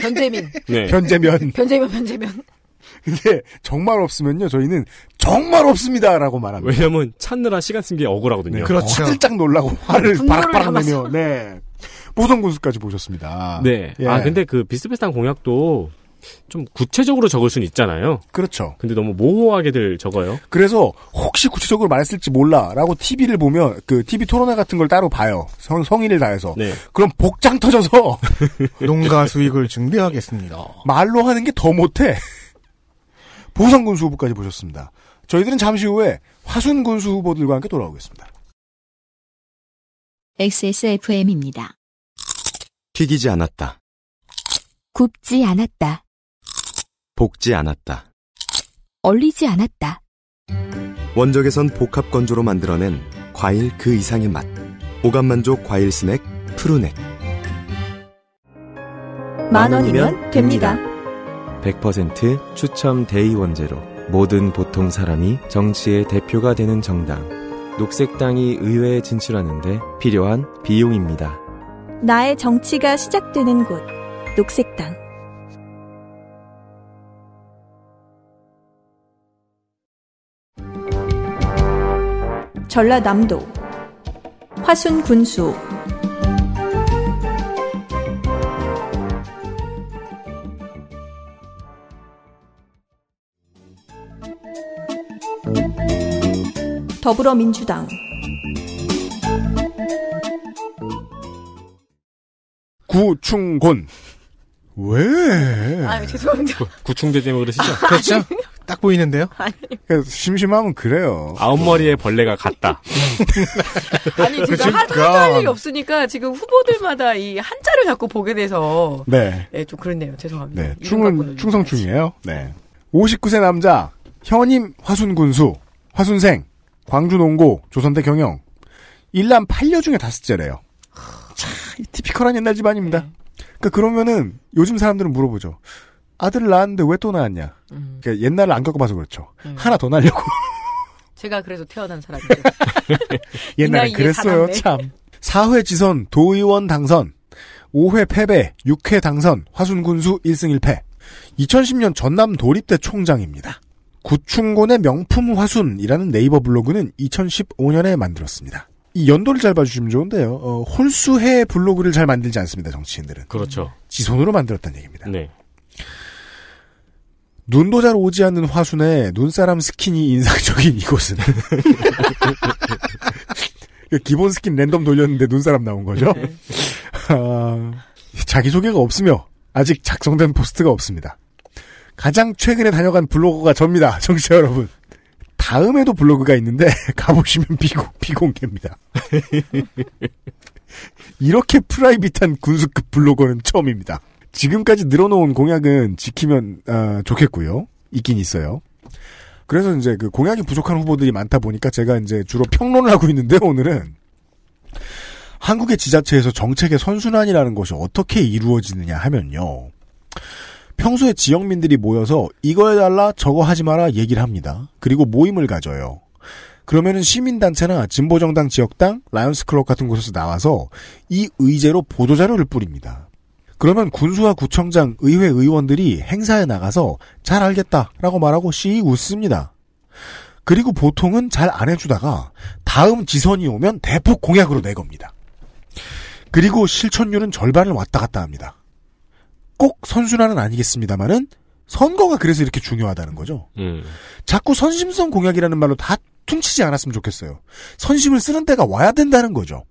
변재민. 네. 변재면. 변재면, 변재면. 근데 정말 없으면요 저희는 정말 없습니다라고 말합니다. 왜냐면 찾느라 시간 쓴 게 억울하거든요. 네, 그렇죠. 화짝 놀라고 화를 바락바락 내며. 네. 보성 군수까지 보셨습니다. 네. 예. 아 근데 그 비슷비슷한 공약도 좀 구체적으로 적을 수는 있잖아요. 그렇죠. 근데 너무 모호하게들 적어요. 그래서 혹시 구체적으로 말했을지 몰라라고 TV를 보면 그 TV 토론회 같은 걸 따로 봐요. 성, 성의를 다해서. 네. 그럼 복장 터져서 <laughs> 농가 수익을 증대하겠습니다. 말로 하는 게 더 못해. 보성군수 후보까지 보셨습니다. 저희들은 잠시 후에 화순군수 후보들과 함께 돌아오겠습니다. XSFM입니다. 튀기지 않았다. 굽지 않았다. 볶지 않았다. 얼리지 않았다. 원적에선 복합 건조로 만들어낸 과일 그 이상의 맛. 오감 만족 과일 스낵 푸르넥. 만 원이면 됩니다. 100% 추첨 대의 원제로 모든 보통 사람이 정치의 대표가 되는 정당 녹색당이 의회에 진출하는데 필요한 비용입니다. 나의 정치가 시작되는 곳, 녹색당. 전라남도 화순군수 더불어민주당 구충곤. 왜? 아 죄송합니다. 구충대제 그러시죠? 그렇죠? 딱 보이는데요? 아니 심심하면 그래요. 아홉머리에 벌레가 같다. <laughs> 아니, 지금 그치? 그렇죠? 하도, 할 일이 없으니까 지금 후보들마다 이 한자를 자꾸 보게 돼서. 네. 네, 좀 그렇네요. 죄송합니다. 네. 충은, 충성충이에요. 네. 59세 남자, 현임 화순군수, 화순생, 광주농고, 조선대 경영. 일남 8녀 중에 다섯째래요. 참, 티피컬한 옛날 집안입니다. 네. 그러니까 그러면은 요즘 사람들은 물어보죠. 아들 낳았는데 왜 또 낳았냐? 음. 그러니까 옛날을 안 겪어봐서 그렇죠. 음. 하나 더 낳으려고. 제가 그래서 태어난 사람이죠. <laughs> 옛날에 그랬어요, 참. 4회 지선, 도의원 당선, 5회 패배, 6회 당선, 화순군수 1승 1패. 2010년 전남 도립대 총장입니다. 구충곤의 명품 화순이라는 네이버 블로그는 2015년에 만들었습니다. 이 연도를 잘 봐주시면 좋은데요. 어, 홀수해 블로그를 잘 만들지 않습니다. 정치인들은. 그렇죠. 지 손으로 만들었다는 얘기입니다. 네. 눈도 잘 오지 않는 화순에 눈사람 스킨이 인상적인 이곳은. <laughs> 기본 스킨 랜덤 돌렸는데 눈사람 나온 거죠. 네. 아, 자기소개가 없으며 아직 작성된 포스트가 없습니다. 가장 최근에 다녀간 블로거가 접니다. 정치 여러분. 다음에도 블로그가 있는데 <laughs> 가보시면 비공, 비공개입니다. <laughs> 이렇게 프라이빗한 군수급 블로거는 처음입니다. 지금까지 늘어놓은 공약은 지키면 아, 좋겠고요. 있긴 있어요. 그래서 이제 그 공약이 부족한 후보들이 많다 보니까 제가 이제 주로 평론을 하고 있는데 오늘은 한국의 지자체에서 정책의 선순환이라는 것이 어떻게 이루어지느냐 하면요. 평소에 지역민들이 모여서 이거 해달라 저거 하지 마라 얘기를 합니다. 그리고 모임을 가져요. 그러면은 시민단체나 진보정당 지역당, 라이언스클럽 같은 곳에서 나와서 이 의제로 보도자료를 뿌립니다. 그러면 군수와 구청장, 의회 의원들이 행사에 나가서 잘 알겠다라고 말하고 씨 웃습니다. 그리고 보통은 잘 안 해주다가 다음 지선이 오면 대폭 공약으로 내겁니다. 그리고 실천율은 절반을 왔다 갔다 합니다. 꼭 선순환은 아니겠습니다만은 선거가 그래서 이렇게 중요하다는 거죠. 음. 자꾸 선심성 공약이라는 말로 다 퉁치지 않았으면 좋겠어요. 선심을 쓰는 때가 와야 된다는 거죠.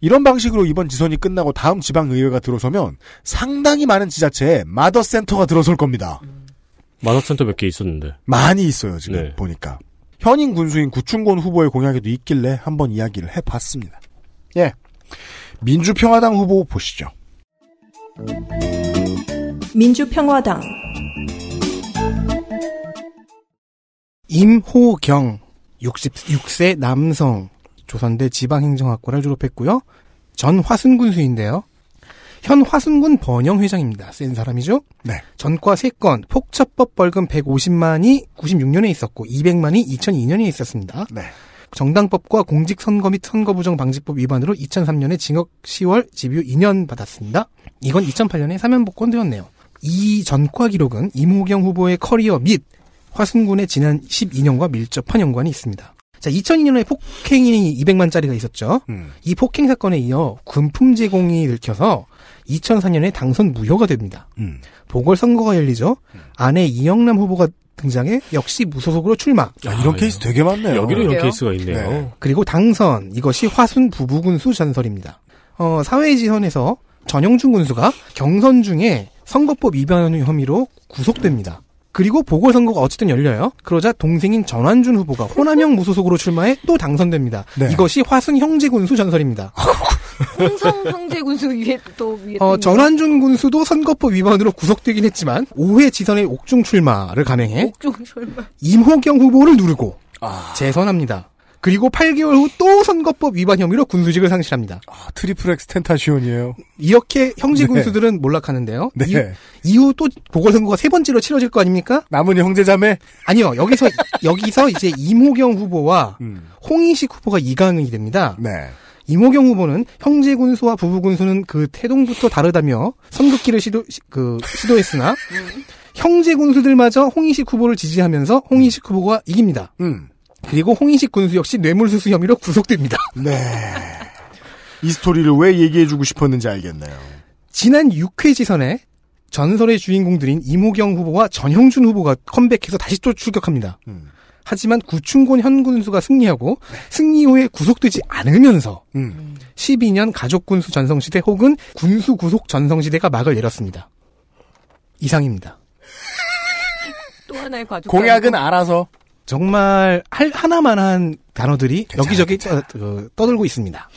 이런 방식으로 이번 지선이 끝나고 다음 지방의회가 들어서면 상당히 많은 지자체에 마더센터가 들어설 겁니다. 마더센터 몇 개 있었는데. 많이 있어요, 지금 네. 보니까. 현인 군수인 구충곤 후보의 공약에도 있길래 한번 이야기를 해봤습니다. 예. 민주평화당 후보 보시죠. 음. 민주평화당 임호경 66세 남성 조선대 지방행정학과를 졸업했고요. 전 화순군 수인데요. 현 화순군 번영회장입니다. 센 사람이죠? 네. 전과 3건, 폭처법 벌금 150만이 96년에 있었고, 200만이 2002년에 있었습니다. 네. 정당법과 공직선거 및 선거부정 방지법 위반으로 2003년에 징역 10월 집유 2년 받았습니다. 이건 2008년에 사면복권 되었네요. 이 전과 기록은 이모경 후보의 커리어 및 화순군의 지난 12년과 밀접한 연관이 있습니다. 자, 2002년에 폭행이 200만짜리가 있었죠. 음. 이 폭행 사건에 이어 군품 제공이 들켜서 2004년에 당선 무효가 됩니다. 음. 보궐선거가 열리죠. 음. 아내 이영남 후보가 등장해 역시 무소속으로 출마. 야, 이런 아, 케이스 되게 많네요. 여기도 이런 케이스가 있네요. 네. 그리고 당선 이것이 화순 부부군수 전설입니다. 어, 사회지선에서 전영준 군수가 경선 중에 선거법 위반 혐의로 구속됩니다. 그리고 보궐선거가 어쨌든 열려요. 그러자 동생인 전환준 후보가 호남형 <laughs> 무소속으로 출마해 또 당선됩니다. 네. 이것이 화순 형제 군수 전설입니다. 홍성 형제 군수 위에 또 위에 어, 전환준 군수도 선거법 위반으로 구속되긴 했지만 5회 지선의 옥중 출마를 감행해 옥중 출마. 임호경 후보를 누르고 아... 재선합니다. 그리고 8개월 후 또 선거법 위반 혐의로 군수직을 상실합니다. 아, 트리플 엑스텐타시온이에요. 이렇게 형제 네. 군수들은 네. 몰락하는데요. 네. 이후, 이후, 또 보궐선거가 세 번째로 치러질 거 아닙니까? 남은 형제자매? 아니요. 여기서 <laughs> 여기서 이제 이모경 후보와 음. 홍인식 후보가 이강이 됩니다. 네. 이모경 후보는 형제 군수와 부부 군수는 그 태동부터 다르다며 선긋기를 시도 그 시도했으나 음. 형제 군수들마저 홍인식 후보를 지지하면서 홍인식 후보가 이깁니다. 음. 그리고 홍인식 군수 역시 뇌물수수 혐의로 구속됩니다. <laughs> 네. 이 스토리를 왜 얘기해주고 싶었는지 알겠네요. 지난 6회 지선에 전설의 주인공들인 이모경 후보와 전형준 후보가 컴백해서 다시 또 출격합니다. 음. 하지만 구충곤 현군수가 승리하고 승리 후에 구속되지 않으면서 음. 12년 가족군수 전성시대 혹은 군수 구속 전성시대가 막을 내렸습니다. 이상입니다. 또 하나의 과족 공약은 알아서 정말 할 하나만한 단어들이 괜찮아, 여기저기 괜찮 떠, 그, 떠들고 있습니다.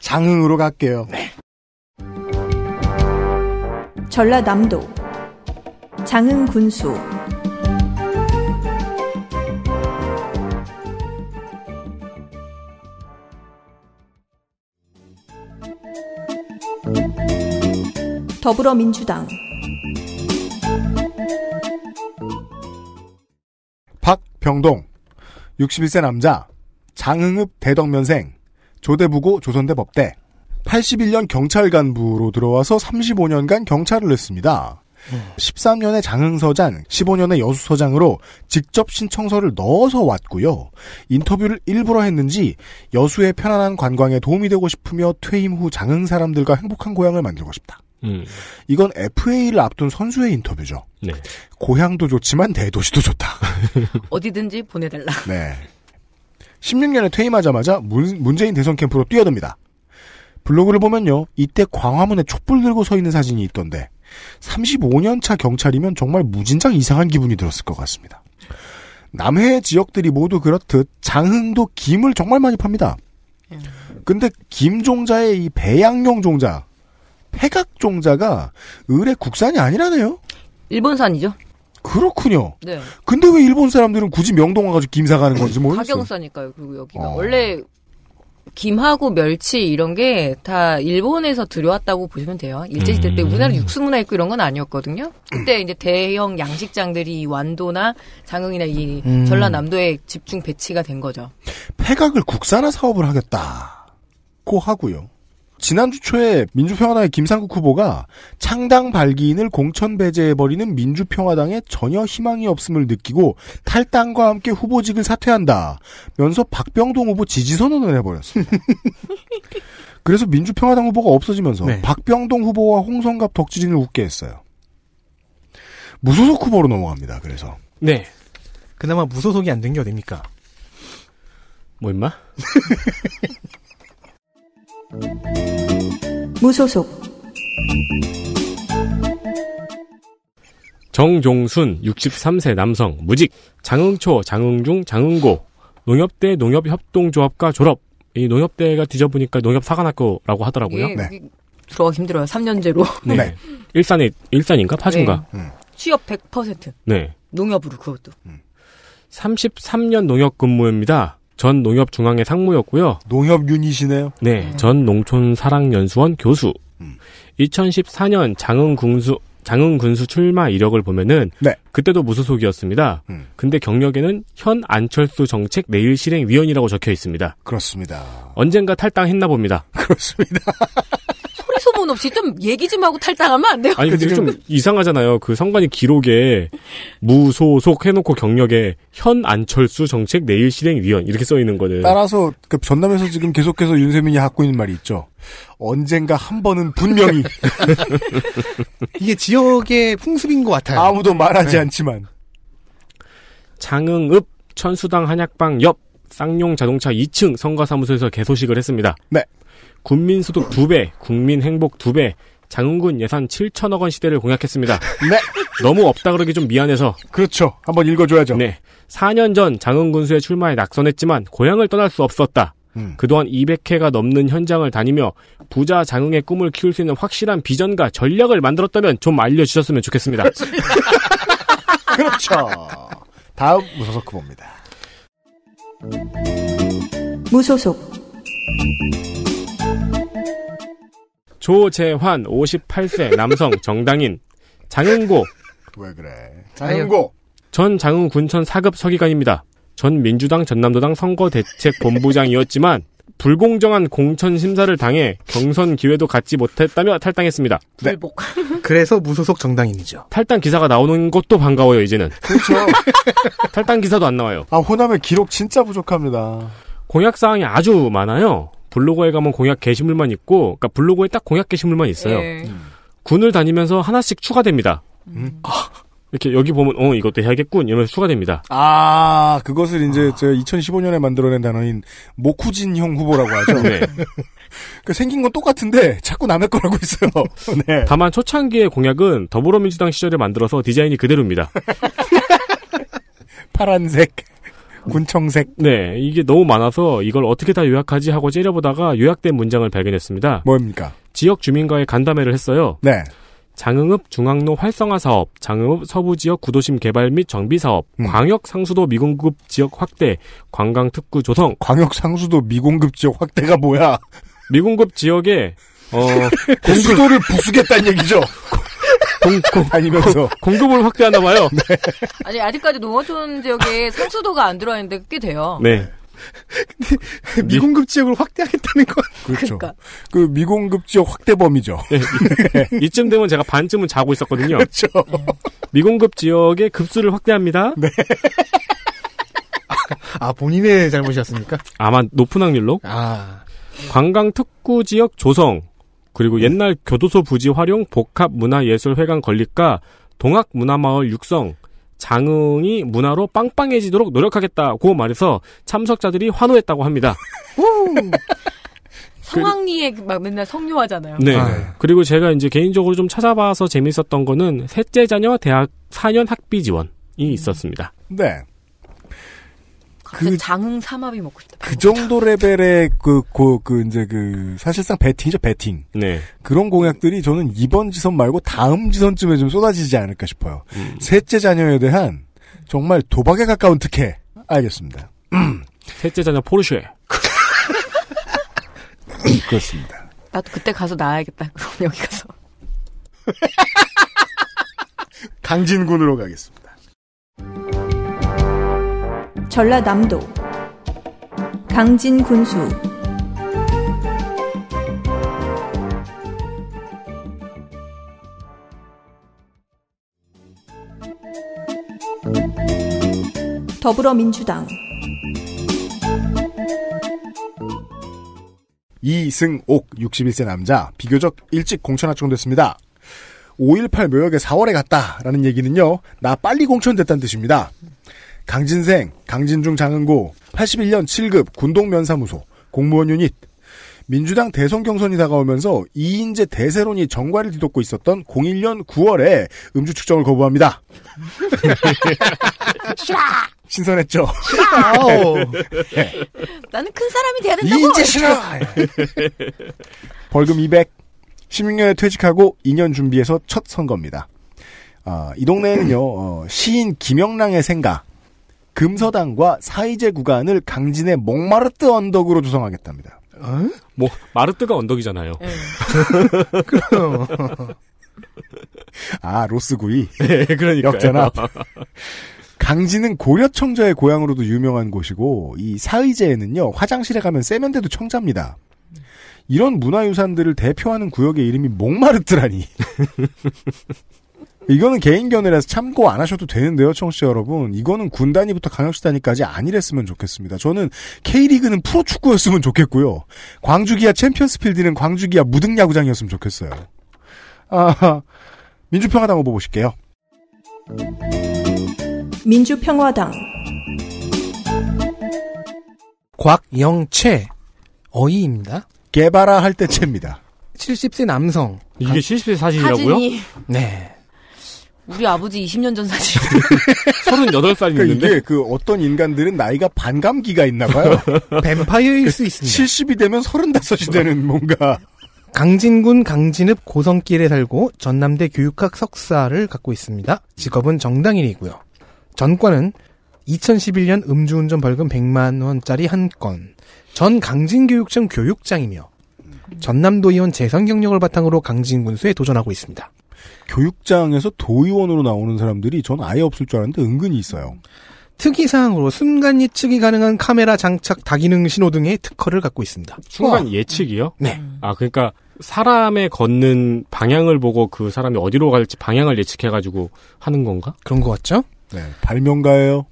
장흥으로 갈게요. 네. 전라남도 장흥 군수 더불어민주당 병동 61세 남자 장흥읍 대덕면생 조대부고 조선대 법대 81년 경찰 간부로 들어와서 35년간 경찰을 했습니다. 13년에 장흥서장, 15년에 여수서장으로 직접 신청서를 넣어서 왔고요. 인터뷰를 일부러 했는지 여수의 편안한 관광에 도움이 되고 싶으며 퇴임 후 장흥 사람들과 행복한 고향을 만들고 싶다. 음. 이건 FA를 앞둔 선수의 인터뷰죠. 네. 고향도 좋지만 대도시도 좋다. <laughs> 어디든지 보내달라. 네. 16년에 퇴임하자마자 문, 문재인 대선 캠프로 뛰어듭니다. 블로그를 보면요. 이때 광화문에 촛불 들고 서 있는 사진이 있던데 35년차 경찰이면 정말 무진장 이상한 기분이 들었을 것 같습니다. 남해 지역들이 모두 그렇듯 장흥도 김을 정말 많이 팝니다. 예. 근데 김 종자의 이 배양용 종자 폐각종자가 을의 국산이 아니라네요. 일본산이죠. 그렇군요. 네. 근데 왜 일본 사람들은 굳이 명동 와가지고 김 사가는 건지 네, 모르겠어요. 가격사니까요. 그리고 여기가 어. 원래 김하고 멸치 이런 게 다 일본에서 들여왔다고 보시면 돼요. 일제시대 때 우리나라 음. 육수 문화 있고 이런 건 아니었거든요. 그때 이제 대형 양식장들이 완도나 장흥이나 이 음. 전라남도에 집중 배치가 된 거죠. 폐각을 국산화 사업을 하겠다고 하고요. 지난주 초에 민주평화당의 김상국 후보가 창당 발기인을 공천 배제해버리는 민주평화당에 전혀 희망이 없음을 느끼고 탈당과 함께 후보직을 사퇴한다면서 박병동 후보 지지선언을 해버렸습니다. <laughs> 그래서 민주평화당 후보가 없어지면서 네. 박병동 후보와 홍성갑 덕질인을 웃게 했어요. 무소속 후보로 넘어갑니다. 그래서 네. 그나마 무소속이 안 된 게 어딥니까? 뭐 임마? <laughs> 무소속 정종순 63세 남성 무직 장흥초 장흥중 장흥고 농협대 농협협동조합과 졸업 이 농협대가 뒤져보니까 농협사관학교라고 하더라고요. 예, 네. 들어가기 힘들어요. 3년제로. <laughs> 네. 네. 일산에 일산인가 네. 파주인가. 네. 음. 취업 100%. 네. 농협으로 그것도. 음. 33년 농협 근무입니다. 전 농협중앙회 상무였고요. 농협 유닛이네요. 네, 음. 전 농촌사랑연수원 교수. 음. 2014년 장흥군수 장흥군수 출마 이력을 보면은 네. 그때도 무소속이었습니다. 음. 근데 경력에는 현 안철수 정책 내일 실행 위원이라고 적혀 있습니다. 그렇습니다. 언젠가 탈당했나 봅니다. 그렇습니다. <laughs> 없이좀 얘기 좀 하고 탈당하면 안 돼요? 아니 근데 좀 이상하잖아요. 그 선관위 기록에 무소속 해놓고 경력에 현 안철수 정책 내일 실행위원 이렇게 써 있는 거는 따라서 그 전남에서 지금 계속해서 윤세민이 갖고 있는 말이 있죠. 언젠가 한 번은 분명히 <laughs> 이게 지역의 풍습인 것 같아요. 아무도 말하지 네. 않지만 장흥읍 천수당 한약방 옆 쌍용 자동차 2층 선거사무소에서 개소식을 했습니다. 네. 군민 소득 2배, 국민 행복 2배, 장흥군 예산 7천억 원 시대를 공약했습니다. 네. 너무 없다 그러기 좀 미안해서. 그렇죠. 한번 읽어줘야죠. 네. 4년 전 장흥군수에 출마해 낙선했지만 고향을 떠날 수 없었다. 음. 그동안 200회가 넘는 현장을 다니며 부자 장흥의 꿈을 키울 수 있는 확실한 비전과 전략을 만들었다면 좀 알려주셨으면 좋겠습니다. <laughs> 그렇죠. 다음 무소속 후보입니다. 무소속 조재환 58세 남성 정당인 장흥고 왜 그래 장흥고 전 장흥 군천 4급 서기관입니다. 전 민주당 전남도당 선거대책본부장이었지만 불공정한 공천 심사를 당해 경선 기회도 갖지 못했다며 탈당했습니다. 네. 그래서 무소속 정당인이죠. 탈당 기사가 나오는 것도 반가워요, 이제는. 그렇죠. 탈당 기사도 안 나와요. 아, 호남의 기록 진짜 부족합니다. 공약 사항이 아주 많아요. 블로그에 가면 공약 게시물만 있고, 그러니까 블로그에딱 공약 게시물만 있어요. 예. 음. 군을 다니면서 하나씩 추가됩니다. 음. 아, 이렇게 여기 보면 어 이것도 해야겠군 이러면서 추가됩니다. 아 그것을 이제 아. 제 2015년에 만들어낸 단어인 모쿠진형 후보라고 하죠. 네. <laughs> 그 생긴 건 똑같은데 자꾸 남의 거라고 있어요. <laughs> 네. 다만 초창기의 공약은 더불어민주당 시절에 만들어서 디자인이 그대로입니다. <laughs> 파란색. 군청색. 네, 이게 너무 많아서 이걸 어떻게 다 요약하지 하고 째려보다가 요약된 문장을 발견했습니다. 뭡니까? 지역 주민과의 간담회를 했어요. 네. 장흥읍 중앙로 활성화 사업, 장흥읍 서부 지역 구도심 개발 및 정비 사업, 음. 광역 상수도 미공급 지역 확대, 관광 특구 조성. 광역 상수도 미공급 지역 확대가 뭐야? 미공급 지역에 어 공수도를 <laughs> 그 부수겠다는 얘기죠. <laughs> 공, 공, 다니면서 공, 급을 확대하나 봐요. <laughs> 네. 아니 아직까지 농어촌 지역에 상수도가 안 들어 있는데 꽤 돼요. 네. 근데 미공급 지역을 확대하겠다는 건 그렇죠. 그러니까. 그 미공급 지역 확대범이죠. 네, 이, 네. 이쯤 되면 제가 반쯤은 자고 있었거든요. 그렇죠. 네. 미공급 지역의 급수를 확대합니다. 네. 아 본인의 잘못이었습니까? 아마 높은 확률로. 아 관광 특구 지역 조성. 그리고 옛날 교도소 부지 활용 복합문화예술회관 건립과 동학문화마을 육성 장흥이 문화로 빵빵해지도록 노력하겠다고 말해서 참석자들이 환호했다고 합니다. 성황리에 막 맨날 성묘하잖아요. 네. 아. 그리고 제가 이제 개인적으로 좀 찾아봐서 재밌었던 거는 셋째 자녀 대학 4년 학비 지원이 있었습니다. 네. 그 장흥 삼합이 먹고 싶다. 그 정도 레벨의 그, 그, 그, 이제 그, 사실상 배팅이죠, 배팅. 네. 그런 공약들이 저는 이번 지선 말고 다음 지선쯤에 좀 쏟아지지 않을까 싶어요. 음. 셋째 자녀에 대한 정말 도박에 가까운 특혜. 알겠습니다. 셋째 자녀 포르쉐. <laughs> 그렇습니다. 나도 그때 가서 나와야겠다. 그럼 여기 가서. 강진군으로 가겠습니다. 전라남도 강진 군수 더불어민주당 이승옥 61세 남자 비교적 일찍 공천 확정됐습니다. 5.18 묘역에 4월에 갔다라는 얘기는요. 나 빨리 공천됐다는 뜻입니다. 강진생, 강진중 장은고, 81년 7급 군동면사무소, 공무원 유닛, 민주당 대선 경선이 다가오면서 이인재 대세론이 정과를 뒤덮고 있었던 01년 9월에 음주 측정을 거부합니다. 싫어! 신선했죠? 싫어! 네. 나는 큰 사람이 돼야 된다고! 이인재 싫어! 벌금 200. 16년에 퇴직하고 2년 준비해서 첫 선거입니다. 아, 이 동네는요, 어, 시인 김영랑의 생각, 금서당과 사이제 구간을 강진의 목마르트 언덕으로 조성하겠답니다. 어? 뭐 마르트가 언덕이잖아요. 예. <laughs> 그럼. 아 로스구이. 네, 예, 예, 그러니까 역전압. 강진은 고려 청자의 고향으로도 유명한 곳이고 이 사의제에는요 화장실에 가면 세면대도 청자입니다. 이런 문화유산들을 대표하는 구역의 이름이 목마르트라니. <laughs> 이거는 개인견해라서 참고 안 하셔도 되는데요, 청취자 여러분. 이거는 군 단위부터 강역시 단위까지 아니랬으면 좋겠습니다. 저는 K리그는 프로축구였으면 좋겠고요. 광주기아 챔피언스필드는 광주기아 무등야구장이었으면 좋겠어요. 아, 민주평화당 후보 보실게요. 민주평화당 곽영채 어이입니다. 개발아 할때 채입니다. 70세 남성. 이게 70세 사진이라고요? 네. 우리 아버지 20년 전 사진. 38살인데. <laughs> 그러니까 이게 그 어떤 인간들은 나이가 반감기가 있나 봐요. 뱀파이어일 <laughs> 수 있습니다. 70이 되면 35이 되는 뭔가. 강진군 강진읍 고성길에 살고 전남대 교육학 석사를 갖고 있습니다. 직업은 정당인이고요. 전과는 2011년 음주운전 벌금 100만 원짜리 한 건, 전 강진교육청 교육장이며 전남도의원 재선 경력을 바탕으로 강진군수에 도전하고 있습니다. 교육장에서 도의원으로 나오는 사람들이 전 아예 없을 줄 알았는데 은근히 있어요. 특이사항으로 순간 예측이 가능한 카메라 장착 다기능 신호등의 특허를 갖고 있습니다. 순간 예측이요? 네. 음. 아 그러니까 사람의 걷는 방향을 보고 그 사람이 어디로 갈지 방향을 예측해가지고 하는 건가? 그런 것 같죠? 네. 발명가예요.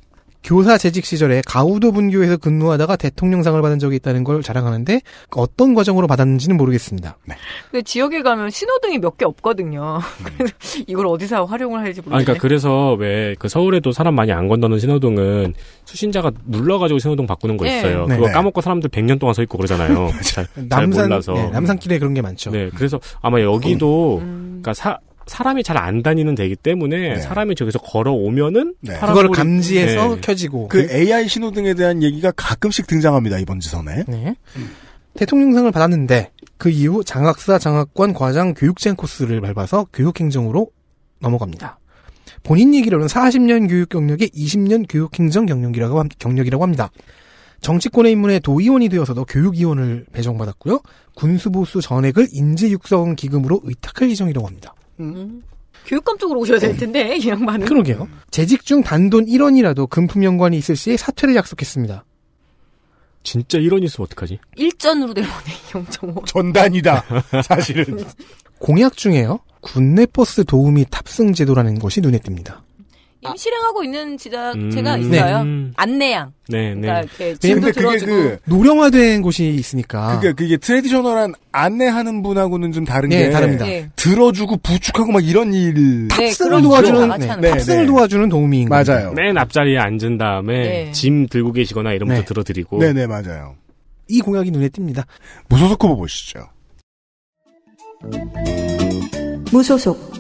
교사 재직 시절에 가우도 분교에서 근무하다가 대통령상을 받은 적이 있다는 걸 자랑하는데 어떤 과정으로 받았는지는 모르겠습니다. 네. 근데 지역에 가면 신호등이 몇 개 없거든요. <laughs> 그 이걸 어디서 활용을 할지 모르겠어요. 그러니까 그래서 왜 그 서울에도 사람 많이 안 건너는 신호등은 수신자가 눌러가지고 신호등 바꾸는 거 네. 있어요. 네. 그거 네. 까먹고 사람들 100년 동안 서 있고 그러잖아요. <laughs> 그렇죠. 잘, 남산, 잘 몰라서. 네, 남산길에 그런 게 많죠. 네, 그래서 아마 여기도 음. 그러니까 사, 사람이 잘 안 다니는 데이기 때문에 네. 사람이 저기서 걸어오면은 네. 그걸 네. 감지해서 네. 켜지고 그 AI 신호등에 대한 얘기가 가끔씩 등장합니다 이번 지선에 네. 음. 대통령상을 받았는데 그 이후 장학사 장학관 과장 교육생 코스를 밟아서 교육행정으로 넘어갑니다. 본인 얘기로는 40년 교육 경력에 20년 교육행정 경력이라고, 경력이라고 합니다. 정치권의 인문에 도의원이 되어서도 교육위원을 배정받았고요. 군수보수 전액을 인재육성 기금으로 의탁할 예정이라고 합니다. 음. 음. 교육감 쪽으로 오셔야 될 네. 텐데 이 양반은. 그러게요. 재직 중 단돈 1원이라도 금품 연관이 있을 시 사퇴를 약속했습니다. 진짜 1원 있으면 어떡하지? 일전으로 내려오네 0.5. 전단이다 <laughs> 사실은. 공약 중에요. 국내 버스 도우미 탑승 제도라는 것이 눈에 띕니다. 이미 아. 실행하고 있는 지자, 음. 제가 네. 있어요. 네. 안내양. 네, 네. 그러니까 이렇게 근데 그 노령화된 곳이 있으니까. 그게 그게 트레디셔널한 안내하는 분하고는 좀 다른 네, 게 다릅니다. 네. 들어주고 부축하고 막 이런 일. 탑승을 네, 도와주는 네, 탑승을 네, 도와주는 도우미인 맞아요. 맨 앞자리에 앉은 다음에 짐 들고 계시거나 이런 것도 들어드리고. 네, 네, 맞아요. 이 공약이 눈에 띕니다. 무소속 후보 보시죠. 무소속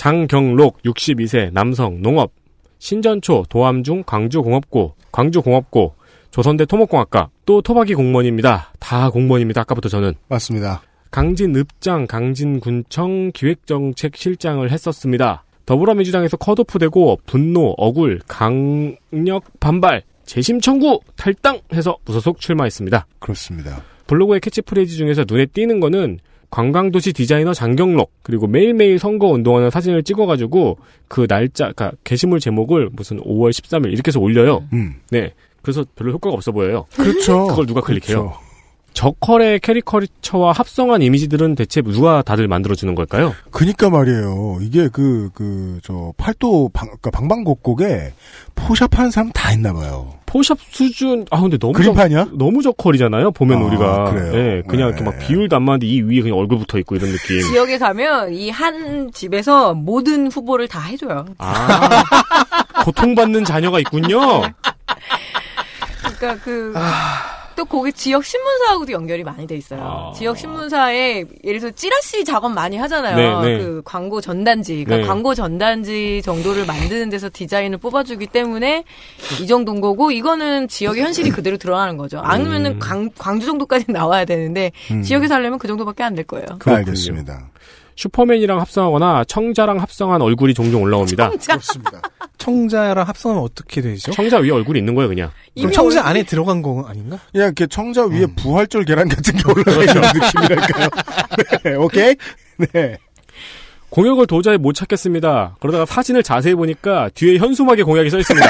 장경록 62세 남성 농업 신전초 도암중 광주공업고 광주공업고 조선대 토목공학과 또 토박이 공무원입니다. 다 공무원입니다. 아까부터 저는 맞습니다. 강진읍장 강진군청 기획정책실장을 했었습니다. 더불어민주당에서 컷오프되고 분노, 억울, 강력 반발, 재심 청구, 탈당해서 무소속 출마했습니다. 그렇습니다. 블로그의 캐치프레이즈 중에서 눈에 띄는 거는 관광도시 디자이너 장경록 그리고 매일매일 선거 운동하는 사진을 찍어가지고 그 날짜 그니까 게시물 제목을 무슨 5월 13일 이렇게 해서 올려요. 음. 네. 그래서 별로 효과가 없어 보여요. 그렇죠. 그걸 누가 클릭해요? 그렇죠. 저컬의 캐리커리처와 합성한 이미지들은 대체 누가 다들 만들어주는 걸까요? 그니까 말이에요. 이게 그, 그, 저, 팔도 방, 그러니까 방방곡곡에 포샵 하는 사람 다 있나봐요. 포샵 수준, 아, 근데 너무. 그림판이야? 저, 너무 저컬이잖아요? 보면 아, 우리가. 그래요? 예, 그냥 네. 이렇게 막 네. 비율도 안 맞는데 이 위에 그냥 얼굴 붙어 있고 이런 느낌. 지역에 가면 이 한 집에서 모든 후보를 다 해줘요. 아. 고통받는 자녀가 있군요? 그러니까 그. 아. 또 거기 지역 신문사하고도 연결이 많이 돼 있어요. 아... 지역 신문사에 예를 들어 찌라시 작업 많이 하잖아요. 네, 네. 그 광고 전단지, 그러니까 네. 광고 전단지 정도를 만드는 데서 디자인을 뽑아주기 때문에 이 정도인 거고 이거는 지역의 현실이 그대로 드러나는 거죠. 아니면은 음. 광, 광주 정도까지 나와야 되는데 음... 지역에살려면그 정도밖에 안 될 거예요. 그렇군요. 알겠습니다. 슈퍼맨이랑 합성하거나 청자랑 합성한 얼굴이 종종 올라옵니다. <laughs> 청자. 그렇습니다. 청자랑 합성하면 어떻게 되죠? 청자 위에 얼굴이 있는 거예요, 그냥. 그럼 청자 안에 들어간 거 아닌가? 예, 이렇게 청자 위에 음. 부활절 계란 같은 게 올라가 있는 그렇죠. 느낌이랄까요? <laughs> 네, 오케이? 네. 공역을 도저히 못 찾겠습니다. 그러다가 사진을 자세히 보니까 뒤에 현수막에 공약이 써 있습니다.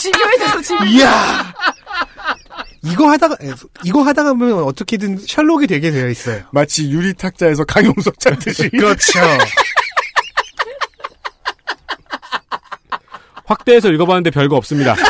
집요해졌어, <laughs> 집요 이야! 이거 하다가 이거 하다가 보면 어떻게든 셜록이 되게 되어 있어요. 마치 유리 탁자에서 강용석 찾듯이. <laughs> 그렇죠. <laughs> 확대해서 읽어봤는데 별거 없습니다. <laughs>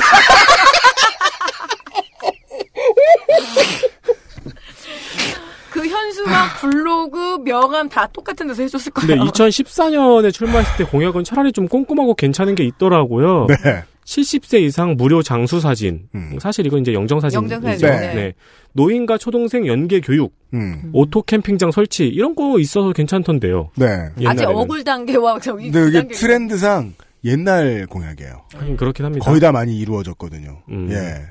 그 현수막 블로그 명함 다 똑같은 데서 해줬을 거예요. 근데 2014년에 출마했을 때 공약은 차라리 좀 꼼꼼하고 괜찮은 게 있더라고요. 네. 70세 이상 무료 장수 사진. 음. 사실 이건 이제 영정 사진. 영정 네. 네. 네. 노인과 초등생 연계 교육, 음. 오토 캠핑장 설치 이런 거 있어서 괜찮던데요. 네. 옛날에는. 아직 어굴 단계와 저기. 근 이게 트렌드상 옛날 공약이에요. 하 그렇긴 합니다. 거의 다 많이 이루어졌거든요. 음. 예.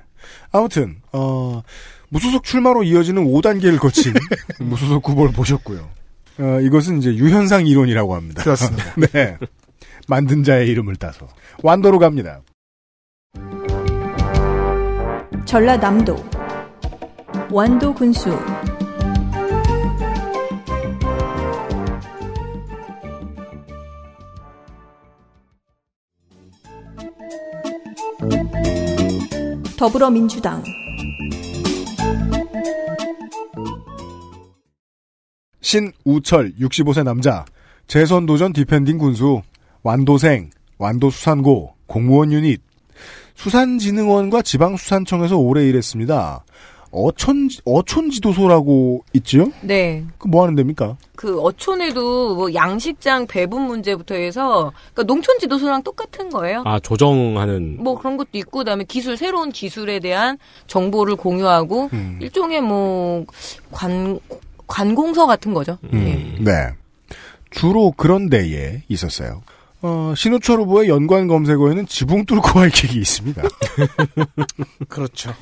아무튼 어, 무소속 출마로 이어지는 5단계를 거친 <laughs> 무소속 후보를 보셨고요. 어, 이것은 이제 유현상 이론이라고 합니다. 그렇습니다. <laughs> 네. 만든 자의 이름을 따서 완도로 갑니다. 전라남도 완도 군수 더불어민주당 신우철 65세 남자 재선도전 디펜딩 군수 완도생 완도수산고 공무원 유닛 수산진흥원과 지방수산청에서 오래 일했습니다. 어촌 어촌지도소라고 있죠? 네. 그 뭐 하는 데입니까? 그 어촌에도 뭐 양식장 배분 문제부터 해서 그러니까 농촌지도소랑 똑같은 거예요. 아 조정하는 뭐 그런 것도 있고 그다음에 기술 새로운 기술에 대한 정보를 공유하고 음. 일종의 뭐 관 관공서 같은 거죠. 음. 네. 네. 주로 그런 데에 있었어요. 어, 신우철 후보의 연관 검색어에는 지붕 뚫고 할이킥이 있습니다. <laughs> 그렇죠.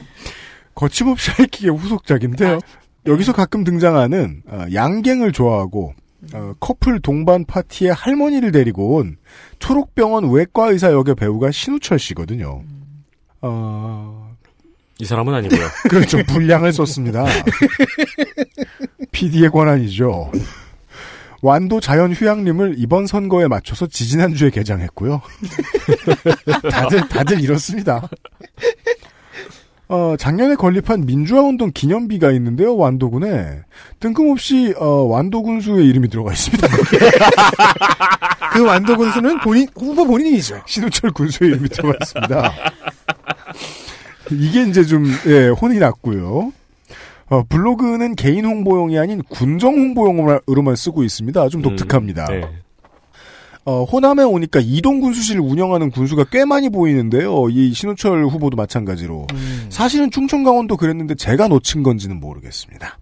거침없이 할이킥의 후속작인데요. 아, 네. 여기서 가끔 등장하는 어, 양갱을 좋아하고 어, 커플 동반 파티에 할머니를 데리고 온 초록병원 외과 의사 역의 배우가 신우철 씨거든요. 어... 이 사람은 아니고요. 그렇죠. 분량을 썼습니다. PD의 <laughs> 권한이죠. 완도 자연 휴양림을 이번 선거에 맞춰서 지지난주에 개장했고요. <laughs> 다들, 다들 이렇습니다. 어, 작년에 건립한 민주화운동 기념비가 있는데요, 완도군에. 뜬금없이, 어, 완도군수의 이름이 들어가 있습니다. <laughs> 그 완도군수는 본인, 후보 본인이죠. 신우철 군수의 이름이 들어가 있습니다. 이게 이제 좀, 예, 혼이 났고요. 어, 블로그는 개인 홍보용이 아닌 군정 홍보용으로만 쓰고 있습니다. 좀 음, 독특합니다. 음, 네. 어, 호남에 오니까 이동 군수실 운영하는 군수가 꽤 많이 보이는데요. 이 신호철 후보도 마찬가지로. 음. 사실은 충청 강원도 그랬는데 제가 놓친 건지는 모르겠습니다.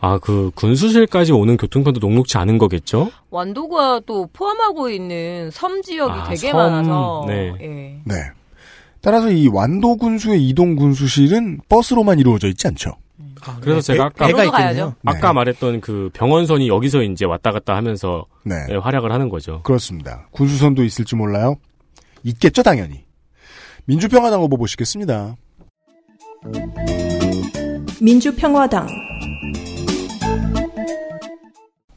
아, 그 군수실까지 오는 교통편도 녹록치 않은 거겠죠? 완도가 또 포함하고 있는 섬 지역이 아, 되게 섬, 많아서. 네. 예. 네. 따라서 이 완도 군수의 이동 군수실은 버스로만 이루어져 있지 않죠. 아, 네. 그래서 제가 아까 배가 있겠요 네. 아까 네. 말했던 그 병원선이 여기서 이제 왔다 갔다 하면서 네. 예, 활약을 하는 거죠. 그렇습니다. 군수선도 있을지 몰라요. 있겠죠 당연히. 민주평화당 후보 보시겠습니다. 민주평화당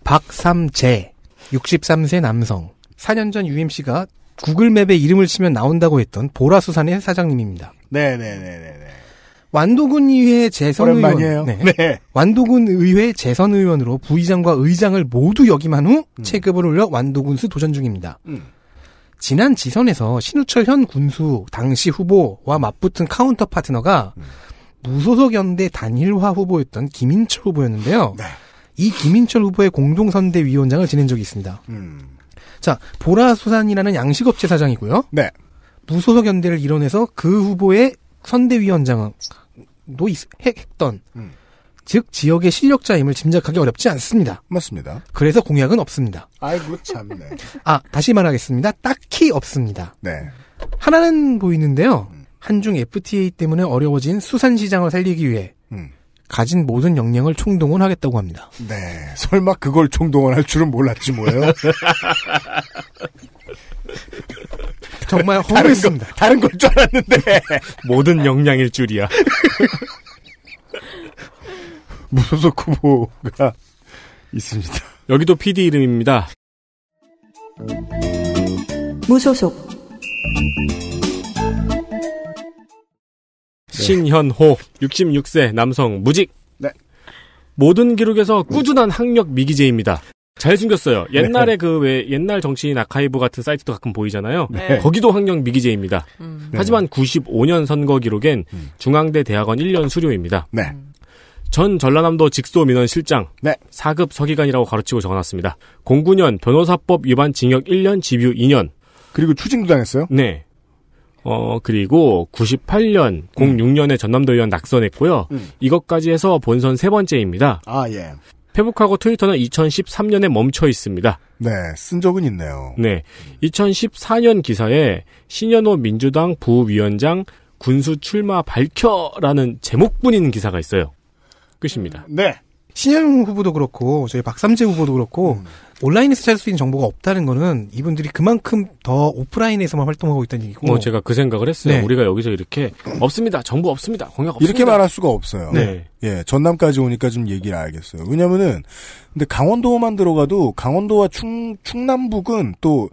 박삼재 63세 남성 4년 전 UMC가 구글맵에 이름을 치면 나온다고 했던 보라수산의 사장님입니다. 네네네네. 네, 완도군 의회 재선 오랜만이에요. 의원. 네. 네. 완도군 의회 재선 의원으로 부의장과 의장을 모두 역임한 후 음. 체급을 올려 완도군수 도전 중입니다. 음. 지난 지선에서 신우철 현 군수 당시 후보와 맞붙은 카운터 파트너가 음. 무소속 연대 단일화 후보였던 김인철 후보였는데요. 네. 이 김인철 후보의 공동선대위원장을 지낸 적이 있습니다. 음. 자, 보라수산이라는 양식업체 사장이고요. 네. 무소속 연대를 이뤄내서 그 후보의 선대위원장을 노 했던 음. 즉 지역의 실력자임을 짐작하기 어렵지 않습니다. 맞습니다. 그래서 공약은 없습니다. 아이고 참네. <laughs> 아 다시 말하겠습니다. 딱히 없습니다. 네. 하나는 보이는데요. 음. 한중 FTA 때문에 어려워진 수산시장을 살리기 위해 가진 모든 역량을 총동원하겠다고 합니다. 네. 설마 그걸 총동원할 줄은 몰랐지 뭐예요. <laughs> 정말 허무했습니다. 다른 걸 줄 알았는데 <laughs> 모든 역량일 줄이야. <laughs> 무소속 후보가 있습니다. 여기도 PD 이름입니다. 무소속 네. 신현호 66세 남성 무직. 네. 모든 기록에서 꾸준한 학력 미기재입니다. 잘 숨겼어요. 옛날에 네. 그 그왜 옛날 정치인 아카이브 같은 사이트도 가끔 보이잖아요. 네. 네. 거기도 학력 미기재입니다. 음. 네. 하지만 95년 선거 기록엔 음. 중앙대 대학원 1년 수료입니다. 네. 전 전라남도 직소 민원 실장 네. 4급 서기관이라고 가르치고 적어놨습니다. 09년 변호사법 위반 징역 1년 집유 2년 그리고 추징도 당했어요? 네. 어, 그리고 98년, 06년에 전남도 의원 낙선했고요. 음. 이것까지 해서 본선 세 번째입니다. 아, 예. 페북하고 트위터는 2013년에 멈춰 있습니다. 네, 쓴 적은 있네요. 네. 2014년 기사에 신현호 민주당 부위원장 군수 출마 밝혀라는 제목뿐인 기사가 있어요. 끝입니다. 네. 신현웅 후보도 그렇고 저희 박삼재 후보도 그렇고 음. 온라인에서 찾을 수 있는 정보가 없다는 거는 이분들이 그만큼 더 오프라인에서만 활동하고 있다는 얘기고. 뭐 제가 그 생각을 했어요. 네. 우리가 여기서 이렇게 없습니다. 정보 없습니다. 공약 없습니다. 이렇게 말할 수가 없어요. 네. 예, 전남까지 오니까 좀 얘기를 알겠어요. 왜냐면은 근데 강원도만 들어가도 강원도와 충 충남북은 또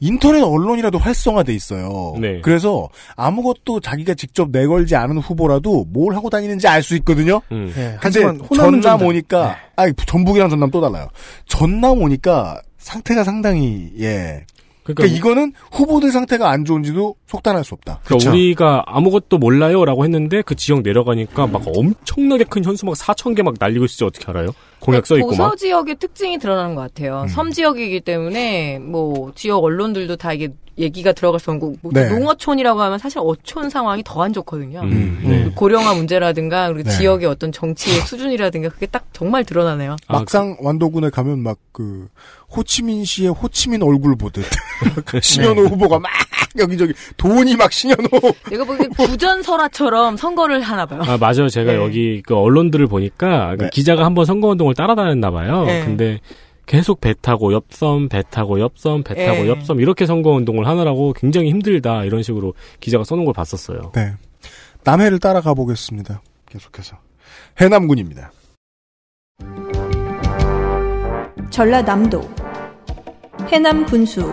인터넷 언론이라도 활성화돼 있어요. 네. 그래서 아무것도 자기가 직접 내걸지 않은 후보라도 뭘 하고 다니는지 알 수 있거든요. 음. 네, 하지만 전남 좀... 오니까 네. 아니 전북이랑 전남 또 달라요. 전남 오니까 상태가 상당히 예. 그러니까, 그러니까 이거는 후보들 상태가 안 좋은지도 속단할 수 없다. 그러니까 우리가 아무것도 몰라요라고 했는데 그 지역 내려가니까 막 엄청나게 큰 현수막 4천 개 막 날리고 있을지 어떻게 알아요? 공약 써 있고 도서 지역의 특징이 드러나는 것 같아요. 음. 섬 지역이기 때문에 뭐 지역 언론들도 다 이게 얘기가 들어갈 수 없고 뭐 네. 농어촌이라고 하면 사실 어촌 상황이 더 안 좋거든요. 음, 음. 네. 그 고령화 문제라든가 그리고 네. 지역의 어떤 정치의 수준이라든가 그게 딱 정말 드러나네요. 아, 막상 그 완도군에 가면 막 그 호치민시의 호치민 얼굴 보듯 심현호 <laughs> 네. 후보가 막 여기저기 돈이 막 신현호. 내가 보기엔 구전설화처럼 선거를 하나 봐요. 아, 맞아요. 제가 네. 여기 그 언론들을 보니까 그 네. 기자가 한번 선거운동을 따라다녔나 봐요. 네. 근데 계속 배 타고 옆섬 배 타고 옆섬 배 타고 네. 옆섬 이렇게 선거운동을 하느라고 굉장히 힘들다 이런 식으로 기자가 써놓은 걸 봤었어요. 네. 남해를 따라가 보겠습니다. 계속해서. 해남군입니다. 전라남도 해남 분수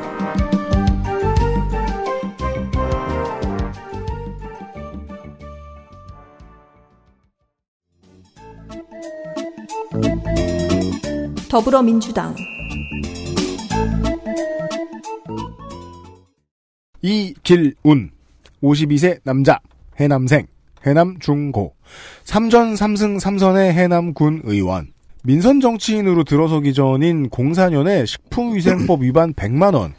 더불어민주당 이길운 52세 남자 해남생 해남 중고 3전 3승 3선의 해남군 의원 민선 정치인으로 들어서기 전인 04년에 식품위생법 위반 100만 원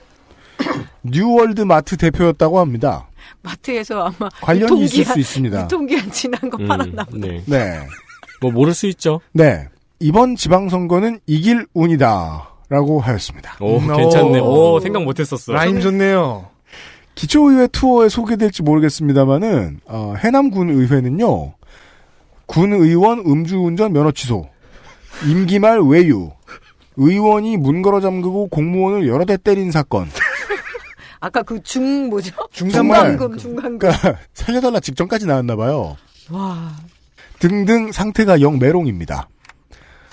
뉴월드 마트 대표였다고 합니다. 마트에서 아마 관련이 유통기한, 있을 수 있습니다. 통기한 지난 거 음, 팔았나 보 네. 네. 뭐 모를 수 있죠. 네. 이번 지방선거는 이길 운이다. 라고 하였습니다. 오, 음, 괜찮네. 오, 오 생각 못했었어. 라임 좋네요. 기초의회 투어에 소개될지 모르겠습니다만은, 어, 해남군의회는요, 군의원 음주운전 면허 취소, 임기말 외유, 의원이 문 걸어 잠그고 공무원을 여러 대 때린 사건. <laughs> 아까 그 중 뭐죠? 중상금 중간금. 그러니까 살려달라 직전까지 나왔나 봐요. 와. 등등 상태가 영 메롱입니다.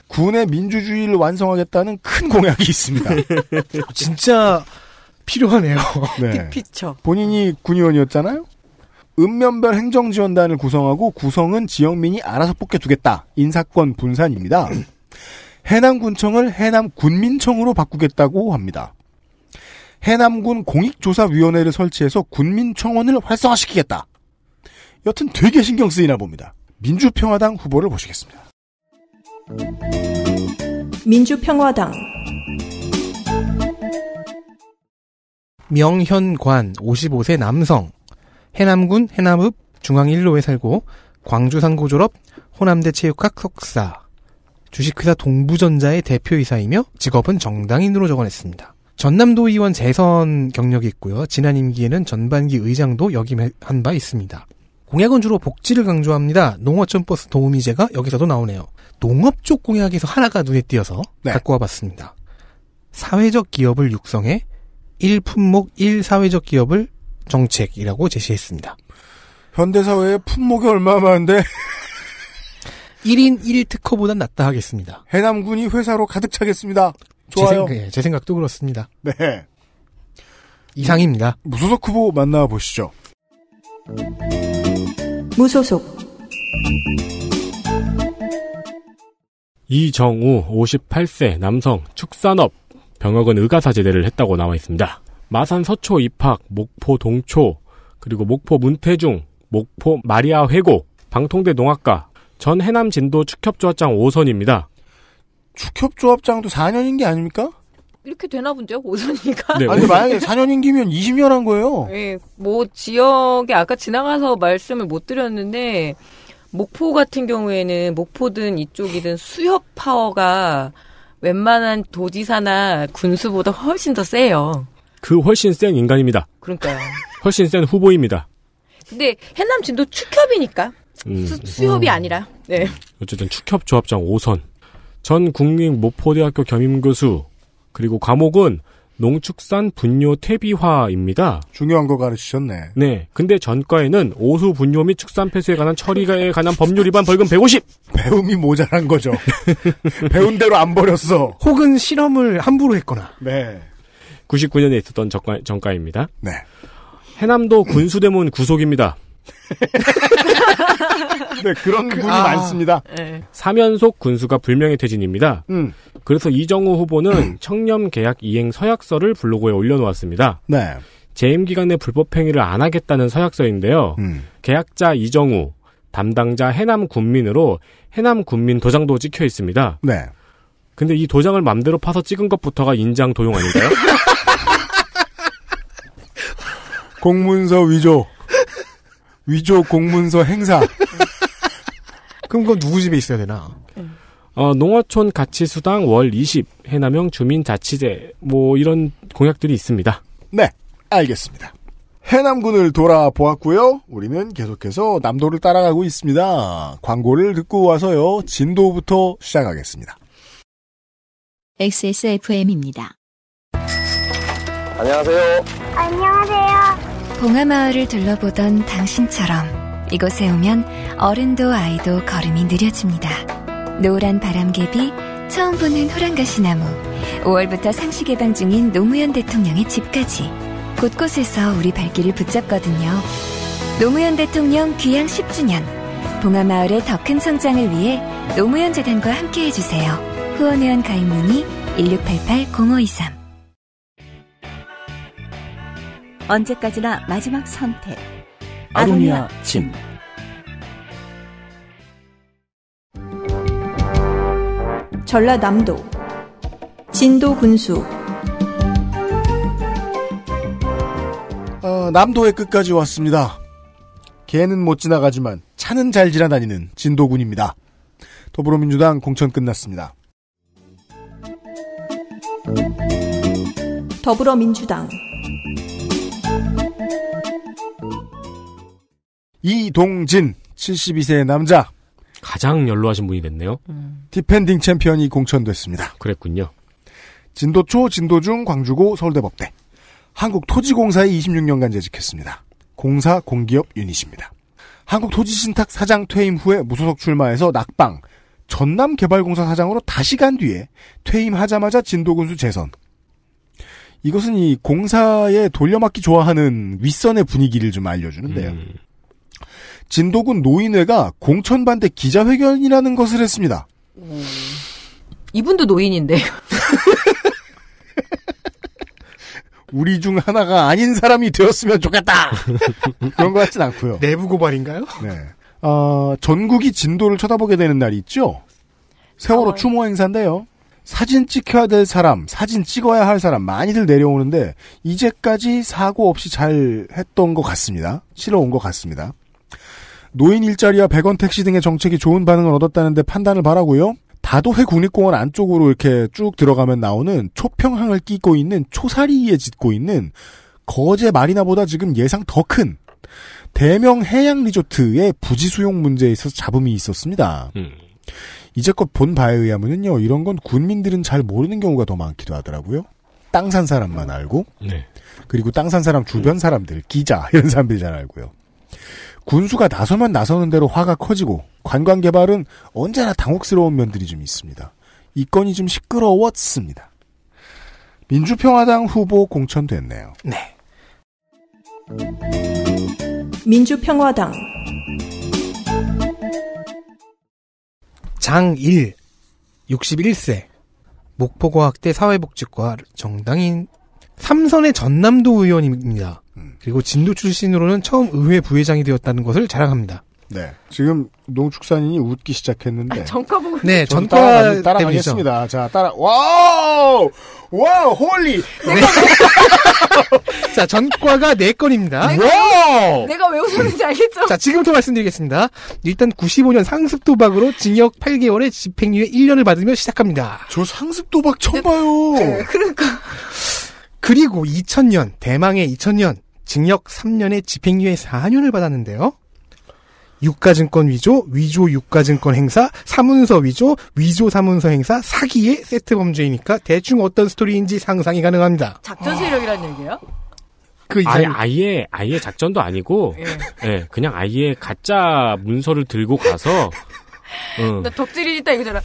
군의 민주주의를 완성하겠다는 큰 공약이 있습니다. <laughs> 진짜 필요하네요. <laughs> 네. 피쳐. 본인이 군의원이었잖아요. 읍면별 행정지원단을 구성하고 구성은 지역민이 알아서 뽑게두겠다. 인사권 분산입니다. <clears throat> 해남군청을 해남군민청으로 바꾸겠다고 합니다. 해남군 공익조사위원회를 설치해서 군민청원을 활성화시키겠다. 여튼 되게 신경 쓰이나 봅니다. 민주평화당 후보를 보시겠습니다. 민주평화당 명현관 55세 남성 해남군 해남읍 중앙 일로에 살고 광주 상고 졸업 호남대 체육학 석사 주식회사 동부전자의 대표이사이며 직업은 정당인으로 적어냈습니다. 전남도의원 재선 경력이 있고요. 지난 임기에는 전반기 의장도 역임한 바 있습니다. 공약은 주로 복지를 강조합니다. 농어촌 버스 도우미제가 여기서도 나오네요. 농업 쪽 공약에서 하나가 눈에 띄어서 네. 갖고 와봤습니다. 사회적 기업을 육성해 1품목 1사회적 기업을 정책이라고 제시했습니다. 현대사회의 품목이 얼마나 많은데 1인 1특허보단 낫다 하겠습니다. 해남군이 회사로 가득 차겠습니다. 좋아요. 제, 생각, 예, 제 생각도 그렇습니다. 네. 이상입니다. 무소속 후보 만나보시죠. 무소속 이정우 58세 남성 축산업 병역은 의가사제대를 했다고 나와 있습니다. 마산 서초 입학, 목포 동초, 그리고 목포 문태중, 목포 마리아 회고, 방통대 농학과, 전 해남 진도 축협조합장 5선입니다. 축협조합장도 4년인 게 아닙니까? 이렇게 되나 본데요, 오선이가. 네. 아니, 만약에 4년인 기면 20년 한 거예요. 예, 네, 뭐, 지역에 아까 지나가서 말씀을 못 드렸는데, 목포 같은 경우에는 목포든 이쪽이든 수협 파워가 웬만한 도지사나 군수보다 훨씬 더 세요. 그 훨씬 센 인간입니다. 그러니까요. <laughs> 훨씬 센 후보입니다. 근데 해남 진도 축협이니까 음. 수, 협이 어. 아니라. 네. 어쨌든 축협 조합장 5선 전 국립 목포대학교 겸임교수 그리고 과목은 농축산 분뇨 퇴비화입니다. 중요한 거 가르치셨네. 네. 근데 전과에는 오수 분뇨 및 축산 폐수에 관한 처리에 관한 법률 위반 벌금 150. 배움이 모자란 거죠. <laughs> 배운 대로 안 버렸어. 혹은 실험을 함부로 했거나. 네. 99년에 있었던 전과, 전과입니다. 네. 해남도 군수대문 구속입니다. <laughs> 네, 그런 그, 분이 아, 많습니다. 네. 사면속 군수가 불명예 퇴진입니다. 음. 그래서 이정우 후보는 음. 청렴 계약 이행 서약서를 블로그에 올려놓았습니다. 네. 재임 기간에 불법 행위를 안 하겠다는 서약서인데요. 음. 계약자 이정우, 담당자 해남 군민으로 해남 군민 도장도 찍혀 있습니다. 네. 근데 이 도장을 맘대로 파서 찍은 것부터가 인장 도용 아닌가요? <laughs> 공문서 위조. 위조 공문서 행사. <laughs> 그럼 그건 누구 집에 있어야 되나? 어, 농어촌 가치수당 월 20, 해남형 주민자치제, 뭐 이런 공약들이 있습니다. 네, 알겠습니다. 해남군을 돌아보았고요. 우리는 계속해서 남도를 따라가고 있습니다. 광고를 듣고 와서요. 진도부터 시작하겠습니다. XSFM입니다. 안녕하세요. 봉하마을을 둘러보던 당신처럼 이곳에 오면 어른도 아이도 걸음이 느려집니다. 노란 바람개비, 처음 보는 호랑가시나무, 5월부터 상시 개방 중인 노무현 대통령의 집까지 곳곳에서 우리 발길을 붙잡거든요. 노무현 대통령 귀향 10주년 봉하마을의 더 큰 성장을 위해 노무현 재단과 함께해 주세요. 후원회원 가입 문의 1688-0523 언제까지나 마지막 선택. 아로니아 침. 전라남도 진도 군수 어, 남도의 끝까지 왔습니다. 개는 못 지나가지만 차는 잘 지나다니는 진도군입니다. 더불어민주당 공천 끝났습니다. 더불어민주당 이동진 72세 남자 가장 연로하신 분이 됐네요. 음. 디펜딩 챔피언이 공천됐습니다. 그랬군요. 진도초, 진도중, 광주고, 서울대법대. 한국토지공사에 26년간 재직했습니다. 공사 공기업 유닛입니다. 한국토지신탁 사장 퇴임 후에 무소속 출마해서 낙방, 전남개발공사 사장으로 다시 간 뒤에 퇴임하자마자 진도군수 재선. 이것은 이 공사에 돌려막기 좋아하는 윗선의 분위기를 좀 알려주는데요. 음. 진도군 노인회가 공천반대 기자회견이라는 것을 했습니다. 음, 이분도 노인인데요. <laughs> 우리 중 하나가 아닌 사람이 되었으면 좋겠다. <laughs> 그런 것 같진 않고요. 내부 고발인가요? 네. 어, 전국이 진도를 쳐다보게 되는 날이 있죠. 세월호 어... 추모 행사인데요. 사진 찍혀야 될 사람, 사진 찍어야 할 사람 많이들 내려오는데 이제까지 사고 없이 잘 했던 것 같습니다. 치러 온것 같습니다. 노인 일자리와 백원 택시 등의 정책이 좋은 반응을 얻었다는데 판단을 바라고요. 다도해 국립공원 안쪽으로 이렇게 쭉 들어가면 나오는 초평항을 끼고 있는 초사리에 짓고 있는 거제 마리나보다 지금 예상 더 큰 대명 해양 리조트의 부지 수용 문제에 있어서 잡음이 있었습니다. 음. 이제껏 본 바에 의하면요 이런 건 군민들은 잘 모르는 경우가 더 많기도 하더라고요. 땅 산 사람만 알고 네. 그리고 땅 산 사람 주변 사람들 기자 이런 사람들이 잘 알고요. 군수가 나서면 나서는 대로 화가 커지고 관광 개발은 언제나 당혹스러운 면들이 좀 있습니다. 이 건이 좀 시끄러웠습니다. 민주평화당 후보 공천됐네요. 네. 민주평화당 장일 61세 목포과학대 사회복지과 정당인 삼선의 전남도 의원입니다. 그리고 진도 출신으로는 처음 의회 부회장이 되었다는 것을 자랑합니다. 네. 지금 농축산인이 웃기 시작했는데. 아, 전과 보고. 네, 전과 따라가겠습니다. 자, 따라. 와우! 와우! 홀리! 네. <laughs> 자, 전과가 4건입니다. 와우! 내가 왜 웃었는지 알겠죠? 자, 지금부터 말씀드리겠습니다. 일단 95년 상습 도박으로 징역 8개월에 집행유예 1년을 받으며 시작합니다. 저 상습 도박 처음 네. 봐요. <laughs> 그러니까. 그리고 2000년, 대망의 2000년, 징역 3년에 집행유예 4년을 받았는데요. 유가증권 위조, 위조 유가증권 행사, 사문서 위조, 위조 사문서 행사, 사기의 세트 범죄이니까 대충 어떤 스토리인지 상상이 가능합니다. 작전 세력이란 아... 얘기예요? 그 아예, 아예 아예 작전도 아니고 예. 예. 그냥 아예 가짜 문서를 들고 가서 응. <laughs> 나 덕질이다 이거잖아.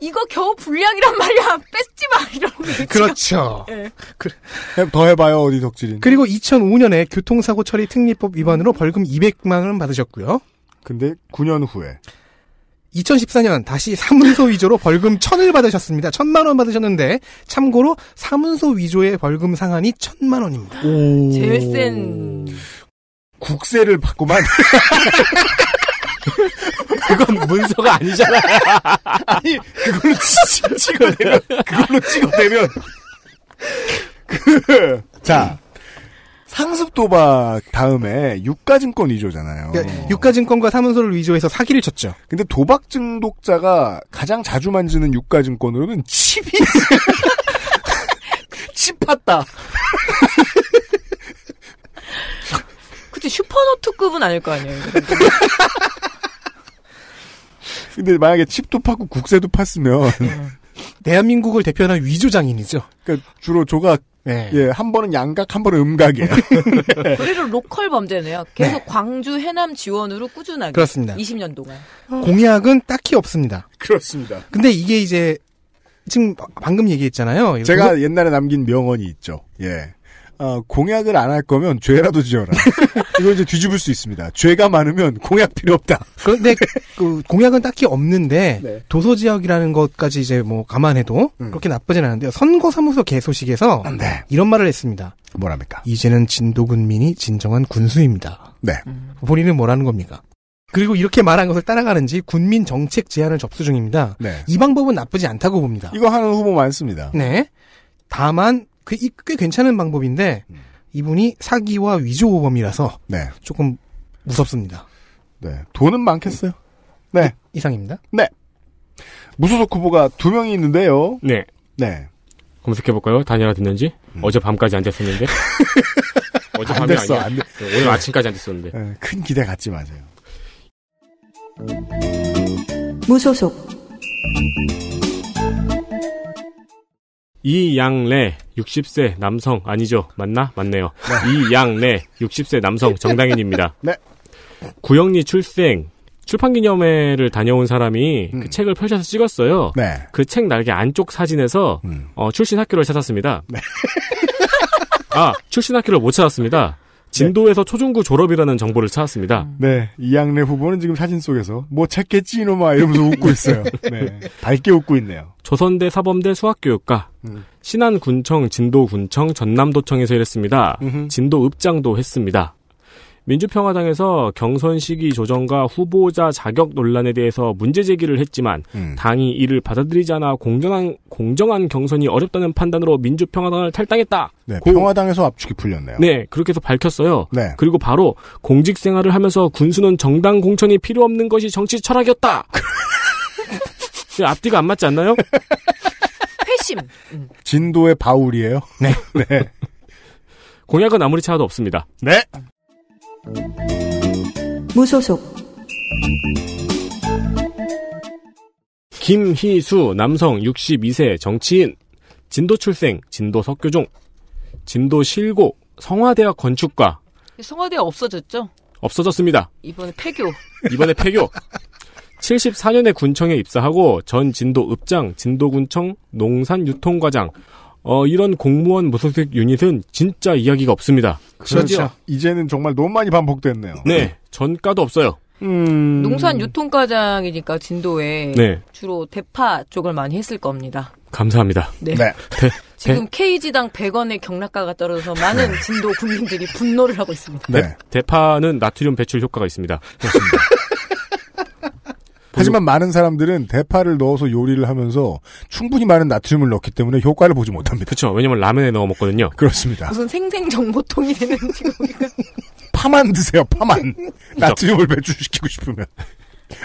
이거 겨우 불량이란 <laughs> 말이야. 뺏지 마. 이러고. 그렇죠. 네. <laughs> 그래. 더 해봐요. 어디 덕질인. 그리고 2005년에 교통사고 처리 특례법 위반으로 벌금 200만 원 받으셨고요. 근데 9년 후에. 2014년 다시 사문서 위조로 벌금 1000을 받으셨습니다. 1000만 원 받으셨는데 참고로 사문서 위조의 벌금 상한이 1000만 원입니다. 오. 제일 센 국세를 받고만 <laughs> 그건 문서가 아니잖아. <laughs> 아니 그걸로 찍, 찍어내면 그걸로 찍어내면 그자 상습 도박 다음에 유가증권 위조잖아요. 그러니까 유가증권과 사문서를 위조해서 사기를 쳤죠. 근데 도박 중독자가 가장 자주 만지는 유가증권으로는 칩이 <laughs> 칩 팠다. 그치 슈퍼노트급은 아닐 거 아니에요. 근데 만약에 칩도 팠고 국세도 팠으면 음. 대한민국을 대표하는 위조장인이죠. 그러니까 주로 조각 네. 예, 한 번은 양각, 한 번은 음각이에요. 네. <laughs> 그리고 로컬 범죄네요. 계속 네. 광주, 해남 지원으로 꾸준하게. 그렇습니다. 20년 동안. 공약은 딱히 없습니다. 그렇습니다. 근데 이게 이제 지금 방금 얘기했잖아요. 제가 그 옛날에 남긴 명언이 있죠. 예. 어, 공약을 안 할 거면 죄라도 지어라. <laughs> 이걸 이제 뒤집을 수 있습니다. 죄가 많으면 공약 필요 없다. 그런데 <laughs> 네. 그 공약은 딱히 없는데 네. 도서 지역이라는 것까지 이제 뭐 감안해도 음. 그렇게 나쁘진 않은데요. 선거사무소 개소식에서 네. 이런 말을 했습니다. 뭐랍니까? 이제는 진도군민이 진정한 군수입니다. 네. 음. 본인은 뭐라는 겁니까? 그리고 이렇게 말한 것을 따라가는지 군민 정책 제안을 접수 중입니다. 네. 이 방법은 나쁘지 않다고 봅니다. 이거 하는 후보 많습니다. 네. 다만 그, 꽤 괜찮은 방법인데 음. 이분이 사기와 위조범이라서 네. 조금 무섭습니다. 네. 돈은 많겠어요. 네. 이, 이상입니다. 네. 무소속 후보가 두 명이 있는데요. 네. 네. 검색해볼까요? 다녀화 됐는지? 음. 어제 밤까지 앉았었는데. <laughs> 어제 밤이 됐어, 아니야. 안 돼. 오늘 아침까지 앉았었는데. 네, 큰 기대 갖지 마세요. 무소속. 이양래 60세 남성 아니죠? 맞나? 맞네요. 네. 이양래 60세 남성 <laughs> 정당인입니다. 네. 구영리 출생 출판기념회를 다녀온 사람이 그 음. 그 책을 펼쳐서 찍었어요. 네. 그 책 날개 안쪽 사진에서 음. 어, 출신 학교를 찾았습니다. 네. 아 출신 학교를 못 찾았습니다. <laughs> 진도에서 네. 초중고 졸업이라는 정보를 찾았습니다. 음. 네. 이양래 후보는 지금 사진 속에서 뭐 찾겠지 이놈아 이러면서 웃고 있어요. 네. 밝게 웃고 있네요. 조선대 사범대 수학교육과 음. 신안군청 진도군청 전남도청에서 일했습니다. 음흠. 진도읍장도 했습니다. 민주평화당에서 경선 시기 조정과 후보자 자격 논란에 대해서 문제 제기를 했지만 음. 당이 이를 받아들이지 않아 공정한 공정한 경선이 어렵다는 판단으로 민주평화당을 탈당했다. 네, 고, 평화당에서 압축이 풀렸네요. 네, 그렇게 해서 밝혔어요. 네. 그리고 바로 공직 생활을 하면서 군수는 정당 공천이 필요 없는 것이 정치 철학이었다. <laughs> 그 앞뒤가 안 맞지 않나요? 회심. 음. 진도의 바울이에요. 네. <laughs> 네. 공약은 아무리 차도 없습니다. 네. 무소속 김희수 남성 62세 정치인 진도 출생 진도 석교종 진도 실고 성화대학 건축과 성화대 없어졌죠? 없어졌습니다. 이번에 폐교. 이번에 폐교. 74년에 군청에 입사하고 전 진도 읍장, 진도군청, 농산유통과장, 어, 이런 공무원 무소속 유닛은 진짜 이야기가 없습니다. 그렇죠. 이제는 정말 너무 많이 반복됐네요. 네. 전가도 없어요. 음... 농산 유통과장이니까 진도에 네. 주로 대파 쪽을 많이 했을 겁니다. 감사합니다. 네. 네. 대, 지금 케이지당 100원의 경락가가 떨어져서 많은 네. 진도 국민들이 분노를 하고 있습니다. 네. 대, 파는 나트륨 배출 효과가 있습니다. 습니다 <laughs> 하지만 많은 사람들은 대파를 넣어서 요리를 하면서 충분히 많은 나트륨을 넣기 때문에 효과를 보지 못합니다. 그렇죠. 왜냐면 라면에 넣어 먹거든요. 그렇습니다. 무슨 생생 정보통이 되는 <laughs> 지금 우리가 파만 드세요. 파만 나트륨을 배출시키고 싶으면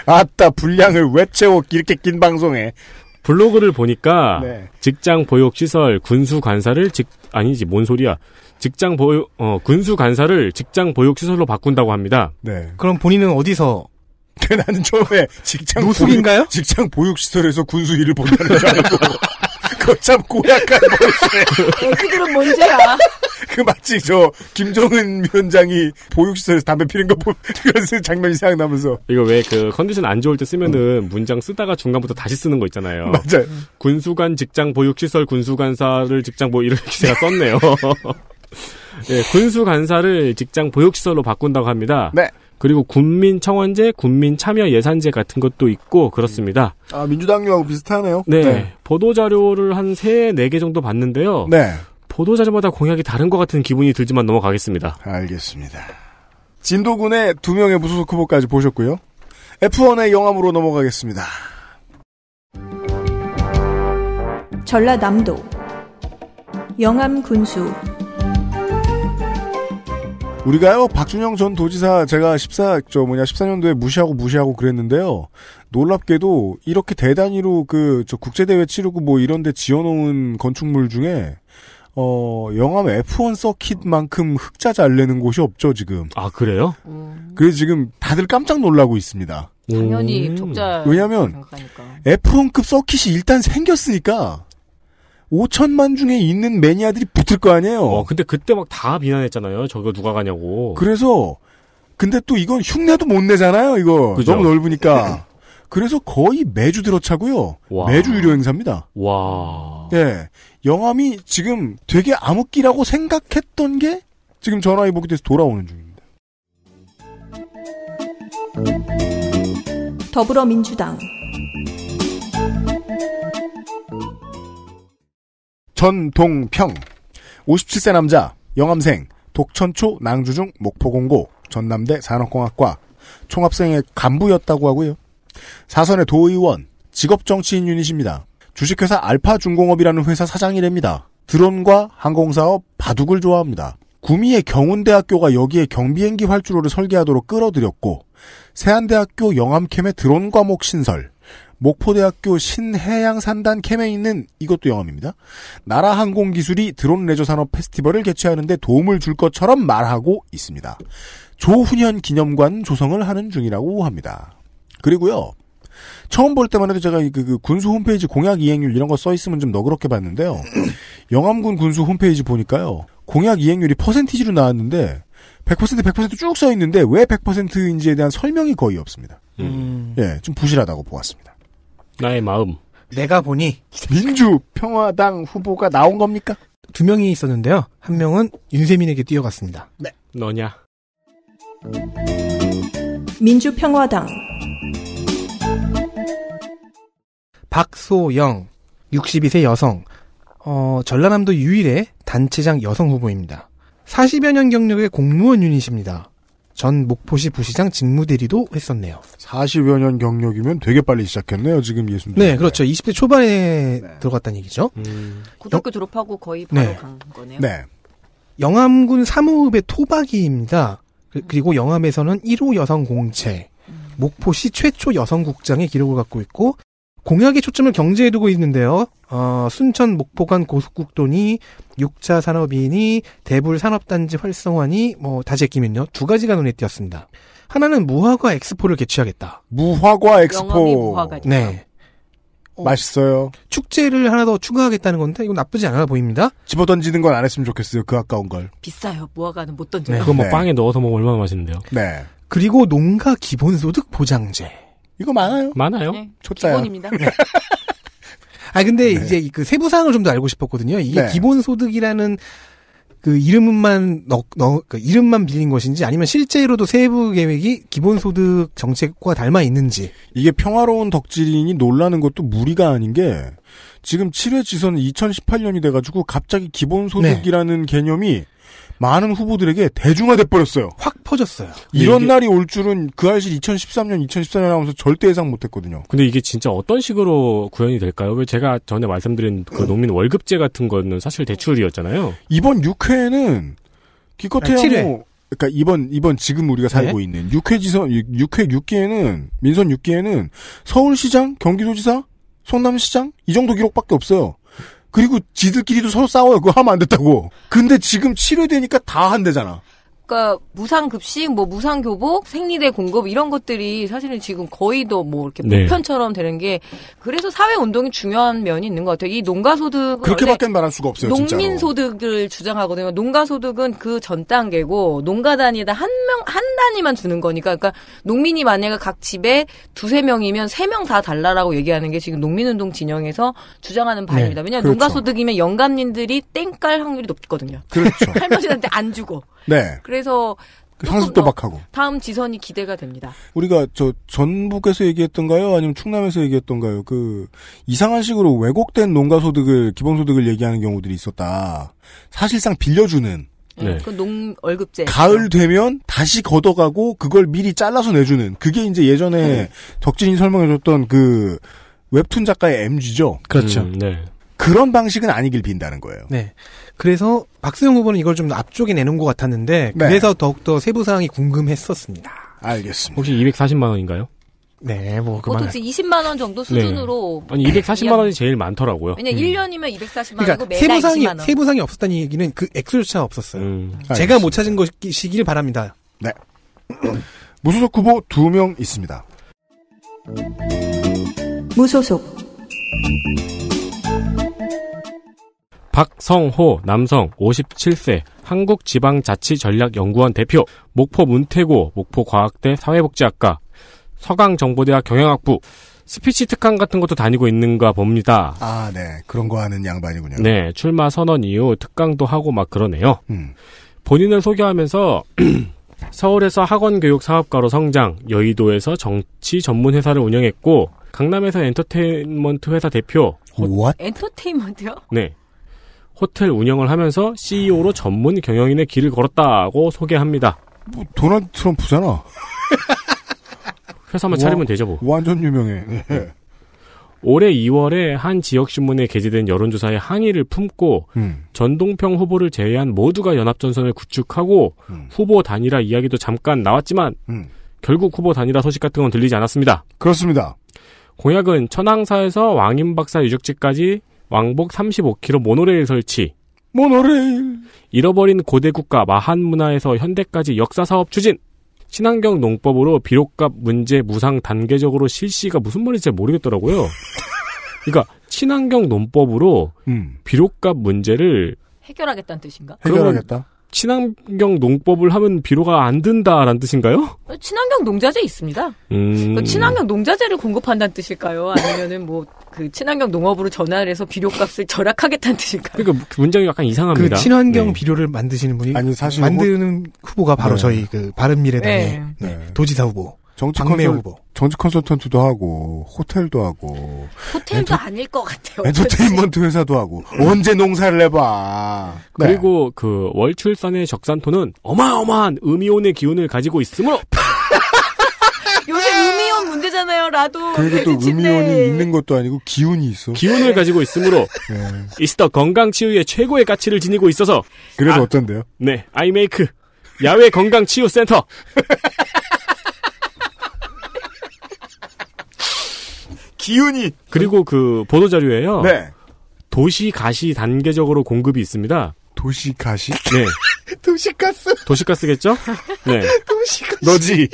아따 분량을 왜 채워 이렇게 긴 방송에 블로그를 보니까 네. 직장 보육 시설 군수 간사를 직 아니지 뭔 소리야 직장 보육 어 군수 간사를 직장 보육 시설로 바꾼다고 합니다. 네. 그럼 본인은 어디서 근데 나는 처음에 직장 노숙인가요? 보육, 직장 보육시설에서 군수 일을 본다는 줄 알고 거참 고약한 머릿속에 그기들은 문제야 그 마치 저 김정은 위원장이 보육시설에서 담배 피는 거 보는 <laughs> 장면이 생각나면서 이거 왜 그 컨디션 안 좋을 때 쓰면은 문장 쓰다가 중간부터 다시 쓰는 거 있잖아요 맞아요 군수관 직장 보육시설 군수관사를 직장 뭐 이렇게 <laughs> 제가 썼네요 <laughs> 예, 군수 간사를 직장 보육시설로 바꾼다고 합니다. 네. 그리고 군민청원제, 군민참여예산제 같은 것도 있고 그렇습니다. 아 민주당하고 비슷하네요. 네, 네. 보도 자료를 한세네 개 정도 봤는데요. 네. 보도 자료마다 공약이 다른 것 같은 기분이 들지만 넘어가겠습니다. 알겠습니다. 진도군의 두 명의 무소속 후보까지 보셨고요. F1의 영암으로 넘어가겠습니다. 전라남도 영암 군수 우리가요 박준영 전 도지사 제가 14저 뭐냐 14년도에 무시하고 무시하고 그랬는데요 놀랍게도 이렇게 대단위로 그 저 국제대회 치르고 뭐 이런데 지어놓은 건축물 중에 어 영암 F1 서킷만큼 흑자 잘 내는 곳이 없죠 지금 아 그래요? 음. 그래서 지금 다들 깜짝 놀라고 있습니다. 당연히 적자. 왜냐하면 F1급 서킷이 일단 생겼으니까 5천만 중에 있는 매니아들이 붙을 거 아니에요. 어, 근데 그때 막 다 비난했잖아요. 저거 누가 가냐고. 그래서 근데 또 이건 흉내도 못 내잖아요. 이거 그죠? 너무 넓으니까. 그래서 거의 매주 들어차고요. 와. 매주 유료 행사입니다. 와. 네. 영암이 지금 되게 암흑기라고 생각했던 게 지금 전화위복이 돼서 돌아오는 중입니다. 더불어민주당 전동평 57세 남자 영암생 독천초 낭주중 목포공고 전남대 산업공학과 총학생의 간부였다고 하고요. 사선의 도의원 직업정치인 유닛입니다. 주식회사 알파중공업이라는 회사 사장이랍니다. 드론과 항공사업 바둑을 좋아합니다. 구미의 경운대학교가 여기에 경비행기 활주로를 설계하도록 끌어들였고 세안대학교 영암캠의 드론 과목 신설 목포대학교 신해양산단 캠에 있는 이것도 영암입니다. 나라 항공기술이 드론 레저 산업 페스티벌을 개최하는데 도움을 줄 것처럼 말하고 있습니다. 조훈현 기념관 조성을 하는 중이라고 합니다. 그리고요. 처음 볼 때만 해도 제가 그, 그 군수 홈페이지 공약 이행률 이런 거 써 있으면 좀 너그럽게 봤는데요. <clears throat> 영암군 군수 홈페이지 보니까요. 공약 이행률이 퍼센티지로 나왔는데 100% 100%쭉 써 있는데 왜 100%인지에 대한 설명이 거의 없습니다. 음. 예, 좀 부실하다고 보았습니다. 나의 마음. 내가 보니 민주평화당 후보가 나온 겁니까? 두 명이 있었는데요. 한 명은 윤세민에게 뛰어갔습니다. 네. 너냐? 민주평화당 박소영 62세 여성 어, 전라남도 유일의 단체장 여성 후보입니다. 40여 년 경력의 공무원 유닛입니다. 전 목포시 부시장 직무대리도 했었네요. 40여 년 경력이면 되게 빨리 시작했네요. 지금 예순. 네, 그렇죠. 20대 초반에 네. 들어갔다는 얘기죠. 음. 고등학교 졸업하고 거의 네. 바로 네. 간 거네요. 네. 영암군 사무읍의 토박이입니다. 그, 음. 그리고 영암에서는 1호 여성공채, 음. 목포시 최초 여성국장의 기록을 갖고 있고 공약의 초점을 경제에 두고 있는데요. 어, 순천 목포간 고속국도니 6차 산업이니 대불 산업단지 활성화니 뭐 다시 했기면요. 두 가지가 눈에 띄었습니다. 하나는 무화과 엑스포를 개최하겠다. 무화과 엑스포. 네. 어, 맛있어요. 축제를 하나 더 추가하겠다는 건데 이건 나쁘지 않아 보입니다. 집어 던지는 건안 했으면 좋겠어요. 그 아까운 걸. 비싸요. 무화과는 못 네. 던져요. 네, 그거 뭐 네. 빵에 넣어서 먹으면 얼마나 맛있는데요. 네. 그리고 농가 기본소득 보장제. 이거 많아요. 많아요. 초짜야. 네, 기본입니다. <laughs> 아 근데 네. 이제 그 세부 사항을 좀 더 알고 싶었거든요. 이게 네. 기본 소득이라는 그 이름만 넣, 그 이름만 빌린 것인지 아니면 실제로도 세부 계획이 기본 소득 정책과 닮아 있는지. 이게 평화로운 덕질인이 놀라는 것도 무리가 아닌 게 지금 7회 지선 2018년이 돼가지고 갑자기 기본 네. 소득이라는 개념이 많은 후보들에게 대중화돼 버렸어요. 확 퍼졌어요. 이런 날이 올 줄은 그 사실 2013년, 2014년 하면서 절대 예상 못했거든요. 근데 이게 진짜 어떤 식으로 구현이 될까요? 왜 제가 전에 말씀드린 그 음. 농민 월급제 같은 거는 사실 대출이었잖아요. 이번 6회는 기껏해야 아, 뭐 그러니까 이번 이번 지금 우리가 네. 살고 네? 있는 6회 지선 6회 6기에는 민선 6기에는 서울시장, 경기도지사, 성남시장 이 정도 기록밖에 없어요. 그리고 지들끼리도 서로 싸워요. 그거 하면 안 됐다고. 근데 지금 치료되니까 다 한대잖아. 그러니까 무상급식, 뭐 무상교복, 생리대 공급 이런 것들이 사실은 지금 거의 더뭐 이렇게 네. 보편처럼 되는 게 그래서 사회 운동이 중요한 면이 있는 것 같아요. 이 농가 소득 그렇게밖에 말할 수가 없어요. 농민 소득을 주장하거든요. 농가 소득은 그 전 단계고 농가 단위에다 한 명 한 단위만 주는 거니까 그러니까 농민이 만약에 각 집에 두세 명이면 세 명 다 달라라고 얘기하는 게 지금 농민운동 진영에서 주장하는 네, 바입니다. 네. 왜냐하면 그렇죠. 농가 소득이면 영감님들이 땡깔 확률이 높거든요. 그렇죠. <laughs> 할머니한테 안 주고. 네. 그래 그래서 산술도박하고 그 다음 지선이 기대가 됩니다. 우리가 저 전북에서 얘기했던가요? 아니면 충남에서 얘기했던가요? 그 이상한 식으로 왜곡된 농가 소득을 기본 소득을 얘기하는 경우들이 있었다. 사실상 빌려주는 네. 네. 그농 월급제 가을 되면 다시 걷어가고 그걸 미리 잘라서 내주는 그게 이제 예전에 네. 덕진이 설명해줬던 그 웹툰 작가의 MG죠. 그렇죠. 음, 네. 그런 방식은 아니길 빈다는 거예요. 네. 그래서 박수영 후보는 이걸 좀 앞쪽에 내는 것 같았는데 네. 그래서 더욱더 세부 사항이 궁금했었습니다. 알겠습니다. 혹시 240만 원인가요? 네, 뭐 그만. 보통 20만 원 정도 네. 수준으로 네. 아니 240만 원이 제일 많더라고요. 왜냐 음. 1년이면 240만 그러니까 원이고 매달 세부상이, 20만 원. 세부상이 없었다는 얘기는 그 액수조차 없었어요. 음. 제가 못 찾은 것이길 시 바랍니다. 네. <clears throat> 무소속 후보 2명 있습니다. 무소속 박성호 남성 57세 한국지방자치전략연구원 대표 목포 문태고 목포과학대 사회복지학과 서강정보대학 경영학부 스피치 특강 같은 것도 다니고 있는가 봅니다. 아, 네. 그런 거 하는 양반이군요. 네. 출마 선언 이후 특강도 하고 막 그러네요. 음. 본인을 소개하면서 <clears throat> 서울에서 학원 교육 사업가로 성장, 여의도에서 정치 전문 회사를 운영했고 강남에서 엔터테인먼트 회사 대표. 호... What? 엔터테인먼트요? 네. 호텔 운영을 하면서 CEO로 전문 경영인의 길을 걸었다고 소개합니다. 뭐도난 트럼프잖아. 회사만 차리면 되죠 뭐. 완전 유명해. 네. 네. 올해 2월에 한 지역신문에 게재된 여론조사에 항의를 품고 음. 전동평 후보를 제외한 모두가 연합전선을 구축하고 음. 후보 단일화 이야기도 잠깐 나왔지만 음. 결국 후보 단일화 소식 같은 건 들리지 않았습니다. 그렇습니다. 공약은 천황사에서 왕인 박사 유적지까지 왕복 35km 모노레일 설치. 모노레일. 잃어버린 고대 국가 마한 문화에서 현대까지 역사 사업 추진. 친환경 농법으로 비료값 문제 무상 단계적으로 실시가 무슨 말인지 잘 모르겠더라고요. 그러니까 친환경 농법으로 음. 비료값 문제를 해결하겠다는 뜻인가? 해결하겠다. 친환경 농법을 하면 비료가 안 든다라는 뜻인가요? 어, 친환경 농자재 있습니다. 그 음... 친환경 농자재를 공급한다는 뜻일까요? 아니면은 뭐그 친환경 농업으로 전환 해서 비료값을 절약하겠다는 뜻일까요? 그러니까 그 문장이 약간 이상합니다. 그 친환경 네. 비료를 만드시는 분이 아니 사실 만드는 후보... 뭐 후보가 바로 네. 저희 그 바른미래당의 네. 네 도지사 후보 정치 컨설, 후보. 정치 컨설턴트도 하고 호텔도 하고 호텔도 엔터, 아닐 것 같아요. 엔터테인먼트 회사도 하고 언제 농사를 해봐. 네. 그리고 그 월출산의 적산토는 어마어마한 음이온의 기운을 가지고 있으므로 <laughs> 요새 음이온 문제잖아요. 라도 그리고 또 음이온이 네. 있는 것도 아니고 기운이 있어. 기운을 가지고 있으므로 네. 이스터 건강 치유의 최고의 가치를 지니고 있어서 그래서 아, 어떤데요? 네, 아이메이크 야외 건강 치유 센터. <laughs> 기운이. 그리고 그 보도 자료에요. 네. 도시 가시 단계적으로 공급이 있습니다. 도시 가시? 네. <laughs> 도시가스. 도시가스겠죠? 네. <laughs> 도시가스. 너지.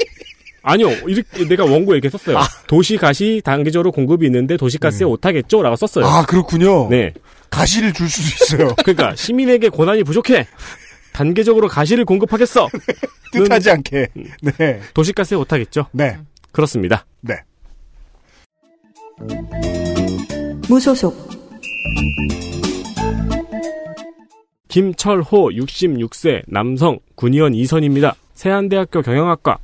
아니요. 이렇게 내가 원고에 이렇게 썼어요. 아. 도시 가시 단계적으로 공급이 있는데 도시가스에 음. 오타겠죠? 라고 썼어요. 아, 그렇군요. 네. 가시를 줄 수도 있어요. <laughs> 그러니까 시민에게 권한이 부족해. 단계적으로 가시를 공급하겠어. 뜻하지 않게. 음. 네. 도시가스에 오타겠죠? 네. 그렇습니다. 네. 무소속 김철호 66세 남성 군의원 2선입니다. 세안대학교 경영학과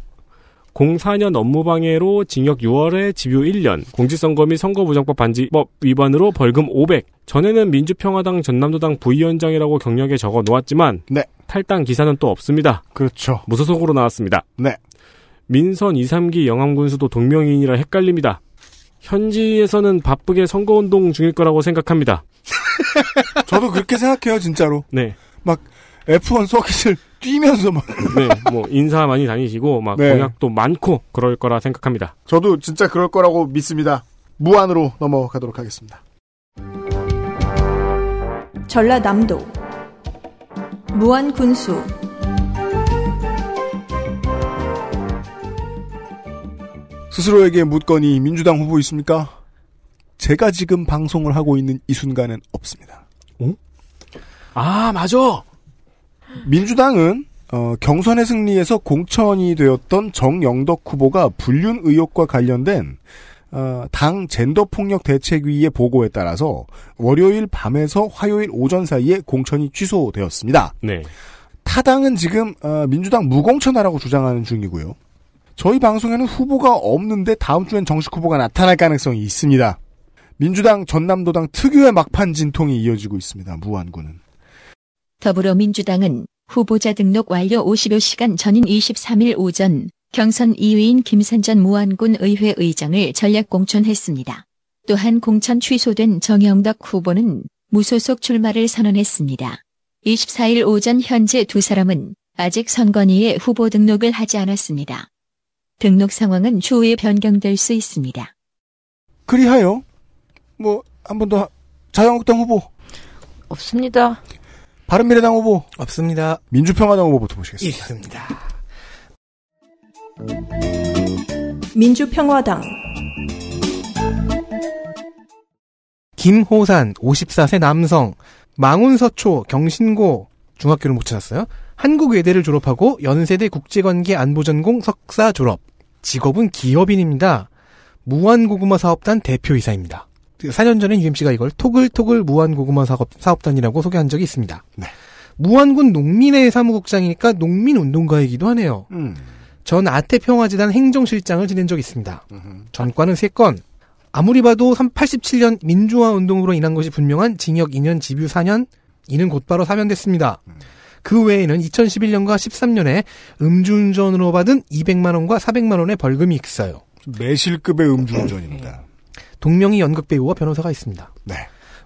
04년 업무방해로 징역 6월에 집유 1년, 공직선거 및 선거부정법 반지법 위반으로 벌금 500. 전에는 민주평화당 전남도당 부위원장이라고 경력에 적어 놓았지만 네. 탈당 기사는 또 없습니다. 그렇죠. 무소속으로 나왔습니다. 네. 민선 2, 3기 영암군수도 동명인이라 헷갈립니다. 현지에서는 바쁘게 선거운동 중일 거라고 생각합니다. <laughs> 저도 그렇게 생각해요, 진짜로. 네. 막 F1 서킷을 뛰면서 막. 네, 뭐 인사 많이 다니시고 막 네. 공약도 많고 그럴 거라 생각합니다. 저도 진짜 그럴 거라고 믿습니다. 무안으로 넘어가도록 하겠습니다. 전라남도 무안 군수 스스로에게 묻거니 민주당 후보 있습니까? 제가 지금 방송을 하고 있는 이 순간은 없습니다. 어? 아, 맞아! 민주당은 어, 경선의 승리에서 공천이 되었던 정영덕 후보가 불륜 의혹과 관련된 어, 당 젠더폭력대책위의 보고에 따라서 월요일 밤에서 화요일 오전 사이에 공천이 취소되었습니다. 네. 타당은 지금 어, 민주당 무공천하라고 주장하는 중이고요. 저희 방송에는 후보가 없는데 다음 주엔 정식 후보가 나타날 가능성이 있습니다. 민주당 전남도당 특유의 막판 진통이 이어지고 있습니다. 무한군은 더불어민주당은 후보자 등록 완료 55시간 전인 23일 오전 경선 2위인 김선전 무한군 의회 의장을 전략 공천했습니다. 또한 공천 취소된 정영덕 후보는 무소속 출마를 선언했습니다. 24일 오전 현재 두 사람은 아직 선관위에 후보 등록을 하지 않았습니다. 등록 상황은 추후에 변경될 수 있습니다. 그리하여 뭐한 번 더 자유한국당 후보 없습니다. 바른미래당 후보 없습니다. 민주평화당 후보부터 보시겠습니다. 있습니다. 민주평화당 김호산 54세 남성 망운서초 경신고 중학교를 못 찾았어요. 한국외대를 졸업하고 연세대 국제관계안보전공 석사 졸업. 직업은 기업인입니다. 무한고구마 사업단 대표이사입니다. 4년 전엔 UMC가 이걸 토글토글 무한고구마 사업, 사업단이라고 소개한 적이 있습니다. 네. 무한군 농민회 사무국장이니까 농민운동가이기도 하네요. 음. 전 아태평화재단 행정실장을 지낸 적이 있습니다. 음흠. 전과는 3건. 아무리 봐도 87년 민주화운동으로 인한 것이 분명한 징역 2년, 집유 4년, 이는 곧바로 사면됐습니다. 음. 그 외에는 2011년과 13년에 음주운전으로 받은 200만 원과 400만 원의 벌금이 있어요. 매실급의 음주운전입니다. 동명이 연극 배우와 변호사가 있습니다. 네.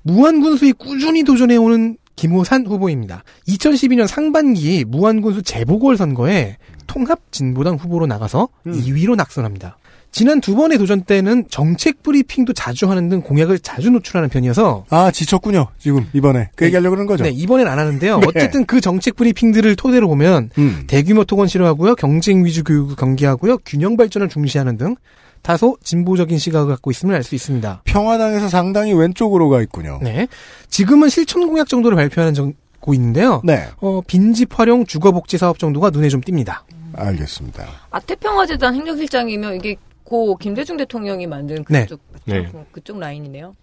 무한군수에 꾸준히 도전해오는 김호산 후보입니다. 2012년 상반기 무한군수 재보궐선거에 통합진보당 후보로 나가서 음. 2위로 낙선합니다. 지난 두 번의 도전 때는 정책 브리핑도 자주 하는 등 공약을 자주 노출하는 편이어서 아 지쳤군요 지금 이번에 그 네. 얘기하려고 그러는 거죠. 네 이번엔 안 하는데요. 네. 어쨌든 그 정책 브리핑들을 토대로 보면 음. 대규모 토건 실어하고요 경쟁 위주 교육을 경기하고요 균형 발전을 중시하는 등 다소 진보적인 시각을 갖고 있음을 알 수 있습니다. 평화당에서 상당히 왼쪽으로 가 있군요. 네 지금은 실천 공약 정도를 발표하는 정, 고 있는데요. 네. 어, 빈집 활용 주거복지 사업 정도가 눈에 좀 띕니다. 알겠습니다. 아태평화재단 행정실장이면 이게 고 김대중 대통령이 만든 네. 그쪽 네. 네. 그쪽 라인이네요.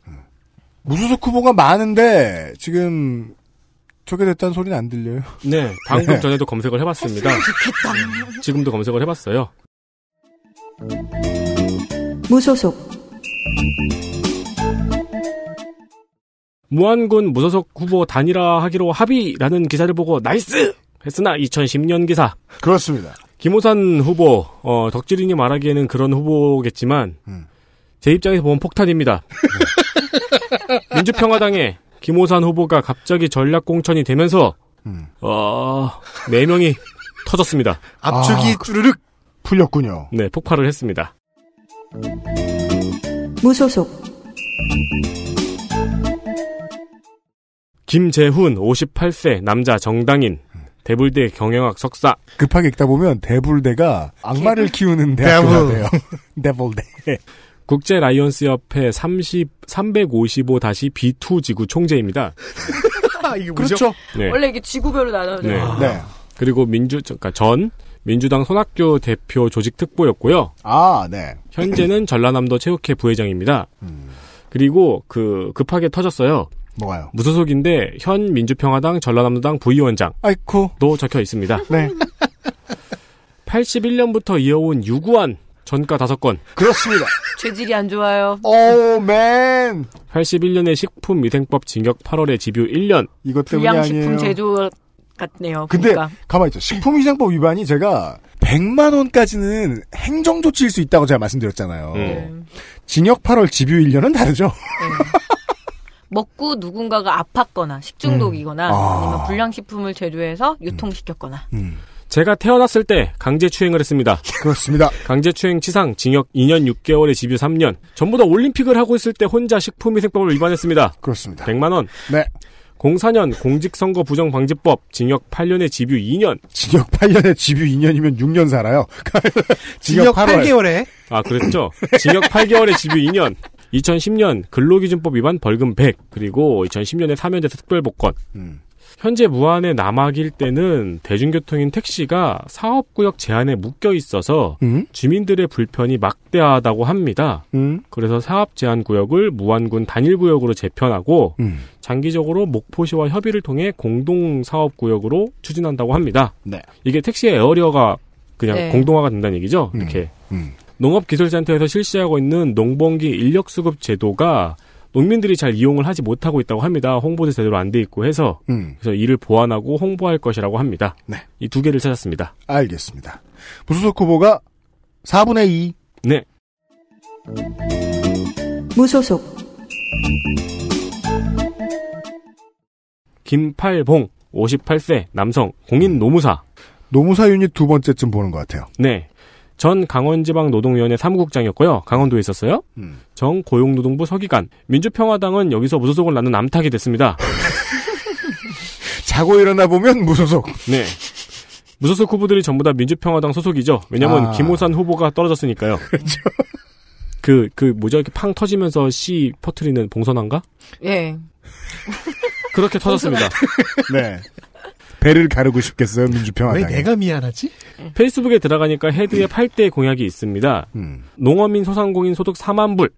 무소속 후보가 많은데 지금 저게 됐다는 소리는 안 들려요. 네, 방금 네. 전에도 검색을 해봤습니다. 지금도 검색을 해봤어요. 무소속 무한군 무소속 후보 단일화하기로 합의라는 기사를 보고 나이스 했으나 2010년 기사 그렇습니다. 김호산 후보 어, 덕질인이 말하기에는 그런 후보겠지만 음. 제 입장에서 보면 폭탄입니다. <laughs> 네. 민주평화당에 김호산 후보가 갑자기 전략 공천이 되면서 음. 어, 4 명이 터졌습니다. 압축이 아, 쭈르륵 풀렸군요. 네, 폭발을 했습니다. 무소속 김재훈 58세 남자 정당인 대불대 경영학 석사. 급하게 읽다 보면 대불대가 악마를 키우는 대학교가 요 <laughs> 대불대. 국제 라이언스 옆에 30 355-B2 지구 총재입니다. 아, 그렇죠. 네. 원래 이게 지구별로 나눠져. 네. 아. 네. 그리고 민주 그러니까 전 민주당 손학규 대표 조직 특보였고요. 아, 네. 현재는 전라남도 체육회 부회장입니다. 음. 그리고 그 급하게 터졌어요. 뭐가요? 무소속인데 현 민주평화당 전라남도당 부위원장. 아이코도 적혀 있습니다. 네. 81년부터 <laughs> 이어온 유구한 전가 5건. 그렇습니다. 죄질이 <laughs> 안 좋아요. 오, 맨. 81년에 식품위생법 징역 8월에 집유 1년. 이것 때문에 불량식품 제조 같네요. 근데 그러니까. 가만 있죠. 식품위생법 위반이 제가 100만 원까지는 행정조치일 수 있다고 제가 말씀드렸잖아요. 음. 네. 징역 8월 집유 1년은 다르죠. 음. <laughs> 먹고 누군가가 아팠거나 식중독이거나 음. 아. 아니면 불량식품을 제조해서 유통시켰거나. 음. 음. 제가 태어났을 때 강제추행을 했습니다. 그렇습니다. <laughs> 강제추행 치상, 징역 2년 6개월에 집유 3년. 전부 다 올림픽을 하고 있을 때 혼자 식품위생법을 위반했습니다. 그렇습니다. 100만원. 네. 04년 공직선거 부정방지법 징역 8년에 집유 2년. 징역 8년에 집유 2년이면 6년 살아요. <laughs> 징역, 징역 8개월에. 아, 그랬죠. 징역 8개월에 집유 2년. 2010년 근로기준법 위반 벌금 100 그리고 2010년에 사면제서 특별복권. 음. 현재 무안의 남아길 때는 대중교통인 택시가 사업구역 제한에 묶여 있어서 음? 주민들의 불편이 막대하다고 합니다. 음? 그래서 사업 제한 구역을 무안군 단일구역으로 재편하고 음. 장기적으로 목포시와 협의를 통해 공동 사업 구역으로 추진한다고 합니다. 네. 이게 택시의 에어리어가 그냥 네. 공동화가 된다는 얘기죠. 이렇게 음. 음. 농업기술센터에서 실시하고 있는 농번기 인력수급 제도가 농민들이 잘 이용을 하지 못하고 있다고 합니다. 홍보도 제대로 안 돼 있고 해서 음. 그래서 이를 보완하고 홍보할 것이라고 합니다. 네. 이 두 개를 찾았습니다. 알겠습니다. 무소속 후보가 4분의 2. 네. 무소속 김팔봉 58세 남성 공인 노무사 노무사 유닛 두 번째쯤 보는 것 같아요. 네. 전 강원지방 노동위원회 사무국장이었고요. 강원도에 있었어요. 음. 전 고용노동부 서기관. 민주평화당은 여기서 무소속을 낳는 암탉이 됐습니다. <laughs> 자고 일어나 보면 무소속. 네. 무소속 후보들이 전부 다 민주평화당 소속이죠. 왜냐면 아. 김호산 후보가 떨어졌으니까요. 그렇죠. 그, 그, 뭐죠? 이렇게 팡 터지면서 씨 퍼트리는 봉선한가? 예. 그렇게 터졌습니다. 네. 배를 가르고 싶겠어요, 민주평화당. 왜 내가 미안하지? 페이스북에 들어가니까 헤드에 8대 공약이 있습니다. 음. 농어민 소상공인 소득 4만 불,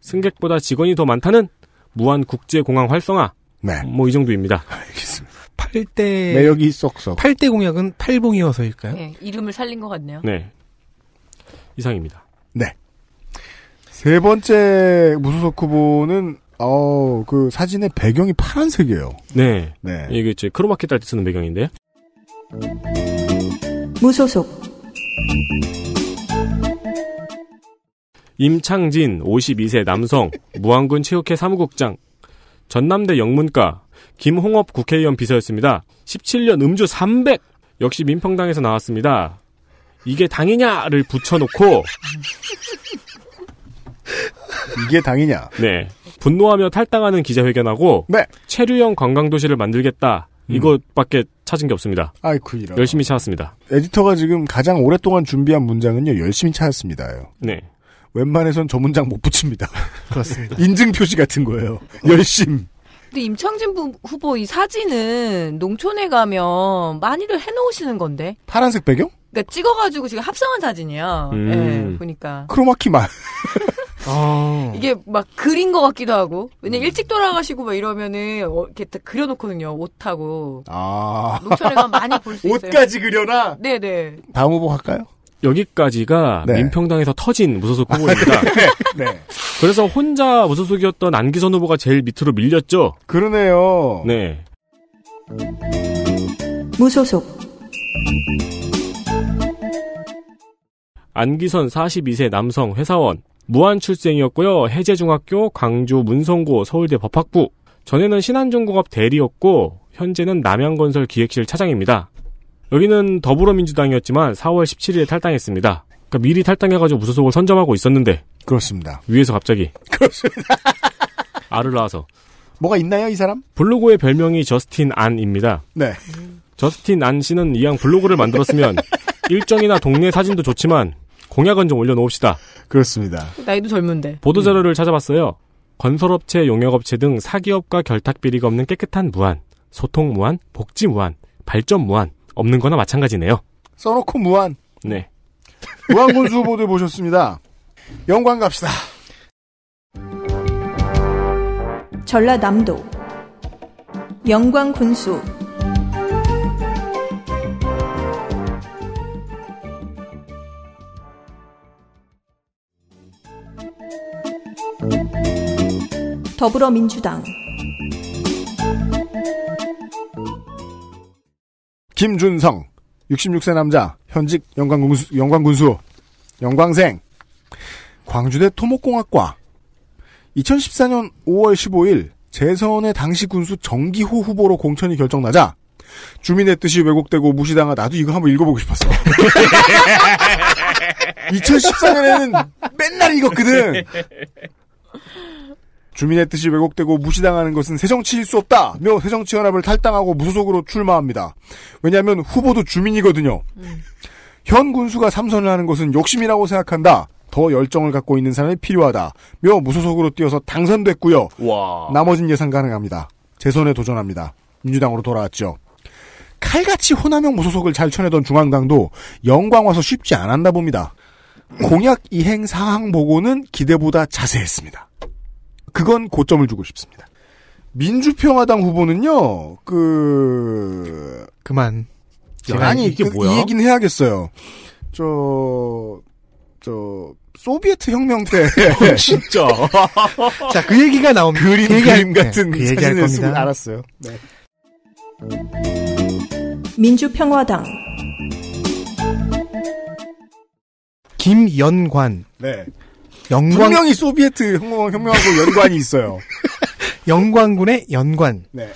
승객보다 직원이 더 많다는 무한 국제공항 활성화. 네. 뭐 이 정도입니다. 알겠습니다. 8대 매력이 쏙쏙. 8대 공약은 8봉이어서일까요 네, 이름을 살린 것 같네요. 네. 이상입니다. 네. 세 번째 무소속 후보는 어, 그 사진의 배경이 파란색이에요. 네. 네. 이게 이제 크로마키 딸때 쓰는 배경인데. 무소속. 임창진 52세 남성 무안군 체육회 사무국장 전남대 영문과 김홍업 국회의원 비서였습니다. 17년 음주 300 역시 민평당에서 나왔습니다. 이게 당이냐를 붙여놓고 이게 당이냐? 네. 분노하며 탈당하는 기자회견하고 네. 체류형 관광도시를 만들겠다. 음. 이것밖에 찾은 게 없습니다. 아이쿠 이런. 열심히 찾았습니다. 에디터가 지금 가장 오랫동안 준비한 문장은요. 열심히 찾았습니다요. 네. 웬만해선 저 문장 못 붙입니다. <laughs> 그렇습니다. 인증 표시 같은 거예요. 열심. 근데 임창진 후보 이 사진은 농촌에 가면 많이들 해놓으시는 건데. 파란색 배경? 그니까 찍어가지고 지금 합성한 사진이에요. 음. 네, 보니까. 크로마키 말. <laughs> 어. 이게 막 그린 것 같기도 하고 왜냐 면 음. 일찍 돌아가시고 막 이러면은 어, 이렇게 딱 그려놓거든요 옷하고 아. 녹천에 가 많이 볼 수 있어요. 옷까지 그려놔. 네네. 다음 후보 갈까요? 여기까지가 네. 민평당에서 터진 무소속 아, 후보입니다. 네. 네. <laughs> 그래서 혼자 무소속이었던 안기선 후보가 제일 밑으로 밀렸죠. 그러네요. 네. 무소속 안기선 42세 남성 회사원 무한 출생이었고요. 해제중학교, 광주 문성고, 서울대 법학부. 전에는 신한중공업 대리였고 현재는 남양건설 기획실 차장입니다. 여기는 더불어민주당이었지만 4월 17일에 탈당했습니다. 그러니까 미리 탈당해가지고 무소속을 선점하고 있었는데 그렇습니다. 위에서 갑자기 그렇습니다. <laughs> 알을 낳아서 뭐가 있나요 이 사람? 블로그의 별명이 저스틴 안입니다. 네. 저스틴 안 씨는 이왕 블로그를 만들었으면 <laughs> 일정이나 동네 사진도 좋지만 공약은 좀 올려놓읍시다. 그렇습니다. 나이도 젊은데. 보도자료를 음. 찾아봤어요. 건설업체, 용역업체 등 사기업과 결탁비리가 없는 깨끗한 무한, 소통 무한, 복지 무한, 발전 무한, 없는 거나 마찬가지네요. 써놓고 무한. 네. <laughs> 무한군수 보들 보셨습니다. 영광 갑시다. 전라남도 영광군수 더불어민주당 김준성 66세 남자 현직 영광군수, 영광군수 영광생 광주대 토목공학과 2014년 5월 15일 재선의 당시 군수 정기호 후보로 공천이 결정나자 주민의 뜻이 왜곡되고 무시당하 나도 이거 한번 읽어보고 싶었어. 2014년에는 <laughs> 맨날 읽었거든. 주민의 뜻이 왜곡되고 무시당하는 것은 새정치일 수 없다. 며 새정치연합을 탈당하고 무소속으로 출마합니다. 왜냐하면 후보도 주민이거든요. 음. 현 군수가 삼선을 하는 것은 욕심이라고 생각한다. 더 열정을 갖고 있는 사람이 필요하다. 며 무소속으로 뛰어서 당선됐고요. 와. 나머진 예상 가능합니다. 재선에 도전합니다. 민주당으로 돌아왔죠. 칼같이 호남형 무소속을 잘 쳐내던 중앙당도 영광 와서 쉽지 않았나 봅니다. 공약 이행 사항 보고는 기대보다 자세했습니다. 그건 고점을 주고 싶습니다. 민주평화당 후보는요, 그 그만. 아니 이게 그, 뭐야? 이 얘기는 해야겠어요. 저, 저, 소비에트 혁명 때. <laughs> 어, 진짜. <laughs> 자, 그 얘기가 나옵니다. 그림, 그얘기 그림 같은 네, 그 얘기할 겁니다. 알았어요. 네. 민주평화당. 김연관. 네. 영광... 분명히 소비에트 혁명하고 연관이 있어요. <laughs> 영광군의 연관. 네.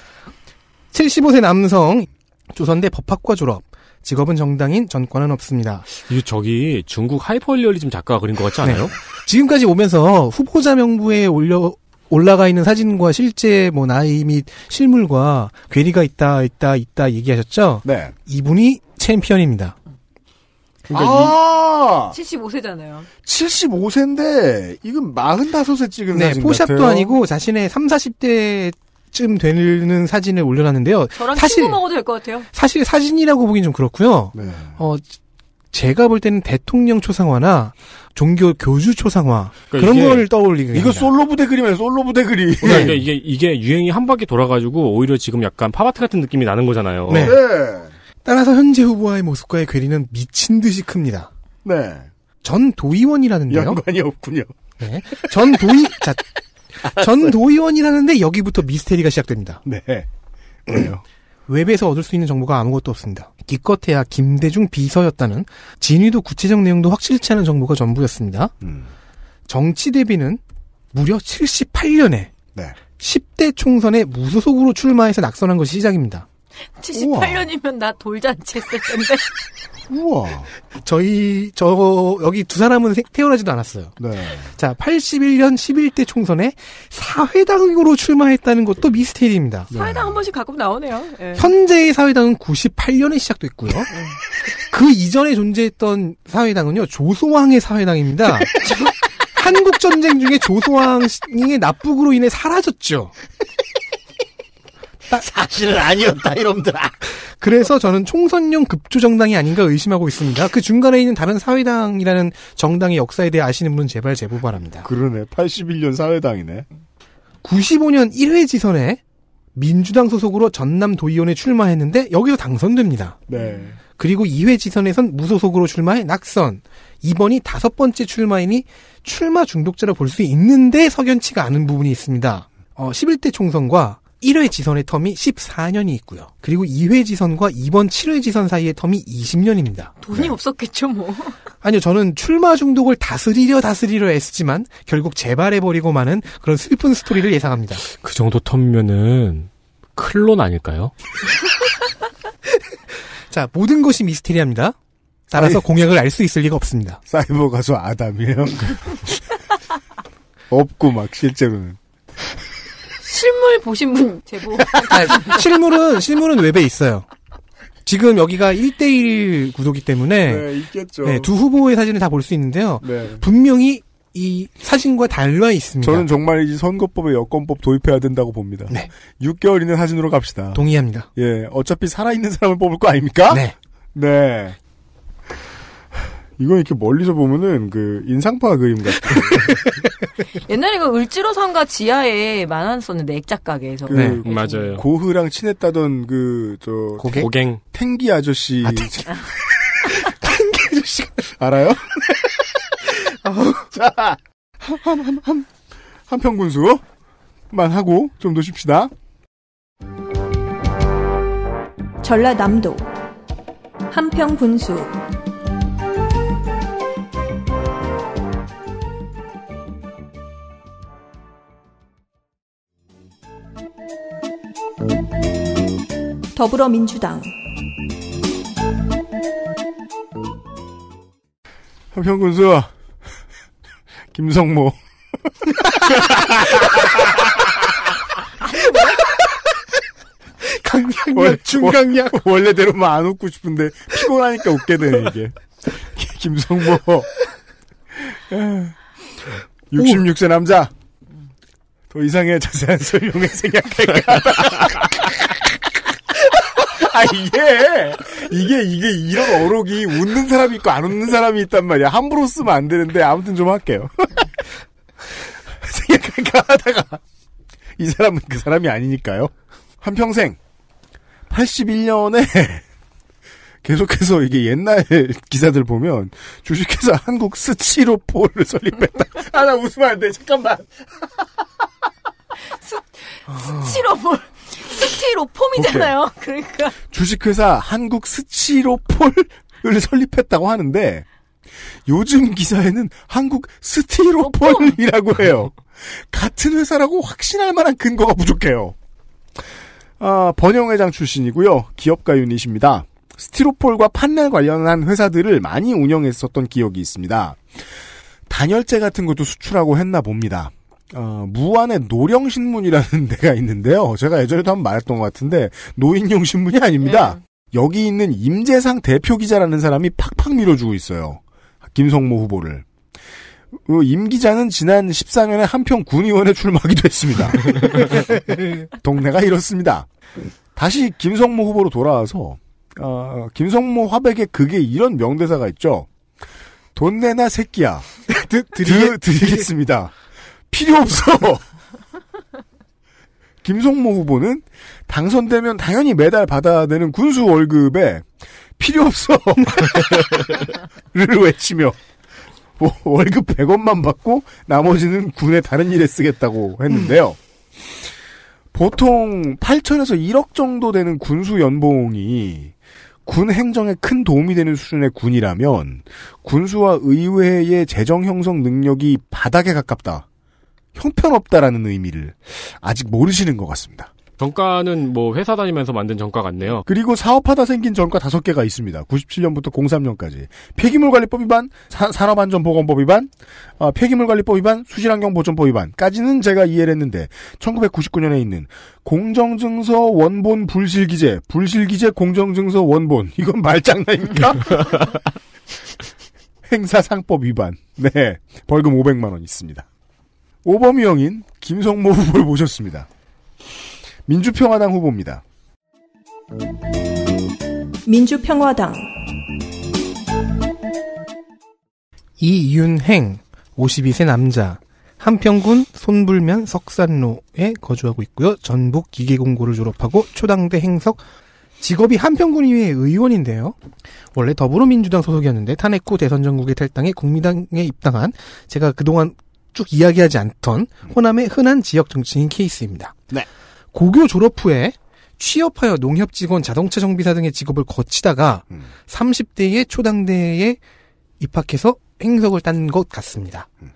75세 남성 조선대 법학과 졸업. 직업은 정당인 전권은 없습니다. 이 저기 중국 하이퍼리얼리즘 작가가 그린 것 같지 네. 않아요? 네. 지금까지 오면서 후보자 명부에 올려 올라가 있는 사진과 실제 뭐 나이 및 실물과 괴리가 있다 있다 있다 얘기하셨죠? 네. 이분이 챔피언입니다. 그러니까 아~ 75세잖아요. 75세인데 이건 45세 찍은 네, 사진 포샵도 같아요. 아니고 자신의 3, 0 40대쯤 되는 사진을 올려놨는데요. 저랑 사실, 친구 먹어도 될 것 같아요. 사실 사진이라고 보긴 좀 그렇고요. 네. 어, 제가 볼 때는 대통령 초상화나 종교 교주 초상화 그러니까 그런 걸 떠올리는 이거 솔로 부대 그림이에 솔로 부대 그림 네. 그러니까 이게 이게 유행이 한 바퀴 돌아가지고 오히려 지금 약간 팝아트 같은 느낌이 나는 거잖아요. 네. 네. 따라서 현재 후보와의 모습과의 괴리는 미친 듯이 큽니다. 네. 전 도의원이라는데요. 연관이 없군요. 네. 전 도의 자, 전 도의원이라는데 여기부터 미스테리가 시작됩니다. 네. 왜요? 웹에서 얻을 수 있는 정보가 아무것도 없습니다. 기껏해야 김대중 비서였다는 진위도 구체적 내용도 확실치 않은 정보가 전부였습니다. 음. 정치 대비는 무려 78년에 네. 10대 총선에 무소속으로 출마해서 낙선한 것이 시작입니다. 78년이면 우와. 나 돌잔치 했을 텐데. <laughs> 우와. 저희, 저, 여기 두 사람은 태어나지도 않았어요. 네. 자, 81년 11대 총선에 사회당으로 출마했다는 것도 미스테리입니다. 네. 사회당 한 번씩 가끔 나오네요. 네. 현재의 사회당은 98년에 시작됐고요. 예. 그 이전에 존재했던 사회당은요, 조소왕의 사회당입니다. <laughs> 한국전쟁 중에 조소왕의 납북으로 인해 사라졌죠. 사실은 아니었다 이놈들 아 그래서 저는 총선용 급조정당이 아닌가 의심하고 있습니다. 그 중간에 있는 다른 사회당이라는 정당의 역사에 대해 아시는 분 제발 제보 바랍니다. 그러네. 81년 사회당이네. 95년 1회 지선에 민주당 소속으로 전남 도의원에 출마했는데 여기서 당선됩니다. 네. 그리고 2회 지선에선 무소속으로 출마해 낙선. 이번이 다섯 번째 출마이니 출마 중독자로 볼 수 있는데 석연치가 않은 부분이 있습니다. 어, 11대 총선과 1회 지선의 텀이 14년이 있고요. 그리고 2회 지선과 이번 7회 지선 사이의 텀이 20년입니다. 돈이 네. 없었겠죠, 뭐. 아니요, 저는 출마 중독을 다스리려 다스리려 애쓰지만 결국 재발해버리고 마는 그런 슬픈 스토리를 예상합니다. 그 정도 텀면은 클론 아닐까요? <laughs> 자, 모든 것이 미스테리합니다. 따라서 아니, 공약을 알 수 있을 리가 없습니다. 사이버 가수 아담이에요? <laughs> 없고 막 실제로는. 실물 보신 분 제보. 아니, 실물은 실물은 웹에 있어요. 지금 여기가 1대1 구도기 때문에 네, 있겠죠. 네, 두 후보의 사진을 다 볼 수 있는데요. 네. 분명히 이 사진과 달라 있습니다. 저는 정말 이 선거법에 여권법 도입해야 된다고 봅니다. 네. 6개월 있는 사진으로 갑시다. 동의합니다. 예, 어차피 살아있는 사람을 뽑을 거 아닙니까? 네. 네. 이건 이렇게 멀리서 보면은 그 인상파 그림 같아. <laughs> 옛날에 그 을지로산과 지하에 많았었는데 액작 가게에서. 그 네, 그 맞아요. 고흐랑 친했다던 그 저 고갱? 고갱 탱기 아저씨. 아, 탱기. <laughs> 탱기 아저씨 알아요? <laughs> 자, 한한한 한평군수만 하고 좀 더쉽시다 전라남도 한평군수 더불어민주당 한평군수 <laughs> 김성모 <laughs> 강약약 중강약 원래대로만 안 웃고 싶은데 피곤하니까 웃게 되네 이게 <laughs> 김성모 66세 남자 더 이상의 자세한 설명에 생각할까 아 이게 이게 이게 이런 어록이 웃는 사람이 있고 안 웃는 사람이 있단 말이야. 함부로 쓰면 안 되는데 아무튼 좀 할게요. <laughs> 생각하니까 하다가 이 사람은 그 사람이 아니니까요. 한 평생 81년에 계속해서 이게 옛날 기사들 보면 주식회사 한국 스치로폴을 설립했다. 아 나 웃으면 안 돼. 잠깐만. 스, 스치로폴. 스티로 폼이잖아요. 그러니까 주식회사 한국 스티로 폴을 설립했다고 하는데 요즘 기사에는 한국 스티로폴이라고 해요. 같은 회사라고 확신할 만한 근거가 부족해요. 아, 번영회장 출신이고요. 기업가 유닛입니다. 스티로폴과 판넬 관련한 회사들을 많이 운영했었던 기억이 있습니다. 단열재 같은 것도 수출하고 했나 봅니다. 어, 무안의 노령신문이라는 <laughs> 데가 있는데요. 제가 예전에도 한번 말했던 것 같은데 노인용 신문이 아닙니다. 음. 여기 있는 임재상 대표 기자라는 사람이 팍팍 밀어주고 있어요. 김성모 후보를. 그 임 기자는 지난 14년에 한평 군의원에 출마하기도 했습니다. <laughs> 동네가 이렇습니다. 다시 김성모 후보로 돌아와서 어, 김성모 화백의 그게 이런 명대사가 있죠. 돈 내나 새끼야. <laughs> 드, 드리, 드리겠습니다. 필요 없어. <laughs> 김성모 후보는 당선되면 당연히 매달 받아야 되는 군수 월급에 필요 없어. <laughs> 를 외치며 뭐 월급 100원만 받고 나머지는 군의 다른 일에 쓰겠다고 했는데요. 보통 8천에서 1억 정도 되는 군수 연봉이 군 행정에 큰 도움이 되는 수준의 군이라면 군수와 의회의 재정 형성 능력이 바닥에 가깝다. 형편없다라는 의미를 아직 모르시는 것 같습니다. 정가는 뭐 회사 다니면서 만든 정가 같네요. 그리고 사업하다 생긴 정가 다섯 개가 있습니다. 97년부터 03년까지 폐기물관리법 위반, 사, 산업안전보건법 위반, 어, 폐기물관리법 위반, 수질환경보전법 위반까지는 제가 이해를 했는데 1999년에 있는 공정증서 원본 불실기재, 불실기재 공정증서 원본 이건 말장난입니까? <laughs> <laughs> 행사상법 위반, 네 벌금 500만 원 있습니다. 오범이형인 김성모 <laughs> 후보를 모셨습니다. 민주평화당 후보입니다. 민주평화당 이윤행 52세 남자 한평군 손불면 석산로에 거주하고 있고요. 전북 기계공고를 졸업하고 초당대 행석 직업이 한평군의회 의원인데요. 원래 더불어민주당 소속이었는데 탄핵 후 대선 전국에 탈당해 국민당에 입당한 제가 그동안 쭉 이야기하지 않던 호남의 흔한 지역 정치인 케이스입니다. 네. 고교 졸업 후에 취업하여 농협 직원, 자동차 정비사 등의 직업을 거치다가 음. 30대의 초당대에 입학해서 행석을 딴 것 같습니다. 음.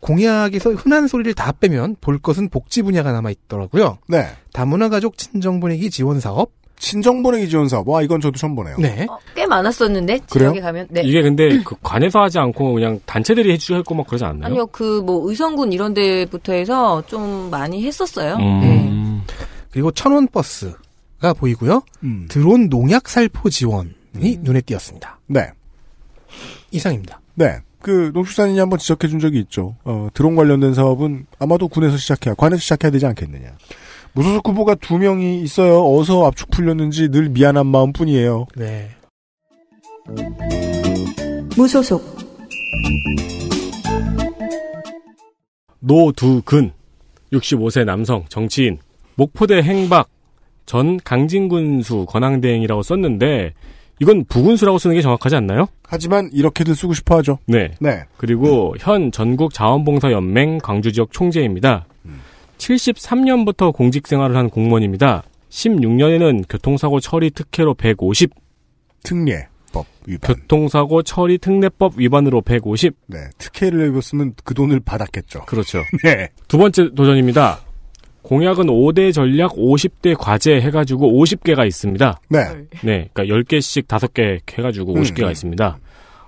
공약에서 흔한 소리를 다 빼면 볼 것은 복지 분야가 남아 있더라고요. 네. 다문화 가족 친정 분위기 지원 사업, 친정보내기 지원 사업. 와, 이건 저도 처음 보네요. 네. 어, 꽤 많았었는데, 지역에 가면. 네. 이게 근데 그 관에서 하지 않고 그냥 단체들이 해주고 막 그러지 않나요? 아니요, 그 뭐 의성군 이런 데부터 해서 좀 많이 했었어요. 음. 음. 그리고 천원버스가 보이고요. 음. 드론 농약 살포 지원이 음. 눈에 띄었습니다. 네. 이상입니다. 네. 그 농축산인이 한번 지적해 준 적이 있죠. 어, 드론 관련된 사업은 아마도 군에서 시작해야, 관에서 시작해야 되지 않겠느냐. 무소속 후보가 두 명이 있어요. 어서 압축 풀렸는지 늘 미안한 마음뿐이에요. 네. 무소속 노두근 65세 남성 정치인 목포대 행박 전 강진군수 권항대행이라고 썼는데 이건 부군수라고 쓰는 게 정확하지 않나요? 하지만 이렇게들 쓰고 싶어 하죠. 네. 네. 그리고 음. 현 전국 자원봉사연맹 광주지역 총재입니다. 음. 73년부터 공직 생활을 한 공무원입니다. 16년에는 교통사고 처리 특혜로 150. 특례법 위반. 교통사고 처리 특례법 위반으로 150. 네. 특혜를 입었으면 그 돈을 받았겠죠. 그렇죠. <laughs> 네. 두 번째 도전입니다. 공약은 5대 전략 50대 과제 해가지고 50개가 있습니다. 네. 네. 그러니까 10개씩 5개 해가지고 50개가 음, 음. 있습니다.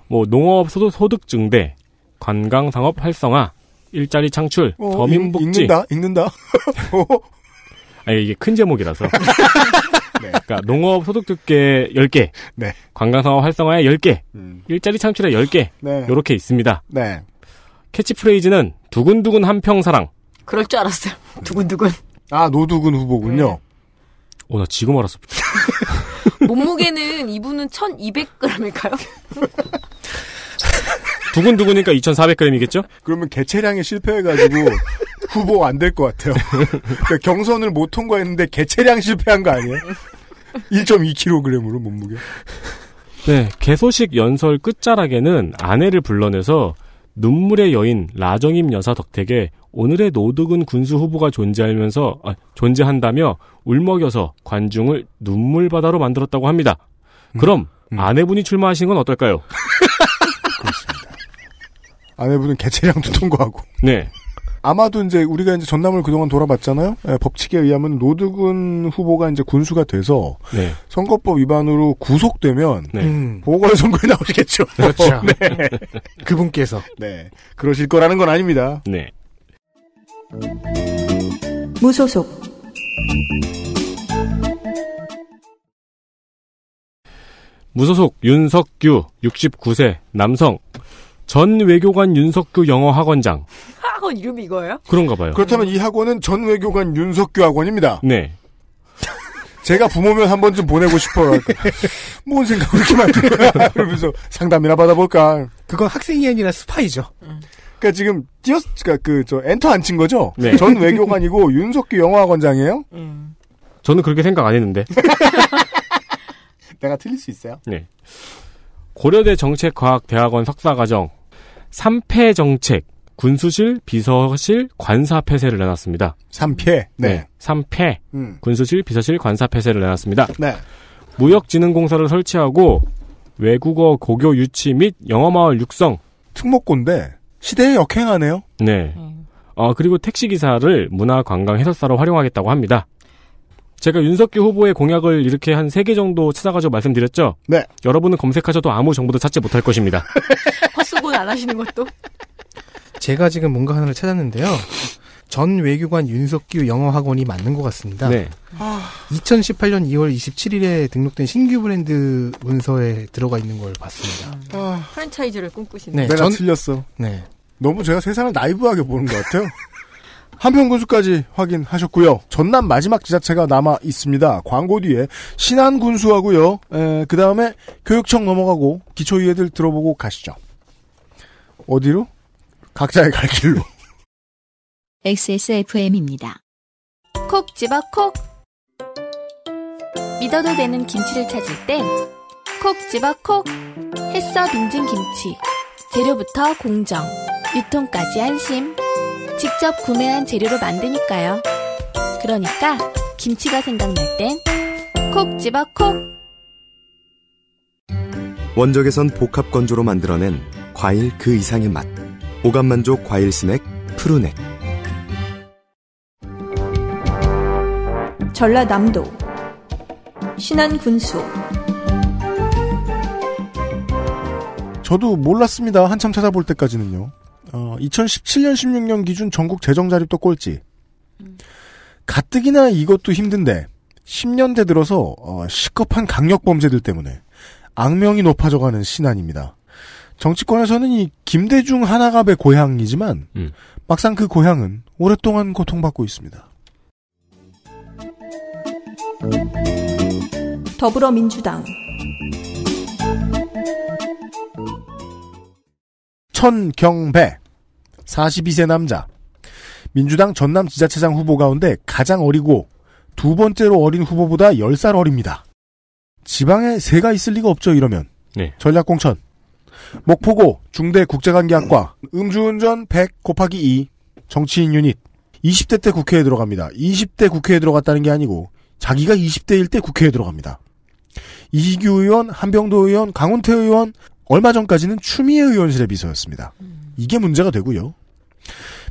뭐, 농업 소득, 증대 관광 상업 활성화, 일자리 창출, 어, 서민복지. 읽, 는다 읽는다. <laughs> 아 이게 큰 제목이라서. <laughs> 네. 그러니까 농업 소득 두께 10개, 네. 관광사업 활성화에 10개, 음. 일자리 창출에 10개, 이렇게 있습니다. 네. 캐치프레이즈는 두근두근 한평사랑. 그럴 줄 알았어요. <laughs> 두근두근. 아, 노두근 후보군요. 오, 네. 어, 나 지금 알았어. 몸무게는 이분은 1200g일까요? 두근두근이니까 2,400g이겠죠? 그러면 개체량에 실패해가지고 <laughs> 후보 안 될 것 같아요. 그러니까 경선을 못 통과했는데 개체량 실패한 거 아니에요? 1.2kg으로 몸무게. 네, 개소식 연설 끝자락에는 아내를 불러내서 눈물의 여인 라정임 여사 덕택에 오늘의 노득은 군수 후보가 존재하면서 아, 존재한다며 울먹여서 관중을 눈물바다로 만들었다고 합니다. 그럼 음. 음. 아내분이 출마하신 건 어떨까요? 아내분은 개체량도 <laughs> 통과하고. 네. 아마도 이제 우리가 이제 전남을 그동안 돌아봤잖아요. 네, 법칙에 의하면 노드군 후보가 이제 군수가 돼서 네. 선거법 위반으로 구속되면 네. 음. 보궐선거에 나오시겠죠. <laughs> 그렇죠. <laughs> 네. 그분께서 네 그러실 거라는 건 아닙니다. 네. 무소속 무소속 윤석규 69세 남성 전 외교관 윤석규 영어학원장. <laughs> 학원 이름이 이거예요? 그런가 봐요. 그렇다면 이 학원은 전 외교관 윤석규 학원입니다. 네. <laughs> 제가 부모면 한 번쯤 보내고 싶어요. <laughs> 뭔 생각을 이렇게 만든 거야? 이러면서 상담이나 받아볼까. 그건 학생이 아니라 스파이죠. 음. 그러니까 지금 띄었, 그니까 그저 엔터 안 친 거죠? 네. 전 외교관이고 윤석규 영어학원장이에요? 음. 저는 그렇게 생각 안 했는데. 내가 틀릴 수 있어요? 네. 고려대 정책과학대학원 석사과정 3패 정책, 군수실, 비서실, 관사 폐쇄를 내놨습니다. 3패 네. 네. 삼패. 음. 군수실, 비서실, 관사 폐쇄를 내놨습니다. 네. 무역진흥공사를 설치하고 외국어 고교 유치 및 영어마을 육성. 특목고인데 시대에 역행하네요. 네. 음. 어, 그리고 택시기사를 문화관광해설사로 활용하겠다고 합니다. 제가 윤석기 후보의 공약을 이렇게 한 세 개 정도 찾아가지고 말씀드렸죠? 네. 여러분은 검색하셔도 아무 정보도 찾지 못할 것입니다. 헛수고는 <laughs> 뭐 안 하시는 것도? 제가 지금 뭔가 하나를 찾았는데요. 전 외교관 윤석규 영어학원이 맞는 것 같습니다. 네. 2018년 2월 27일에 등록된 신규 브랜드 문서에 들어가 있는 걸 봤습니다. 아... 아. 프랜차이즈를 꿈꾸시는. 네, 내가 전... 틀렸어. 네. 너무 제가 세상을 나이브하게 보는 것 같아요. <laughs> 한평 군수까지 확인하셨고요. 전남 마지막 지자체가 남아 있습니다. 광고 뒤에 신안 군수하고요. 그 다음에 교육청 넘어가고 기초이해들 들어보고 가시죠. 어디로? 각자의 갈 길로. XSFM입니다. <laughs> 콕 집어 콕. 믿어도 되는 김치를 찾을 땐 콕 집어 콕. 햇서 빙진 김치. 재료부터 공정, 유통까지 안심. 직접 구매한 재료로 만드니까요. 그러니까 김치가 생각날 땐 콕 집어 콕! 원적에선 복합 건조로 만들어낸 과일 그 이상의 맛. 오감 만족 과일 스낵 푸르넥. 전라남도 신안 군수 저도 몰랐습니다. 한참 찾아볼 때까지는요. 어, 2017년 16년 기준 전국 재정 자립도 꼴찌. 가뜩이나 이것도 힘든데 10년대 들어서 어, 시급한 강력 범죄들 때문에 악명이 높아져가는 신안입니다. 정치권에서는 이 김대중 하나갑의 고향이지만 음. 막상 그 고향은 오랫동안 고통받고 있습니다. 더불어민주당 1000경배 42세 남자. 민주당 전남 지자체장 후보 가운데 가장 어리고 두 번째로 어린 후보보다 10살 어립니다. 지방에 새가 있을 리가 없죠, 이러면. 네. 전략공천. 목포고 중대 국제관계학과 음주운전 100 곱하기 2 정치인 유닛 20대 때 국회에 들어갑니다. 20대 국회에 들어갔다는 게 아니고 자기가 20대일 때 국회에 들어갑니다. 이기규 의원, 한병도 의원, 강훈태 의원 얼마 전까지는 추미애 의원실의 비서였습니다. 음. 이게 문제가 되고요.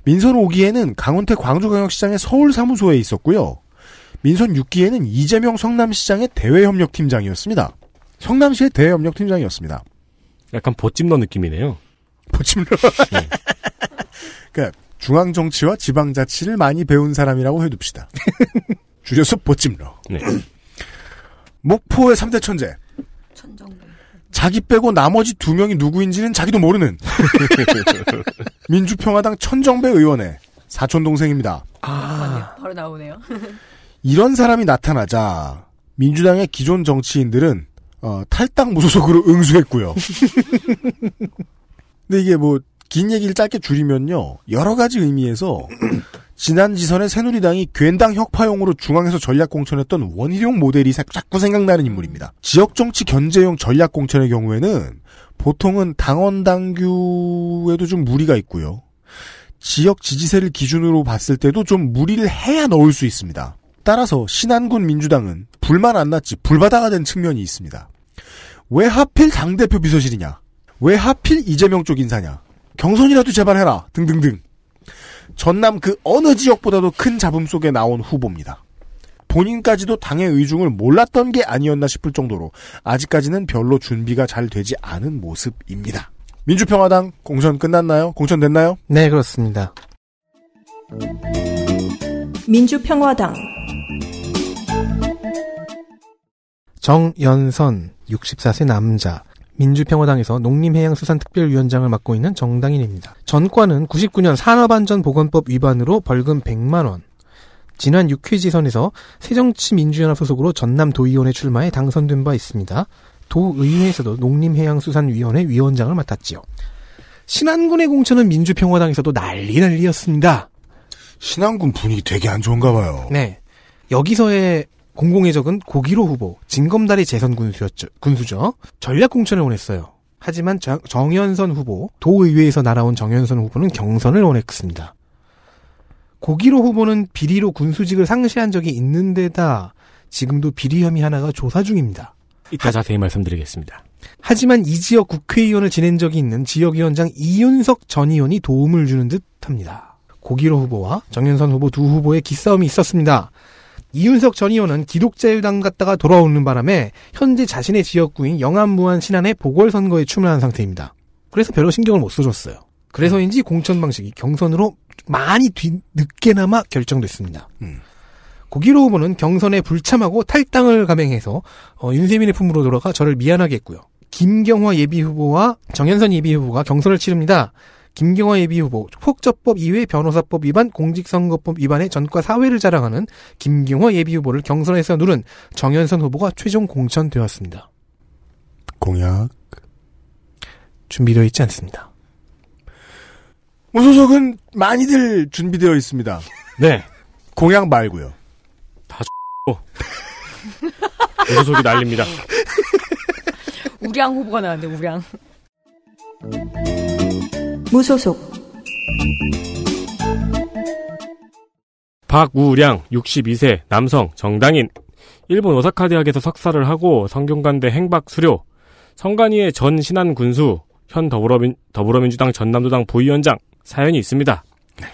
민선 5기에는 강원태 광주광역시장의 서울사무소에 있었고요. 민선 6기에는 이재명 성남시장의 대외협력팀장이었습니다. 성남시의 대외협력팀장이었습니다. 약간 보찜러 느낌이네요. 보찜러. <laughs> 네. 그러니까 중앙 정치와 지방 자치를 많이 배운 사람이라고 해둡시다. 줄여서 <laughs> 보찜러. 네. 목포의 3대 천재. 천정부. 자기 빼고 나머지 두 명이 누구인지는 자기도 모르는 <laughs> 민주평화당 천정배 의원의 사촌 동생입니다. 아, 바로 나오네요. <laughs> 이런 사람이 나타나자 민주당의 기존 정치인들은 어, 탈당 무소속으로 <laughs> 응수했고요. 근데 이게 뭐 긴 얘기를 짧게 줄이면요 여러 가지 의미에서 지난 지선에 새누리당이 괜당 혁파용으로 중앙에서 전략공천했던 원희룡 모델이 자꾸 생각나는 인물입니다. 지역정치 견제용 전략공천의 경우에는 보통은 당원 당규에도 좀 무리가 있고요. 지역 지지세를 기준으로 봤을 때도 좀 무리를 해야 넣을 수 있습니다. 따라서 신안군 민주당은 불만 안 났지 불바다가 된 측면이 있습니다. 왜 하필 당대표 비서실이냐? 왜 하필 이재명 쪽 인사냐? 경선이라도 제발 해라 등등등. 전남 그 어느 지역보다도 큰 잡음 속에 나온 후보입니다. 본인까지도 당의 의중을 몰랐던 게 아니었나 싶을 정도로 아직까지는 별로 준비가 잘 되지 않은 모습입니다. 민주평화당 공천 끝났나요? 공천 됐나요? 네, 그렇습니다. 민주평화당 정연선 64세 남자 민주평화당에서 농림해양수산특별위원장을 맡고 있는 정당인입니다. 전과는 99년 산업안전보건법 위반으로 벌금 100만원, 지난 6회 지선에서 새정치민주연합 소속으로 전남도의원에 출마해 당선된 바 있습니다. 도의회에서도 농림해양수산위원회 위원장을 맡았지요. 신안군의 공천은 민주평화당에서도 난리 난리였습니다. 신안군 분위기 되게 안 좋은가 봐요. 네. 여기서의 공공의적은 고기로 후보, 진검다리 재선 군수였죠, 군수죠. 전략공천을 원했어요. 하지만 정, 정현선 후보, 도의회에서 날아온 정현선 후보는 경선을 원했습니다. 고기로 후보는 비리로 군수직을 상실한 적이 있는데다 지금도 비리 혐의 하나가 조사 중입니다. 이따 하, 자세히 말씀드리겠습니다. 하지만 이 지역 국회의원을 지낸 적이 있는 지역위원장 이윤석 전 의원이 도움을 주는 듯 합니다. 고기로 후보와 정현선 후보 두 후보의 기싸움이 있었습니다. 이윤석 전 의원은 기독자유당 갔다가 돌아오는 바람에 현재 자신의 지역구인 영암무안 신안의 보궐선거에 출마한 상태입니다. 그래서 별로 신경을 못 써줬어요. 그래서인지 공천 방식이 경선으로 많이 뒤늦게나마 결정됐습니다. 음. 고기로 후보는 경선에 불참하고 탈당을 감행해서 어, 윤세민의 품으로 돌아가 저를 미안하게 했고요. 김경화 예비후보와 정현선 예비후보가 경선을 치릅니다. 김경화 예비후보 폭저법 이외 변호사법 위반 공직선거법 위반의 전과 사회를 자랑하는 김경화 예비후보를 경선에서 누른 정현선 후보가 최종 공천되었습니다. 공약 준비되어 있지 않습니다. 무소속은 많이들 준비되어 있습니다. 네. 공약 말고요. 다 무소속이 날립니다 우량 후보가 나왔는데 우량. 무소속 박우량 62세 남성 정당인 일본 오사카 대학에서 석사를 하고 성균관대 행박 수료 성관위의 전 신한 군수 현 더불어민, 더불어민주당 전남도당 부위원장 사연이 있습니다. 네.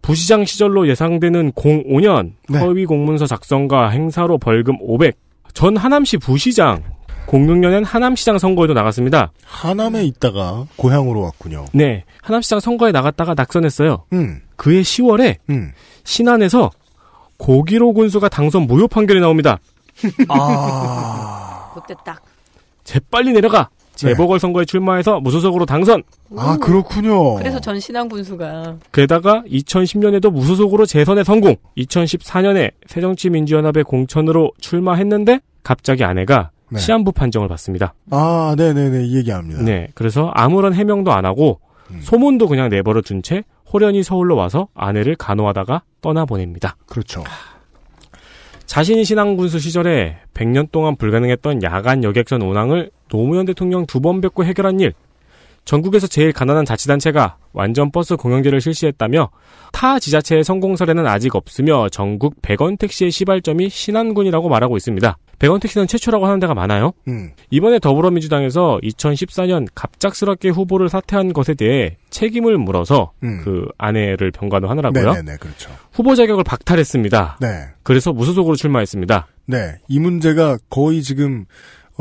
부시장 시절로 예상되는 05년 네. 허위 공문서 작성과 행사로 벌금 500. 전 하남시 부시장 06년엔 하남시장 선거에도 나갔습니다. 하남에 있다가 고향으로 왔군요. 네. 하남시장 선거에 나갔다가 낙선했어요. 음. 그해 10월에 음. 신안에서 고기로 군수가 당선 무효 판결이 나옵니다. 아. <laughs> 그때 딱. 재빨리 내려가. 재보궐 선거에 출마해서 무소속으로 당선. 아 그렇군요. 그래서 전 신안 군수가. 게다가 2010년에도 무소속으로 재선에 성공. 2014년에 새정치민주연합의 공천으로 출마했는데 갑자기 아내가 네. 시한부 판정을 받습니다. 아, 네네네. 이 얘기합니다. 네. 그래서 아무런 해명도 안 하고 음. 소문도 그냥 내버려 둔 채 호련히 서울로 와서 아내를 간호하다가 떠나보냅니다. 그렇죠. 자신이 신앙군수 시절에 100년 동안 불가능했던 야간 여객선 운항을 노무현 대통령 두 번 뵙고 해결한 일, 전국에서 제일 가난한 자치단체가 완전 버스 공영제를 실시했다며 타 지자체의 성공 사례는 아직 없으며 전국 100원 택시의 시발점이 신안군이라고 말하고 있습니다. 100원 택시는 최초라고 하는 데가 많아요. 음. 이번에 더불어민주당에서 2014년 갑작스럽게 후보를 사퇴한 것에 대해 책임을 물어서 음. 그 아내를 병간호 하느라고요. 네네 네, 네, 그렇죠. 후보 자격을 박탈했습니다. 네. 그래서 무소속으로 출마했습니다. 네. 이 문제가 거의 지금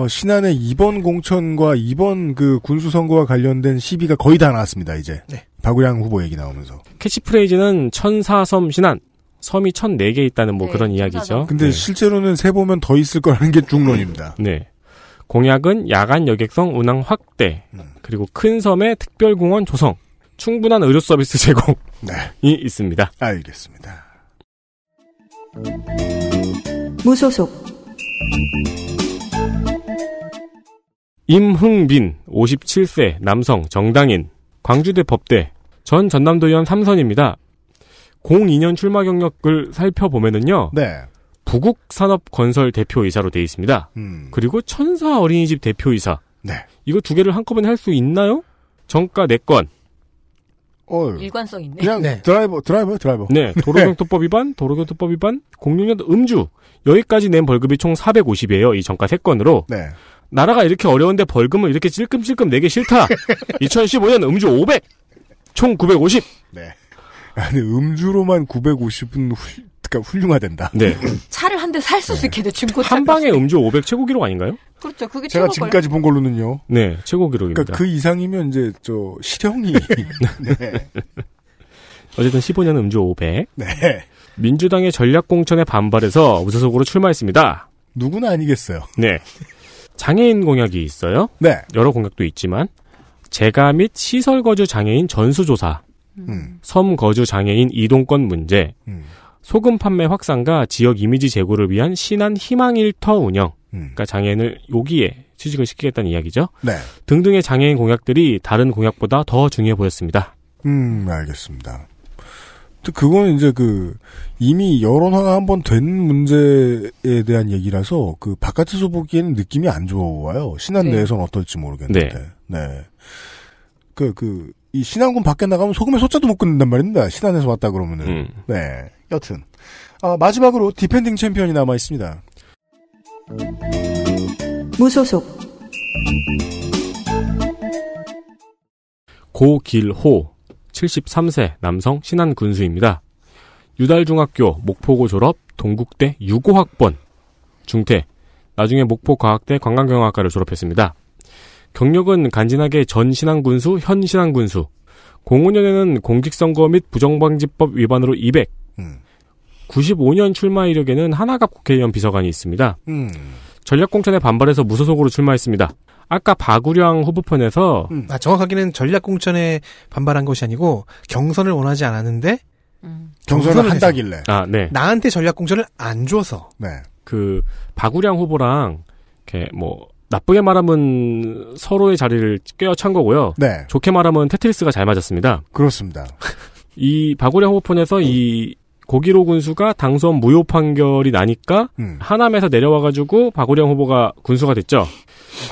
어, 신안의 이번 공천과 이번 그 군수 선거와 관련된 시비가 거의 다 나왔습니다. 이제 네. 박우량 후보 얘기 나오면서 캐치프레이즈는 천사섬 신안 섬이 천네개 있다는 뭐 네, 그런 이야기죠. 근데 네. 실제로는 세 보면 더 있을 거라는 게 중론입니다. <laughs> 네. 공약은 야간 여객성 운항 확대, 음. 그리고 큰 섬의 특별공원 조성, 충분한 의료 서비스 <laughs> 제공이 네. 있습니다. 알겠습니다. 무소속 임흥빈 57세 남성 정당인 광주대 법대 전 전남도의원 3선입니다. 02년 출마 경력을 살펴보면은요. 네. 부국산업건설 대표이사로 돼 있습니다. 음. 그리고 천사 어린이집 대표이사. 네. 이거 두 개를 한꺼번에 할 수 있나요? 정가 4건. 어, 일관성 있네. 그냥 네. 드라이버, 드라이버, 드라이버. 네. <laughs> 도로교통법 위반, 도로교통법 위반, 06년도 음주. 여기까지 낸 벌금이 총 450이에요. 이 정가 3건으로. 네. 나라가 이렇게 어려운데 벌금을 이렇게 찔끔찔끔 내기 싫다. 2015년 <laughs> 음주 500. 총 950. 네. 아니 음주로만 950은 훌, 그러니까 훌륭하된다. 네. <laughs> 차를 한 대 살수 네. 있게 돼 중고차. 한 방에 음주 500 최고 기록 아닌가요? 그렇죠. 그게 제가 지금까지 본 걸로는요. 네, 최고 기록입니다. 그러니까 그 이상이면 이제 저 실형이. <laughs> 네. 어쨌든 15년 음주 500. 네. 민주당의 전략 공천에 반발해서 우세속으로 출마했습니다. 누구나 아니겠어요. 네. 장애인 공약이 있어요. 네. 여러 공약도 있지만 재가 및 시설 거주 장애인 전수조사, 음. 섬 거주 장애인 이동권 문제, 음. 소금 판매 확산과 지역 이미지 제고를 위한 신한 희망 일터 운영, 음. 그러니까 장애인을 여기에 취직을 시키겠다는 이야기죠. 네. 등등의 장애인 공약들이 다른 공약보다 더 중요해 보였습니다. 음, 알겠습니다. 또 그건 이제 그 이미 여론화가 한 번 된 문제에 대한 얘기라서 그 바깥에서 보기에는 느낌이 안 좋아요. 신안 네. 내에서는 어떨지 모르겠는데. 네. 네. 그, 그, 이 신안군 밖에 나가면 소금에 소자도 못 끊는단 말입니다. 신안에서 왔다 그러면은. 음. 네. 여튼. 아, 마지막으로 디펜딩 챔피언이 남아 있습니다. 무소속. 고길호 73세 남성 신한 군수입니다. 유달중학교 목포고 졸업, 동국대 유고학번 중퇴, 나중에 목포과학대 관광경영학과를 졸업했습니다. 경력은 간지나게 전 신한군수, 현 신한군수. 05년에는 공직선거 및 부정방지법 위반으로 200. 음. 95년 출마 이력에는 하나갑 국회의원 비서관이 있습니다. 음. 전략공천에 반발해서 무소속으로 출마했습니다. 아까 바구량 후보편에서 음. 아, 정확하게는 전략공천에 반발한 것이 아니고 경선을 원하지 않았는데 음. 경선을, 한다길래 아, 네. 나한테 전략공천을 안 줘서 네. 그 바구량 후보랑 이렇게 뭐 나쁘게 말하면 서로의 자리를 꿰어찬 거고요. 네. 좋게 말하면 테트리스가 잘 맞았습니다. 그렇습니다. <laughs> 이 바구량 후보편에서 음. 이 고기로 군수가 당선 무효 판결이 나니까 음. 하남에서 내려와가지고 박우령 후보가 군수가 됐죠.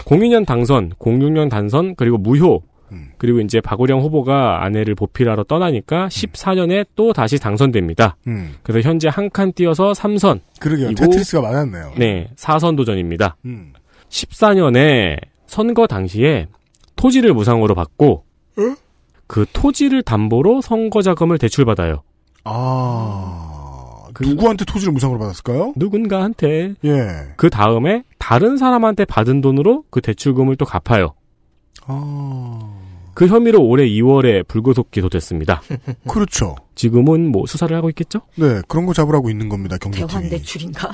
02년 당선, 06년 당선, 그리고 무효. 음. 그리고 이제 박우령 후보가 아내를 보필하러 떠나니까 14년에 음. 또 다시 당선됩니다. 음. 그래서 현재 한 칸 뛰어서 3선. 그러게요. 테트리스가 많았네요. 네. 4선 도전입니다. 음. 14년에 선거 당시에 토지를 무상으로 받고 에? 그 토지를 담보로 선거 자금을 대출받아요. 아. 그, 누구한테 토지를 무상으로 받았을까요? 누군가한테. 예. 그 다음에 다른 사람한테 받은 돈으로 그 대출금을 또 갚아요. 아. 그 혐의로 올해 2월에 불구속 기소됐습니다. <laughs> 그렇죠. 지금은 뭐 수사를 하고 있겠죠? 네, 그런 거 잡으라고 있는 겁니다. 경찰팀이. 대환 대출인가?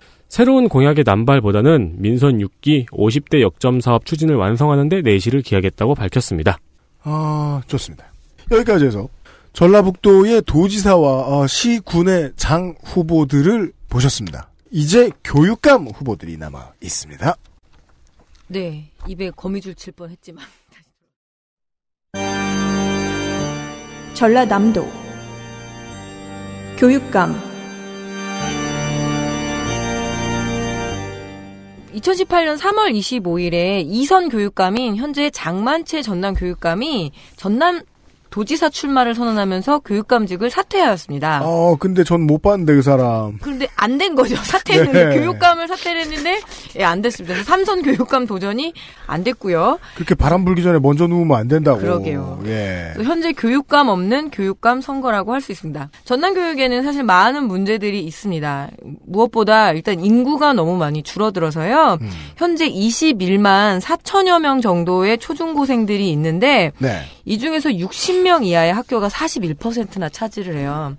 <laughs> 새로운 공약의 남발보다는 민선 6기 50대 역점 사업 추진을 완성하는데 내실을 기하겠다고 밝혔습니다. 아, 좋습니다. 여기까지 해서 전라북도의 도지사와 어, 시군의 장 후보들을 보셨습니다. 이제 교육감 후보들이 남아 있습니다. 네, 입에 거미줄 칠 뻔했지만. <laughs> 전라남도 교육감 2018년 3월 25일에 이선 교육감인 현재 장만채 전남 교육감이 전남 도지사 출마를 선언하면서 교육감직을 사퇴하였습니다. 어, 아, 근데 전 못 봤는데 그 사람. 그런데 안 된 거죠. <laughs> 사퇴했는데 네. 교육감을 사퇴를 했는데 예, 안 됐습니다. 삼선 교육감 도전이 안 됐고요. 그렇게 바람 불기 전에 먼저 누우면 안 된다고. 그러게요. 예. 현재 교육감 없는 교육감 선거라고 할 수 있습니다. 전남 교육에는 사실 많은 문제들이 있습니다. 무엇보다 일단 인구가 너무 많이 줄어들어서요. 음. 현재 21만 4천여 명 정도의 초중고생들이 있는데 네. 이 중에서 60 10명 이하의 학교가 41%나 차지를 해요.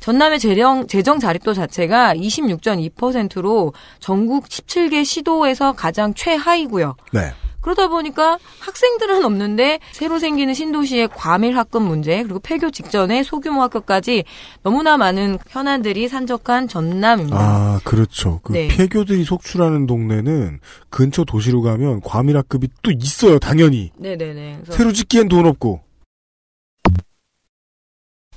전남의 재령, 재정 자립도 자체가 26.2%로 전국 17개 시도에서 가장 최하이고요. 네. 그러다 보니까 학생들은 없는데 새로 생기는 신도시의 과밀 학급 문제 그리고 폐교 직전의 소규모 학급까지 너무나 많은 현안들이 산적한 전남입니다. 아 그렇죠. 그 네. 폐교들이 속출하는 동네는 근처 도시로 가면 과밀 학급이 또 있어요. 당연히. 네네네. 새로 짓기엔 돈 없고.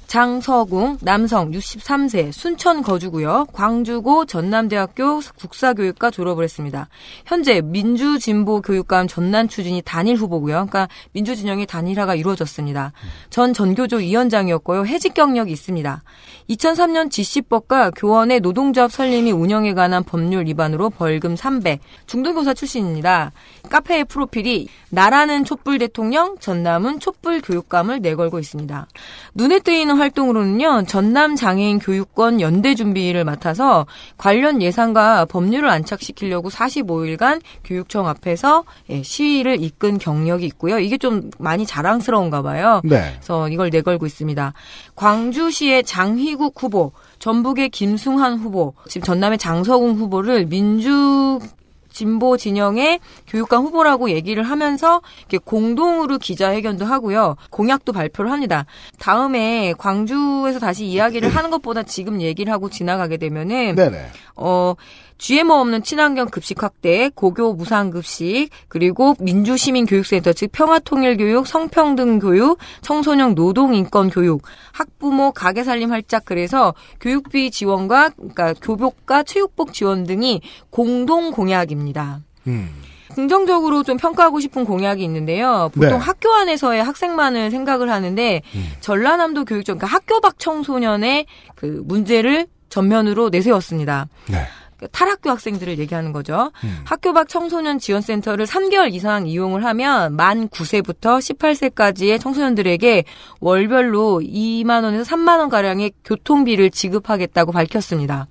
장서궁 남성 63세 순천 거주고요. 광주고 전남대학교 국사교육과 졸업을 했습니다. 현재 민주진보교육감 전남 추진이 단일 후보고요. 그러니까 민주진영의 단일화가 이루어졌습니다. 전 전교조 위원장이었고요. 해직 경력이 있습니다. 2003년 지시법과 교원의 노동조합 설립 및 운영에 관한 법률 위반으로 벌금 300 중등교사 출신입니다. 카페의 프로필이 나라는 촛불 대통령 전남은 촛불 교육감을 내걸고 있습니다. 눈에 띄는 담당 활동으로는요, 전남 장애인 교육권 연대 준비를 맡아서 관련 예산과 법률을 안착시키려고 45일간 교육청 앞에서 예, 시위를 이끈 경력이 있고요. 이게 좀 많이 자랑스러운가 봐요. 네. 그래서 이걸 내걸고 있습니다. 광주시의 장희국 후보, 전북의 김승환 후보, 지금 전남의 장서궁 후보를 민주 진보 진영의 교육감 후보라고 얘기를 하면서 이렇게 공동으로 기자회견도 하고요. 공약도 발표를 합니다. 다음에 광주에서 다시 이야기를 하는 것보다 지금 얘기를 하고 지나가게 되면은 <laughs> 네네. 어 GMO 뭐 없는 친환경 급식 확대, 고교 무상급식, 그리고 민주시민교육센터 즉 평화통일교육, 성평등교육, 청소년 노동인권교육, 학부모 가게살림 활짝 그래서 교육비 지원과 그러니까 교복과 체육복 지원 등이 공동 공약입니다. 음. 긍정적으로 좀 평가하고 싶은 공약이 있는데요. 보통 네. 학교 안에서의 학생만을 생각을 하는데 음. 전라남도 교육청 그러니까 학교 밖 청소년의 그 문제를 전면으로 내세웠습니다. 네. 그러니까 탈학교 학생들을 얘기하는 거죠. 음. 학교 밖 청소년 지원센터를 3개월 이상 이용을 하면 만 9세부터 18세까지의 청소년들에게 월별로 2만 원에서 3만 원 가량의 교통비를 지급하겠다고 밝혔습니다.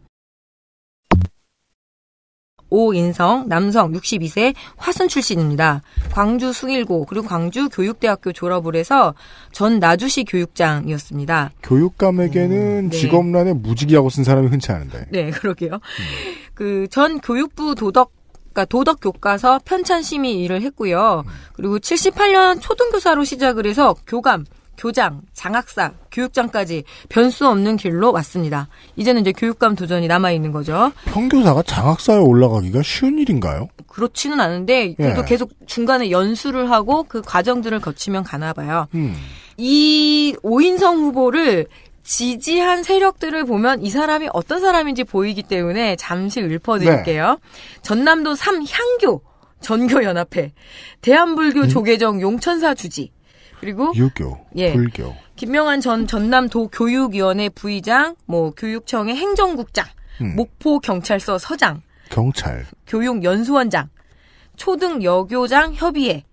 오인성 남성 62세 화순 출신입니다. 광주 숭일고 그리고 광주 교육대학교 졸업을 해서 전 나주시 교육장이었습니다. 교육감에게는 음, 네. 직업란에 무직이라고 쓴 사람이 흔치 않은데. 네, 그러게요. 음. 그전 교육부 도덕 그러니까 도덕 교과서 편찬 심의 일을 했고요. 음. 그리고 78년 초등교사로 시작을 해서 교감, 교장, 장학사, 교육장까지 변수 없는 길로 왔습니다. 이제는 이제 교육감 도전이 남아있는 거죠. 평교사가 장학사에 올라가기가 쉬운 일인가요? 그렇지는 않은데, 그래도 예. 계속 중간에 연수를 하고 그 과정들을 거치면 가나 봐요. 음. 이 오인성 후보를 지지한 세력들을 보면 이 사람이 어떤 사람인지 보이기 때문에 잠시 읊어드릴게요. 네. 전남도 삼향교 전교연합회, 대한불교 음? 조계정 용천사 주지, 그리고 유교, 예. 불교. 김명환 전 전남도 교육위원회 부의장, 뭐 교육청의 행정국장, 음. 목포 경찰서 서장, 경찰, 교육 연수원장, 초등 여교장 협의회,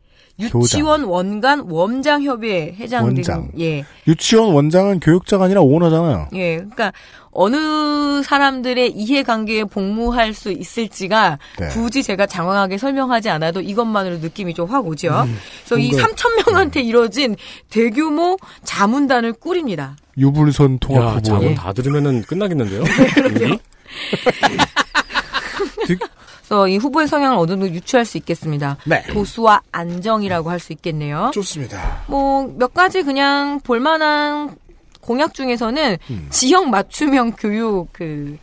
유치원 원간 원장협의회 회장 원장. 등 예. 유치원 원장은 교육자가 아니라 오너잖아요. 예. 그러니까 어느 사람들의 이해관계에 복무할 수 있을지가 네. 굳이 제가 장황하게 설명하지 않아도 이것만으로 느낌이 좀 확 오죠. 음, 그래서 이 3천 명한테 네. 이뤄진 대규모 자문단을 꾸립니다. 유불선 통합 야, 후 자문 예. 다 들으면은 끝나겠는데요? 되게, <laughs> 네, <laughs> 그래서 어, 이 후보의 성향을 어느 정도 유추할 수 있겠습니다. 네. 보수와 안정이라고 할 수 있겠네요. 좋습니다. 뭐 몇 가지 그냥 볼만한 공약 중에서는 음. 지형 맞춤형 교육 그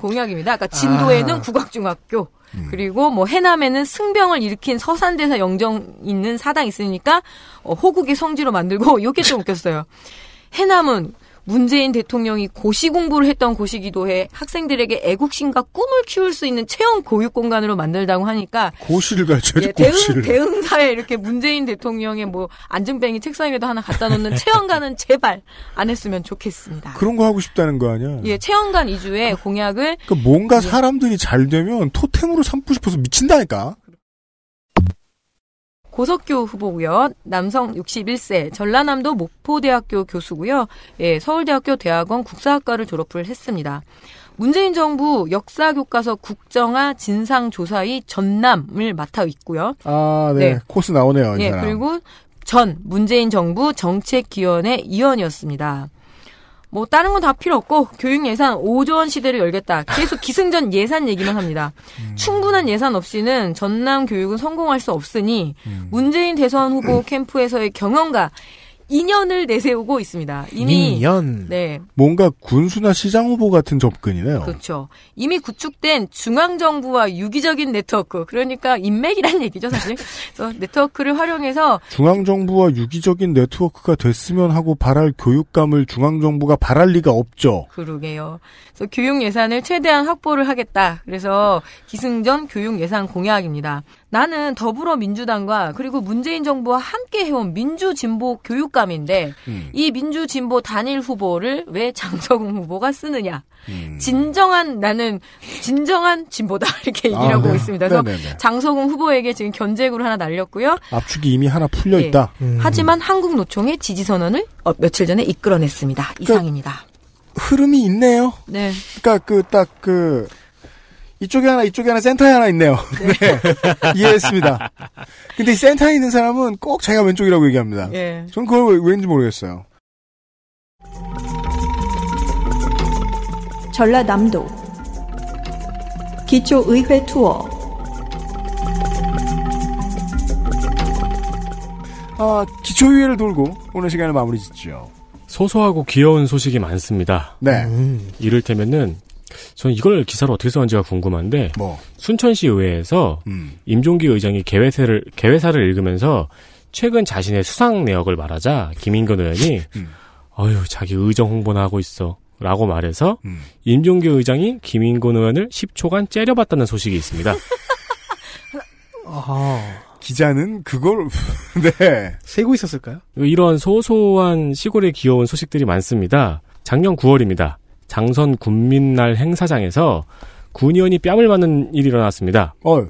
공약입니다. 아까 진도에는 아. 국악중학교 음. 그리고 뭐 해남에는 승병을 일으킨 서산대사 영정 있는 사당 있으니까 어, 호국의 성지로 만들고 이게 <laughs> 좀 웃겼어요. 해남은 문재인 대통령이 고시 공부를 했던 곳이기도해 학생들에게 애국심과 꿈을 키울 수 있는 체험 고육 공간으로 만들다고 하니까 고시를 가르쳐 예, 대응 대응사에 이렇게 문재인 대통령의 뭐 안전뱅이 책상에도 하나 갖다 놓는 체험관은 제발 안 했으면 좋겠습니다. 그런 거 하고 싶다는 거 아니야? 예, 체험관 이주에 공약을 그러니까 뭔가 예. 사람들이 잘 되면 토템으로 삼고 싶어서 미친다니까. 고석규 후보 의요 남성 61세, 전라남도 목포대학교 교수고요. 예, 서울대학교 대학원 국사학과를 졸업을 했습니다. 문재인 정부 역사 교과서 국정화 진상 조사위 전남을 맡아 있고요. 아, 네. 네. 코스 나오네요, 예, 사람. 그리고 전 문재인 정부 정책기원의 위원이었습니다. 뭐 다른 건 다 필요 없고 교육 예산 5조 원 시대를 열겠다. 계속 기승전 예산 얘기만 합니다. 음. 충분한 예산 없이는 전남 교육은 성공할 수 없으니 음. 문재인 대선 후보 캠프에서의 경영가 2년을 내세우고 있습니다. 이미 2년. 네. 뭔가 군수나 시장 후보 같은 접근이네요. 그렇죠. 이미 구축된 중앙 정부와 유기적인 네트워크. 그러니까 인맥이라는 얘기죠, 사실. 네트워크를 활용해서 중앙 정부와 유기적인 네트워크가 됐으면 하고 바랄 교육감을 중앙 정부가 바랄 리가 없죠. 그러게요. 그래서 교육 예산을 최대한 확보를 하겠다. 그래서 기승전 교육 예산 공약입니다. 나는 더불어민주당과 그리고 문재인 정부와 함께 해온 민주진보 교육감인데 음. 이 민주진보 단일 후보를 왜장석웅 후보가 쓰느냐. 음. 진정한 나는 진정한 진보다 <laughs> 이렇게 얘기를 아, 하고 네. 있습니다. 그래서 네네네. 네, 네. 장석웅 후보에게 지금 견제구를 하나 날렸고요. 압축이 이미 하나 풀려 네. 있다. 예. 음. 하지만 한국 노총의 지지 선언을 어, 며칠 전에 이끌어냈습니다. 그러니까 이상입니다. 그, 흐름이 있네요. 네. 그러니까 그 딱그 그 이쪽에 하나, 이쪽에 하나, 센터에 하나 있네요. <laughs> 네. 네. 이해했습니다. 근데 이 센터에 있는 사람은 꼭 자기가 왼쪽이라고 얘기합니다. 예. 저는 그걸 왜, 왠지 모르겠어요. 전라남도 기초의회 투어 아, 기초의회를 돌고 오늘 시간을 마무리 짓죠. 소소하고 귀여운 소식이 많습니다. 네. 음, 이를테면은 저는 이걸 기사를 어떻게 써는지가 왔 궁금한데 뭐. 순천시 의회에서 음. 임종기 의장이 개회사를 개회사를 읽으면서 최근 자신의 수상 내역을 말하자 김인근 의원이 음. 어휴 자기 의정 홍보나 하고 있어. 라고 말해서 음. 임종규 의장이 김인곤 의원을 10초간 째려봤다는 소식이 있습니다. <laughs> 아... 기자는 그걸 <laughs> 네 세고 있었을까요? 이런 소소한 시골의 귀여운 소식들이 많습니다. 작년 9월입니다. 장선 군민날 행사장에서 군의원이 뺨을 맞는 일이 일어났습니다. 어.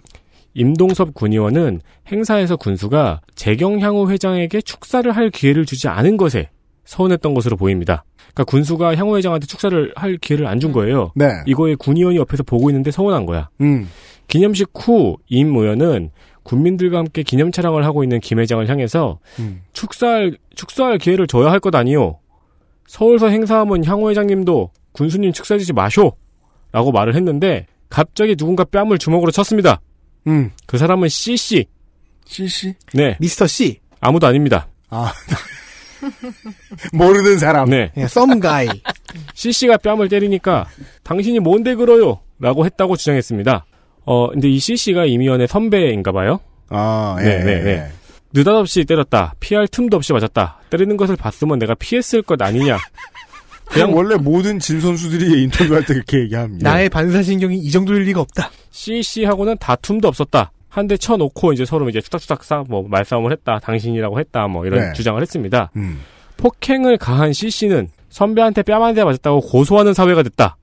임동섭 군의원은 행사에서 군수가 재경향후 회장에게 축사를 할 기회를 주지 않은 것에 서운했던 것으로 보입니다. 그러니까 군수가 향후 회장한테 축사를 할 기회를 안 준 거예요. 네. 이거에 군의원이 옆에서 보고 있는데 서운한 거야. 음. 기념식 후임 의원은 군민들과 함께 기념 촬영을 하고 있는 김 회장을 향해서 음. 축사할 축사할 기회를 줘야 할 것 아니요. 서울서 행사하면 향후 회장님도 군수님 축사지지 마쇼! 라고 말을 했는데 갑자기 누군가 뺨을 주먹으로 쳤습니다. 음, 그 사람은 CC. CC? 네. 미스터 C. 아무도 아닙니다. 아. <laughs> 모르는 사람. 네. 썸가이. 예, CC가 <laughs> 뺨을 때리니까 당신이 뭔데 그러요? 라고 했다고 주장했습니다. 어, 근데 이 CC가 임의원의 선배인가 봐요. 아, 네, 예, 네, 네, 예, 예. 느닷없이 때렸다. 피할 틈도 없이 맞았다. 때리는 것을 봤으면 내가 피했을 것 아니냐. 그냥 원래 모든 진 선수들이 <laughs> 인터뷰할 때 그렇게 얘기합니다. 나의 반사신경이 이 정도일 리가 없다. CC하고는 다툼도 없었다. 한 대 쳐놓고 이제 서로 이제 투닥추닥 싸뭐 말싸움을 했다. 당신이라고 했다. 뭐 이런 네. 주장을 했습니다. 음. 폭행을 가한 CC는 선배한테 뺨 한 대 맞았다고 고소하는 사회가 됐다.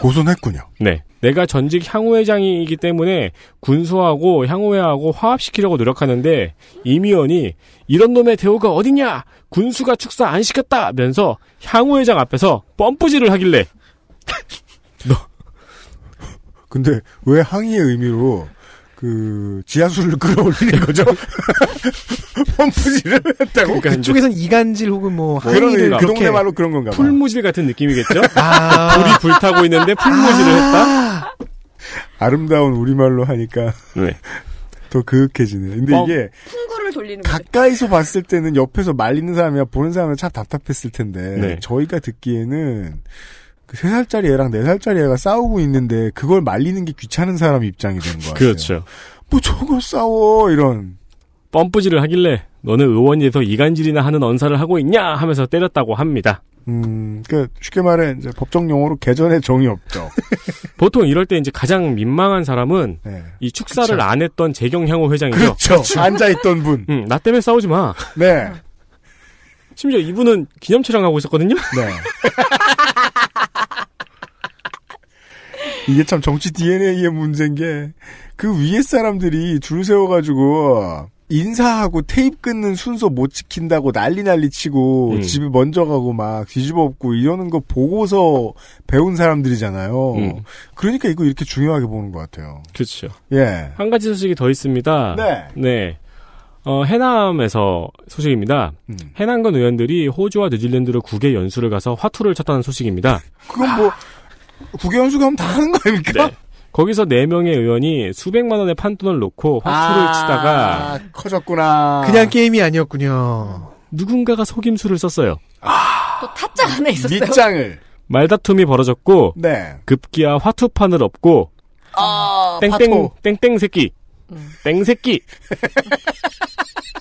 고손했군요. 네. 내가 전직 향후회장이기 때문에 군수하고 향후회하고 화합시키려고 노력하는데 이미연이 이런 놈의 대우가 어디냐 군수가 축사 안 시켰다면서 향후회장 앞에서 뻔뿌질을 하길래 <laughs> 너 근데 왜 항의의 의미로 그 지하수를 <laughs> 끌어올리는 거죠. <laughs> 펌프질을 했다고. 그러니까 그쪽에선 이간질 혹은 뭐, 뭐 그런 그 동네 말로 그런 건가 봐. 풀무질 같은 느낌이겠죠. 아~ 불이 불타고 있는데 풀무질을 아~ 했다. 아름다운 우리말로 하니까 네. <laughs> 더 그윽해지네요. 근데 뭐, 이게 풍구를 돌리는 가까이서 거죠. 봤을 때는 옆에서 말리는 사람이야 보는 사람은 참 답답했을 텐데 네. 저희가 듣기에는 그세살짜리 애랑 네살짜리 애가 싸우고 있는데 그걸 말리는 게 귀찮은 사람 입장이 된 거예요. 그렇죠. 뭐 저거 싸워 이런 뻔뿌질을 하길래 너는 의원에서 이간질이나 하는 언사를 하고 있냐 하면서 때렸다고 합니다. 음, 그러니까 쉽게 말해 이제 법정 용어로 개전의 정이 없죠. <laughs> 보통 이럴 때 이제 가장 민망한 사람은 네. 이 축사를 그쵸. 안 했던 재경향호 회장이죠. 그렇죠. 그렇죠. 앉아 있던 분. 음, 나 때문에 싸우지 마. 네. 심지어 이분은 기념촬영하고 있었거든요. 네. <laughs> 이게 참 정치 DNA의 문제인 게 그 위에 사람들이 줄 세워가지고 인사하고 테이프 끊는 순서 못 지킨다고 난리 난리 치고 음. 집에 먼저 가고 막 뒤집어 엎고 이러는 거 보고서 배운 사람들이잖아요. 음. 그러니까 이거 이렇게 중요하게 보는 것 같아요. 그렇죠. 예. 한 가지 소식이 더 있습니다. 네. 네. 어, 해남에서 소식입니다. 음. 해남군 의원들이 호주와 뉴질랜드로 국외 연수를 가서 화투를 쳤다는 소식입니다. 그건 뭐 국회의원 수감 다 하는 거 아닙니까? 네. 거기서 4명의 의원이 수백만 원의 판돈을 놓고 화투를 아, 치다가 커졌구나. 그냥 게임이 아니었군요. 누군가가 속임수를 썼어요. 아, 또 타짜 안에 있었어요. 밑장을. 말다툼이 벌어졌고 네. 급기야 화투판을 엎고 아, 어, 땡땡 파토. 땡땡 새끼 음. 땡 새끼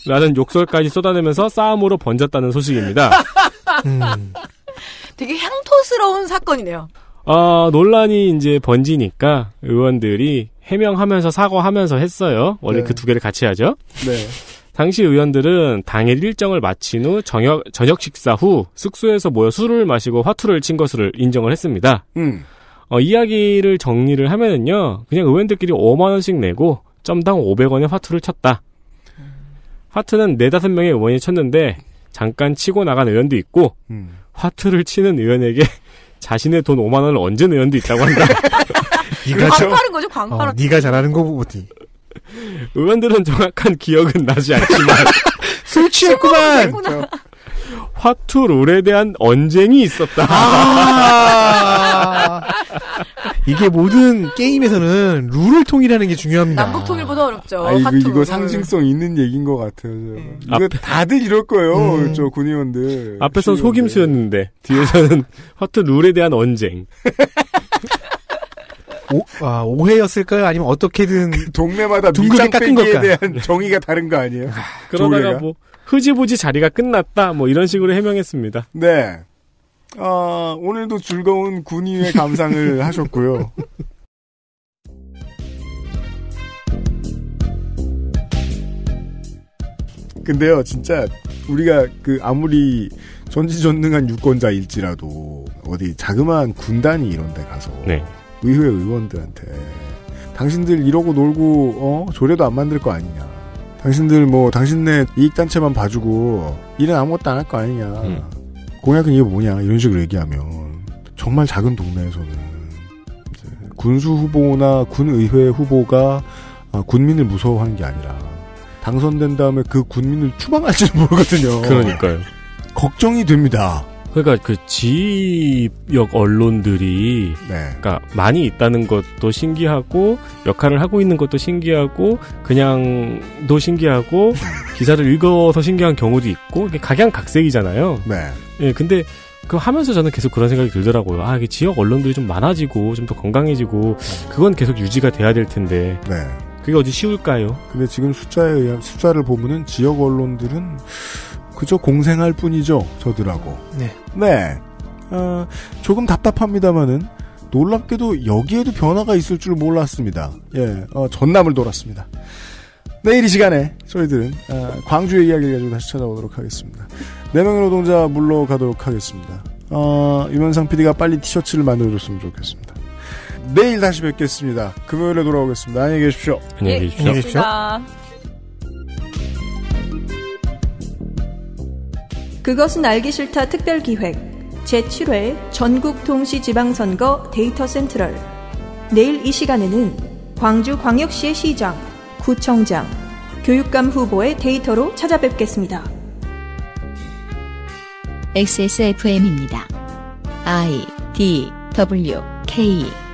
라는 욕설까지 쏟아내면서 싸움으로 번졌다는 소식입니다. 음. 되게 향토스러운 사건이네요. 아, 논란이 이제 번지니까 의원들이 해명하면서 사과하면서 했어요. 원래 네. 그두 개를 같이 하죠. 네. 당시 의원들은 당일 일정을 마친 후 저녁, 저녁 식사 후 숙소에서 모여 술을 마시고 화투를 친 것을 인정을 했습니다. 음. 어, 이야기를 정리를 하면은요, 그냥 의원들끼리 5만원씩 내고 점당 500원의 화투를 쳤다. 화투는 네다섯 명의 의원이 쳤는데, 잠깐 치고 나간 의원도 있고, 음. 화투를 치는 의원에게 자신의 돈 5만 원을 언제 의원도 있다고 한다. <laughs> 네가 광파는 거죠, 광파. 어, 네가 잘하는 거 보니. 의원들은 정확한 기억은 나지 않지만 <laughs> 술 취했구만. 화투 룰에 대한 언쟁이 있었다. 아. <laughs> 이게 모든 게임에서는 룰을 통일하는 게 중요합니다. 남북 통일보다 어렵죠. 아, 이거, 이거 상징성 있는 얘기인 것 같아요. 음. 이거 앞 다들 이럴 거예요. 음. 저 군의원들. 앞에선 속임수였는데 뒤에서는 <laughs> 화투 룰에 대한 언쟁. <laughs> 오, 아, 오해였을까요? 아니면 어떻게든 그 동네마다 밑장 깎은 것에 대한 정의가 다른 거 아니에요? 아, 그러다가 뭐 흐지부지 자리가 끝났다 뭐 이런 식으로 해명했습니다. 네. 어, 오늘도 즐거운 군의회 감상을 <laughs> 하셨고요. 근데요, 진짜 우리가 그 아무리 전지전능한 유권자일지라도 어디 자그마한 군단이 이런데 가서 네. 의회 의원들한테 당신들 이러고 놀고 어 조례도 안 만들 거 아니냐. 당신들 뭐 당신네 이익단체만 봐주고 일은 아무것도 안 할 거 아니냐. 음. 공약은 이게 뭐냐 이런 식으로 얘기하면 정말 작은 동네에서는 군수 후보나 군의회 후보가 아, 군민을 무서워하는 게 아니라 당선된 다음에 그 군민을 추방할지는 모르거든요. 그러니까요. 걱정이 됩니다. 그러니까 그 지역 언론들이 네. 그러니까 많이 있다는 것도 신기하고 역할을 하고 있는 것도 신기하고 그냥도 신기하고 <laughs> 기사를 읽어서 신기한 경우도 있고 이게 각양각색이잖아요. 네. 예, 근데 그 하면서 저는 계속 그런 생각이 들더라고요. 아, 이게 지역 언론들이 좀 많아지고 좀 더 건강해지고 그건 계속 유지가 돼야 될 텐데. 네. 그게 어디 쉬울까요? 근데 지금 숫자에 의한 숫자를 보면은 지역 언론들은 그저 공생할 뿐이죠 저들하고. 네. 네. 어, 조금 답답합니다마는 놀랍게도 여기에도 변화가 있을 줄 몰랐습니다. 예, 어, 전남을 돌았습니다. 내일 이 시간에 저희들은 어, 광주의 이야기를 가지고 다시 찾아오도록 하겠습니다. 네 명의 노동자 물러가도록 하겠습니다. 어, 유면상 PD가 빨리 티셔츠를 만들어줬으면 좋겠습니다. 내일 다시 뵙겠습니다. 금요일에 돌아오겠습니다. 안녕히 계십시오. 안녕히 예, 계십시오. 안녕히 계십시오. 그것은 알기 싫다 특별기획 제7회 전국동시지방선거 데이터 센트럴 내일 이 시간에는 광주광역시의 시장, 구청장, 교육감 후보의 데이터로 찾아뵙겠습니다. XSFM입니다. I D W K